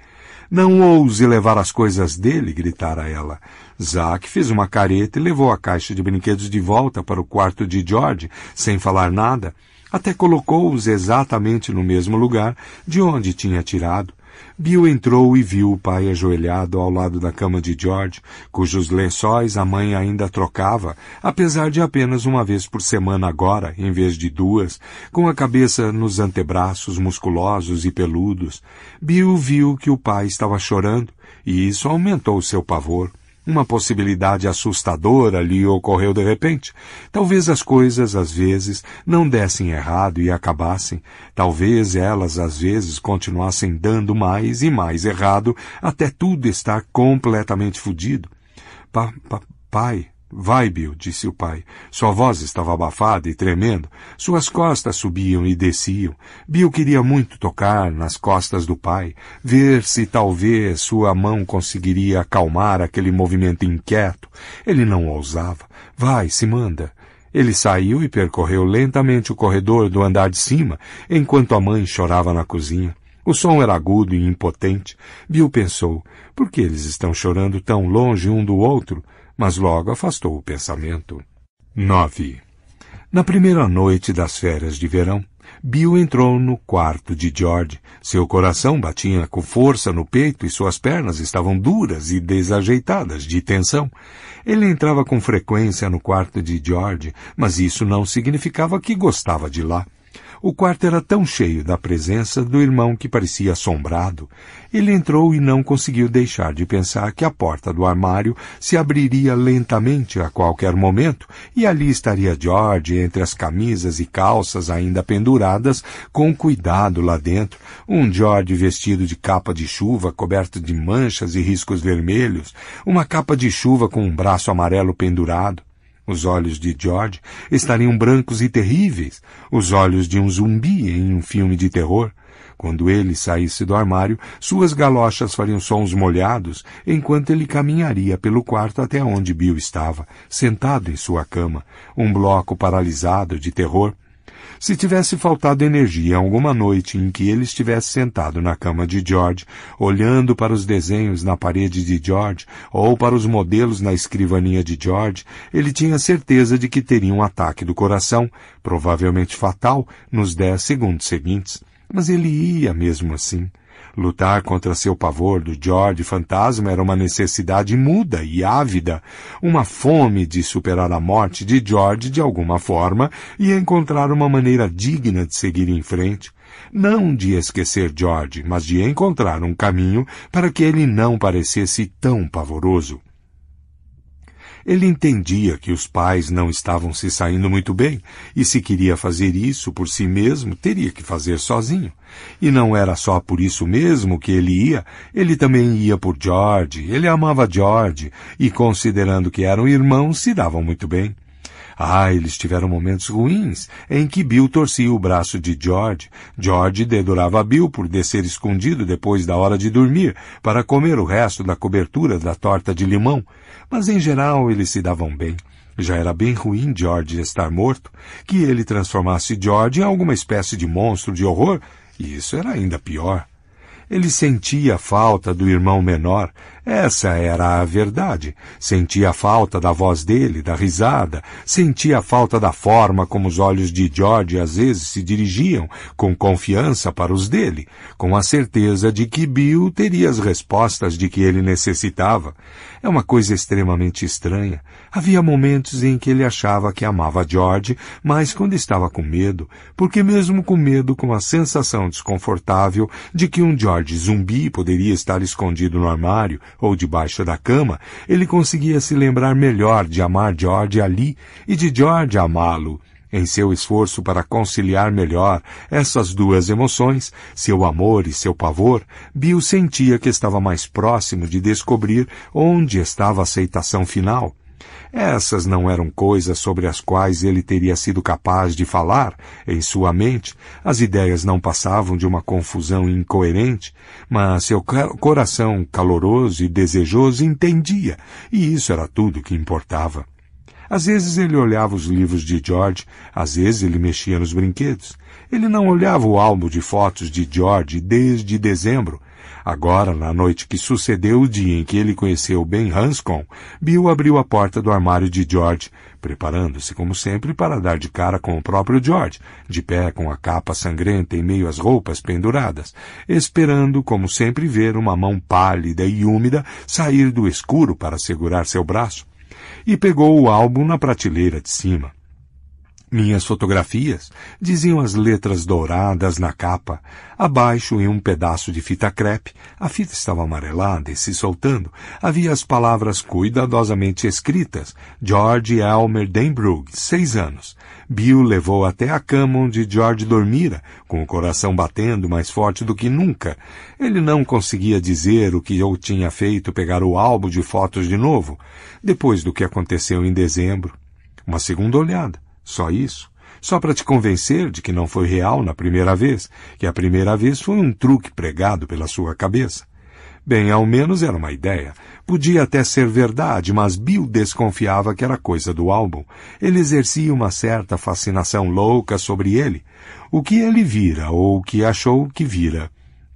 Não ouse levar as coisas dele, gritara ela. Zack fez uma careta e levou a caixa de brinquedos de volta para o quarto de George, sem falar nada. Até colocou-os exatamente no mesmo lugar de onde tinha tirado. Bill entrou e viu o pai ajoelhado ao lado da cama de George, cujos lençóis a mãe ainda trocava, apesar de apenas uma vez por semana agora, em vez de duas, com a cabeça nos antebraços musculosos e peludos. Bill viu que o pai estava chorando, e isso aumentou seu pavor. Uma possibilidade assustadora lhe ocorreu de repente. Talvez as coisas, às vezes, não dessem errado e acabassem. Talvez elas, às vezes, continuassem dando mais e mais errado até tudo estar completamente fudido. Pa, pa, pai, Vai, Bill, disse o pai. Sua voz estava abafada e tremendo. Suas costas subiam e desciam. Bill queria muito tocar nas costas do pai, ver se talvez sua mão conseguiria acalmar aquele movimento inquieto. Ele não ousava. Vai, se manda. Ele saiu e percorreu lentamente o corredor do andar de cima, enquanto a mãe chorava na cozinha. O som era agudo e impotente. Bill pensou, por que eles estão chorando tão longe um do outro? mas logo afastou o pensamento. 9. Na primeira noite das férias de verão, Bill entrou no quarto de George. Seu coração batia com força no peito e suas pernas estavam duras e desajeitadas de tensão. Ele entrava com frequência no quarto de George, mas isso não significava que gostava de lá. O quarto era tão cheio da presença do irmão que parecia assombrado. Ele entrou e não conseguiu deixar de pensar que a porta do armário se abriria lentamente a qualquer momento e ali estaria George entre as camisas e calças ainda penduradas com cuidado lá dentro, um George vestido de capa de chuva coberto de manchas e riscos vermelhos, uma capa de chuva com um braço amarelo pendurado, os olhos de George estariam brancos e terríveis, os olhos de um zumbi em um filme de terror. Quando ele saísse do armário, suas galochas fariam sons molhados enquanto ele caminharia pelo quarto até onde Bill estava, sentado em sua cama, um bloco paralisado de terror se tivesse faltado energia alguma noite em que ele estivesse sentado na cama de George, olhando para os desenhos na parede de George ou para os modelos na escrivaninha de George, ele tinha certeza de que teria um ataque do coração, provavelmente fatal, nos dez segundos seguintes. Mas ele ia mesmo assim. Lutar contra seu pavor do George fantasma era uma necessidade muda e ávida, uma fome de superar a morte de George de alguma forma e encontrar uma maneira digna de seguir em frente, não de esquecer George, mas de encontrar um caminho para que ele não parecesse tão pavoroso. Ele entendia que os pais não estavam se saindo muito bem e, se queria fazer isso por si mesmo, teria que fazer sozinho. E não era só por isso mesmo que ele ia, ele também ia por George, ele amava George e, considerando que eram irmãos, se davam muito bem. Ah, eles tiveram momentos ruins em que Bill torcia o braço de George. George dedurava Bill por descer escondido depois da hora de dormir para comer o resto da cobertura da torta de limão mas em geral eles se davam bem. Já era bem ruim George estar morto, que ele transformasse George em alguma espécie de monstro de horror, e isso era ainda pior. Ele sentia a falta do irmão menor, essa era a verdade. Sentia a falta da voz dele, da risada, sentia a falta da forma como os olhos de George às vezes se dirigiam com confiança para os dele, com a certeza de que Bill teria as respostas de que ele necessitava. É uma coisa extremamente estranha, Havia momentos em que ele achava que amava George, mas quando estava com medo, porque mesmo com medo, com a sensação desconfortável de que um George zumbi poderia estar escondido no armário ou debaixo da cama, ele conseguia se lembrar melhor de amar George ali e de George amá-lo. Em seu esforço para conciliar melhor essas duas emoções, seu amor e seu pavor, Bill sentia que estava mais próximo de descobrir onde estava a aceitação final. Essas não eram coisas sobre as quais ele teria sido capaz de falar em sua mente, as ideias não passavam de uma confusão incoerente, mas seu coração caloroso e desejoso entendia, e isso era tudo que importava. Às vezes ele olhava os livros de George, às vezes ele mexia nos brinquedos. Ele não olhava o álbum de fotos de George desde dezembro, Agora, na noite que sucedeu o dia em que ele conheceu Ben Hanscom, Bill abriu a porta do armário de George, preparando-se, como sempre, para dar de cara com o próprio George, de pé com a capa sangrenta em meio às roupas penduradas, esperando, como sempre, ver uma mão pálida e úmida sair do escuro para segurar seu braço. E pegou o álbum na prateleira de cima. Minhas fotografias diziam as letras douradas na capa. Abaixo, em um pedaço de fita crepe, a fita estava amarelada e se soltando, havia as palavras cuidadosamente escritas. George Elmer Denbrug, seis anos. Bill levou até a cama onde George dormira, com o coração batendo mais forte do que nunca. Ele não conseguia dizer o que eu tinha feito pegar o álbum de fotos de novo, depois do que aconteceu em dezembro. Uma segunda olhada. Só isso? Só para te convencer de que não foi real na primeira vez, que a primeira vez foi um truque pregado pela sua cabeça. Bem, ao menos era uma ideia. Podia até ser verdade, mas Bill desconfiava que era coisa do álbum. Ele exercia uma certa fascinação louca sobre ele. O que ele vira, ou o que achou que vira.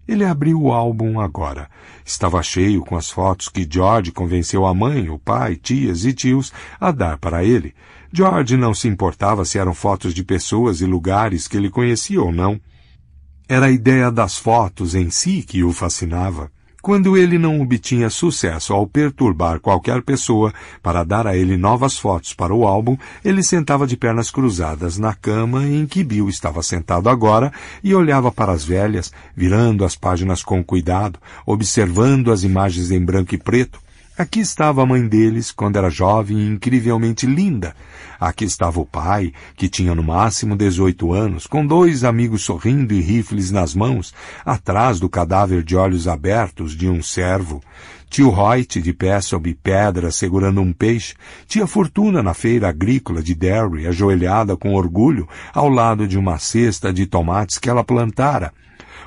Ele abriu o álbum agora. Estava cheio com as fotos que George convenceu a mãe, o pai, tias e tios a dar para ele. George não se importava se eram fotos de pessoas e lugares que ele conhecia ou não. Era a ideia das fotos em si que o fascinava. Quando ele não obtinha sucesso ao perturbar qualquer pessoa para dar a ele novas fotos para o álbum, ele sentava de pernas cruzadas na cama em que Bill estava sentado agora e olhava para as velhas, virando as páginas com cuidado, observando as imagens em branco e preto, Aqui estava a mãe deles quando era jovem e incrivelmente linda. Aqui estava o pai, que tinha no máximo 18 anos, com dois amigos sorrindo e rifles nas mãos, atrás do cadáver de olhos abertos de um servo. Tio Reut, de pé sob pedra, segurando um peixe, tinha fortuna na feira agrícola de Derry, ajoelhada com orgulho ao lado de uma cesta de tomates que ela plantara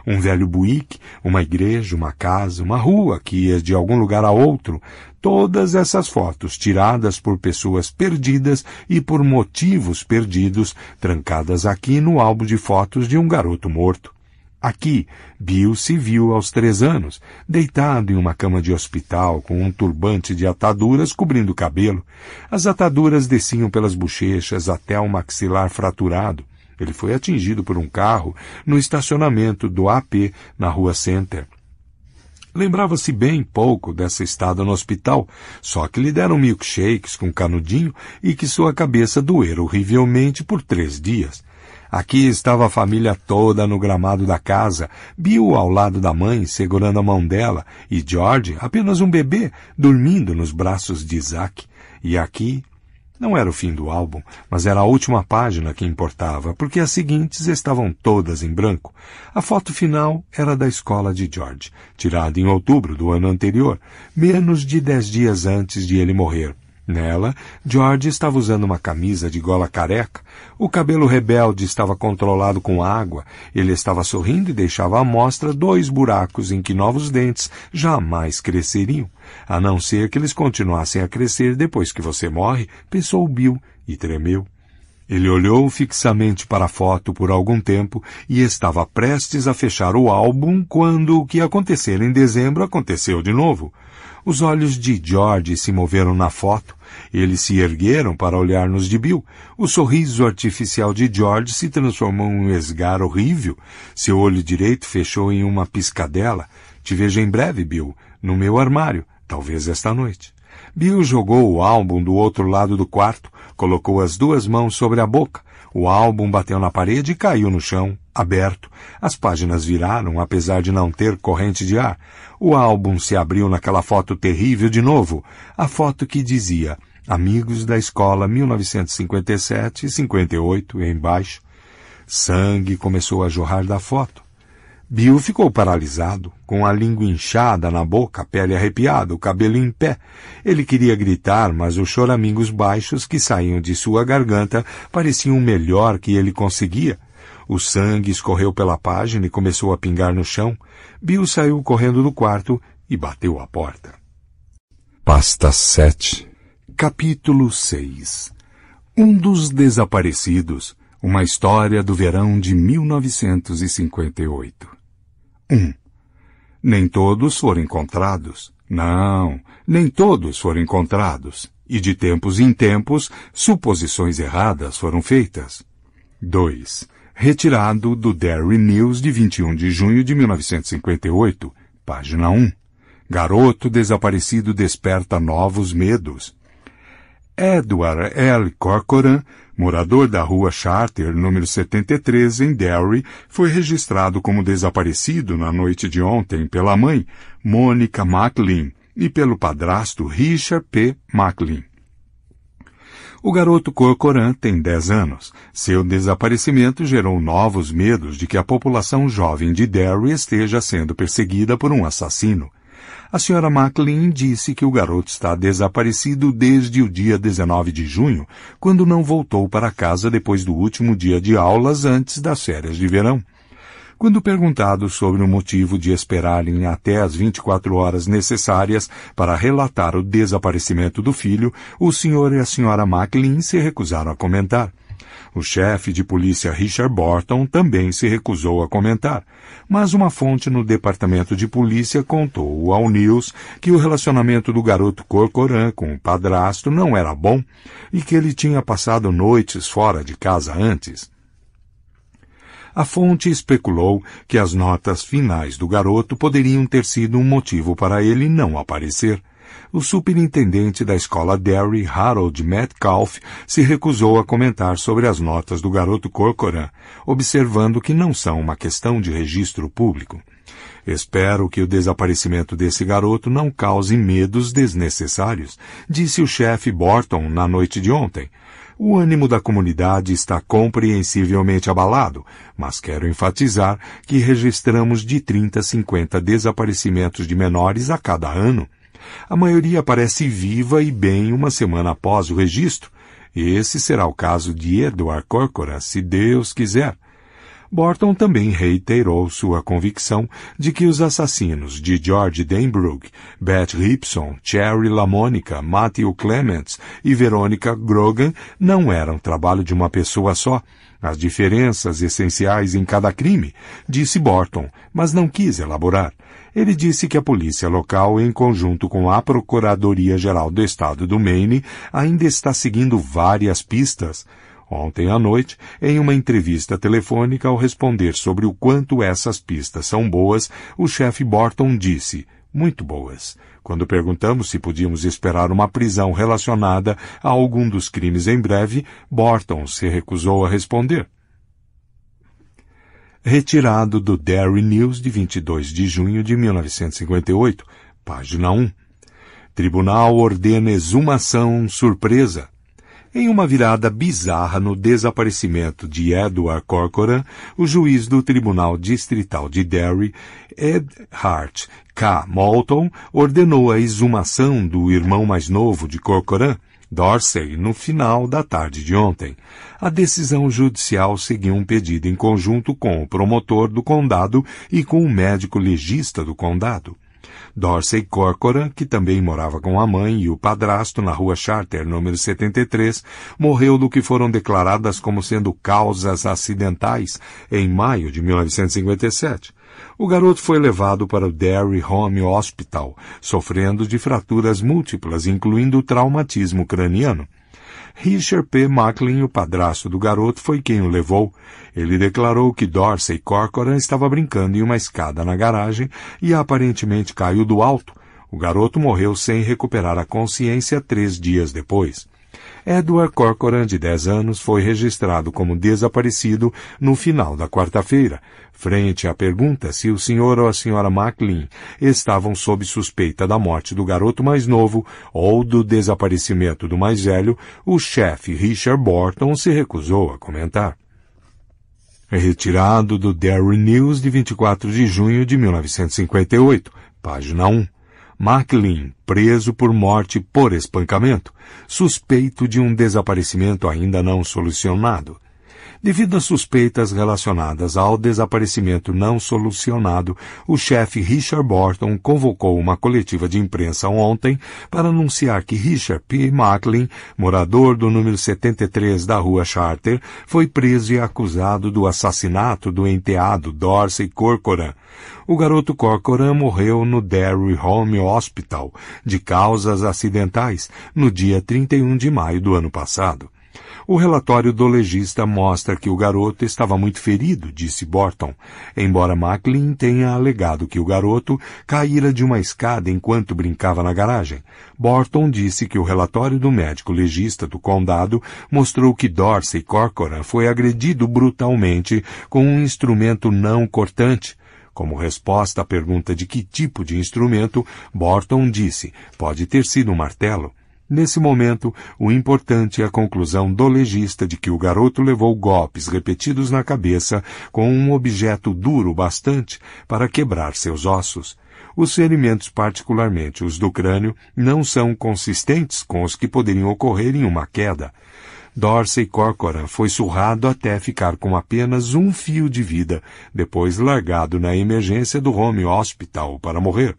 um velho buíque, uma igreja, uma casa, uma rua que ia de algum lugar a outro. Todas essas fotos tiradas por pessoas perdidas e por motivos perdidos, trancadas aqui no álbum de fotos de um garoto morto. Aqui, Bill se viu aos três anos, deitado em uma cama de hospital com um turbante de ataduras cobrindo o cabelo. As ataduras desciam pelas bochechas até o maxilar fraturado. Ele foi atingido por um carro no estacionamento do AP na rua Center. Lembrava-se bem pouco dessa estada no hospital, só que lhe deram milkshakes com canudinho e que sua cabeça doera horrivelmente por três dias. Aqui estava a família toda no gramado da casa, Bill ao lado da mãe, segurando a mão dela, e George, apenas um bebê, dormindo nos braços de Isaac. E aqui não era o fim do álbum, mas era a última página que importava, porque as seguintes estavam todas em branco. A foto final era da escola de George, tirada em outubro do ano anterior, menos de dez dias antes de ele morrer. Nela, George estava usando uma camisa de gola careca, o cabelo rebelde estava controlado com água, ele estava sorrindo e deixava à mostra dois buracos em que novos dentes jamais cresceriam, a não ser que eles continuassem a crescer depois que você morre, pensou Bill e tremeu. Ele olhou fixamente para a foto por algum tempo e estava prestes a fechar o álbum quando o que acontecera em dezembro aconteceu de novo. Os olhos de George se moveram na foto. Eles se ergueram para olhar nos de Bill. O sorriso artificial de George se transformou em um esgar horrível. Seu olho direito fechou em uma piscadela. Te vejo em breve, Bill, no meu armário, talvez esta noite. Bill jogou o álbum do outro lado do quarto, colocou as duas mãos sobre a boca, o álbum bateu na parede e caiu no chão, aberto. As páginas viraram, apesar de não ter corrente de ar. O álbum se abriu naquela foto terrível de novo, a foto que dizia Amigos da Escola 1957 e 58 embaixo. Sangue começou a jorrar da foto. Bill ficou paralisado, com a língua inchada na boca, a pele arrepiada, o cabelo em pé. Ele queria gritar, mas os choramingos baixos que saíam de sua garganta pareciam o melhor que ele conseguia. O sangue escorreu pela página e começou a pingar no chão. Bill saiu correndo do quarto e bateu à porta. Pasta 7 Capítulo 6 Um dos Desaparecidos Uma história do verão de 1958 um. Nem todos foram encontrados. Não, nem todos foram encontrados. E de tempos em tempos, suposições erradas foram feitas. 2. Retirado do Derry News de 21 de junho de 1958, página 1. Garoto desaparecido desperta novos medos. Edward L. Corcoran morador da rua Charter, número 73, em Derry, foi registrado como desaparecido na noite de ontem pela mãe, Mônica Maclean, e pelo padrasto Richard P. Maclean. O garoto Corcoran tem 10 anos. Seu desaparecimento gerou novos medos de que a população jovem de Derry esteja sendo perseguida por um assassino. A senhora MacLean disse que o garoto está desaparecido desde o dia 19 de junho, quando não voltou para casa depois do último dia de aulas antes das férias de verão. Quando perguntado sobre o motivo de esperarem até as 24 horas necessárias para relatar o desaparecimento do filho, o senhor e a senhora MacLean se recusaram a comentar. O chefe de polícia Richard Borton também se recusou a comentar, mas uma fonte no departamento de polícia contou ao News que o relacionamento do garoto Corcoran com o padrasto não era bom e que ele tinha passado noites fora de casa antes. A fonte especulou que as notas finais do garoto poderiam ter sido um motivo para ele não aparecer, o superintendente da escola Derry, Harold Metcalf, se recusou a comentar sobre as notas do garoto Corcoran, observando que não são uma questão de registro público. Espero que o desaparecimento desse garoto não cause medos desnecessários, disse o chefe Borton na noite de ontem. O ânimo da comunidade está compreensivelmente abalado, mas quero enfatizar que registramos de 30 a 50 desaparecimentos de menores a cada ano. A maioria aparece viva e bem uma semana após o registro. Esse será o caso de Edward Corcoran, se Deus quiser. Borton também reiterou sua convicção de que os assassinos de George Danbrook, Beth Gibson, Cherry LaMonica, Matthew Clements e Veronica Grogan não eram trabalho de uma pessoa só. As diferenças essenciais em cada crime, disse Borton, mas não quis elaborar. Ele disse que a polícia local, em conjunto com a Procuradoria-Geral do Estado do Maine, ainda está seguindo várias pistas. Ontem à noite, em uma entrevista telefônica ao responder sobre o quanto essas pistas são boas, o chefe Borton disse, muito boas. Quando perguntamos se podíamos esperar uma prisão relacionada a algum dos crimes em breve, Borton se recusou a responder retirado do Derry News de 22 de junho de 1958, página 1. Tribunal ordena exumação surpresa. Em uma virada bizarra no desaparecimento de Edward Corcoran, o juiz do Tribunal Distrital de Derry, Ed Hart K. Moulton, ordenou a exumação do irmão mais novo de Corcoran, Dorsey no final da tarde de ontem. A decisão judicial seguiu um pedido em conjunto com o promotor do condado e com o médico legista do condado. Dorsey Corcoran, que também morava com a mãe e o padrasto na rua Charter número 73, morreu do que foram declaradas como sendo causas acidentais em maio de 1957. O garoto foi levado para o Derry Home Hospital, sofrendo de fraturas múltiplas, incluindo traumatismo craniano. Richard P. Macklin, o padrasto do garoto, foi quem o levou. Ele declarou que Dorsey Corcoran estava brincando em uma escada na garagem e aparentemente caiu do alto. O garoto morreu sem recuperar a consciência três dias depois. Edward Corcoran, de 10 anos, foi registrado como desaparecido no final da quarta-feira, frente à pergunta se o senhor ou a senhora McLean estavam sob suspeita da morte do garoto mais novo ou do desaparecimento do mais velho, o chefe Richard Borton se recusou a comentar. Retirado do Derry News de 24 de junho de 1958, página 1. Macklin, preso por morte por espancamento, suspeito de um desaparecimento ainda não solucionado, Devido às suspeitas relacionadas ao desaparecimento não solucionado, o chefe Richard Borton convocou uma coletiva de imprensa ontem para anunciar que Richard P. Macklin, morador do número 73 da rua Charter, foi preso e acusado do assassinato do enteado Dorsey Corcoran. O garoto Corcoran morreu no Derry Home Hospital de causas acidentais no dia 31 de maio do ano passado. O relatório do legista mostra que o garoto estava muito ferido, disse Borton, embora Macklin tenha alegado que o garoto caíra de uma escada enquanto brincava na garagem. Borton disse que o relatório do médico legista do condado mostrou que Dorsey Corcoran foi agredido brutalmente com um instrumento não cortante, como resposta à pergunta de que tipo de instrumento, Borton disse, pode ter sido um martelo. Nesse momento, o importante é a conclusão do legista de que o garoto levou golpes repetidos na cabeça com um objeto duro bastante para quebrar seus ossos. Os ferimentos, particularmente os do crânio, não são consistentes com os que poderiam ocorrer em uma queda. Dorsey Corcoran foi surrado até ficar com apenas um fio de vida, depois largado na emergência do Home Hospital para morrer.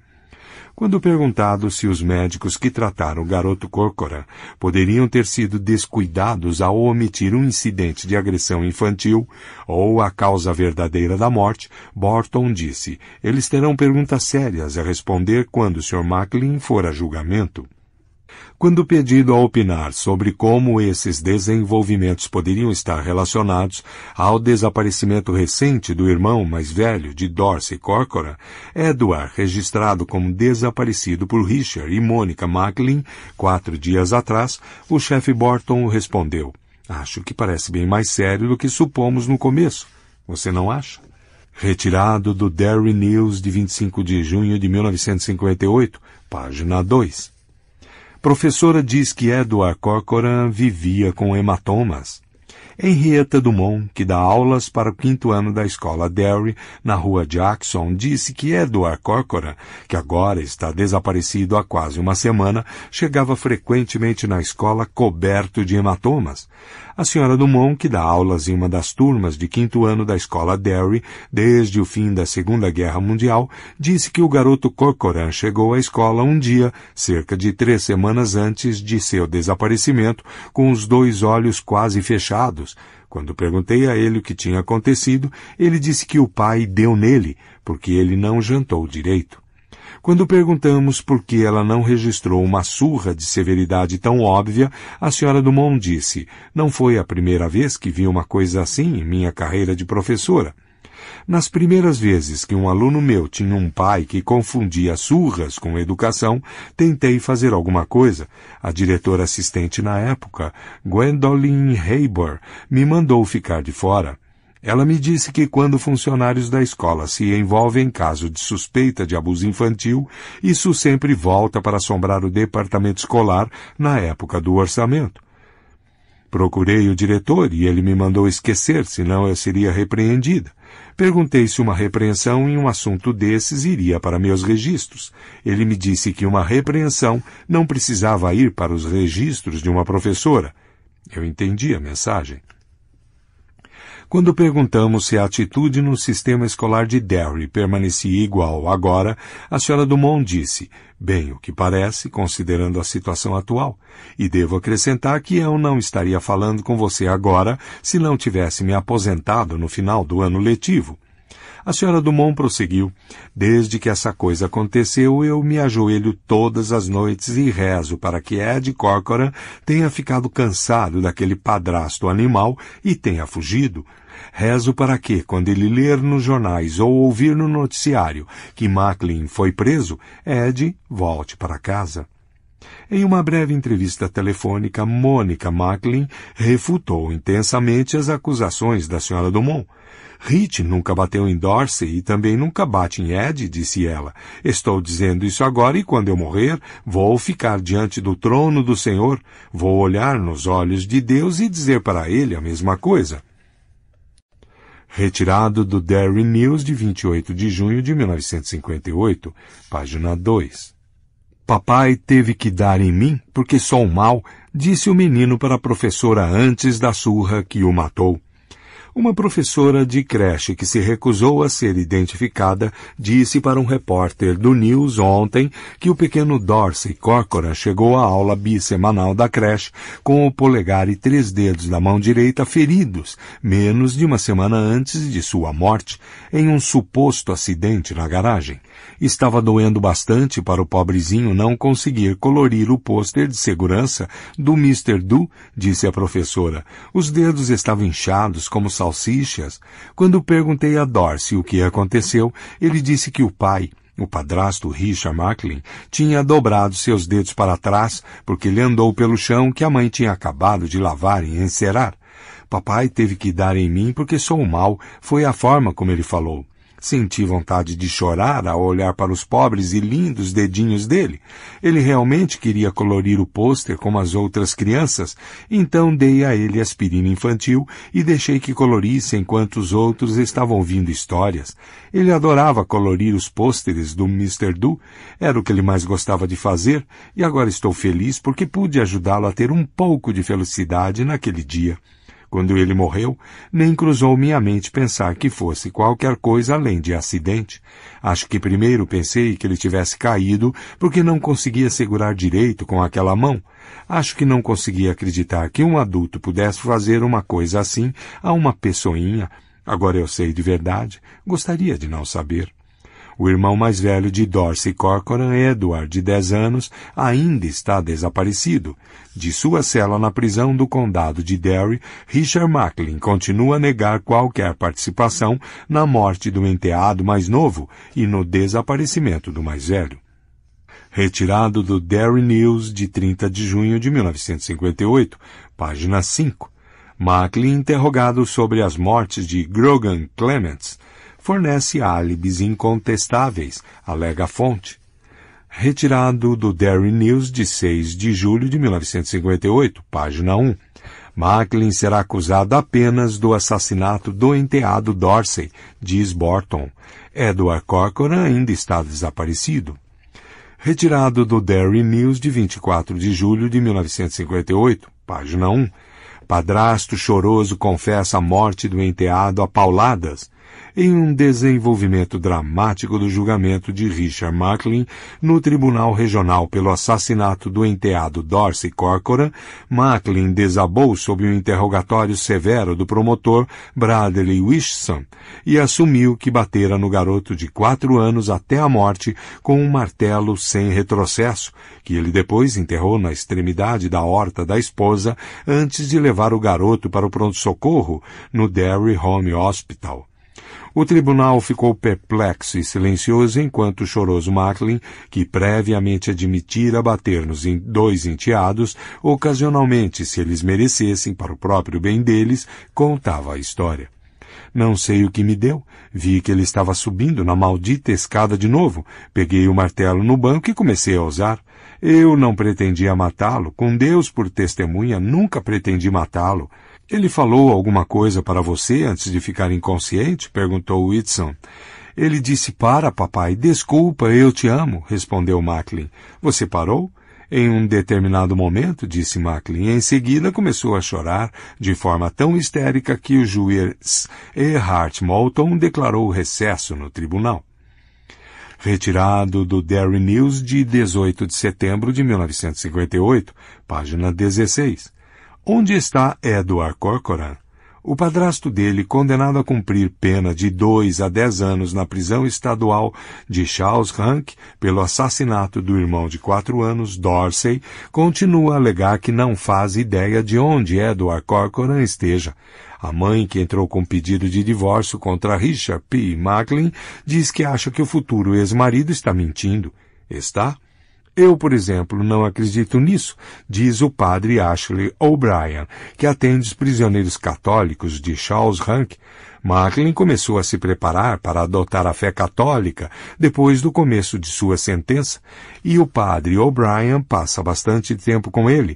Quando perguntado se os médicos que trataram o garoto Corcora poderiam ter sido descuidados ao omitir um incidente de agressão infantil ou a causa verdadeira da morte, Borton disse: "Eles terão perguntas sérias a responder quando o Sr. Macklin for a julgamento." Quando pedido a opinar sobre como esses desenvolvimentos poderiam estar relacionados ao desaparecimento recente do irmão mais velho de Dorsey Corcoran, Edward, registrado como desaparecido por Richard e Mônica Macklin quatro dias atrás, o chefe Borton respondeu: Acho que parece bem mais sério do que supomos no começo. Você não acha? Retirado do Derry News de 25 de junho de 1958, página 2. Professora diz que Edward Corcoran vivia com hematomas. Henrietta Dumont, que dá aulas para o quinto ano da escola Derry, na rua Jackson, disse que Edward Corcoran, que agora está desaparecido há quase uma semana, chegava frequentemente na escola coberto de hematomas a senhora Dumont, que dá aulas em uma das turmas de quinto ano da escola Derry desde o fim da Segunda Guerra Mundial, disse que o garoto Corcoran chegou à escola um dia, cerca de três semanas antes de seu desaparecimento, com os dois olhos quase fechados. Quando perguntei a ele o que tinha acontecido, ele disse que o pai deu nele, porque ele não jantou direito. Quando perguntamos por que ela não registrou uma surra de severidade tão óbvia, a senhora Dumont disse: Não foi a primeira vez que vi uma coisa assim em minha carreira de professora. Nas primeiras vezes que um aluno meu tinha um pai que confundia surras com educação, tentei fazer alguma coisa. A diretora assistente na época, Gwendolyn Haber, me mandou ficar de fora. Ela me disse que quando funcionários da escola se envolvem em caso de suspeita de abuso infantil, isso sempre volta para assombrar o departamento escolar na época do orçamento. Procurei o diretor e ele me mandou esquecer, senão eu seria repreendida. Perguntei se uma repreensão em um assunto desses iria para meus registros. Ele me disse que uma repreensão não precisava ir para os registros de uma professora. Eu entendi a mensagem. Quando perguntamos se a atitude no sistema escolar de Derry permanecia igual agora, a senhora Dumont disse, bem, o que parece, considerando a situação atual. E devo acrescentar que eu não estaria falando com você agora se não tivesse me aposentado no final do ano letivo. A senhora Dumont prosseguiu. Desde que essa coisa aconteceu, eu me ajoelho todas as noites e rezo para que Ed Corcoran tenha ficado cansado daquele padrasto animal e tenha fugido, Rezo para que, quando ele ler nos jornais ou ouvir no noticiário que Macklin foi preso, Ed volte para casa. Em uma breve entrevista telefônica, Mônica Macklin refutou intensamente as acusações da senhora Dumont. Rit nunca bateu em Dorsey e também nunca bate em Ed, disse ela. Estou dizendo isso agora e quando eu morrer, vou ficar diante do trono do Senhor, vou olhar nos olhos de Deus e dizer para ele a mesma coisa retirado do Derry News de 28 de junho de 1958, página 2. Papai teve que dar em mim porque sou mal, disse o menino para a professora antes da surra que o matou. Uma professora de creche que se recusou a ser identificada disse para um repórter do News ontem que o pequeno Dorsey Corcoran chegou à aula bissemanal da creche com o polegar e três dedos da mão direita feridos, menos de uma semana antes de sua morte, em um suposto acidente na garagem. Estava doendo bastante para o pobrezinho não conseguir colorir o pôster de segurança do Mr. Du, disse a professora. Os dedos estavam inchados como salsichas, quando perguntei a Dorce o que aconteceu, ele disse que o pai, o padrasto Richard Macklin, tinha dobrado seus dedos para trás porque ele andou pelo chão que a mãe tinha acabado de lavar e encerar. Papai teve que dar em mim porque sou mau, foi a forma como ele falou. Senti vontade de chorar ao olhar para os pobres e lindos dedinhos dele. Ele realmente queria colorir o pôster como as outras crianças, então dei a ele aspirina infantil e deixei que colorisse enquanto os outros estavam ouvindo histórias. Ele adorava colorir os pôsteres do Mr. Do, era o que ele mais gostava de fazer, e agora estou feliz porque pude ajudá-lo a ter um pouco de felicidade naquele dia. Quando ele morreu, nem cruzou minha mente pensar que fosse qualquer coisa além de acidente. Acho que primeiro pensei que ele tivesse caído porque não conseguia segurar direito com aquela mão. Acho que não conseguia acreditar que um adulto pudesse fazer uma coisa assim a uma pessoinha. Agora eu sei de verdade. Gostaria de não saber. O irmão mais velho de Dorsey Corcoran, Edward, de 10 anos, ainda está desaparecido. De sua cela na prisão do condado de Derry, Richard Macklin continua a negar qualquer participação na morte do enteado mais novo e no desaparecimento do mais velho retirado do Derry News de 30 de junho de 1958, página 5. Macklin interrogado sobre as mortes de Grogan Clements, fornece álibis incontestáveis, alega a fonte. Retirado do Derry News de 6 de julho de 1958, página 1. Macklin será acusado apenas do assassinato do enteado Dorsey, diz Borton. Edward Corcoran ainda está desaparecido. Retirado do Derry News de 24 de julho de 1958, página 1. Padrasto choroso confessa a morte do enteado a pauladas em um desenvolvimento dramático do julgamento de Richard Macklin no Tribunal Regional pelo assassinato do enteado Dorsey Corcoran, Macklin desabou sob o um interrogatório severo do promotor Bradley Wishson e assumiu que batera no garoto de quatro anos até a morte com um martelo sem retrocesso, que ele depois enterrou na extremidade da horta da esposa antes de levar o garoto para o pronto-socorro no Derry Home Hospital. O tribunal ficou perplexo e silencioso enquanto o choroso Macklin, que previamente admitira bater-nos em dois enteados, ocasionalmente, se eles merecessem para o próprio bem deles, contava a história. Não sei o que me deu. Vi que ele estava subindo na maldita escada de novo. Peguei o martelo no banco e comecei a usar. Eu não pretendia matá-lo. Com Deus por testemunha, nunca pretendi matá-lo. Ele falou alguma coisa para você antes de ficar inconsciente? perguntou Whitson. Ele disse para papai, desculpa, eu te amo, respondeu Macklin. Você parou? Em um determinado momento, disse Macklin, em seguida começou a chorar de forma tão histérica que o juiz Erhard Moulton declarou recesso no tribunal. Retirado do Derry News de 18 de setembro de 1958, página 16. Onde está Edward Corcoran? O padrasto dele, condenado a cumprir pena de dois a dez anos na prisão estadual de Charles Rank pelo assassinato do irmão de quatro anos, Dorsey, continua a alegar que não faz ideia de onde Edward Corcoran esteja. A mãe, que entrou com pedido de divórcio contra Richard P. Macklin, diz que acha que o futuro ex-marido está mentindo. Está? Eu, por exemplo, não acredito nisso, diz o padre Ashley O'Brien, que atende os prisioneiros católicos de Charles Rank. Macklin começou a se preparar para adotar a fé católica depois do começo de sua sentença, e o padre O'Brien passa bastante tempo com ele.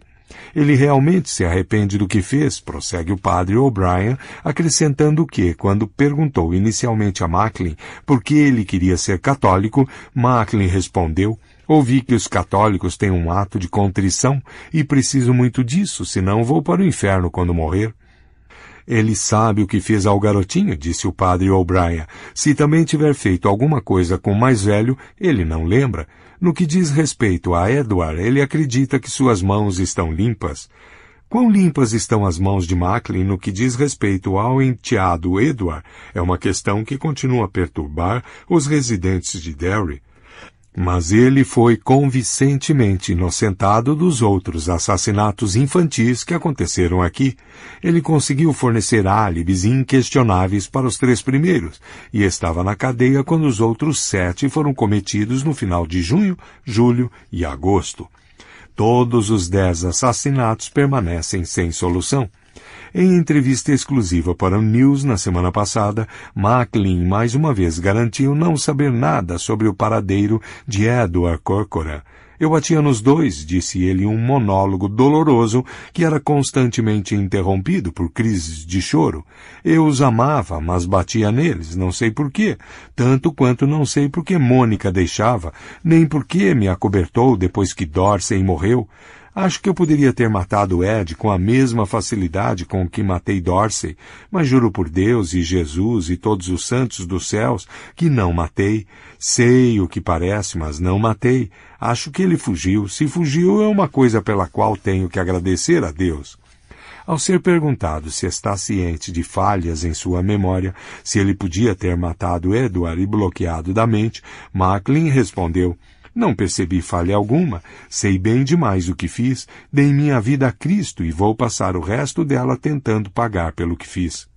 Ele realmente se arrepende do que fez, prossegue o padre O'Brien, acrescentando que, quando perguntou inicialmente a Macklin por que ele queria ser católico, Macklin respondeu Ouvi que os católicos têm um ato de contrição e preciso muito disso, senão vou para o inferno quando morrer. Ele sabe o que fez ao garotinho, disse o padre O'Brien. Se também tiver feito alguma coisa com o mais velho, ele não lembra. No que diz respeito a Edward, ele acredita que suas mãos estão limpas. Quão limpas estão as mãos de Macklin no que diz respeito ao enteado Edward é uma questão que continua a perturbar os residentes de Derry. Mas ele foi convicentemente inocentado dos outros assassinatos infantis que aconteceram aqui. Ele conseguiu fornecer álibis inquestionáveis para os três primeiros e estava na cadeia quando os outros sete foram cometidos no final de junho, julho e agosto. Todos os dez assassinatos permanecem sem solução. Em entrevista exclusiva para o News na semana passada, Macklin mais uma vez garantiu não saber nada sobre o paradeiro de Edward Corcoran. Eu batia nos dois, disse ele um monólogo doloroso que era constantemente interrompido por crises de choro. Eu os amava, mas batia neles, não sei por quê, tanto quanto não sei por que Mônica deixava, nem por que me acobertou depois que Dorsey morreu. Acho que eu poderia ter matado Ed com a mesma facilidade com que matei Dorsey, mas juro por Deus e Jesus e todos os santos dos céus que não matei. Sei o que parece, mas não matei. Acho que ele fugiu. Se fugiu é uma coisa pela qual tenho que agradecer a Deus. Ao ser perguntado se está ciente de falhas em sua memória, se ele podia ter matado Edward e bloqueado da mente, Macklin respondeu não percebi falha alguma, sei bem demais o que fiz, dei minha vida a Cristo e vou passar o resto dela tentando pagar pelo que fiz.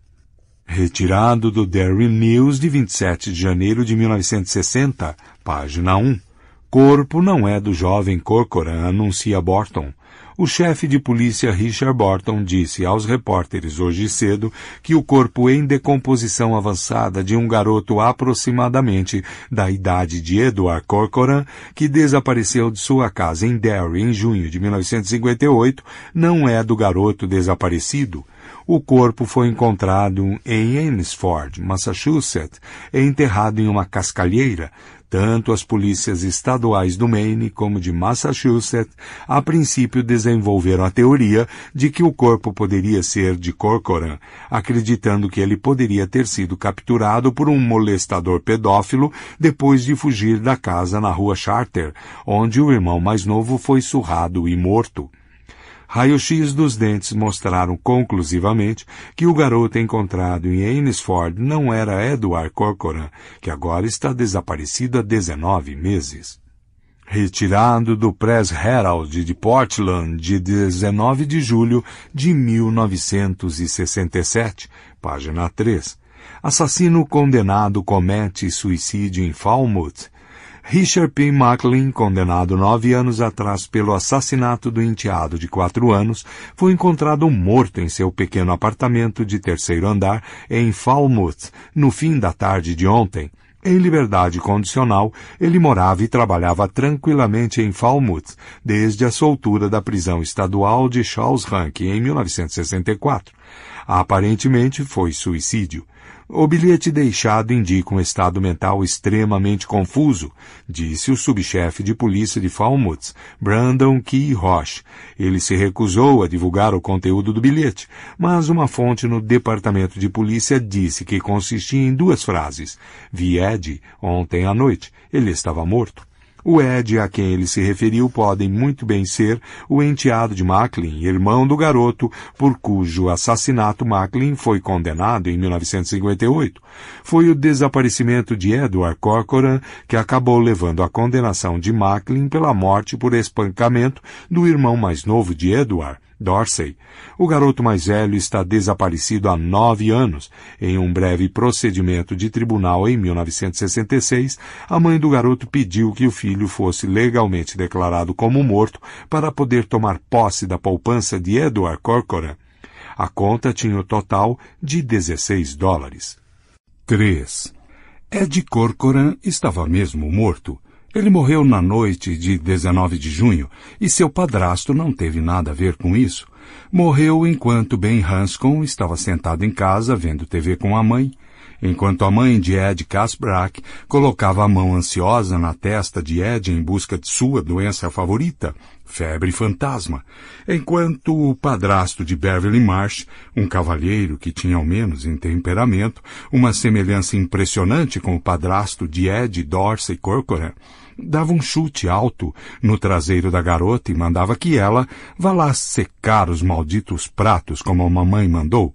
Retirado do Derry News de 27 de janeiro de 1960, página 1. Corpo não é do jovem Corcoran, anuncia Borton. O chefe de polícia Richard Borton disse aos repórteres hoje cedo que o corpo em decomposição avançada de um garoto aproximadamente da idade de Edward Corcoran, que desapareceu de sua casa em Derry em junho de 1958, não é do garoto desaparecido. O corpo foi encontrado em Amesford, Massachusetts, enterrado em uma cascalheira, tanto as polícias estaduais do Maine como de Massachusetts, a princípio desenvolveram a teoria de que o corpo poderia ser de Corcoran, acreditando que ele poderia ter sido capturado por um molestador pedófilo depois de fugir da casa na rua Charter, onde o irmão mais novo foi surrado e morto. Raio-X dos dentes mostraram conclusivamente que o garoto encontrado em Ainsford não era Edward Corcoran, que agora está desaparecido há 19 meses. Retirado do Press Herald de Portland de 19 de julho de 1967, página 3. Assassino condenado comete suicídio em Falmouth Richard P. Macklin, condenado nove anos atrás pelo assassinato do enteado de quatro anos, foi encontrado morto em seu pequeno apartamento de terceiro andar em Falmouth no fim da tarde de ontem. Em liberdade condicional, ele morava e trabalhava tranquilamente em Falmouth desde a soltura da prisão estadual de Charles Rank em 1964. Aparentemente foi suicídio. O bilhete deixado indica um estado mental extremamente confuso, disse o subchefe de polícia de Falmouth, Brandon Key Roche. Ele se recusou a divulgar o conteúdo do bilhete, mas uma fonte no departamento de polícia disse que consistia em duas frases. Vi Ed ontem à noite. Ele estava morto. O Ed a quem ele se referiu podem muito bem ser o enteado de Macklin, irmão do garoto por cujo assassinato Macklin foi condenado em 1958. Foi o desaparecimento de Edward Corcoran que acabou levando à condenação de Macklin pela morte por espancamento do irmão mais novo de Edward, Dorsey. O garoto mais velho está desaparecido há nove anos. Em um breve procedimento de tribunal em 1966, a mãe do garoto pediu que o filho fosse legalmente declarado como morto para poder tomar posse da poupança de Edward Corcoran. A conta tinha o um total de 16 dólares. 3. Ed Corcoran estava mesmo morto. Ele morreu na noite de 19 de junho e seu padrasto não teve nada a ver com isso. Morreu enquanto Ben Hanscom estava sentado em casa vendo TV com a mãe, enquanto a mãe de Ed Casbrack colocava a mão ansiosa na testa de Ed em busca de sua doença favorita, febre fantasma, enquanto o padrasto de Beverly Marsh, um cavalheiro que tinha ao menos em temperamento uma semelhança impressionante com o padrasto de Ed Dorsey Corcoran, dava um chute alto no traseiro da garota e mandava que ela vá lá secar os malditos pratos como a mamãe mandou.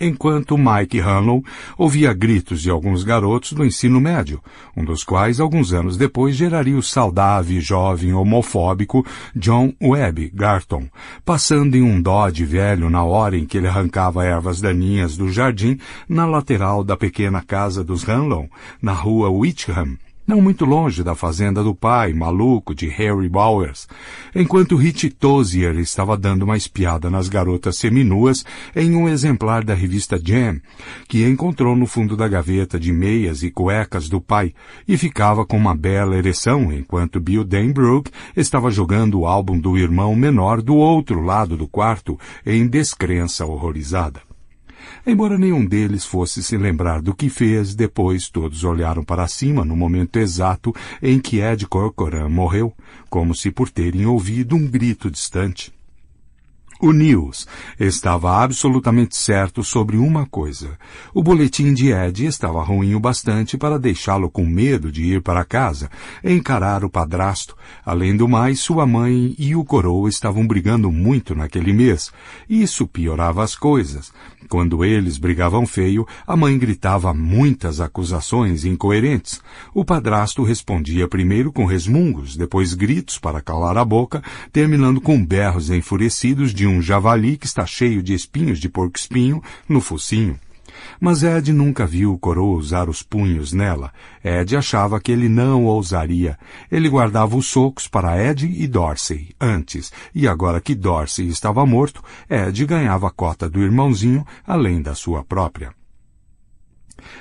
Enquanto Mike Hanlon ouvia gritos de alguns garotos do ensino médio, um dos quais, alguns anos depois, geraria o saudável jovem homofóbico John Webb Garton, passando em um dode velho na hora em que ele arrancava ervas daninhas do jardim na lateral da pequena casa dos Hanlon, na rua Whitham, não muito longe da fazenda do pai, maluco, de Harry Bowers, enquanto Rich Tozier estava dando uma espiada nas garotas seminuas em um exemplar da revista Jam, que encontrou no fundo da gaveta de meias e cuecas do pai, e ficava com uma bela ereção enquanto Bill Danbrook estava jogando o álbum do irmão menor do outro lado do quarto em descrença horrorizada. Embora nenhum deles fosse se lembrar do que fez, depois todos olharam para cima no momento exato em que Ed Corcoran morreu, como se por terem ouvido um grito distante. O News estava absolutamente certo sobre uma coisa. O boletim de Ed estava ruim o bastante para deixá-lo com medo de ir para casa, encarar o padrasto. Além do mais, sua mãe e o coroa estavam brigando muito naquele mês. Isso piorava as coisas. Quando eles brigavam feio, a mãe gritava muitas acusações incoerentes. O padrasto respondia primeiro com resmungos, depois gritos para calar a boca, terminando com berros enfurecidos de um javali que está cheio de espinhos de porco-espinho no focinho. Mas Ed nunca viu o coroa usar os punhos nela. Ed achava que ele não ousaria. Ele guardava os socos para Ed e Dorsey, antes, e agora que Dorsey estava morto, Ed ganhava a cota do irmãozinho, além da sua própria.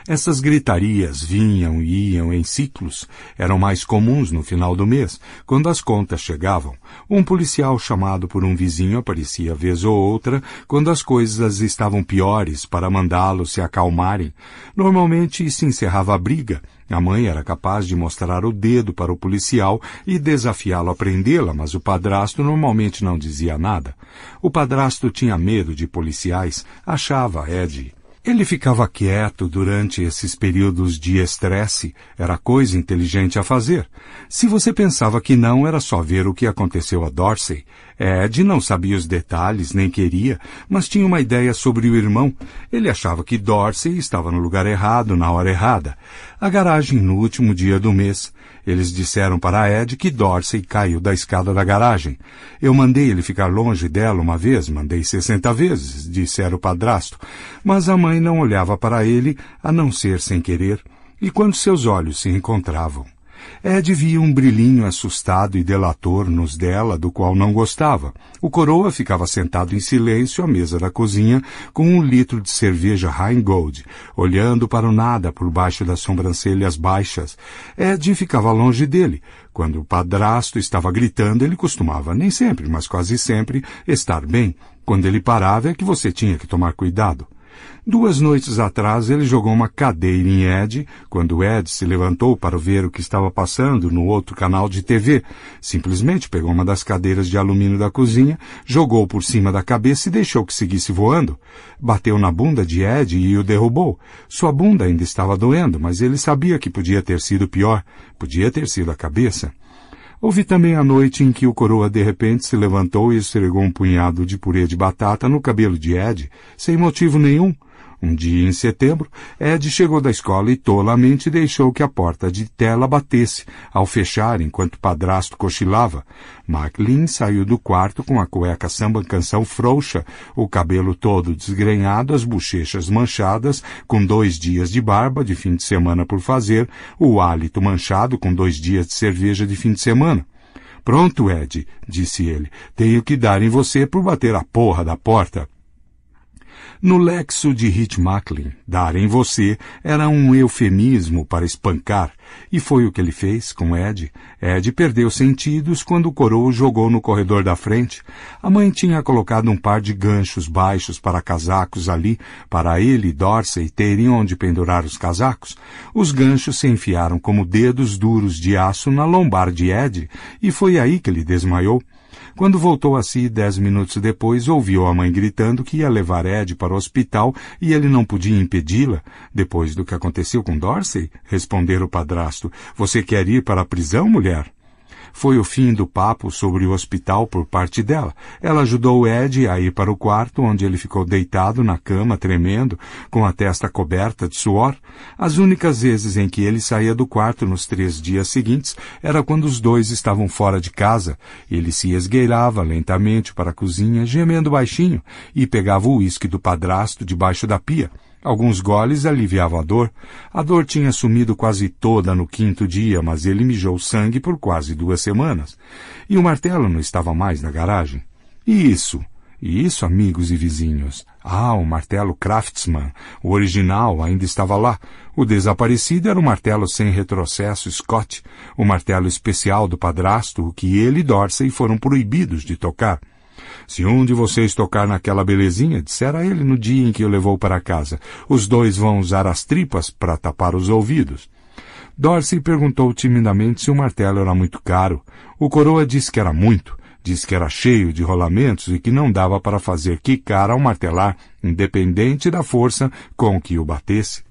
Essas gritarias vinham e iam em ciclos, eram mais comuns no final do mês, quando as contas chegavam. Um policial chamado por um vizinho aparecia vez ou outra quando as coisas estavam piores para mandá lo se acalmarem. Normalmente se encerrava a briga. A mãe era capaz de mostrar o dedo para o policial e desafiá-lo a prendê-la, mas o padrasto normalmente não dizia nada. O padrasto tinha medo de policiais, achava Ed ele ficava quieto durante esses períodos de estresse, era coisa inteligente a fazer. Se você pensava que não, era só ver o que aconteceu a Dorsey é, Ed não sabia os detalhes, nem queria, mas tinha uma ideia sobre o irmão. Ele achava que Dorsey estava no lugar errado, na hora errada. A garagem no último dia do mês. Eles disseram para Ed que Dorsey caiu da escada da garagem. Eu mandei ele ficar longe dela uma vez, mandei sessenta vezes, dissera o padrasto. Mas a mãe não olhava para ele, a não ser sem querer. E quando seus olhos se encontravam, é, Ed via um brilhinho assustado e delator nos dela, do qual não gostava. O coroa ficava sentado em silêncio à mesa da cozinha, com um litro de cerveja Heingold, olhando para o nada por baixo das sobrancelhas baixas. Ed ficava longe dele. Quando o padrasto estava gritando, ele costumava, nem sempre, mas quase sempre, estar bem. Quando ele parava é que você tinha que tomar cuidado. Duas noites atrás ele jogou uma cadeira em Ed, quando Ed se levantou para ver o que estava passando no outro canal de TV. Simplesmente pegou uma das cadeiras de alumínio da cozinha, jogou por cima da cabeça e deixou que seguisse voando. Bateu na bunda de Ed e o derrubou. Sua bunda ainda estava doendo, mas ele sabia que podia ter sido pior. Podia ter sido a cabeça. Houve também a noite em que o coroa de repente se levantou e esfregou um punhado de purê de batata no cabelo de Ed, sem motivo nenhum. Um dia em setembro, Ed chegou da escola e tolamente deixou que a porta de tela batesse. Ao fechar, enquanto o padrasto cochilava, MacLean saiu do quarto com a cueca samba canção frouxa, o cabelo todo desgrenhado, as bochechas manchadas, com dois dias de barba de fim de semana por fazer, o hálito manchado com dois dias de cerveja de fim de semana. Pronto, Ed, disse ele. Tenho que dar em você por bater a porra da porta. No lexo de Macklin, dar em você era um eufemismo para espancar, e foi o que ele fez com Ed. Ed perdeu sentidos quando o coroa jogou no corredor da frente. A mãe tinha colocado um par de ganchos baixos para casacos ali, para ele e Dorsey terem onde pendurar os casacos. Os ganchos se enfiaram como dedos duros de aço na lombar de Ed, e foi aí que ele desmaiou. Quando voltou a si dez minutos depois, ouviu a mãe gritando que ia levar Ed para o hospital e ele não podia impedi-la. Depois do que aconteceu com Dorsey, responder o padrasto, você quer ir para a prisão, mulher? Foi o fim do papo sobre o hospital por parte dela. Ela ajudou Ed a ir para o quarto, onde ele ficou deitado na cama, tremendo, com a testa coberta de suor. As únicas vezes em que ele saía do quarto nos três dias seguintes era quando os dois estavam fora de casa. Ele se esgueirava lentamente para a cozinha, gemendo baixinho, e pegava o uísque do padrasto debaixo da pia. Alguns goles aliviavam a dor. A dor tinha sumido quase toda no quinto dia, mas ele mijou sangue por quase duas semanas. E o martelo não estava mais na garagem. E isso? E isso, amigos e vizinhos? Ah, o martelo Craftsman, o original, ainda estava lá. O desaparecido era o martelo sem retrocesso Scott, o martelo especial do padrasto, que ele e Dorsey foram proibidos de tocar. Se um de vocês tocar naquela belezinha, dissera ele no dia em que o levou para casa, os dois vão usar as tripas para tapar os ouvidos. Dorsey perguntou timidamente se o martelo era muito caro. O coroa disse que era muito, disse que era cheio de rolamentos e que não dava para fazer quicar ao martelar, independente da força com que o batesse.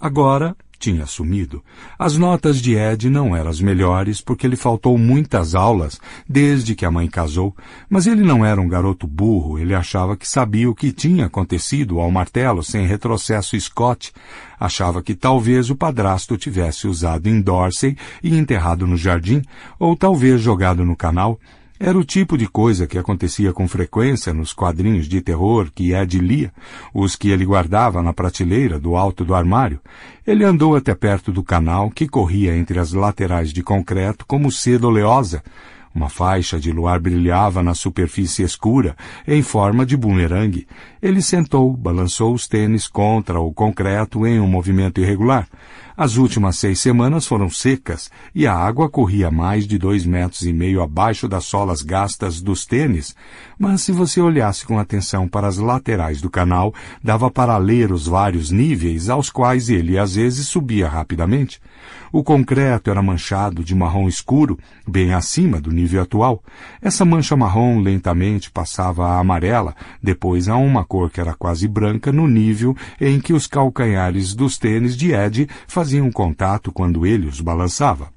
Agora tinha assumido. As notas de Ed não eram as melhores porque ele faltou muitas aulas desde que a mãe casou, mas ele não era um garoto burro, ele achava que sabia o que tinha acontecido ao martelo sem retrocesso Scott, achava que talvez o padrasto tivesse usado em Dorsey e enterrado no jardim, ou talvez jogado no canal, era o tipo de coisa que acontecia com frequência nos quadrinhos de terror que é Ed lia, os que ele guardava na prateleira do alto do armário. Ele andou até perto do canal que corria entre as laterais de concreto como seda oleosa. Uma faixa de luar brilhava na superfície escura, em forma de bumerangue. Ele sentou, balançou os tênis contra o concreto em um movimento irregular. As últimas seis semanas foram secas e a água corria mais de dois metros e meio abaixo das solas gastas dos tênis, mas se você olhasse com atenção para as laterais do canal, dava para ler os vários níveis aos quais ele às vezes subia rapidamente. O concreto era manchado de marrom escuro, bem acima do nível atual. Essa mancha marrom lentamente passava a amarela, depois a uma cor que era quase branca no nível em que os calcanhares dos tênis de Ed faziam contato quando ele os balançava.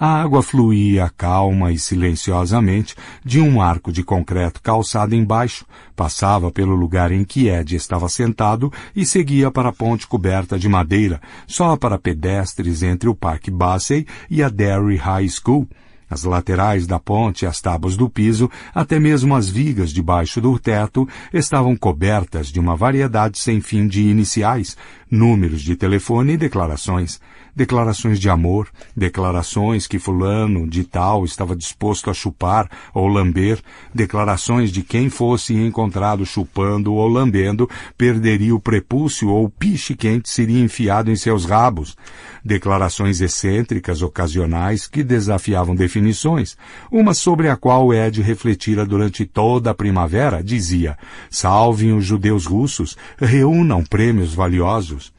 A água fluía calma e silenciosamente de um arco de concreto calçado embaixo, passava pelo lugar em que Ed estava sentado e seguia para a ponte coberta de madeira, só para pedestres entre o Parque Bassey e a Derry High School, as laterais da ponte, as tábuas do piso, até mesmo as vigas debaixo do teto, estavam cobertas de uma variedade sem fim de iniciais, números de telefone e declarações declarações de amor, declarações que fulano de tal estava disposto a chupar ou lamber, declarações de quem fosse encontrado chupando ou lambendo perderia o prepúcio ou o piche quente seria enfiado em seus rabos, declarações excêntricas ocasionais que desafiavam definições, uma sobre a qual é Ed refletira durante toda a primavera, dizia: "Salvem os judeus russos, reúnam prêmios valiosos."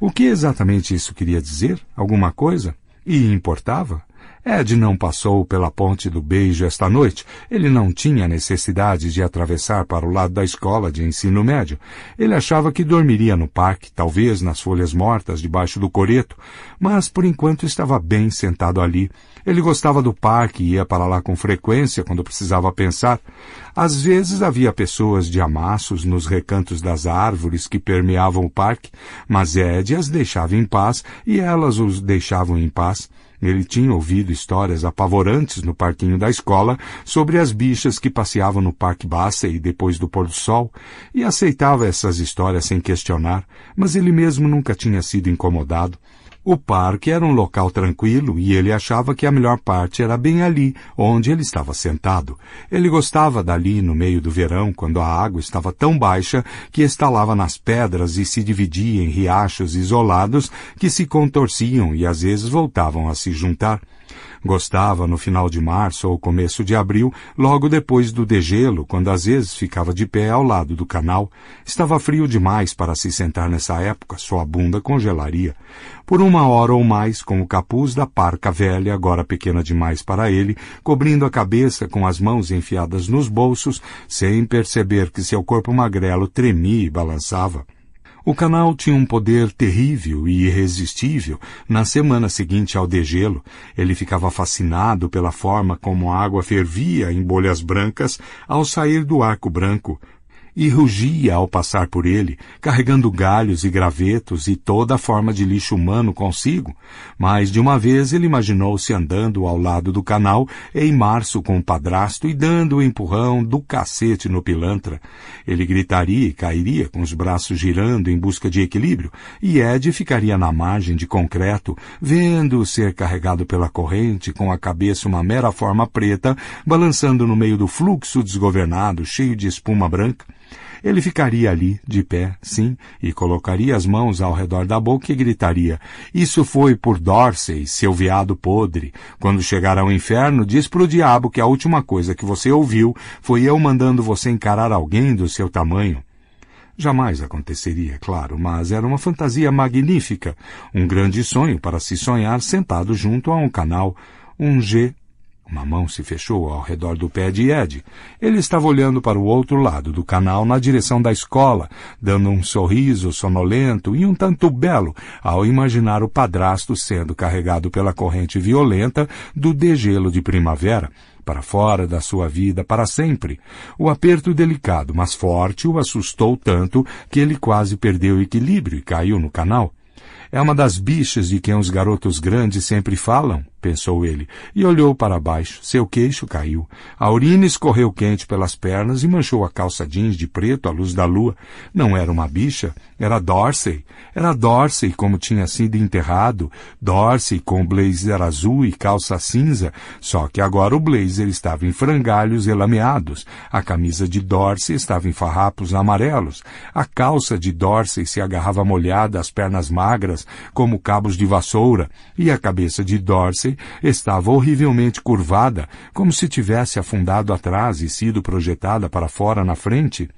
O que exatamente isso queria dizer? Alguma coisa? E importava? Ed não passou pela ponte do beijo esta noite. Ele não tinha necessidade de atravessar para o lado da escola de ensino médio. Ele achava que dormiria no parque, talvez nas folhas mortas debaixo do coreto, mas por enquanto estava bem sentado ali, ele gostava do parque e ia para lá com frequência quando precisava pensar. Às vezes havia pessoas de amassos nos recantos das árvores que permeavam o parque, mas Ed as deixava em paz e elas os deixavam em paz. Ele tinha ouvido histórias apavorantes no parquinho da escola sobre as bichas que passeavam no Parque e depois do pôr do sol e aceitava essas histórias sem questionar, mas ele mesmo nunca tinha sido incomodado. O parque era um local tranquilo e ele achava que a melhor parte era bem ali, onde ele estava sentado. Ele gostava dali no meio do verão, quando a água estava tão baixa que estalava nas pedras e se dividia em riachos isolados que se contorciam e às vezes voltavam a se juntar. Gostava no final de março ou começo de abril, logo depois do degelo, quando às vezes ficava de pé ao lado do canal. Estava frio demais para se sentar nessa época, sua bunda congelaria. Por uma hora ou mais, com o capuz da parca velha, agora pequena demais para ele, cobrindo a cabeça com as mãos enfiadas nos bolsos, sem perceber que seu corpo magrelo tremia e balançava. O canal tinha um poder terrível e irresistível. Na semana seguinte ao degelo, ele ficava fascinado pela forma como a água fervia em bolhas brancas ao sair do arco branco, e rugia ao passar por ele, carregando galhos e gravetos e toda a forma de lixo humano consigo, mas de uma vez ele imaginou-se andando ao lado do canal em março com o padrasto e dando o empurrão do cacete no pilantra. Ele gritaria e cairia com os braços girando em busca de equilíbrio, e Ed ficaria na margem de concreto, vendo-o ser carregado pela corrente com a cabeça uma mera forma preta, balançando no meio do fluxo desgovernado cheio de espuma branca. Ele ficaria ali, de pé, sim, e colocaria as mãos ao redor da boca e gritaria: Isso foi por Dorsey, seu viado podre. Quando chegar ao inferno, diz pro diabo que a última coisa que você ouviu foi eu mandando você encarar alguém do seu tamanho. Jamais aconteceria, claro, mas era uma fantasia magnífica, um grande sonho para se sonhar sentado junto a um canal, um G uma mão se fechou ao redor do pé de Ed. Ele estava olhando para o outro lado do canal na direção da escola, dando um sorriso sonolento e um tanto belo ao imaginar o padrasto sendo carregado pela corrente violenta do degelo de primavera para fora da sua vida para sempre. O aperto delicado, mas forte, o assustou tanto que ele quase perdeu o equilíbrio e caiu no canal. É uma das bichas de quem os garotos grandes sempre falam pensou ele, e olhou para baixo. Seu queixo caiu. A urina escorreu quente pelas pernas e manchou a calça jeans de preto à luz da lua. Não era uma bicha, era Dorsey. Era Dorsey como tinha sido enterrado. Dorsey com blazer azul e calça cinza, só que agora o blazer estava em frangalhos e lameados. A camisa de Dorsey estava em farrapos amarelos. A calça de Dorsey se agarrava molhada às pernas magras como cabos de vassoura, e a cabeça de Dorsey estava horrivelmente curvada, como se tivesse afundado atrás e sido projetada para fora na frente.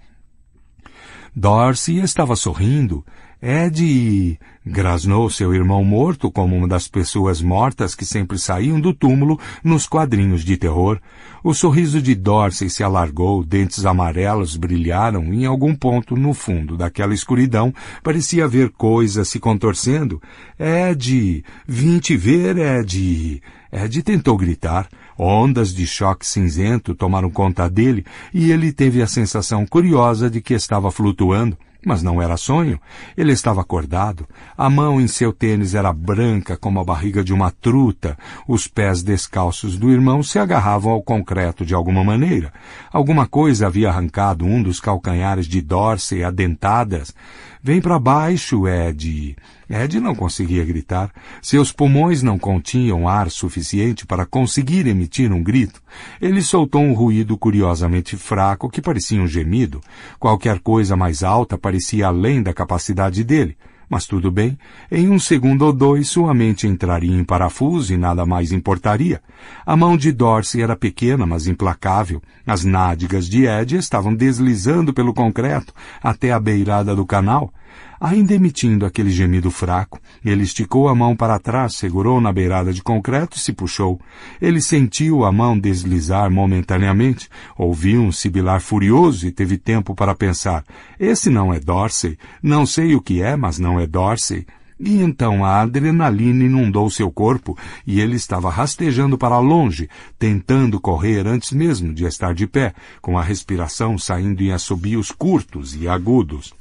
Dorse estava sorrindo. Ed e Grasnou seu irmão morto como uma das pessoas mortas que sempre saíam do túmulo nos quadrinhos de terror. O sorriso de Dorsey se alargou, dentes amarelos brilharam e em algum ponto no fundo daquela escuridão parecia ver coisas se contorcendo. Ed, vim te ver, Ed. Ed tentou gritar. Ondas de choque cinzento tomaram conta dele e ele teve a sensação curiosa de que estava flutuando. Mas não era sonho. Ele estava acordado. A mão em seu tênis era branca como a barriga de uma truta. Os pés descalços do irmão se agarravam ao concreto de alguma maneira. Alguma coisa havia arrancado um dos calcanhares de Dorsey a dentadas Vem para baixo, Ed. Ed não conseguia gritar. Seus pulmões não continham ar suficiente para conseguir emitir um grito. Ele soltou um ruído curiosamente fraco que parecia um gemido. Qualquer coisa mais alta parecia além da capacidade dele. Mas tudo bem, em um segundo ou dois sua mente entraria em parafuso e nada mais importaria. A mão de Dorsey era pequena, mas implacável. As nádegas de Ed estavam deslizando pelo concreto até a beirada do canal. Ainda emitindo aquele gemido fraco, ele esticou a mão para trás, segurou na beirada de concreto e se puxou. Ele sentiu a mão deslizar momentaneamente, ouviu um sibilar furioso e teve tempo para pensar. Esse não é Dorsey. Não sei o que é, mas não é Dorsey. E então a adrenalina inundou seu corpo e ele estava rastejando para longe, tentando correr antes mesmo de estar de pé, com a respiração saindo em assobios curtos e agudos.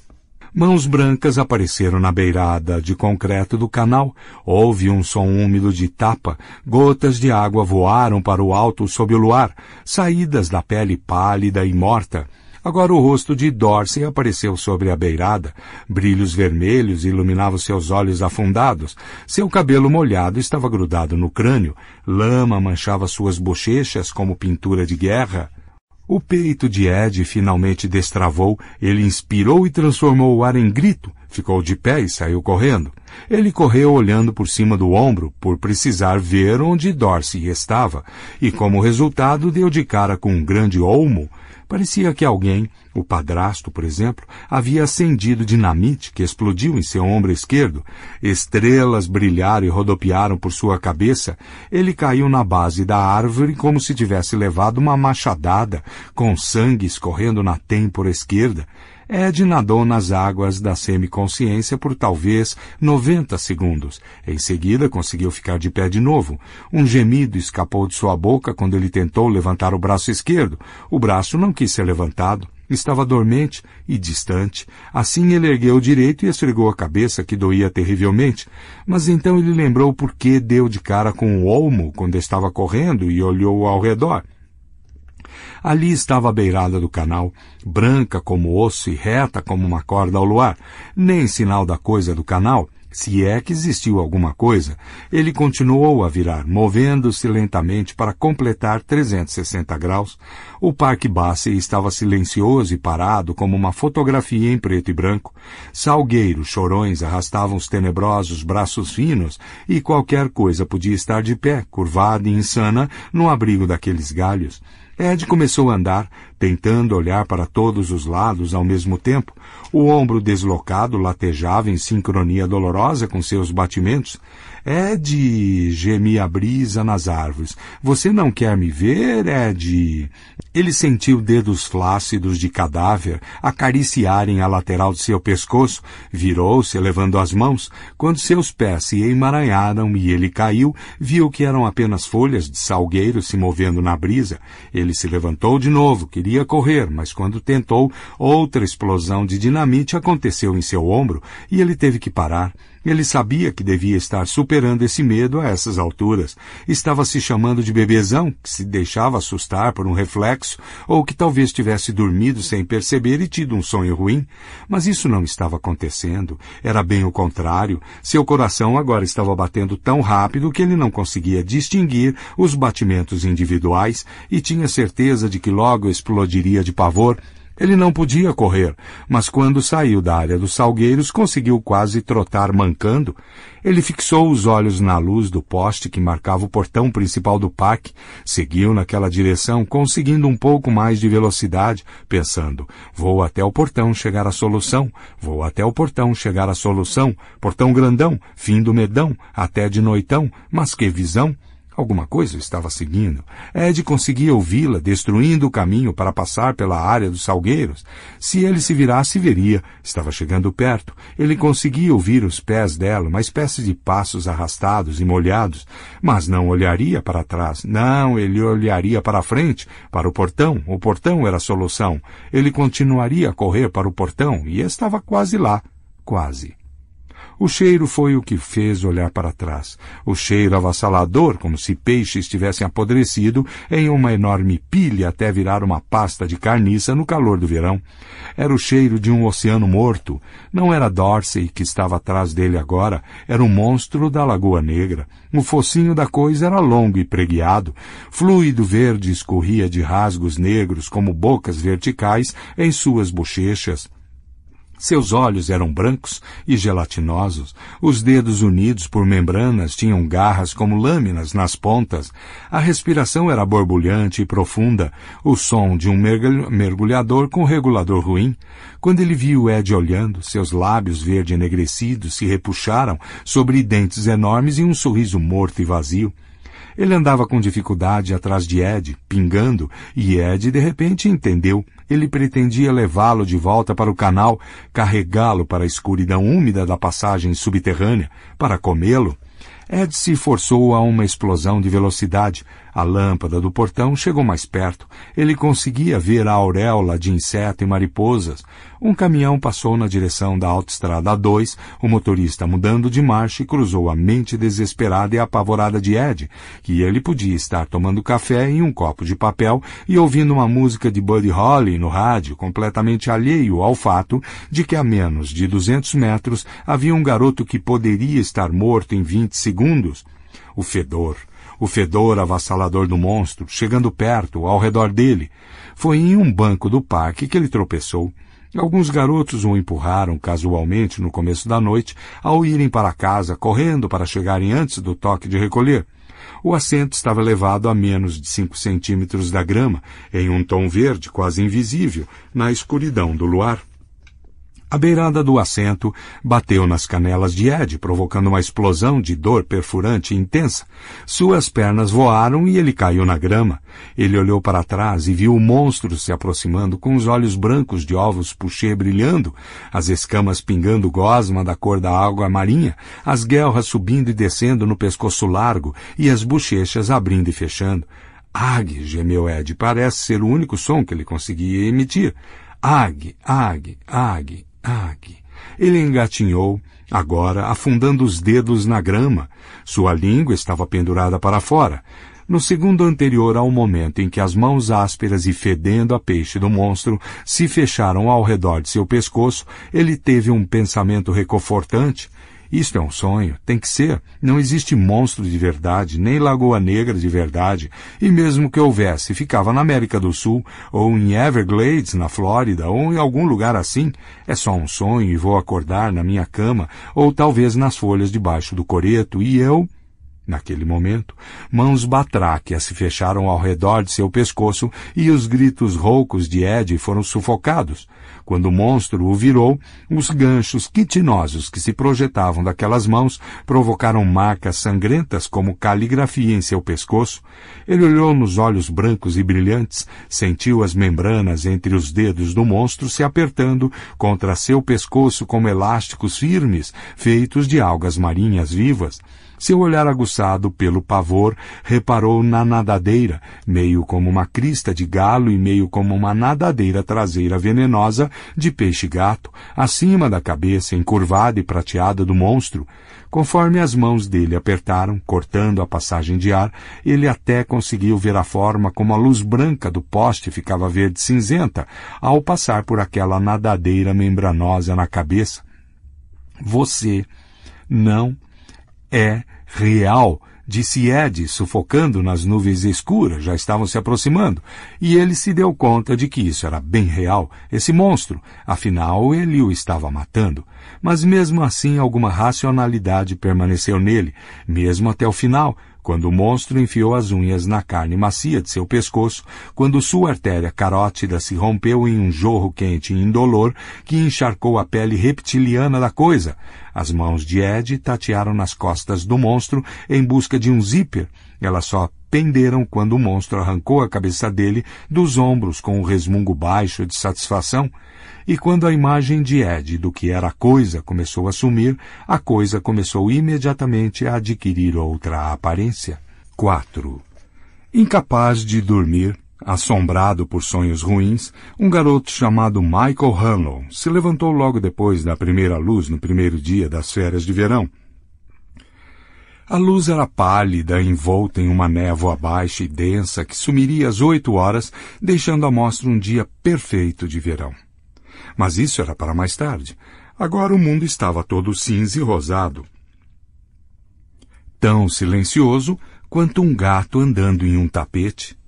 Mãos brancas apareceram na beirada de concreto do canal. Houve um som úmido de tapa. Gotas de água voaram para o alto sob o luar, saídas da pele pálida e morta. Agora o rosto de Dorsey apareceu sobre a beirada. Brilhos vermelhos iluminavam seus olhos afundados. Seu cabelo molhado estava grudado no crânio. Lama manchava suas bochechas como pintura de guerra. O peito de Ed finalmente destravou, ele inspirou e transformou o ar em grito, ficou de pé e saiu correndo. Ele correu olhando por cima do ombro, por precisar ver onde Dorsey estava, e como resultado deu de cara com um grande olmo Parecia que alguém, o padrasto, por exemplo, havia acendido dinamite que explodiu em seu ombro esquerdo. Estrelas brilharam e rodopiaram por sua cabeça. Ele caiu na base da árvore como se tivesse levado uma machadada, com sangue escorrendo na têmpora esquerda. É Ed nadou nas águas da semiconsciência por talvez 90 segundos. Em seguida, conseguiu ficar de pé de novo. Um gemido escapou de sua boca quando ele tentou levantar o braço esquerdo. O braço não quis ser levantado. Estava dormente e distante. Assim ele ergueu o direito e esfregou a cabeça, que doía terrivelmente. Mas então ele lembrou por que deu de cara com o olmo quando estava correndo e olhou ao redor. Ali estava a beirada do canal, branca como osso e reta como uma corda ao luar. Nem sinal da coisa do canal, se é que existiu alguma coisa. Ele continuou a virar, movendo-se lentamente para completar 360 graus. O Parque Bassey estava silencioso e parado como uma fotografia em preto e branco. Salgueiros, chorões arrastavam os tenebrosos braços finos e qualquer coisa podia estar de pé, curvada e insana, no abrigo daqueles galhos. Ed começou a andar, tentando olhar para todos os lados ao mesmo tempo. O ombro deslocado latejava em sincronia dolorosa com seus batimentos. Ed, gemia a brisa nas árvores. Você não quer me ver, Ed? Ele sentiu dedos flácidos de cadáver acariciarem a lateral de seu pescoço, virou-se levando as mãos. Quando seus pés se emaranharam e ele caiu, viu que eram apenas folhas de salgueiro se movendo na brisa. Ele se levantou de novo, queria correr, mas quando tentou, outra explosão de dinamite aconteceu em seu ombro e ele teve que parar. Ele sabia que devia estar superando esse medo a essas alturas. Estava se chamando de bebezão, que se deixava assustar por um reflexo ou que talvez tivesse dormido sem perceber e tido um sonho ruim. Mas isso não estava acontecendo. Era bem o contrário. Seu coração agora estava batendo tão rápido que ele não conseguia distinguir os batimentos individuais e tinha certeza de que logo explodiria de pavor ele não podia correr, mas quando saiu da área dos salgueiros conseguiu quase trotar mancando. Ele fixou os olhos na luz do poste que marcava o portão principal do parque, seguiu naquela direção, conseguindo um pouco mais de velocidade, pensando, vou até o portão chegar à solução, vou até o portão chegar à solução, portão grandão, fim do medão, até de noitão, mas que visão! Alguma coisa estava seguindo. Ed conseguia ouvi-la, destruindo o caminho para passar pela área dos salgueiros. Se ele se virasse, veria. Estava chegando perto. Ele conseguia ouvir os pés dela, uma espécie de passos arrastados e molhados. Mas não olharia para trás. Não, ele olharia para a frente, para o portão. O portão era a solução. Ele continuaria a correr para o portão e estava quase lá. Quase. O cheiro foi o que fez olhar para trás. O cheiro avassalador, como se peixes tivessem apodrecido em uma enorme pilha até virar uma pasta de carniça no calor do verão. Era o cheiro de um oceano morto. Não era Dorsey que estava atrás dele agora, era um monstro da Lagoa Negra. O focinho da coisa era longo e preguiado. Fluido verde escorria de rasgos negros como bocas verticais em suas bochechas. Seus olhos eram brancos e gelatinosos, os dedos unidos por membranas tinham garras como lâminas nas pontas, a respiração era borbulhante e profunda, o som de um mergulhador com regulador ruim. Quando ele viu Ed olhando, seus lábios verde enegrecidos se repuxaram sobre dentes enormes e um sorriso morto e vazio. Ele andava com dificuldade atrás de Ed, pingando, e Ed de repente entendeu. Ele pretendia levá-lo de volta para o canal, carregá-lo para a escuridão úmida da passagem subterrânea, para comê-lo. Ed se forçou a uma explosão de velocidade, a lâmpada do portão chegou mais perto. Ele conseguia ver a auréola de inseto e mariposas. Um caminhão passou na direção da autoestrada 2, o motorista mudando de marcha e cruzou a mente desesperada e apavorada de Ed, que ele podia estar tomando café em um copo de papel e ouvindo uma música de Buddy Holly no rádio, completamente alheio ao fato de que a menos de 200 metros havia um garoto que poderia estar morto em 20 segundos. O fedor, o fedor avassalador do monstro, chegando perto, ao redor dele. Foi em um banco do parque que ele tropeçou. Alguns garotos o empurraram casualmente no começo da noite, ao irem para casa, correndo para chegarem antes do toque de recolher. O assento estava elevado a menos de cinco centímetros da grama, em um tom verde quase invisível, na escuridão do luar. A beirada do assento, bateu nas canelas de Ed, provocando uma explosão de dor perfurante e intensa. Suas pernas voaram e ele caiu na grama. Ele olhou para trás e viu o monstro se aproximando com os olhos brancos de ovos puxê brilhando, as escamas pingando gosma da cor da água marinha, as guelras subindo e descendo no pescoço largo e as bochechas abrindo e fechando. Ag, gemeu Ed, parece ser o único som que ele conseguia emitir. Ag, ag, ag, Ag. Ele engatinhou, agora afundando os dedos na grama. Sua língua estava pendurada para fora. No segundo anterior ao momento em que as mãos ásperas e fedendo a peixe do monstro se fecharam ao redor de seu pescoço, ele teve um pensamento reconfortante. Isto é um sonho, tem que ser. Não existe monstro de verdade, nem Lagoa Negra de verdade, e mesmo que houvesse, ficava na América do Sul, ou em Everglades, na Flórida, ou em algum lugar assim. É só um sonho e vou acordar na minha cama, ou talvez nas folhas debaixo do coreto, e eu. Naquele momento, mãos batráqueas se fecharam ao redor de seu pescoço e os gritos roucos de Ed foram sufocados. Quando o monstro o virou, os ganchos quitinosos que se projetavam daquelas mãos provocaram marcas sangrentas como caligrafia em seu pescoço. Ele olhou nos olhos brancos e brilhantes, sentiu as membranas entre os dedos do monstro se apertando contra seu pescoço como elásticos firmes feitos de algas marinhas vivas. Seu olhar aguçado pelo pavor reparou na nadadeira, meio como uma crista de galo e meio como uma nadadeira traseira venenosa de peixe-gato, acima da cabeça encurvada e prateada do monstro. Conforme as mãos dele apertaram, cortando a passagem de ar, ele até conseguiu ver a forma como a luz branca do poste ficava verde cinzenta ao passar por aquela nadadeira membranosa na cabeça. Você não é real, disse Ed, sufocando nas nuvens escuras, já estavam se aproximando, e ele se deu conta de que isso era bem real, esse monstro, afinal ele o estava matando. Mas mesmo assim alguma racionalidade permaneceu nele, mesmo até o final, quando o monstro enfiou as unhas na carne macia de seu pescoço, quando sua artéria carótida se rompeu em um jorro quente e indolor que encharcou a pele reptiliana da coisa. As mãos de Ed tatearam nas costas do monstro em busca de um zíper. Elas só penderam quando o monstro arrancou a cabeça dele dos ombros com um resmungo baixo de satisfação. E quando a imagem de Ed do que era a coisa começou a sumir, a coisa começou imediatamente a adquirir outra aparência. 4. Incapaz de dormir, assombrado por sonhos ruins, um garoto chamado Michael Hanlon se levantou logo depois da primeira luz no primeiro dia das férias de verão. A luz era pálida, envolta em uma névoa baixa e densa que sumiria às oito horas, deixando à mostra um dia perfeito de verão. Mas isso era para mais tarde. Agora o mundo estava todo cinza e rosado. Tão silencioso quanto um gato andando em um tapete.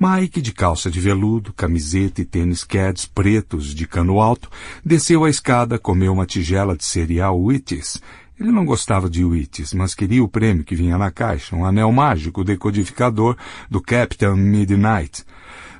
Mike, de calça de veludo, camiseta e tênis Keds pretos de cano alto, desceu a escada, comeu uma tigela de cereal Wheaties. Ele não gostava de Wheaties, mas queria o prêmio que vinha na caixa, um anel mágico decodificador do Captain Midnight.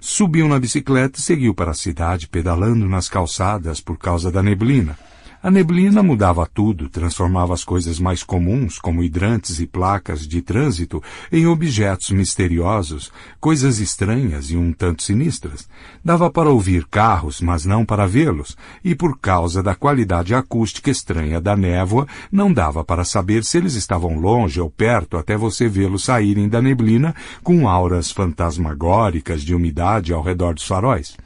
Subiu na bicicleta e seguiu para a cidade pedalando nas calçadas por causa da neblina. A neblina mudava tudo, transformava as coisas mais comuns, como hidrantes e placas de trânsito, em objetos misteriosos, coisas estranhas e um tanto sinistras. Dava para ouvir carros, mas não para vê-los, e por causa da qualidade acústica estranha da névoa, não dava para saber se eles estavam longe ou perto até você vê-los saírem da neblina com auras fantasmagóricas de umidade ao redor dos faróis.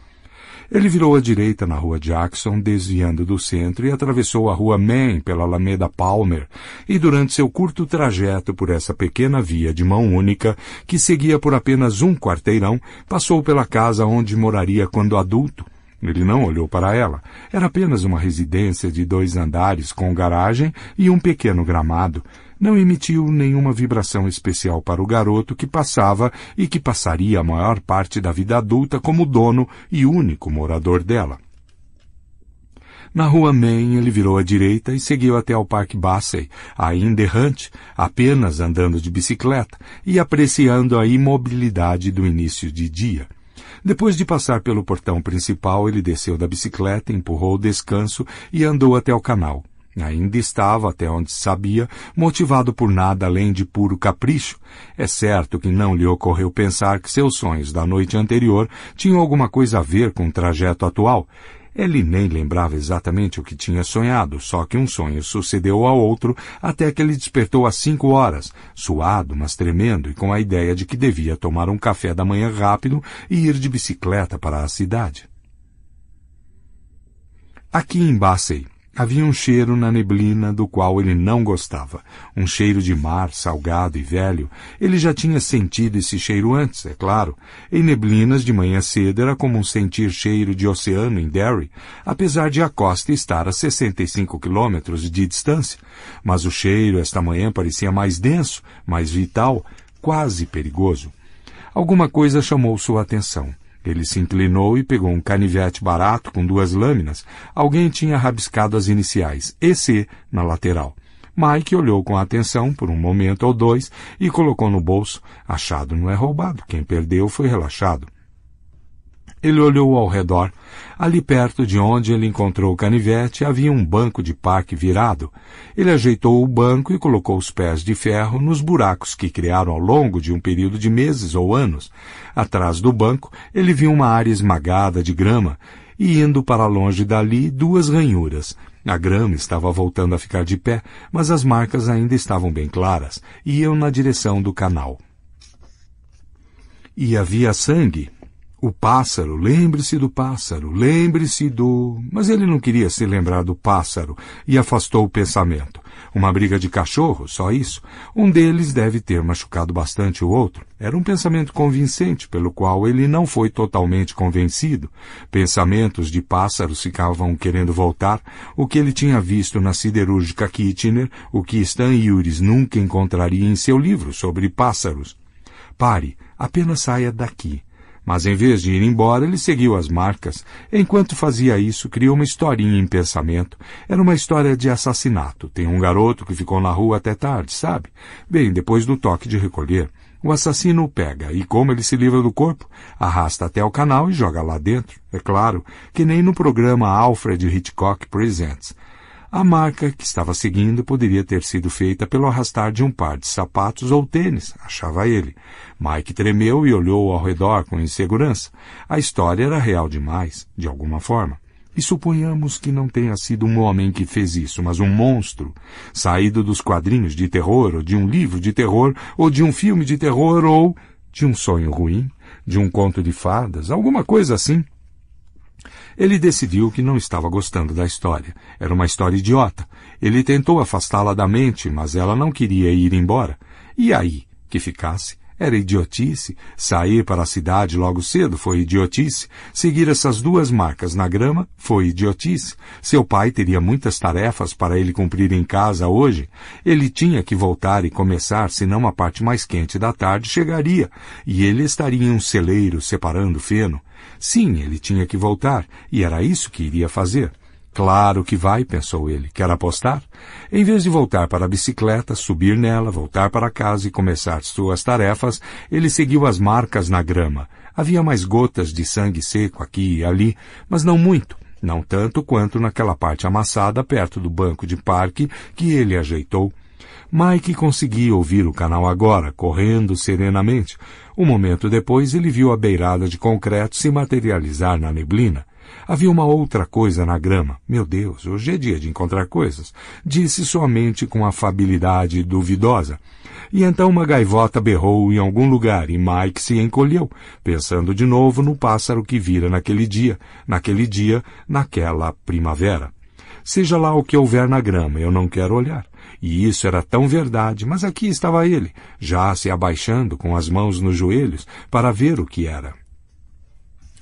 Ele virou à direita na rua Jackson, desviando do centro, e atravessou a rua Main pela Alameda Palmer, e durante seu curto trajeto por essa pequena via de mão única, que seguia por apenas um quarteirão, passou pela casa onde moraria quando adulto. Ele não olhou para ela. Era apenas uma residência de dois andares com garagem e um pequeno gramado não emitiu nenhuma vibração especial para o garoto que passava e que passaria a maior parte da vida adulta como dono e único morador dela. Na rua Main, ele virou à direita e seguiu até o Parque Bassey, ainda errante, apenas andando de bicicleta e apreciando a imobilidade do início de dia. Depois de passar pelo portão principal, ele desceu da bicicleta, empurrou o descanso e andou até o canal. Ainda estava, até onde sabia, motivado por nada além de puro capricho. É certo que não lhe ocorreu pensar que seus sonhos da noite anterior tinham alguma coisa a ver com o trajeto atual. Ele nem lembrava exatamente o que tinha sonhado, só que um sonho sucedeu ao outro até que ele despertou às cinco horas, suado, mas tremendo, e com a ideia de que devia tomar um café da manhã rápido e ir de bicicleta para a cidade. Aqui em Bassey, Havia um cheiro na neblina do qual ele não gostava. Um cheiro de mar, salgado e velho. Ele já tinha sentido esse cheiro antes, é claro. Em neblinas de manhã cedo era comum sentir cheiro de oceano em Derry, apesar de a costa estar a 65 quilômetros de distância. Mas o cheiro esta manhã parecia mais denso, mais vital, quase perigoso. Alguma coisa chamou sua atenção. Ele se inclinou e pegou um canivete barato com duas lâminas. Alguém tinha rabiscado as iniciais EC na lateral. Mike olhou com atenção por um momento ou dois e colocou no bolso. Achado não é roubado, quem perdeu foi relaxado. Ele olhou ao redor. Ali perto de onde ele encontrou o canivete havia um banco de parque virado. Ele ajeitou o banco e colocou os pés de ferro nos buracos que criaram ao longo de um período de meses ou anos. Atrás do banco, ele viu uma área esmagada de grama e, indo para longe dali, duas ranhuras. A grama estava voltando a ficar de pé, mas as marcas ainda estavam bem claras e iam na direção do canal. E havia sangue o pássaro, lembre-se do pássaro, lembre-se do. Mas ele não queria se lembrar do pássaro e afastou o pensamento. Uma briga de cachorro, só isso. Um deles deve ter machucado bastante o outro. Era um pensamento convincente, pelo qual ele não foi totalmente convencido. Pensamentos de pássaros ficavam querendo voltar, o que ele tinha visto na siderúrgica Kitchener, o que Stan Yuris nunca encontraria em seu livro sobre pássaros. Pare, apenas saia daqui. Mas em vez de ir embora, ele seguiu as marcas. Enquanto fazia isso, criou uma historinha em pensamento. Era uma história de assassinato. Tem um garoto que ficou na rua até tarde, sabe? Bem, depois do toque de recolher. O assassino o pega e, como ele se livra do corpo, arrasta até o canal e joga lá dentro. É claro, que nem no programa Alfred Hitchcock Presents. A marca que estava seguindo poderia ter sido feita pelo arrastar de um par de sapatos ou tênis, achava ele. Mike tremeu e olhou ao redor com insegurança. A história era real demais, de alguma forma. E suponhamos que não tenha sido um homem que fez isso, mas um monstro, saído dos quadrinhos de terror, ou de um livro de terror, ou de um filme de terror, ou de um sonho ruim, de um conto de fadas, alguma coisa assim. Ele decidiu que não estava gostando da história. Era uma história idiota. Ele tentou afastá-la da mente, mas ela não queria ir embora. E aí, que ficasse? Era idiotice. Sair para a cidade logo cedo foi idiotice. Seguir essas duas marcas na grama foi idiotice. Seu pai teria muitas tarefas para ele cumprir em casa hoje. Ele tinha que voltar e começar, senão a parte mais quente da tarde chegaria. E ele estaria em um celeiro separando feno. Sim, ele tinha que voltar, e era isso que iria fazer. Claro que vai, pensou ele. Quer apostar? Em vez de voltar para a bicicleta, subir nela, voltar para casa e começar suas tarefas, ele seguiu as marcas na grama. Havia mais gotas de sangue seco aqui e ali, mas não muito. Não tanto quanto naquela parte amassada perto do banco de parque que ele ajeitou Mike conseguia ouvir o canal agora, correndo serenamente. Um momento depois, ele viu a beirada de concreto se materializar na neblina. Havia uma outra coisa na grama. Meu Deus, hoje é dia de encontrar coisas, disse somente com afabilidade duvidosa. E então uma gaivota berrou em algum lugar e Mike se encolheu, pensando de novo no pássaro que vira naquele dia, naquele dia, naquela primavera. Seja lá o que houver na grama, eu não quero olhar. E isso era tão verdade, mas aqui estava ele, já se abaixando com as mãos nos joelhos para ver o que era.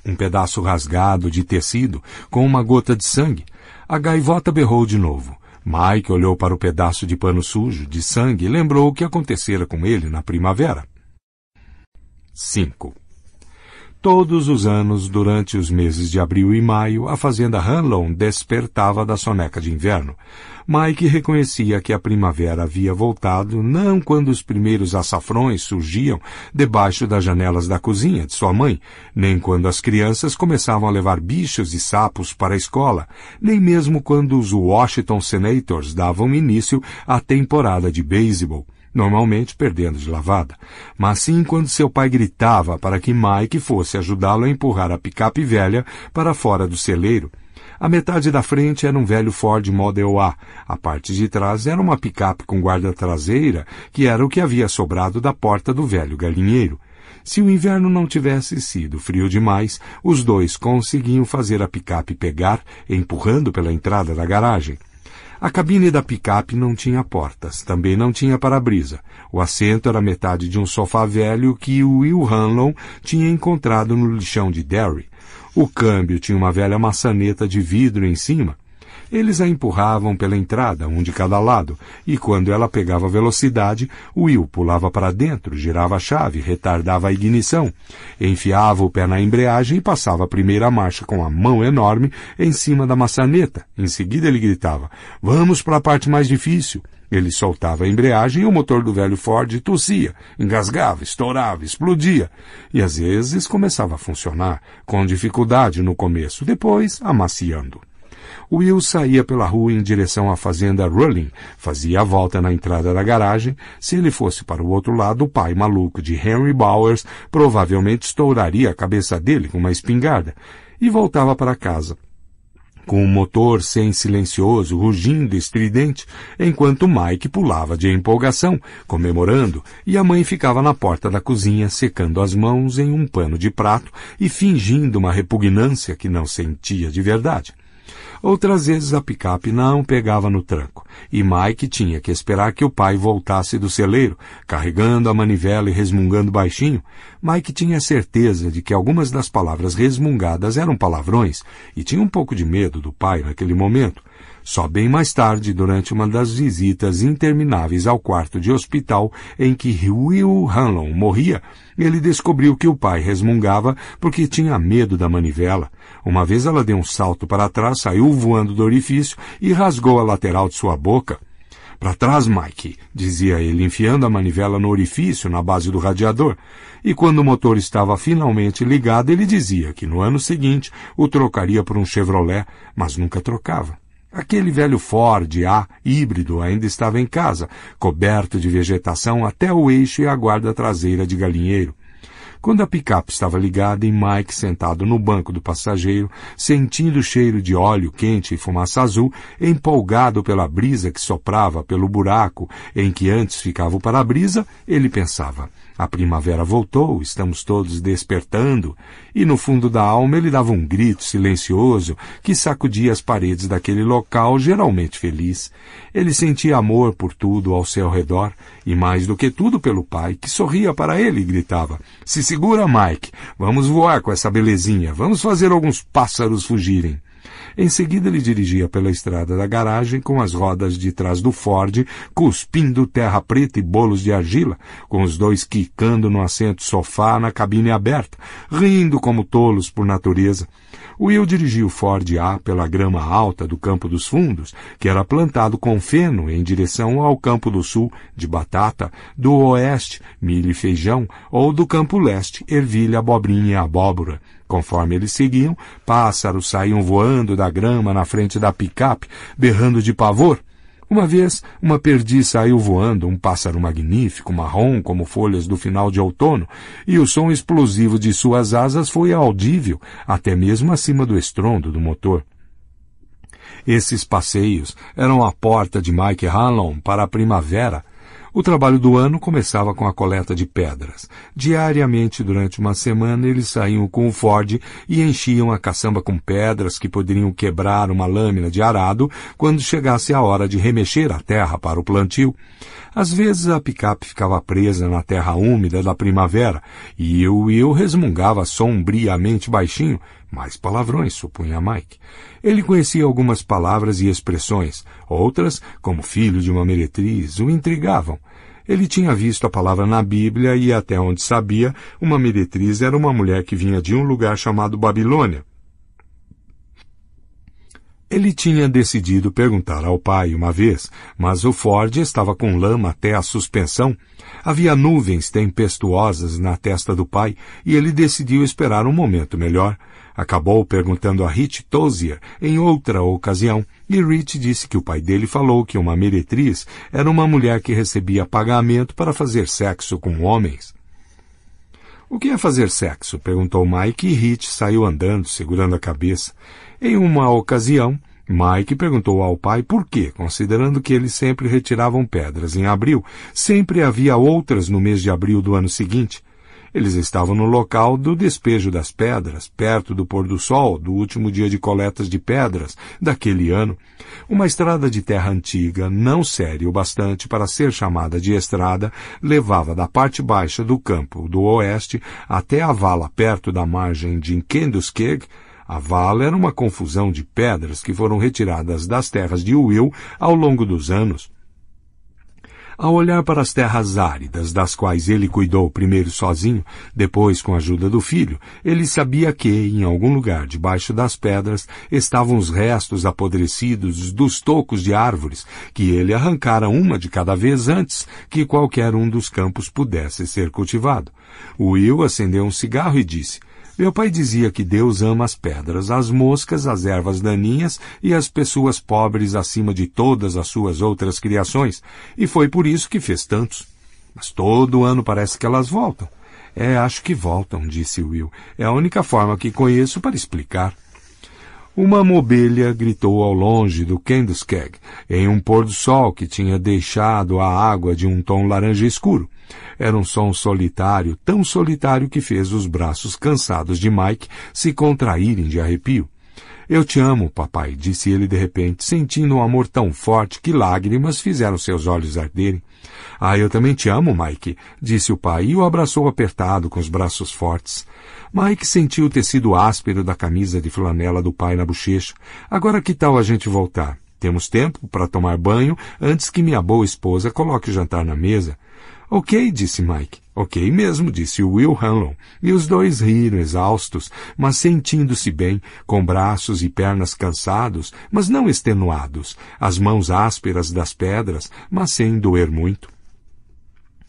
Um pedaço rasgado de tecido com uma gota de sangue. A gaivota berrou de novo. Mike olhou para o pedaço de pano sujo, de sangue, e lembrou o que acontecera com ele na primavera. 5. Todos os anos, durante os meses de abril e maio, a fazenda Hanlon despertava da soneca de inverno. Mike reconhecia que a primavera havia voltado não quando os primeiros açafrões surgiam debaixo das janelas da cozinha de sua mãe, nem quando as crianças começavam a levar bichos e sapos para a escola, nem mesmo quando os Washington Senators davam início à temporada de beisebol normalmente perdendo de lavada, mas sim quando seu pai gritava para que Mike fosse ajudá-lo a empurrar a picape velha para fora do celeiro. A metade da frente era um velho Ford Model A, a parte de trás era uma picape com guarda traseira, que era o que havia sobrado da porta do velho galinheiro. Se o inverno não tivesse sido frio demais, os dois conseguiam fazer a picape pegar, empurrando pela entrada da garagem. A cabine da picape não tinha portas, também não tinha para-brisa. O assento era metade de um sofá velho que o Will Hanlon tinha encontrado no lixão de Derry. O câmbio tinha uma velha maçaneta de vidro em cima. Eles a empurravam pela entrada, um de cada lado, e quando ela pegava velocidade, Will pulava para dentro, girava a chave, retardava a ignição, enfiava o pé na embreagem e passava a primeira marcha com a mão enorme em cima da maçaneta. Em seguida ele gritava, vamos para a parte mais difícil. Ele soltava a embreagem e o motor do velho Ford tossia, engasgava, estourava, explodia. E às vezes começava a funcionar, com dificuldade no começo, depois amaciando. Will saía pela rua em direção à fazenda Rulling, fazia a volta na entrada da garagem. Se ele fosse para o outro lado, o pai maluco de Henry Bowers provavelmente estouraria a cabeça dele com uma espingarda. E voltava para casa com o um motor sem silencioso rugindo estridente, enquanto Mike pulava de empolgação, comemorando, e a mãe ficava na porta da cozinha secando as mãos em um pano de prato e fingindo uma repugnância que não sentia de verdade. Outras vezes a picape não pegava no tranco e Mike tinha que esperar que o pai voltasse do celeiro, carregando a manivela e resmungando baixinho. Mike tinha certeza de que algumas das palavras resmungadas eram palavrões e tinha um pouco de medo do pai naquele momento, só bem mais tarde, durante uma das visitas intermináveis ao quarto de hospital em que Will Hanlon morria, ele descobriu que o pai resmungava porque tinha medo da manivela. Uma vez ela deu um salto para trás, saiu voando do orifício e rasgou a lateral de sua boca. Para trás, Mike, dizia ele, enfiando a manivela no orifício na base do radiador. E quando o motor estava finalmente ligado, ele dizia que no ano seguinte o trocaria por um Chevrolet, mas nunca trocava. Aquele velho Ford A híbrido ainda estava em casa, coberto de vegetação até o eixo e a guarda traseira de galinheiro. Quando a picape estava ligada e Mike sentado no banco do passageiro, sentindo o cheiro de óleo quente e fumaça azul, empolgado pela brisa que soprava pelo buraco em que antes ficava o para-brisa, ele pensava: a primavera voltou, estamos todos despertando, e no fundo da alma ele dava um grito silencioso que sacudia as paredes daquele local geralmente feliz. Ele sentia amor por tudo ao seu redor e mais do que tudo pelo pai, que sorria para ele e gritava: "Se segura, Mike, vamos voar com essa belezinha, vamos fazer alguns pássaros fugirem." Em seguida, ele dirigia pela estrada da garagem com as rodas de trás do Ford, cuspindo terra preta e bolos de argila, com os dois quicando no assento sofá na cabine aberta, rindo como tolos por natureza. Will dirigiu o Ford A pela grama alta do Campo dos Fundos, que era plantado com feno em direção ao Campo do Sul, de batata, do Oeste, milho e feijão, ou do Campo Leste, ervilha, abobrinha e abóbora. Conforme eles seguiam, pássaros saíam voando da grama na frente da picape, berrando de pavor. Uma vez, uma perdiz saiu voando, um pássaro magnífico, marrom, como folhas do final de outono, e o som explosivo de suas asas foi audível, até mesmo acima do estrondo do motor. Esses passeios eram a porta de Mike Hanlon para a primavera, o trabalho do ano começava com a coleta de pedras. Diariamente, durante uma semana, eles saíam com o Ford e enchiam a caçamba com pedras que poderiam quebrar uma lâmina de arado quando chegasse a hora de remexer a terra para o plantio. Às vezes a picape ficava presa na terra úmida da primavera e o eu resmungava sombriamente baixinho, mais palavrões, supunha Mike. Ele conhecia algumas palavras e expressões, outras, como filho de uma meretriz, o intrigavam. Ele tinha visto a palavra na Bíblia e, até onde sabia, uma meretriz era uma mulher que vinha de um lugar chamado Babilônia. Ele tinha decidido perguntar ao pai uma vez, mas o Ford estava com lama até a suspensão. Havia nuvens tempestuosas na testa do pai e ele decidiu esperar um momento melhor. Acabou perguntando a Rich Tozier em outra ocasião, e Rich disse que o pai dele falou que uma meretriz era uma mulher que recebia pagamento para fazer sexo com homens. O que é fazer sexo? perguntou Mike e Rich saiu andando, segurando a cabeça. Em uma ocasião, Mike perguntou ao pai por que, considerando que eles sempre retiravam pedras em abril, sempre havia outras no mês de abril do ano seguinte. Eles estavam no local do despejo das pedras, perto do pôr do sol, do último dia de coletas de pedras daquele ano. Uma estrada de terra antiga, não séria o bastante para ser chamada de estrada, levava da parte baixa do campo do oeste até a vala perto da margem de Inkenduskeg, a vala era uma confusão de pedras que foram retiradas das terras de Will ao longo dos anos. Ao olhar para as terras áridas das quais ele cuidou primeiro sozinho, depois com a ajuda do filho, ele sabia que, em algum lugar debaixo das pedras, estavam os restos apodrecidos dos tocos de árvores que ele arrancara uma de cada vez antes que qualquer um dos campos pudesse ser cultivado. Will acendeu um cigarro e disse, meu pai dizia que Deus ama as pedras, as moscas, as ervas daninhas e as pessoas pobres acima de todas as suas outras criações, e foi por isso que fez tantos. Mas todo ano parece que elas voltam. É, acho que voltam, disse Will. É a única forma que conheço para explicar. Uma mobelha gritou ao longe do Kenduskeg, em um pôr-do-sol que tinha deixado a água de um tom laranja escuro. Era um som solitário, tão solitário que fez os braços cansados de Mike se contraírem de arrepio. Eu te amo, papai, disse ele de repente, sentindo um amor tão forte que lágrimas fizeram seus olhos arderem. Ah, eu também te amo, Mike, disse o pai e o abraçou apertado com os braços fortes. Mike sentiu o tecido áspero da camisa de flanela do pai na bochecha. Agora que tal a gente voltar? Temos tempo para tomar banho antes que minha boa esposa coloque o jantar na mesa. Ok, disse Mike. Ok mesmo, disse Will Hanlon. E os dois riram, exaustos, mas sentindo-se bem, com braços e pernas cansados, mas não extenuados, as mãos ásperas das pedras, mas sem doer muito.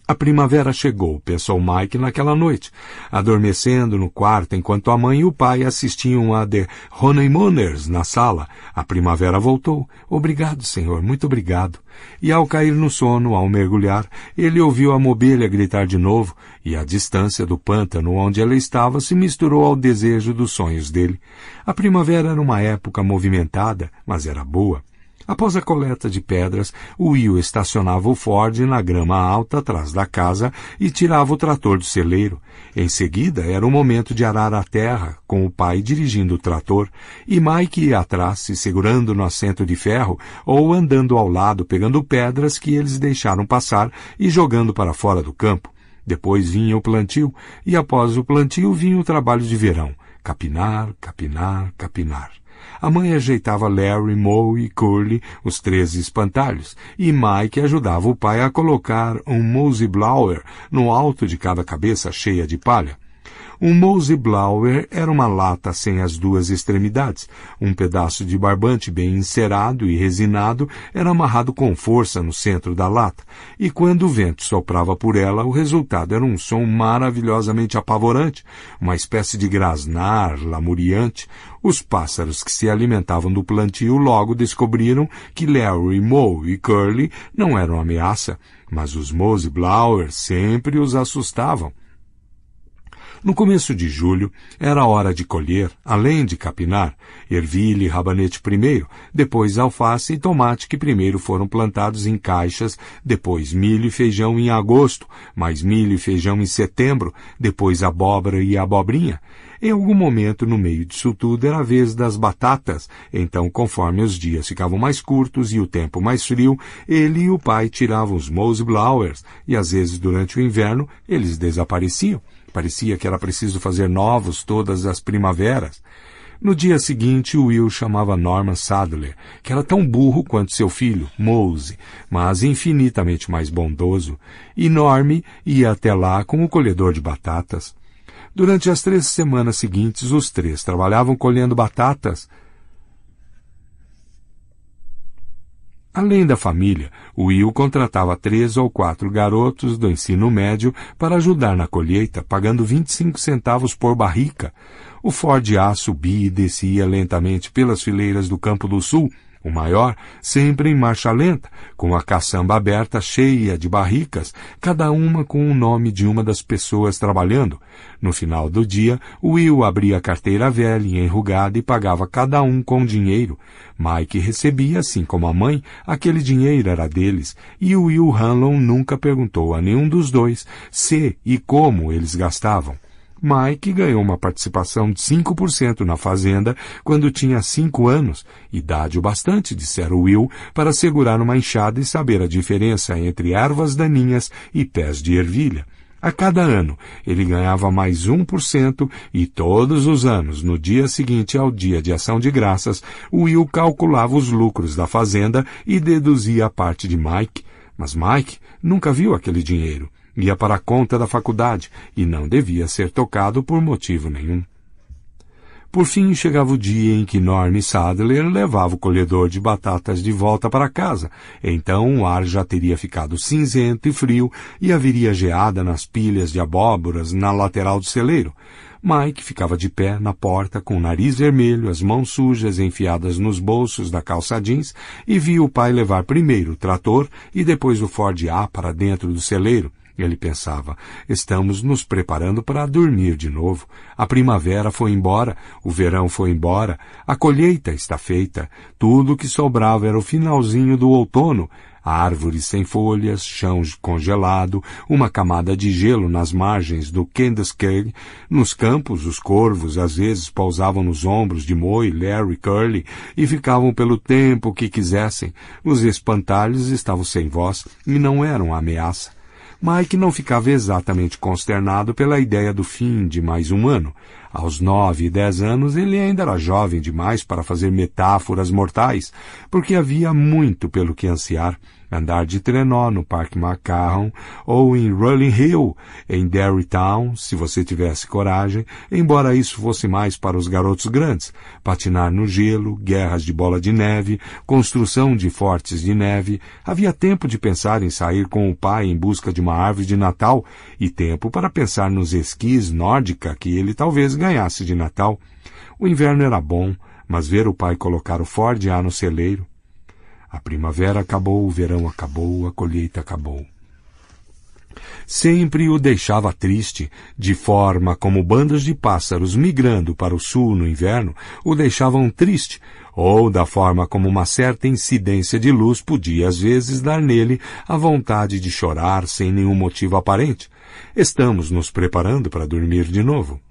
A primavera chegou, pensou Mike naquela noite, adormecendo no quarto enquanto a mãe e o pai assistiam a The Honeymooners na sala. A primavera voltou. Obrigado, senhor, muito obrigado. E ao cair no sono, ao mergulhar, ele ouviu a mobília gritar de novo, e a distância do pântano onde ela estava se misturou ao desejo dos sonhos dele. A primavera era uma época movimentada, mas era boa. Após a coleta de pedras, o Will estacionava o Ford na grama alta atrás da casa e tirava o trator do celeiro. Em seguida, era o momento de arar a terra, com o pai dirigindo o trator, e Mike ia atrás, se segurando no assento de ferro ou andando ao lado, pegando pedras que eles deixaram passar e jogando para fora do campo. Depois vinha o plantio, e após o plantio vinha o trabalho de verão. Capinar, capinar, capinar. A mãe ajeitava Larry, Moe e Curly, os três espantalhos, e Mike ajudava o pai a colocar um Mosey Blower no alto de cada cabeça cheia de palha. Um blower era uma lata sem as duas extremidades. Um pedaço de barbante bem encerado e resinado era amarrado com força no centro da lata, e quando o vento soprava por ela, o resultado era um som maravilhosamente apavorante, uma espécie de grasnar lamuriante. Os pássaros que se alimentavam do plantio logo descobriram que Larry, Moe e Curly não eram ameaça, mas os blower sempre os assustavam. No começo de julho, era hora de colher, além de capinar, ervilha e rabanete primeiro, depois alface e tomate que primeiro foram plantados em caixas, depois milho e feijão em agosto, mais milho e feijão em setembro, depois abóbora e abobrinha. Em algum momento no meio disso tudo era a vez das batatas, então conforme os dias ficavam mais curtos e o tempo mais frio, ele e o pai tiravam os blowers e às vezes durante o inverno eles desapareciam. Parecia que era preciso fazer novos todas as primaveras. No dia seguinte, Will chamava Norman Sadler, que era tão burro quanto seu filho, Mose, mas infinitamente mais bondoso, e Norman ia até lá com o colhedor de batatas. Durante as três semanas seguintes, os três trabalhavam colhendo batatas. Além da família, Will contratava três ou quatro garotos do ensino médio para ajudar na colheita, pagando 25 centavos por barrica. O Ford A subia e descia lentamente pelas fileiras do Campo do Sul, o maior, sempre em marcha lenta, com a caçamba aberta cheia de barricas, cada uma com o nome de uma das pessoas trabalhando. No final do dia, Will abria a carteira velha e enrugada e pagava cada um com dinheiro. Mike recebia, assim como a mãe, aquele dinheiro era deles, e Will Hanlon nunca perguntou a nenhum dos dois se e como eles gastavam. Mike ganhou uma participação de 5% na fazenda quando tinha 5 anos, idade o bastante, dissera Will, para segurar uma enxada e saber a diferença entre ervas daninhas e pés de ervilha. A cada ano, ele ganhava mais 1% e todos os anos, no dia seguinte ao dia de ação de graças, Will calculava os lucros da fazenda e deduzia a parte de Mike. Mas Mike nunca viu aquele dinheiro. Ia para a conta da faculdade e não devia ser tocado por motivo nenhum. Por fim, chegava o dia em que Norm Sadler levava o colhedor de batatas de volta para casa. Então o ar já teria ficado cinzento e frio e haveria geada nas pilhas de abóboras na lateral do celeiro. Mike ficava de pé na porta com o nariz vermelho, as mãos sujas enfiadas nos bolsos da calça jeans e via o pai levar primeiro o trator e depois o Ford A para dentro do celeiro ele pensava. Estamos nos preparando para dormir de novo. A primavera foi embora, o verão foi embora, a colheita está feita. Tudo o que sobrava era o finalzinho do outono. Árvores sem folhas, chão congelado, uma camada de gelo nas margens do Kendeskeg. Nos campos, os corvos às vezes pousavam nos ombros de Moe, Larry, Curly e ficavam pelo tempo que quisessem. Os espantalhos estavam sem voz e não eram ameaça. Mike não ficava exatamente consternado pela ideia do fim de mais um ano. Aos nove e dez anos ele ainda era jovem demais para fazer metáforas mortais, porque havia muito pelo que ansiar andar de trenó no Parque Macarron ou em Rolling Hill, em Town, se você tivesse coragem, embora isso fosse mais para os garotos grandes, patinar no gelo, guerras de bola de neve, construção de fortes de neve, havia tempo de pensar em sair com o pai em busca de uma árvore de Natal e tempo para pensar nos esquis nórdica que ele talvez ganhasse de Natal. O inverno era bom, mas ver o pai colocar o Ford A no celeiro, a primavera acabou, o verão acabou, a colheita acabou. Sempre o deixava triste, de forma como bandas de pássaros migrando para o sul no inverno o deixavam triste, ou da forma como uma certa incidência de luz podia às vezes dar nele a vontade de chorar sem nenhum motivo aparente. Estamos nos preparando para dormir de novo.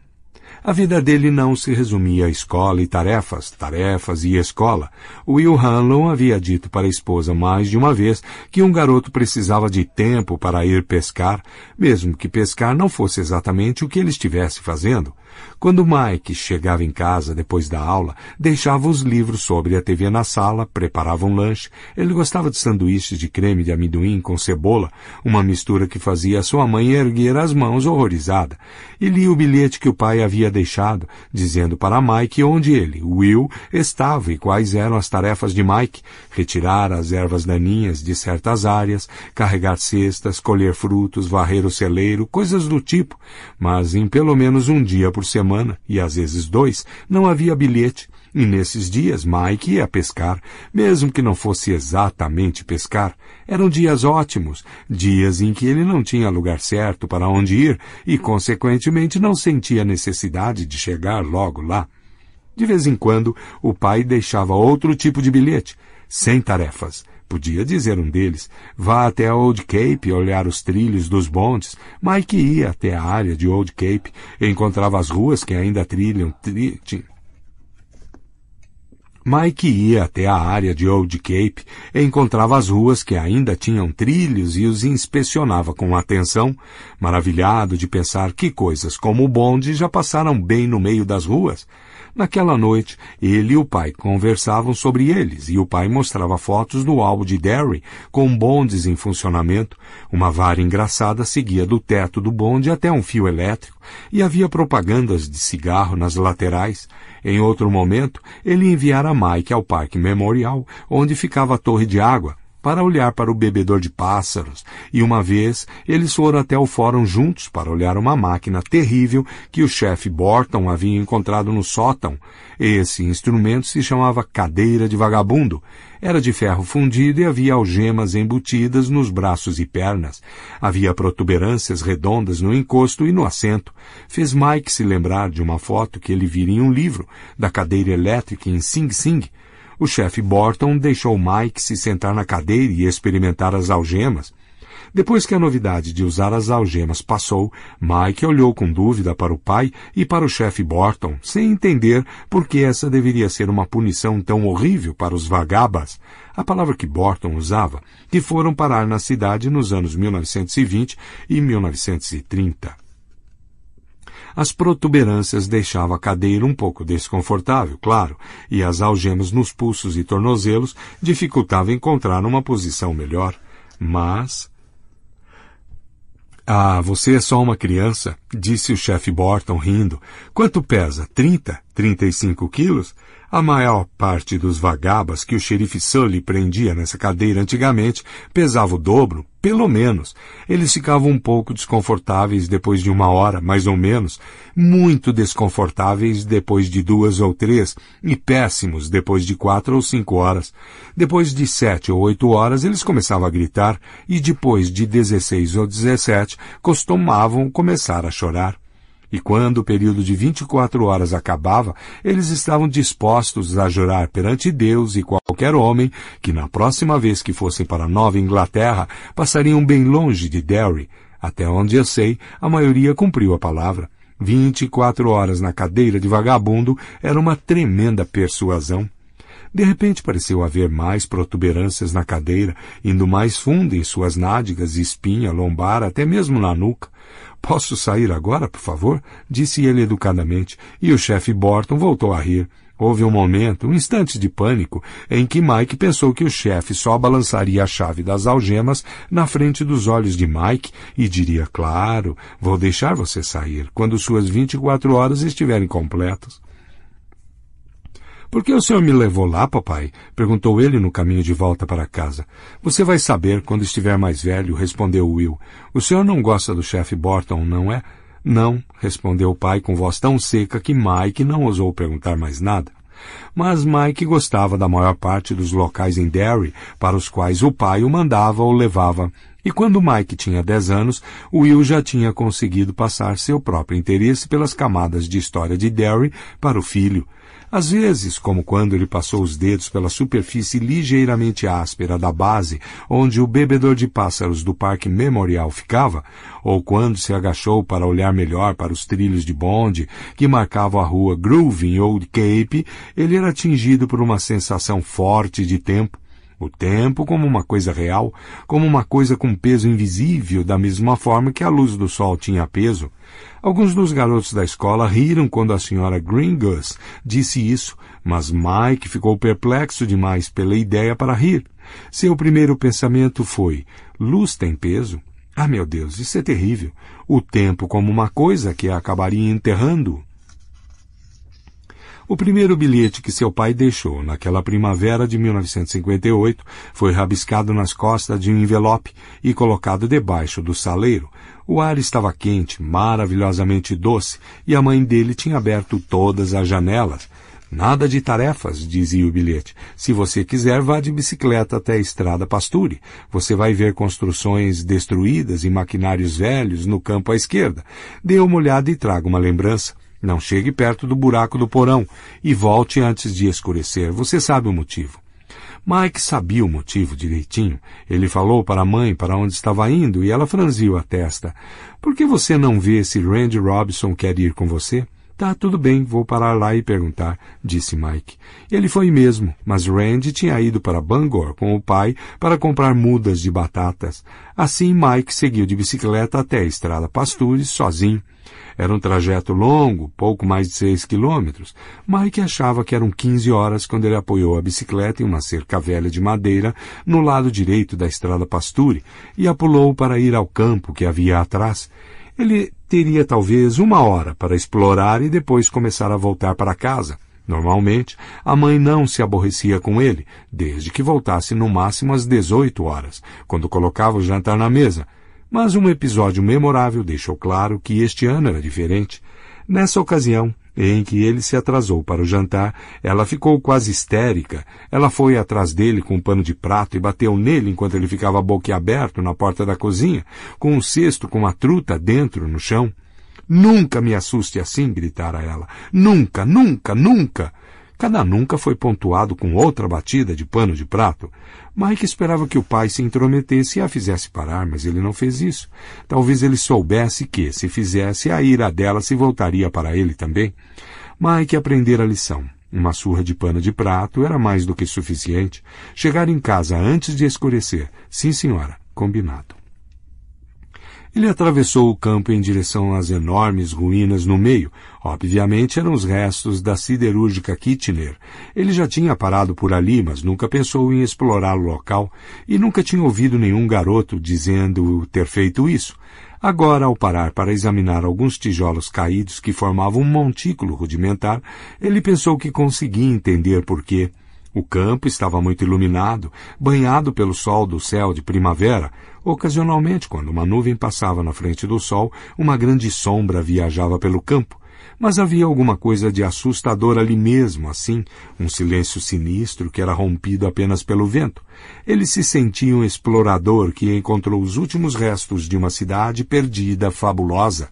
A vida dele não se resumia a escola e tarefas, tarefas e escola. Will Hanlon havia dito para a esposa mais de uma vez que um garoto precisava de tempo para ir pescar, mesmo que pescar não fosse exatamente o que ele estivesse fazendo. Quando Mike chegava em casa depois da aula, deixava os livros sobre a TV na sala, preparava um lanche. Ele gostava de sanduíches de creme de amendoim com cebola, uma mistura que fazia sua mãe erguer as mãos horrorizada, e lia o bilhete que o pai havia deixado, dizendo para Mike onde ele, Will, estava e quais eram as tarefas de Mike: retirar as ervas daninhas de certas áreas, carregar cestas, colher frutos, varrer o celeiro, coisas do tipo, mas em pelo menos um dia por semana, e às vezes dois, não havia bilhete, e nesses dias Mike ia pescar, mesmo que não fosse exatamente pescar. Eram dias ótimos, dias em que ele não tinha lugar certo para onde ir e, consequentemente, não sentia necessidade de chegar logo lá. De vez em quando, o pai deixava outro tipo de bilhete, sem tarefas, Podia dizer um deles. Vá até Old Cape olhar os trilhos dos bondes. Mike ia até a área de Old Cape. Encontrava as ruas que ainda trilham. Tri... Mike ia até a área de Old Cape, encontrava as ruas que ainda tinham trilhos e os inspecionava com atenção, maravilhado de pensar que coisas como o bonde já passaram bem no meio das ruas. Naquela noite, ele e o pai conversavam sobre eles e o pai mostrava fotos do álbum de Derry com bondes em funcionamento. Uma vara engraçada seguia do teto do bonde até um fio elétrico e havia propagandas de cigarro nas laterais. Em outro momento, ele enviara Mike ao Parque Memorial, onde ficava a torre de água, para olhar para o bebedor de pássaros, e uma vez eles foram até o fórum juntos para olhar uma máquina terrível que o chefe Borton havia encontrado no sótão. Esse instrumento se chamava cadeira de vagabundo. Era de ferro fundido e havia algemas embutidas nos braços e pernas. Havia protuberâncias redondas no encosto e no assento. Fez Mike se lembrar de uma foto que ele vira em um livro, da cadeira elétrica em Sing Sing, o chefe Borton deixou Mike se sentar na cadeira e experimentar as algemas. Depois que a novidade de usar as algemas passou, Mike olhou com dúvida para o pai e para o chefe Borton, sem entender por que essa deveria ser uma punição tão horrível para os vagabas, a palavra que Borton usava, que foram parar na cidade nos anos 1920 e 1930. As protuberâncias deixavam a cadeira um pouco desconfortável, claro, e as algemas nos pulsos e tornozelos dificultavam encontrar uma posição melhor. Mas... Ah, você é só uma criança, disse o chefe Borton rindo. Quanto pesa? Trinta? Trinta e cinco quilos? A maior parte dos vagabas que o xerife Sully prendia nessa cadeira antigamente pesava o dobro, pelo menos. Eles ficavam um pouco desconfortáveis depois de uma hora, mais ou menos, muito desconfortáveis depois de duas ou três, e péssimos depois de quatro ou cinco horas. Depois de sete ou oito horas eles começavam a gritar, e depois de dezesseis ou dezessete costumavam começar a chorar. E quando o período de 24 horas acabava, eles estavam dispostos a jurar perante Deus e qualquer homem que na próxima vez que fossem para Nova Inglaterra passariam bem longe de Derry. Até onde eu sei, a maioria cumpriu a palavra. 24 horas na cadeira de vagabundo era uma tremenda persuasão. De repente pareceu haver mais protuberâncias na cadeira, indo mais fundo em suas nádegas, espinha, lombar, até mesmo na nuca. Posso sair agora, por favor? disse ele educadamente, e o chefe Borton voltou a rir. Houve um momento, um instante de pânico, em que Mike pensou que o chefe só balançaria a chave das algemas na frente dos olhos de Mike e diria, claro, vou deixar você sair quando suas 24 horas estiverem completas. Por que o senhor me levou lá, papai? perguntou ele no caminho de volta para casa. Você vai saber quando estiver mais velho, respondeu Will. O senhor não gosta do chefe Borton, não é? Não, respondeu o pai com voz tão seca que Mike não ousou perguntar mais nada. Mas Mike gostava da maior parte dos locais em Derry para os quais o pai o mandava ou levava, e quando Mike tinha dez anos, Will já tinha conseguido passar seu próprio interesse pelas camadas de história de Derry para o filho, às vezes, como quando ele passou os dedos pela superfície ligeiramente áspera da base onde o bebedor de pássaros do Parque Memorial ficava, ou quando se agachou para olhar melhor para os trilhos de bonde que marcavam a rua Groove em Old Cape, ele era atingido por uma sensação forte de tempo o tempo como uma coisa real, como uma coisa com peso invisível, da mesma forma que a luz do sol tinha peso. Alguns dos garotos da escola riram quando a senhora Gringus disse isso, mas Mike ficou perplexo demais pela ideia para rir. Seu primeiro pensamento foi: luz tem peso? Ah, meu Deus, isso é terrível. O tempo como uma coisa que acabaria enterrando. O primeiro bilhete que seu pai deixou naquela primavera de 1958 foi rabiscado nas costas de um envelope e colocado debaixo do saleiro. O ar estava quente, maravilhosamente doce, e a mãe dele tinha aberto todas as janelas. Nada de tarefas, dizia o bilhete. Se você quiser, vá de bicicleta até a estrada Pasture. Você vai ver construções destruídas e maquinários velhos no campo à esquerda. Dê uma olhada e traga uma lembrança. Não chegue perto do buraco do porão e volte antes de escurecer. Você sabe o motivo. Mike sabia o motivo direitinho. Ele falou para a mãe para onde estava indo e ela franziu a testa. Por que você não vê se Randy Robson quer ir com você? Tá, tudo bem, vou parar lá e perguntar, disse Mike. Ele foi mesmo, mas Randy tinha ido para Bangor com o pai para comprar mudas de batatas. Assim, Mike seguiu de bicicleta até a estrada Pastures sozinho. Era um trajeto longo, pouco mais de seis quilômetros. Mike achava que eram quinze horas quando ele apoiou a bicicleta em uma cerca velha de madeira no lado direito da estrada Pasture e a pulou para ir ao campo que havia atrás. Ele teria talvez uma hora para explorar e depois começar a voltar para casa. Normalmente, a mãe não se aborrecia com ele, desde que voltasse no máximo às 18 horas, quando colocava o jantar na mesa, mas um episódio memorável deixou claro que este ano era diferente. Nessa ocasião, em que ele se atrasou para o jantar, ela ficou quase histérica. Ela foi atrás dele com um pano de prato e bateu nele enquanto ele ficava boquiaberto na porta da cozinha, com um cesto com uma truta dentro no chão. Nunca me assuste assim, gritara ela. Nunca, nunca, nunca. Cada nunca foi pontuado com outra batida de pano de prato. Mike esperava que o pai se intrometesse e a fizesse parar, mas ele não fez isso. Talvez ele soubesse que, se fizesse, a ira dela se voltaria para ele também. Mike aprendera a lição. Uma surra de pano de prato era mais do que suficiente. Chegar em casa antes de escurecer. Sim, senhora. Combinado. Ele atravessou o campo em direção às enormes ruínas no meio. Obviamente eram os restos da siderúrgica Kitchener. Ele já tinha parado por ali, mas nunca pensou em explorar o local e nunca tinha ouvido nenhum garoto dizendo ter feito isso. Agora, ao parar para examinar alguns tijolos caídos que formavam um montículo rudimentar, ele pensou que conseguia entender por quê. O campo estava muito iluminado, banhado pelo sol do céu de primavera. Ocasionalmente, quando uma nuvem passava na frente do sol, uma grande sombra viajava pelo campo, mas havia alguma coisa de assustador ali mesmo, assim, um silêncio sinistro que era rompido apenas pelo vento. Ele se sentia um explorador que encontrou os últimos restos de uma cidade perdida, fabulosa.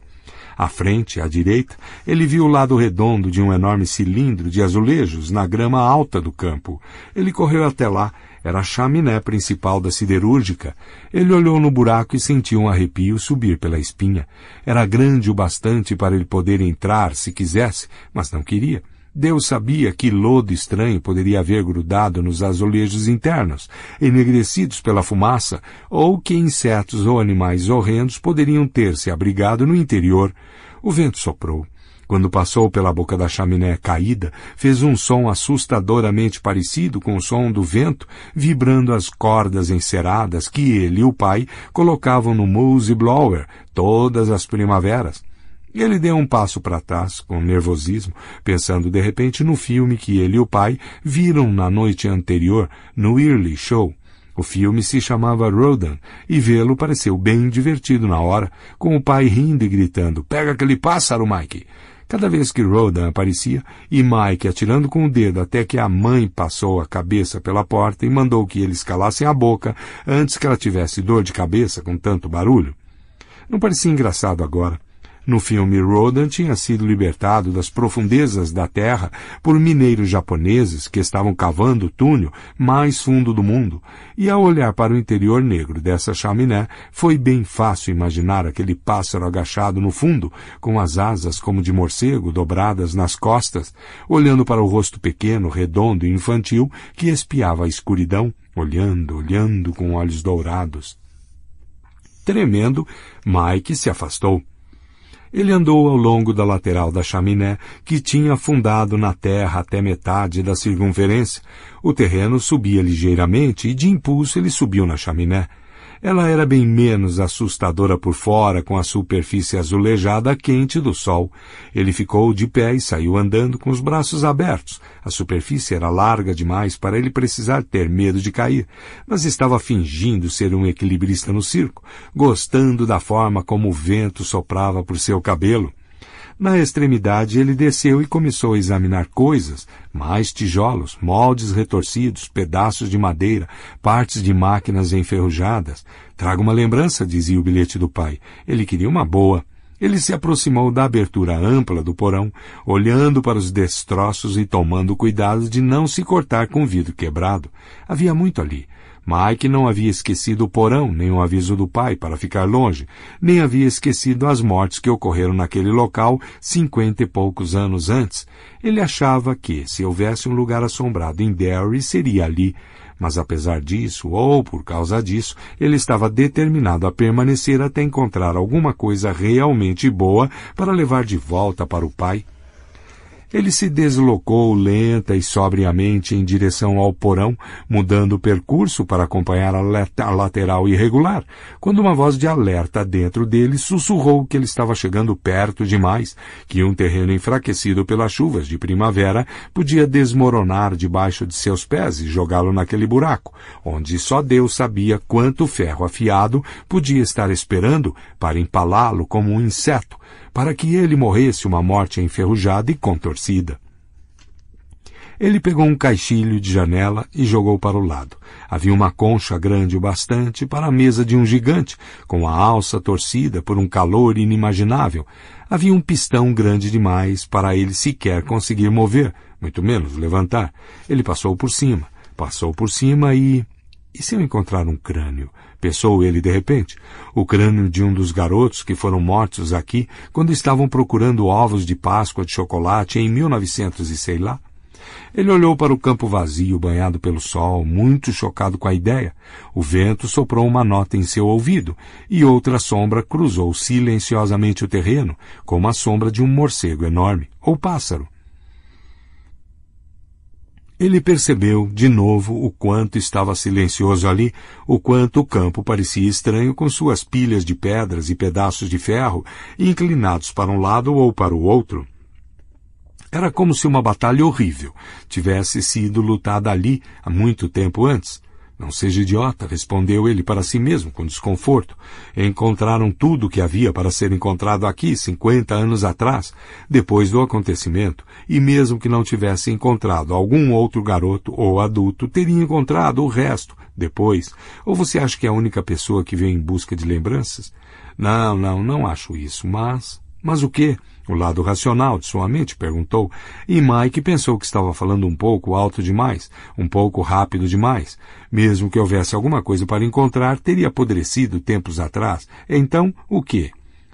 À frente, à direita, ele viu o lado redondo de um enorme cilindro de azulejos na grama alta do campo. Ele correu até lá era a chaminé principal da siderúrgica. Ele olhou no buraco e sentiu um arrepio subir pela espinha. Era grande o bastante para ele poder entrar se quisesse, mas não queria. Deus sabia que lodo estranho poderia haver grudado nos azulejos internos, enegrecidos pela fumaça, ou que insetos ou animais horrendos poderiam ter se abrigado no interior. O vento soprou. Quando passou pela boca da chaminé caída, fez um som assustadoramente parecido com o som do vento, vibrando as cordas enceradas que ele e o pai colocavam no mousse Blower todas as primaveras. Ele deu um passo para trás, com nervosismo, pensando de repente no filme que ele e o pai viram na noite anterior, no Early Show. O filme se chamava Rodan, e vê-lo pareceu bem divertido na hora, com o pai rindo e gritando: Pega aquele pássaro, Mike! Cada vez que Rodan aparecia, e Mike atirando com o dedo até que a mãe passou a cabeça pela porta e mandou que eles calassem a boca antes que ela tivesse dor de cabeça com tanto barulho. Não parecia engraçado agora. No filme, Rodan tinha sido libertado das profundezas da terra por mineiros japoneses que estavam cavando o túnel mais fundo do mundo, e ao olhar para o interior negro dessa chaminé, foi bem fácil imaginar aquele pássaro agachado no fundo, com as asas como de morcego dobradas nas costas, olhando para o rosto pequeno, redondo e infantil que espiava a escuridão, olhando, olhando com olhos dourados. Tremendo, Mike se afastou. Ele andou ao longo da lateral da chaminé, que tinha afundado na terra até metade da circunferência. O terreno subia ligeiramente e de impulso ele subiu na chaminé. Ela era bem menos assustadora por fora com a superfície azulejada quente do sol. Ele ficou de pé e saiu andando com os braços abertos. A superfície era larga demais para ele precisar ter medo de cair, mas estava fingindo ser um equilibrista no circo, gostando da forma como o vento soprava por seu cabelo. Na extremidade, ele desceu e começou a examinar coisas, mais tijolos, moldes retorcidos, pedaços de madeira, partes de máquinas enferrujadas. Traga uma lembrança, dizia o bilhete do pai. Ele queria uma boa. Ele se aproximou da abertura ampla do porão, olhando para os destroços e tomando cuidado de não se cortar com o vidro quebrado. Havia muito ali, Mike não havia esquecido o porão, nem o aviso do pai para ficar longe, nem havia esquecido as mortes que ocorreram naquele local cinquenta e poucos anos antes. Ele achava que, se houvesse um lugar assombrado em Derry, seria ali. Mas apesar disso, ou por causa disso, ele estava determinado a permanecer até encontrar alguma coisa realmente boa para levar de volta para o pai. Ele se deslocou lenta e sobriamente em direção ao porão, mudando o percurso para acompanhar a, lateral irregular, quando uma voz de alerta dentro dele sussurrou que ele estava chegando perto demais, que um terreno enfraquecido pelas chuvas de primavera podia desmoronar debaixo de seus pés e jogá-lo naquele buraco, onde só Deus sabia quanto ferro afiado podia estar esperando para empalá-lo como um inseto, para que ele morresse uma morte enferrujada e contorcida. Ele pegou um caixilho de janela e jogou para o lado. Havia uma concha grande o bastante para a mesa de um gigante, com a alça torcida por um calor inimaginável. Havia um pistão grande demais para ele sequer conseguir mover, muito menos levantar. Ele passou por cima, passou por cima e e se eu encontrar um crânio? Pensou ele de repente. O crânio de um dos garotos que foram mortos aqui quando estavam procurando ovos de Páscoa de chocolate em 1900 e sei lá. Ele olhou para o campo vazio, banhado pelo sol, muito chocado com a ideia. O vento soprou uma nota em seu ouvido e outra sombra cruzou silenciosamente o terreno, como a sombra de um morcego enorme ou pássaro. Ele percebeu, de novo, o quanto estava silencioso ali, o quanto o campo parecia estranho com suas pilhas de pedras e pedaços de ferro inclinados para um lado ou para o outro. Era como se uma batalha horrível tivesse sido lutada ali há muito tempo antes. Não seja idiota, respondeu ele para si mesmo com desconforto. Encontraram tudo o que havia para ser encontrado aqui cinquenta anos atrás, depois do acontecimento, e mesmo que não tivesse encontrado algum outro garoto ou adulto, teria encontrado o resto depois. Ou você acha que é a única pessoa que veio em busca de lembranças? Não, não, não acho isso, mas. Mas o quê? O lado racional de sua mente perguntou, e Mike pensou que estava falando um pouco alto demais, um pouco rápido demais. Mesmo que houvesse alguma coisa para encontrar, teria apodrecido tempos atrás. Então, o que?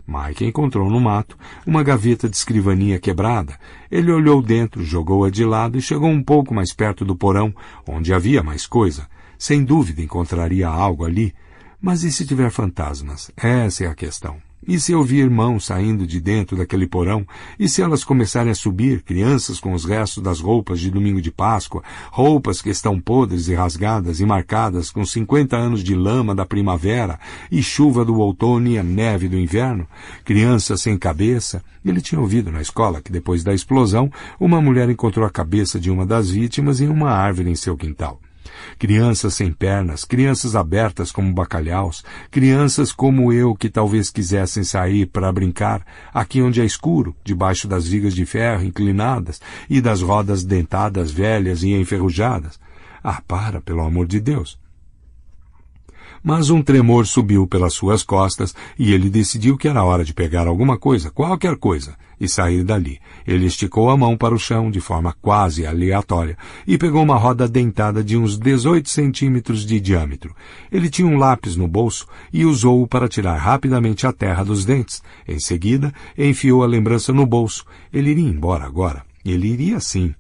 Mike encontrou no mato uma gaveta de escrivaninha quebrada. Ele olhou dentro, jogou-a de lado e chegou um pouco mais perto do porão, onde havia mais coisa. Sem dúvida encontraria algo ali. Mas e se tiver fantasmas? Essa é a questão. E se eu vi irmãos saindo de dentro daquele porão, e se elas começarem a subir, crianças com os restos das roupas de domingo de Páscoa, roupas que estão podres e rasgadas e marcadas com cinquenta anos de lama da primavera e chuva do outono e a neve do inverno, crianças sem cabeça, ele tinha ouvido na escola que depois da explosão, uma mulher encontrou a cabeça de uma das vítimas em uma árvore em seu quintal crianças sem pernas, crianças abertas como bacalhaus, crianças como eu que talvez quisessem sair para brincar, aqui onde é escuro, debaixo das vigas de ferro inclinadas e das rodas dentadas velhas e enferrujadas. Ah, para, pelo amor de Deus! mas um tremor subiu pelas suas costas e ele decidiu que era hora de pegar alguma coisa, qualquer coisa, e sair dali. Ele esticou a mão para o chão de forma quase aleatória e pegou uma roda dentada de uns 18 centímetros de diâmetro. Ele tinha um lápis no bolso e usou-o para tirar rapidamente a terra dos dentes. Em seguida, enfiou a lembrança no bolso. Ele iria embora agora. Ele iria sim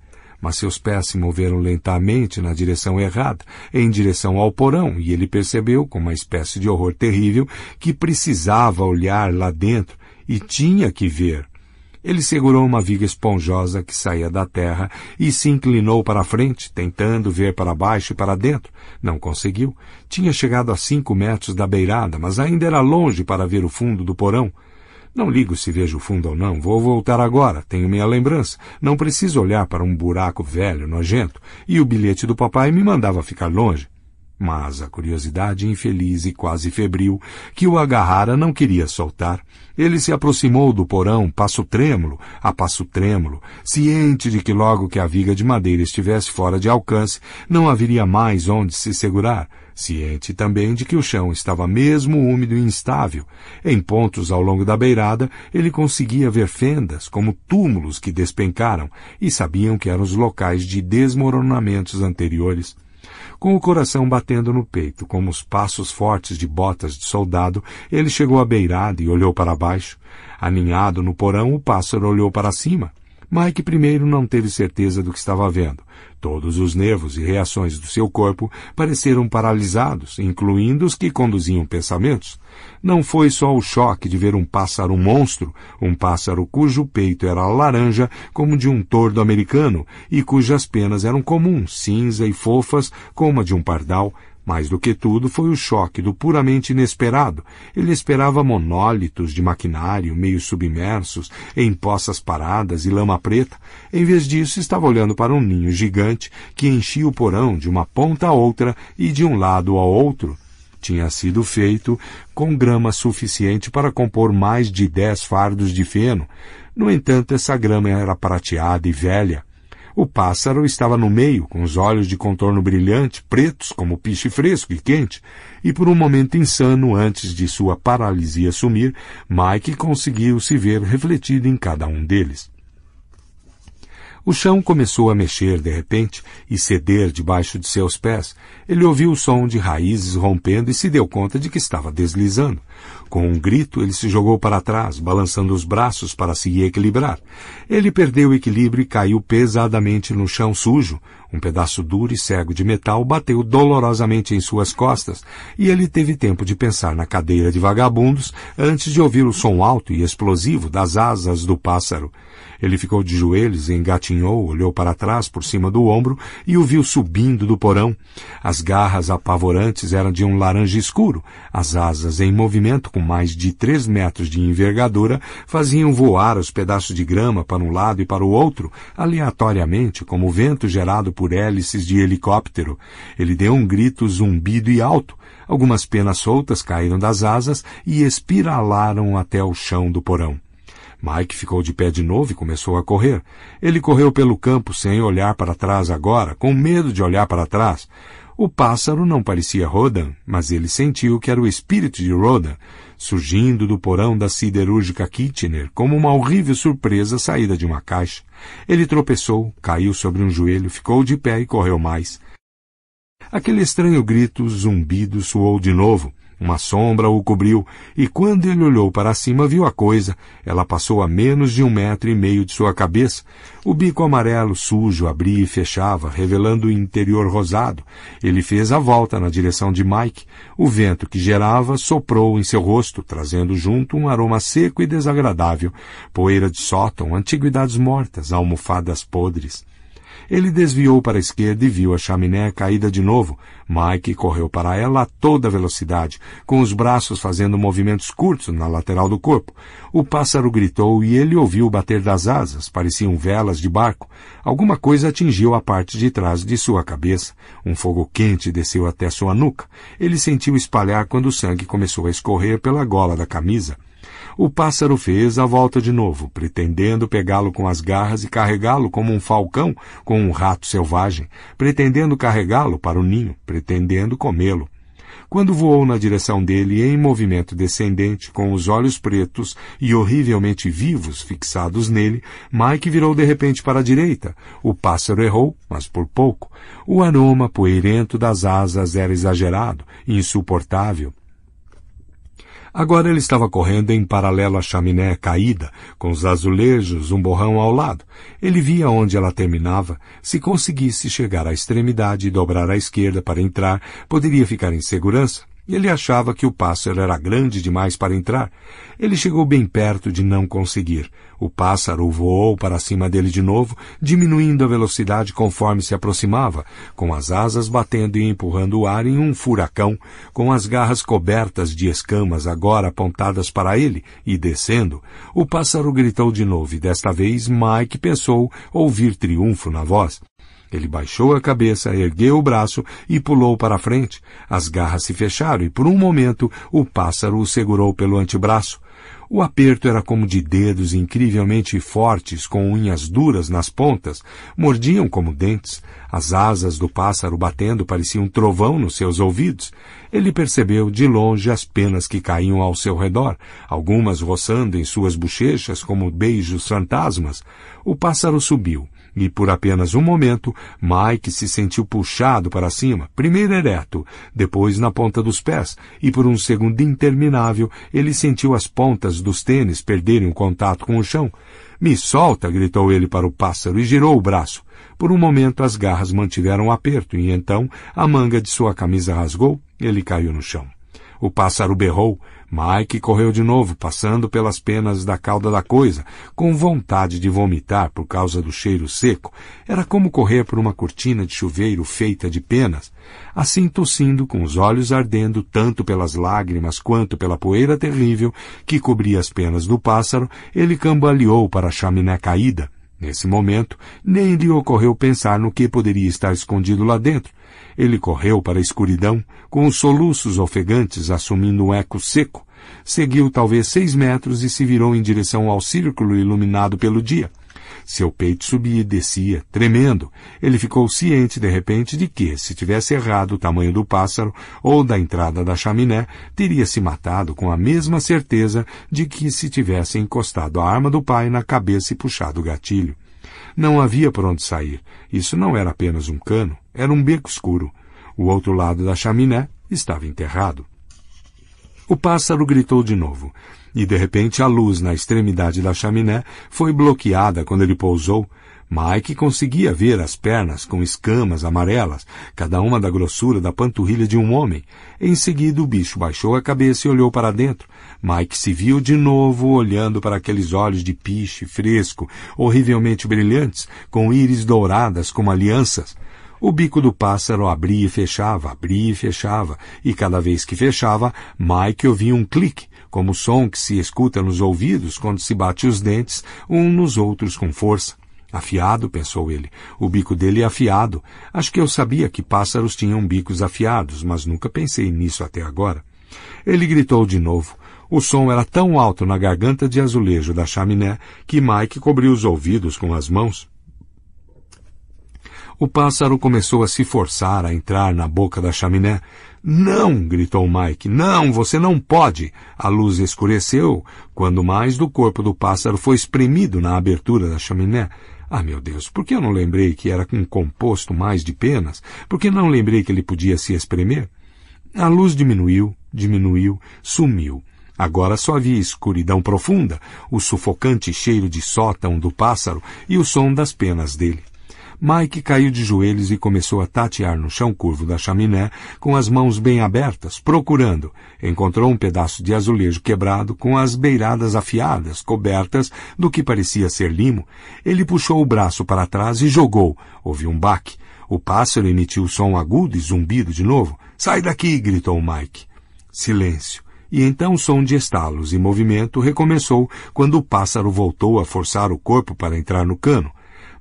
mas seus pés se moveram lentamente na direção errada, em direção ao porão, e ele percebeu, com uma espécie de horror terrível, que precisava olhar lá dentro e tinha que ver. Ele segurou uma viga esponjosa que saía da terra e se inclinou para a frente, tentando ver para baixo e para dentro. Não conseguiu. Tinha chegado a cinco metros da beirada, mas ainda era longe para ver o fundo do porão. Não ligo se vejo o fundo ou não, vou voltar agora, tenho minha lembrança. Não preciso olhar para um buraco velho, nojento. E o bilhete do papai me mandava ficar longe. Mas a curiosidade infeliz e quase febril que o agarrara não queria soltar. Ele se aproximou do porão, passo trêmulo, a passo trêmulo, ciente de que logo que a viga de madeira estivesse fora de alcance, não haveria mais onde se segurar, ciente também de que o chão estava mesmo úmido e instável. Em pontos ao longo da beirada, ele conseguia ver fendas, como túmulos que despencaram, e sabiam que eram os locais de desmoronamentos anteriores. Com o coração batendo no peito, como os passos fortes de botas de soldado, ele chegou à beirada e olhou para baixo. Aninhado no porão, o pássaro olhou para cima. Mike primeiro não teve certeza do que estava vendo. Todos os nervos e reações do seu corpo pareceram paralisados, incluindo os que conduziam pensamentos. Não foi só o choque de ver um pássaro monstro, um pássaro cujo peito era laranja como de um tordo americano e cujas penas eram comuns, cinza e fofas como a de um pardal, mais do que tudo foi o choque do puramente inesperado. Ele esperava monólitos de maquinário meio submersos, em poças paradas e lama preta. Em vez disso, estava olhando para um ninho gigante que enchia o porão de uma ponta a outra e de um lado ao outro. Tinha sido feito com grama suficiente para compor mais de dez fardos de feno. No entanto, essa grama era prateada e velha. O pássaro estava no meio, com os olhos de contorno brilhante, pretos como piche fresco e quente, e por um momento insano antes de sua paralisia sumir, Mike conseguiu se ver refletido em cada um deles. O chão começou a mexer de repente e ceder debaixo de seus pés. Ele ouviu o som de raízes rompendo e se deu conta de que estava deslizando. Com um grito, ele se jogou para trás, balançando os braços para se equilibrar. Ele perdeu o equilíbrio e caiu pesadamente no chão sujo. Um pedaço duro e cego de metal bateu dolorosamente em suas costas, e ele teve tempo de pensar na cadeira de vagabundos antes de ouvir o som alto e explosivo das asas do pássaro. Ele ficou de joelhos engatinhou, olhou para trás por cima do ombro e o viu subindo do porão. As garras apavorantes eram de um laranja escuro. As asas em movimento, com mais de três metros de envergadura, faziam voar os pedaços de grama para um lado e para o outro, aleatoriamente, como o vento gerado por hélices de helicóptero. Ele deu um grito zumbido e alto. Algumas penas soltas caíram das asas e espiralaram até o chão do porão. Mike ficou de pé de novo e começou a correr. Ele correu pelo campo sem olhar para trás agora, com medo de olhar para trás. O pássaro não parecia Rodan, mas ele sentiu que era o espírito de Rodan, surgindo do porão da siderúrgica Kitchener como uma horrível surpresa saída de uma caixa. Ele tropeçou, caiu sobre um joelho, ficou de pé e correu mais. Aquele estranho grito zumbido soou de novo. Uma sombra o cobriu, e quando ele olhou para cima viu a coisa. Ela passou a menos de um metro e meio de sua cabeça. O bico amarelo sujo abria e fechava, revelando o interior rosado. Ele fez a volta na direção de Mike. O vento que gerava soprou em seu rosto, trazendo junto um aroma seco e desagradável. Poeira de sótão, antiguidades mortas, almofadas podres. Ele desviou para a esquerda e viu a chaminé caída de novo. Mike correu para ela a toda velocidade, com os braços fazendo movimentos curtos na lateral do corpo. O pássaro gritou e ele ouviu o bater das asas, pareciam velas de barco. Alguma coisa atingiu a parte de trás de sua cabeça. Um fogo quente desceu até sua nuca. Ele sentiu espalhar quando o sangue começou a escorrer pela gola da camisa. O pássaro fez a volta de novo, pretendendo pegá-lo com as garras e carregá-lo como um falcão com um rato selvagem, pretendendo carregá-lo para o ninho, pretendendo comê-lo. Quando voou na direção dele em movimento descendente, com os olhos pretos e horrivelmente vivos fixados nele, Mike virou de repente para a direita. O pássaro errou, mas por pouco. O aroma poeirento das asas era exagerado, insuportável. Agora ele estava correndo em paralelo à chaminé caída, com os azulejos, um borrão ao lado. Ele via onde ela terminava. Se conseguisse chegar à extremidade e dobrar à esquerda para entrar, poderia ficar em segurança. Ele achava que o pássaro era grande demais para entrar. Ele chegou bem perto de não conseguir. O pássaro voou para cima dele de novo, diminuindo a velocidade conforme se aproximava, com as asas batendo e empurrando o ar em um furacão, com as garras cobertas de escamas agora apontadas para ele e descendo. O pássaro gritou de novo e desta vez Mike pensou ouvir triunfo na voz. Ele baixou a cabeça, ergueu o braço e pulou para a frente. As garras se fecharam e, por um momento, o pássaro o segurou pelo antebraço. O aperto era como de dedos incrivelmente fortes, com unhas duras nas pontas. Mordiam como dentes. As asas do pássaro batendo pareciam um trovão nos seus ouvidos. Ele percebeu de longe as penas que caíam ao seu redor, algumas roçando em suas bochechas como beijos fantasmas. O pássaro subiu e por apenas um momento, Mike se sentiu puxado para cima, primeiro ereto, depois na ponta dos pés, e por um segundo interminável ele sentiu as pontas dos tênis perderem o contato com o chão. Me solta! gritou ele para o pássaro e girou o braço. Por um momento as garras mantiveram o um aperto e então a manga de sua camisa rasgou, ele caiu no chão. O pássaro berrou, Mike correu de novo, passando pelas penas da cauda da coisa, com vontade de vomitar por causa do cheiro seco. Era como correr por uma cortina de chuveiro feita de penas. Assim tossindo, com os olhos ardendo tanto pelas lágrimas quanto pela poeira terrível que cobria as penas do pássaro, ele cambaleou para a chaminé caída. Nesse momento, nem lhe ocorreu pensar no que poderia estar escondido lá dentro, ele correu para a escuridão, com os soluços ofegantes assumindo um eco seco, seguiu talvez seis metros e se virou em direção ao círculo iluminado pelo dia. Seu peito subia e descia, tremendo. Ele ficou ciente, de repente, de que, se tivesse errado o tamanho do pássaro ou da entrada da chaminé, teria se matado com a mesma certeza de que se tivesse encostado a arma do pai na cabeça e puxado o gatilho. Não havia por onde sair. Isso não era apenas um cano. Era um beco escuro. O outro lado da chaminé estava enterrado. O pássaro gritou de novo, e de repente a luz na extremidade da chaminé foi bloqueada quando ele pousou. Mike conseguia ver as pernas com escamas amarelas, cada uma da grossura da panturrilha de um homem. Em seguida, o bicho baixou a cabeça e olhou para dentro. Mike se viu de novo olhando para aqueles olhos de piche fresco, horrivelmente brilhantes, com íris douradas como alianças. O bico do pássaro abria e fechava, abria e fechava, e cada vez que fechava, Mike ouvia um clique, como o som que se escuta nos ouvidos quando se bate os dentes um nos outros com força. Afiado, pensou ele. O bico dele é afiado. Acho que eu sabia que pássaros tinham bicos afiados, mas nunca pensei nisso até agora. Ele gritou de novo. O som era tão alto na garganta de azulejo da chaminé que Mike cobriu os ouvidos com as mãos. O pássaro começou a se forçar a entrar na boca da chaminé. Não! gritou Mike. Não, você não pode! A luz escureceu, quando mais do corpo do pássaro foi espremido na abertura da chaminé. Ah, meu Deus, por que eu não lembrei que era um composto mais de penas? Por que não lembrei que ele podia se espremer? A luz diminuiu, diminuiu, sumiu. Agora só havia escuridão profunda, o sufocante cheiro de sótão do pássaro e o som das penas dele. Mike caiu de joelhos e começou a tatear no chão curvo da chaminé com as mãos bem abertas, procurando. Encontrou um pedaço de azulejo quebrado com as beiradas afiadas, cobertas do que parecia ser limo. Ele puxou o braço para trás e jogou. Houve um baque. O pássaro emitiu som agudo e zumbido de novo. Sai daqui! gritou Mike. Silêncio e então o som de estalos e movimento recomeçou quando o pássaro voltou a forçar o corpo para entrar no cano.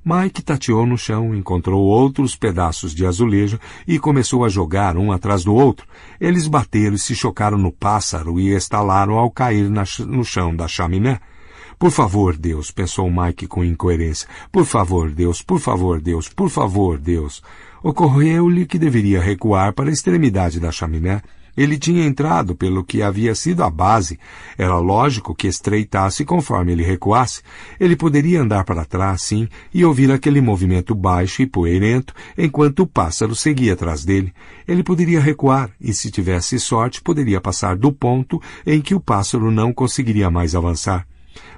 Mike tateou no chão, encontrou outros pedaços de azulejo e começou a jogar um atrás do outro. Eles bateram e se chocaram no pássaro e estalaram ao cair na, no chão da chaminé. Por favor, Deus, pensou Mike com incoerência. Por favor, Deus, por favor, Deus, por favor, Deus. Ocorreu-lhe que deveria recuar para a extremidade da chaminé. Ele tinha entrado pelo que havia sido a base. Era lógico que estreitasse conforme ele recuasse. Ele poderia andar para trás, sim, e ouvir aquele movimento baixo e poeirento enquanto o pássaro seguia atrás dele. Ele poderia recuar e, se tivesse sorte, poderia passar do ponto em que o pássaro não conseguiria mais avançar.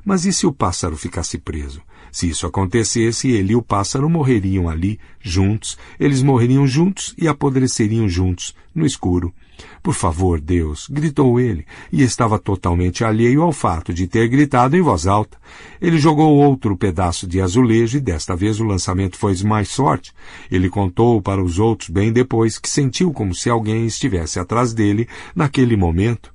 Mas e se o pássaro ficasse preso? Se isso acontecesse, ele e o pássaro morreriam ali, juntos. Eles morreriam juntos e apodreceriam juntos, no escuro. Por favor, Deus, gritou ele, e estava totalmente alheio ao fato de ter gritado em voz alta. Ele jogou outro pedaço de azulejo e desta vez o lançamento foi mais sorte. Ele contou para os outros bem depois que sentiu como se alguém estivesse atrás dele naquele momento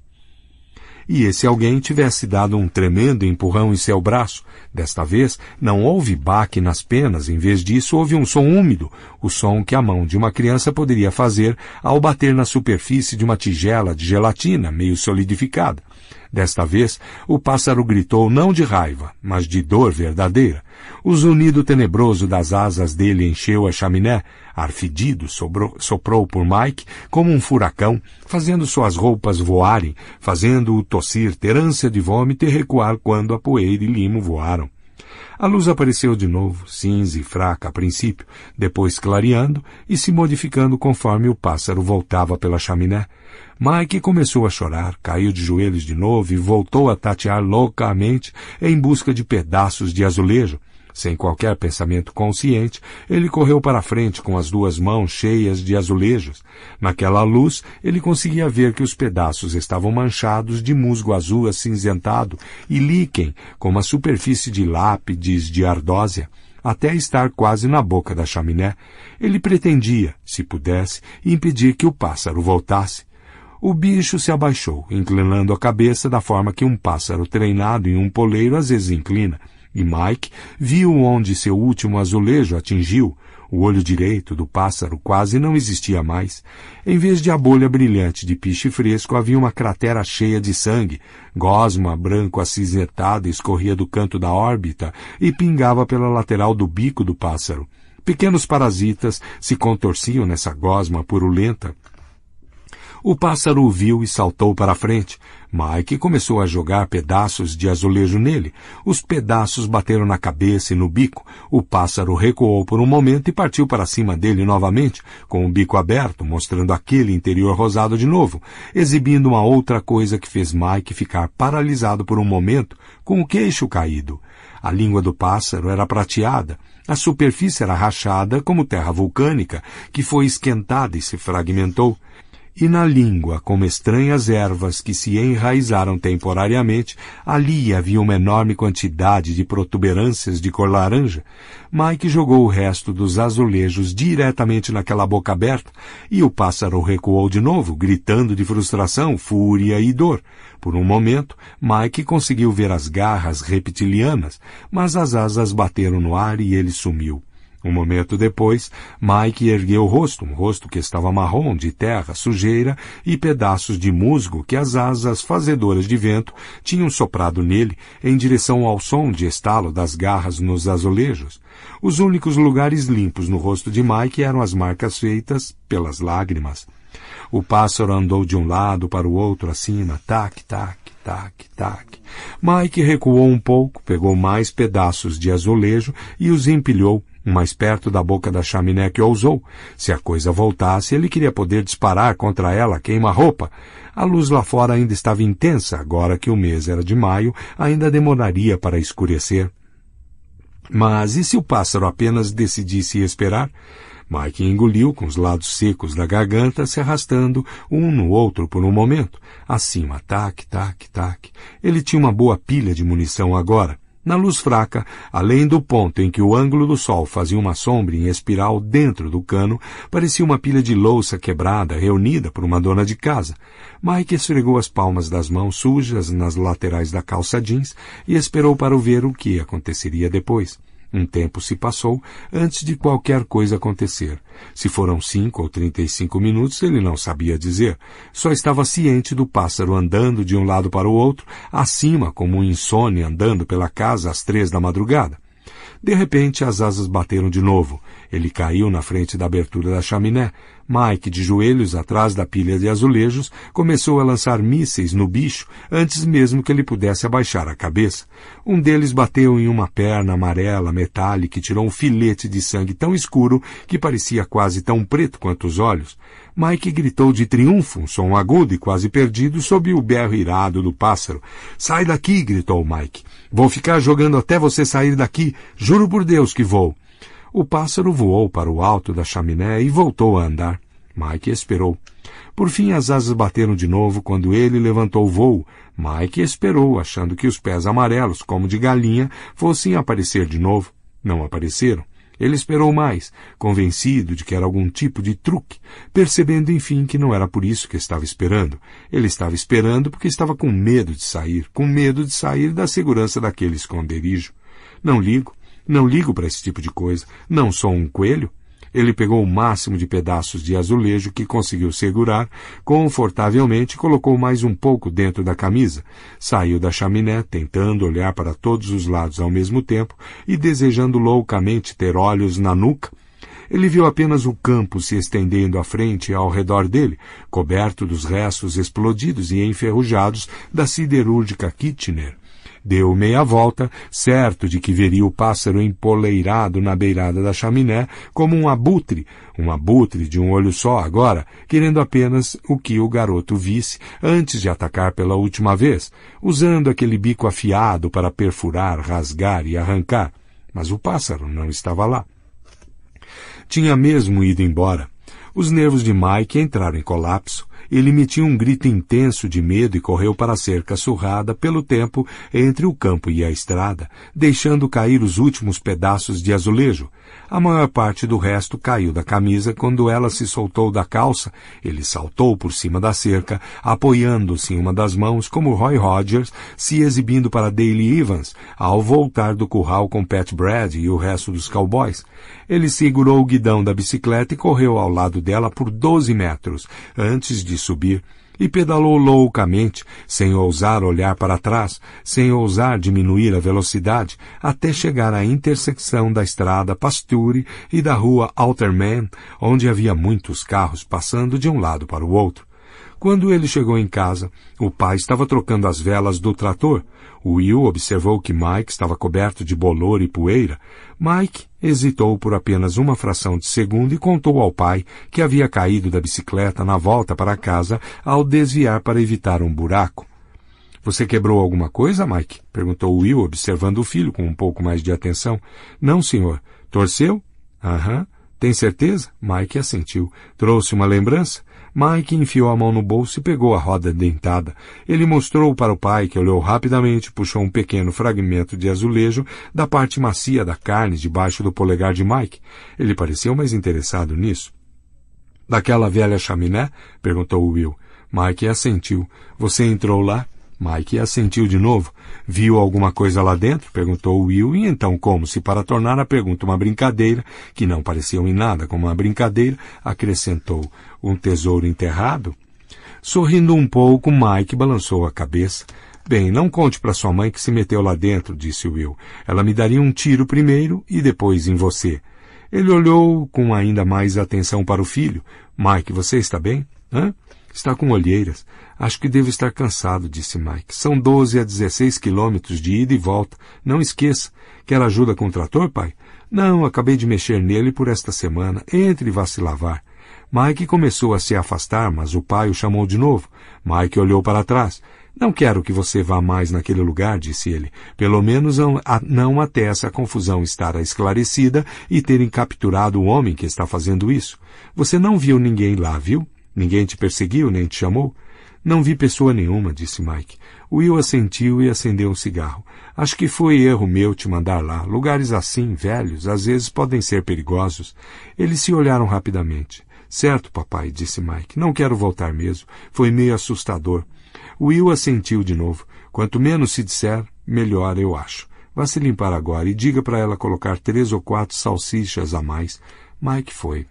e esse alguém tivesse dado um tremendo empurrão em seu braço. Desta vez, não houve baque nas penas, em vez disso, houve um som úmido, o som que a mão de uma criança poderia fazer ao bater na superfície de uma tigela de gelatina meio solidificada. Desta vez, o pássaro gritou não de raiva, mas de dor verdadeira. O zunido tenebroso das asas dele encheu a chaminé. Ar fedido sobrou, soprou por Mike como um furacão, fazendo suas roupas voarem, fazendo-o tossir, ter ânsia de vômito e recuar quando a poeira e limo voaram. A luz apareceu de novo, cinza e fraca a princípio, depois clareando e se modificando conforme o pássaro voltava pela chaminé. Mike começou a chorar, caiu de joelhos de novo e voltou a tatear loucamente em busca de pedaços de azulejo, sem qualquer pensamento consciente, ele correu para frente com as duas mãos cheias de azulejos. Naquela luz, ele conseguia ver que os pedaços estavam manchados de musgo azul acinzentado e líquen, como a superfície de lápides de ardósia até estar quase na boca da chaminé, ele pretendia, se pudesse, impedir que o pássaro voltasse. O bicho se abaixou, inclinando a cabeça da forma que um pássaro treinado em um poleiro às vezes inclina e Mike viu onde seu último azulejo atingiu. O olho direito do pássaro quase não existia mais. Em vez de a bolha brilhante de piche fresco, havia uma cratera cheia de sangue. Gosma branco acinzentada escorria do canto da órbita e pingava pela lateral do bico do pássaro. Pequenos parasitas se contorciam nessa gosma purulenta o pássaro o viu e saltou para a frente. Mike começou a jogar pedaços de azulejo nele. Os pedaços bateram na cabeça e no bico. O pássaro recuou por um momento e partiu para cima dele novamente, com o bico aberto, mostrando aquele interior rosado de novo, exibindo uma outra coisa que fez Mike ficar paralisado por um momento, com o queixo caído. A língua do pássaro era prateada, a superfície era rachada como terra vulcânica, que foi esquentada e se fragmentou e na língua, como estranhas ervas que se enraizaram temporariamente, ali havia uma enorme quantidade de protuberâncias de cor laranja, Mike jogou o resto dos azulejos diretamente naquela boca aberta e o pássaro recuou de novo, gritando de frustração, fúria e dor. Por um momento, Mike conseguiu ver as garras reptilianas, mas as asas bateram no ar e ele sumiu. Um momento depois, Mike ergueu o rosto, um rosto que estava marrom, de terra, sujeira e pedaços de musgo que as asas fazedoras de vento tinham soprado nele em direção ao som de estalo das garras nos azulejos. Os únicos lugares limpos no rosto de Mike eram as marcas feitas pelas lágrimas. O pássaro andou de um lado para o outro, acima, tac, tac, tac, tac. Mike recuou um pouco, pegou mais pedaços de azulejo e os empilhou mais perto da boca da chaminé que ousou. Se a coisa voltasse, ele queria poder disparar contra ela queima-roupa. A luz lá fora ainda estava intensa, agora que o mês era de maio, ainda demoraria para escurecer. Mas e se o pássaro apenas decidisse esperar? Mike engoliu com os lados secos da garganta, se arrastando um no outro por um momento. Acima, tac, tac, tac. Ele tinha uma boa pilha de munição agora. Na luz fraca, além do ponto em que o ângulo do sol fazia uma sombra em espiral dentro do cano, parecia uma pilha de louça quebrada reunida por uma dona de casa. Mike esfregou as palmas das mãos sujas nas laterais da calça jeans e esperou para ver o que aconteceria depois. Um tempo se passou antes de qualquer coisa acontecer. Se foram cinco ou trinta e cinco minutos, ele não sabia dizer. Só estava ciente do pássaro andando de um lado para o outro, acima, como um insone andando pela casa às três da madrugada. De repente, as asas bateram de novo. Ele caiu na frente da abertura da chaminé. Mike, de joelhos atrás da pilha de azulejos, começou a lançar mísseis no bicho antes mesmo que ele pudesse abaixar a cabeça. Um deles bateu em uma perna amarela metálica que tirou um filete de sangue tão escuro que parecia quase tão preto quanto os olhos. Mike gritou de triunfo, um som agudo e quase perdido, sob o berro irado do pássaro. Sai daqui! gritou Mike. Vou ficar jogando até você sair daqui. Juro por Deus que vou. O pássaro voou para o alto da chaminé e voltou a andar. Mike esperou. Por fim, as asas bateram de novo quando ele levantou o voo. Mike esperou, achando que os pés amarelos, como de galinha, fossem aparecer de novo. Não apareceram. Ele esperou mais, convencido de que era algum tipo de truque, percebendo enfim que não era por isso que estava esperando. Ele estava esperando porque estava com medo de sair, com medo de sair da segurança daquele esconderijo. Não ligo, não ligo para esse tipo de coisa. Não sou um coelho. Ele pegou o máximo de pedaços de azulejo que conseguiu segurar, confortavelmente colocou mais um pouco dentro da camisa, saiu da chaminé, tentando olhar para todos os lados ao mesmo tempo e desejando loucamente ter olhos na nuca. Ele viu apenas o campo se estendendo à frente e ao redor dele, coberto dos restos explodidos e enferrujados da siderúrgica Kitchener Deu meia volta, certo de que veria o pássaro empoleirado na beirada da chaminé, como um abutre, um abutre de um olho só agora, querendo apenas o que o garoto visse antes de atacar pela última vez, usando aquele bico afiado para perfurar, rasgar e arrancar. Mas o pássaro não estava lá. Tinha mesmo ido embora. Os nervos de Mike entraram em colapso ele emitiu um grito intenso de medo e correu para a cerca surrada pelo tempo entre o campo e a estrada, deixando cair os últimos pedaços de azulejo, a maior parte do resto caiu da camisa quando ela se soltou da calça. Ele saltou por cima da cerca, apoiando-se em uma das mãos, como Roy Rogers, se exibindo para Daily Evans ao voltar do curral com Pat Brad e o resto dos cowboys. Ele segurou o guidão da bicicleta e correu ao lado dela por 12 metros, antes de subir e pedalou loucamente, sem ousar olhar para trás, sem ousar diminuir a velocidade, até chegar à intersecção da estrada Pasture e da rua Alterman, onde havia muitos carros passando de um lado para o outro. Quando ele chegou em casa, o pai estava trocando as velas do trator. Will observou que Mike estava coberto de bolor e poeira. Mike hesitou por apenas uma fração de segundo e contou ao pai que havia caído da bicicleta na volta para casa ao desviar para evitar um buraco. Você quebrou alguma coisa, Mike? perguntou Will, observando o filho com um pouco mais de atenção. Não, senhor. Torceu? Aham. Tem certeza? Mike assentiu. Trouxe uma lembrança? Mike enfiou a mão no bolso e pegou a roda dentada. Ele mostrou para o pai, que olhou rapidamente, puxou um pequeno fragmento de azulejo da parte macia da carne debaixo do polegar de Mike. Ele pareceu mais interessado nisso. Daquela velha chaminé? perguntou Will. Mike assentiu. Você entrou lá? Mike assentiu de novo. Viu alguma coisa lá dentro? perguntou Will, e então, como se para tornar a pergunta uma brincadeira, que não parecia em nada como uma brincadeira, acrescentou: Um tesouro enterrado? Sorrindo um pouco, Mike balançou a cabeça. Bem, não conte para sua mãe que se meteu lá dentro, disse Will. Ela me daria um tiro primeiro e depois em você. Ele olhou com ainda mais atenção para o filho. Mike, você está bem? Hã? Está com olheiras. Acho que devo estar cansado, disse Mike. São 12 a 16 quilômetros de ida e volta. Não esqueça. Quer ajuda com o trator, pai? Não, acabei de mexer nele por esta semana. Entre e vá se lavar. Mike começou a se afastar, mas o pai o chamou de novo. Mike olhou para trás. Não quero que você vá mais naquele lugar, disse ele. Pelo menos não, até essa confusão estar esclarecida e terem capturado o homem que está fazendo isso. Você não viu ninguém lá, viu? Ninguém te perseguiu, nem te chamou? Não vi pessoa nenhuma, disse Mike. Will assentiu e acendeu um cigarro. Acho que foi erro meu te mandar lá. Lugares assim, velhos, às vezes podem ser perigosos. Eles se olharam rapidamente. Certo, papai, disse Mike. Não quero voltar mesmo. Foi meio assustador. Will assentiu de novo. Quanto menos se disser, melhor, eu acho. Vá se limpar agora e diga para ela colocar três ou quatro salsichas a mais. Mike foi.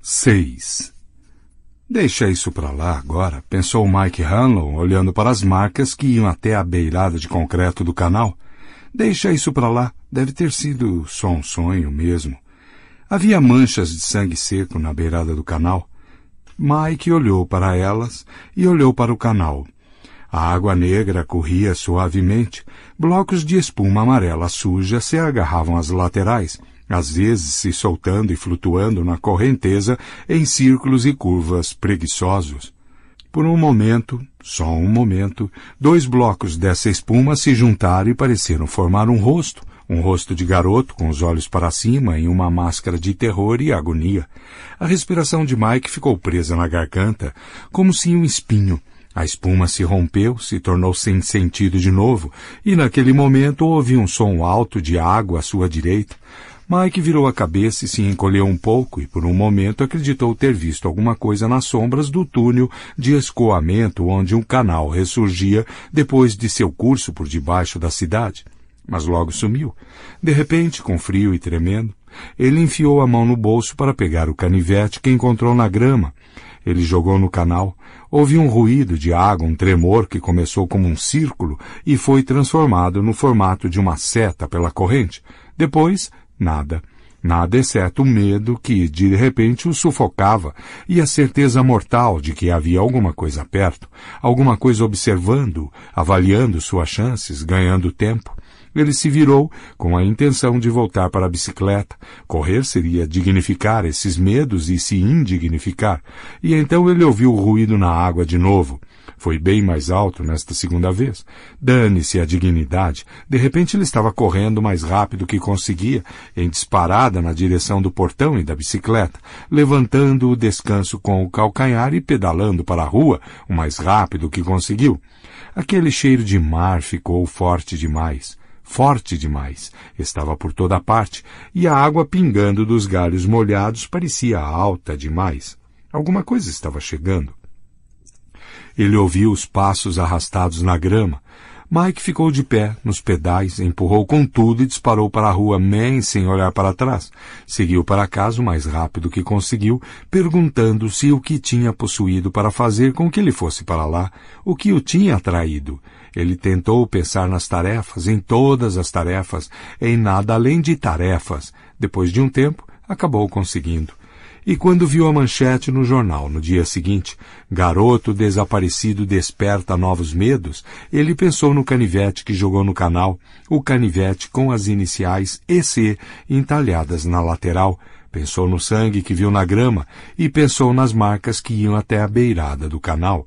6. Deixa isso para lá agora, pensou Mike Hanlon, olhando para as marcas que iam até a beirada de concreto do canal. Deixa isso para lá, deve ter sido só um sonho mesmo. Havia manchas de sangue seco na beirada do canal. Mike olhou para elas e olhou para o canal. A água negra corria suavemente, blocos de espuma amarela suja se agarravam às laterais, às vezes se soltando e flutuando na correnteza em círculos e curvas preguiçosos. Por um momento, só um momento, dois blocos dessa espuma se juntaram e pareceram formar um rosto, um rosto de garoto com os olhos para cima em uma máscara de terror e agonia. A respiração de Mike ficou presa na garganta, como se um espinho. A espuma se rompeu, se tornou sem sentido de novo, e naquele momento houve um som alto de água à sua direita. Mike virou a cabeça e se encolheu um pouco e, por um momento, acreditou ter visto alguma coisa nas sombras do túnel de escoamento onde um canal ressurgia depois de seu curso por debaixo da cidade. Mas logo sumiu. De repente, com frio e tremendo, ele enfiou a mão no bolso para pegar o canivete que encontrou na grama. Ele jogou no canal. Houve um ruído de água, um tremor que começou como um círculo e foi transformado no formato de uma seta pela corrente. Depois, Nada. Nada exceto o medo que, de repente, o sufocava e a certeza mortal de que havia alguma coisa perto, alguma coisa observando, avaliando suas chances, ganhando tempo. Ele se virou com a intenção de voltar para a bicicleta. Correr seria dignificar esses medos e se indignificar. E então ele ouviu o ruído na água de novo. Foi bem mais alto nesta segunda vez. Dane-se a dignidade. De repente ele estava correndo mais rápido que conseguia, em disparada na direção do portão e da bicicleta, levantando o descanso com o calcanhar e pedalando para a rua o mais rápido que conseguiu. Aquele cheiro de mar ficou forte demais forte demais. Estava por toda parte, e a água pingando dos galhos molhados parecia alta demais. Alguma coisa estava chegando. Ele ouviu os passos arrastados na grama. Mike ficou de pé, nos pedais, empurrou com tudo e disparou para a rua Man sem olhar para trás. Seguiu para casa o mais rápido que conseguiu, perguntando-se o que tinha possuído para fazer com que ele fosse para lá, o que o tinha atraído. Ele tentou pensar nas tarefas, em todas as tarefas, em nada além de tarefas. Depois de um tempo, acabou conseguindo. E quando viu a manchete no jornal no dia seguinte, garoto desaparecido desperta novos medos, ele pensou no canivete que jogou no canal, o canivete com as iniciais EC entalhadas na lateral, pensou no sangue que viu na grama e pensou nas marcas que iam até a beirada do canal.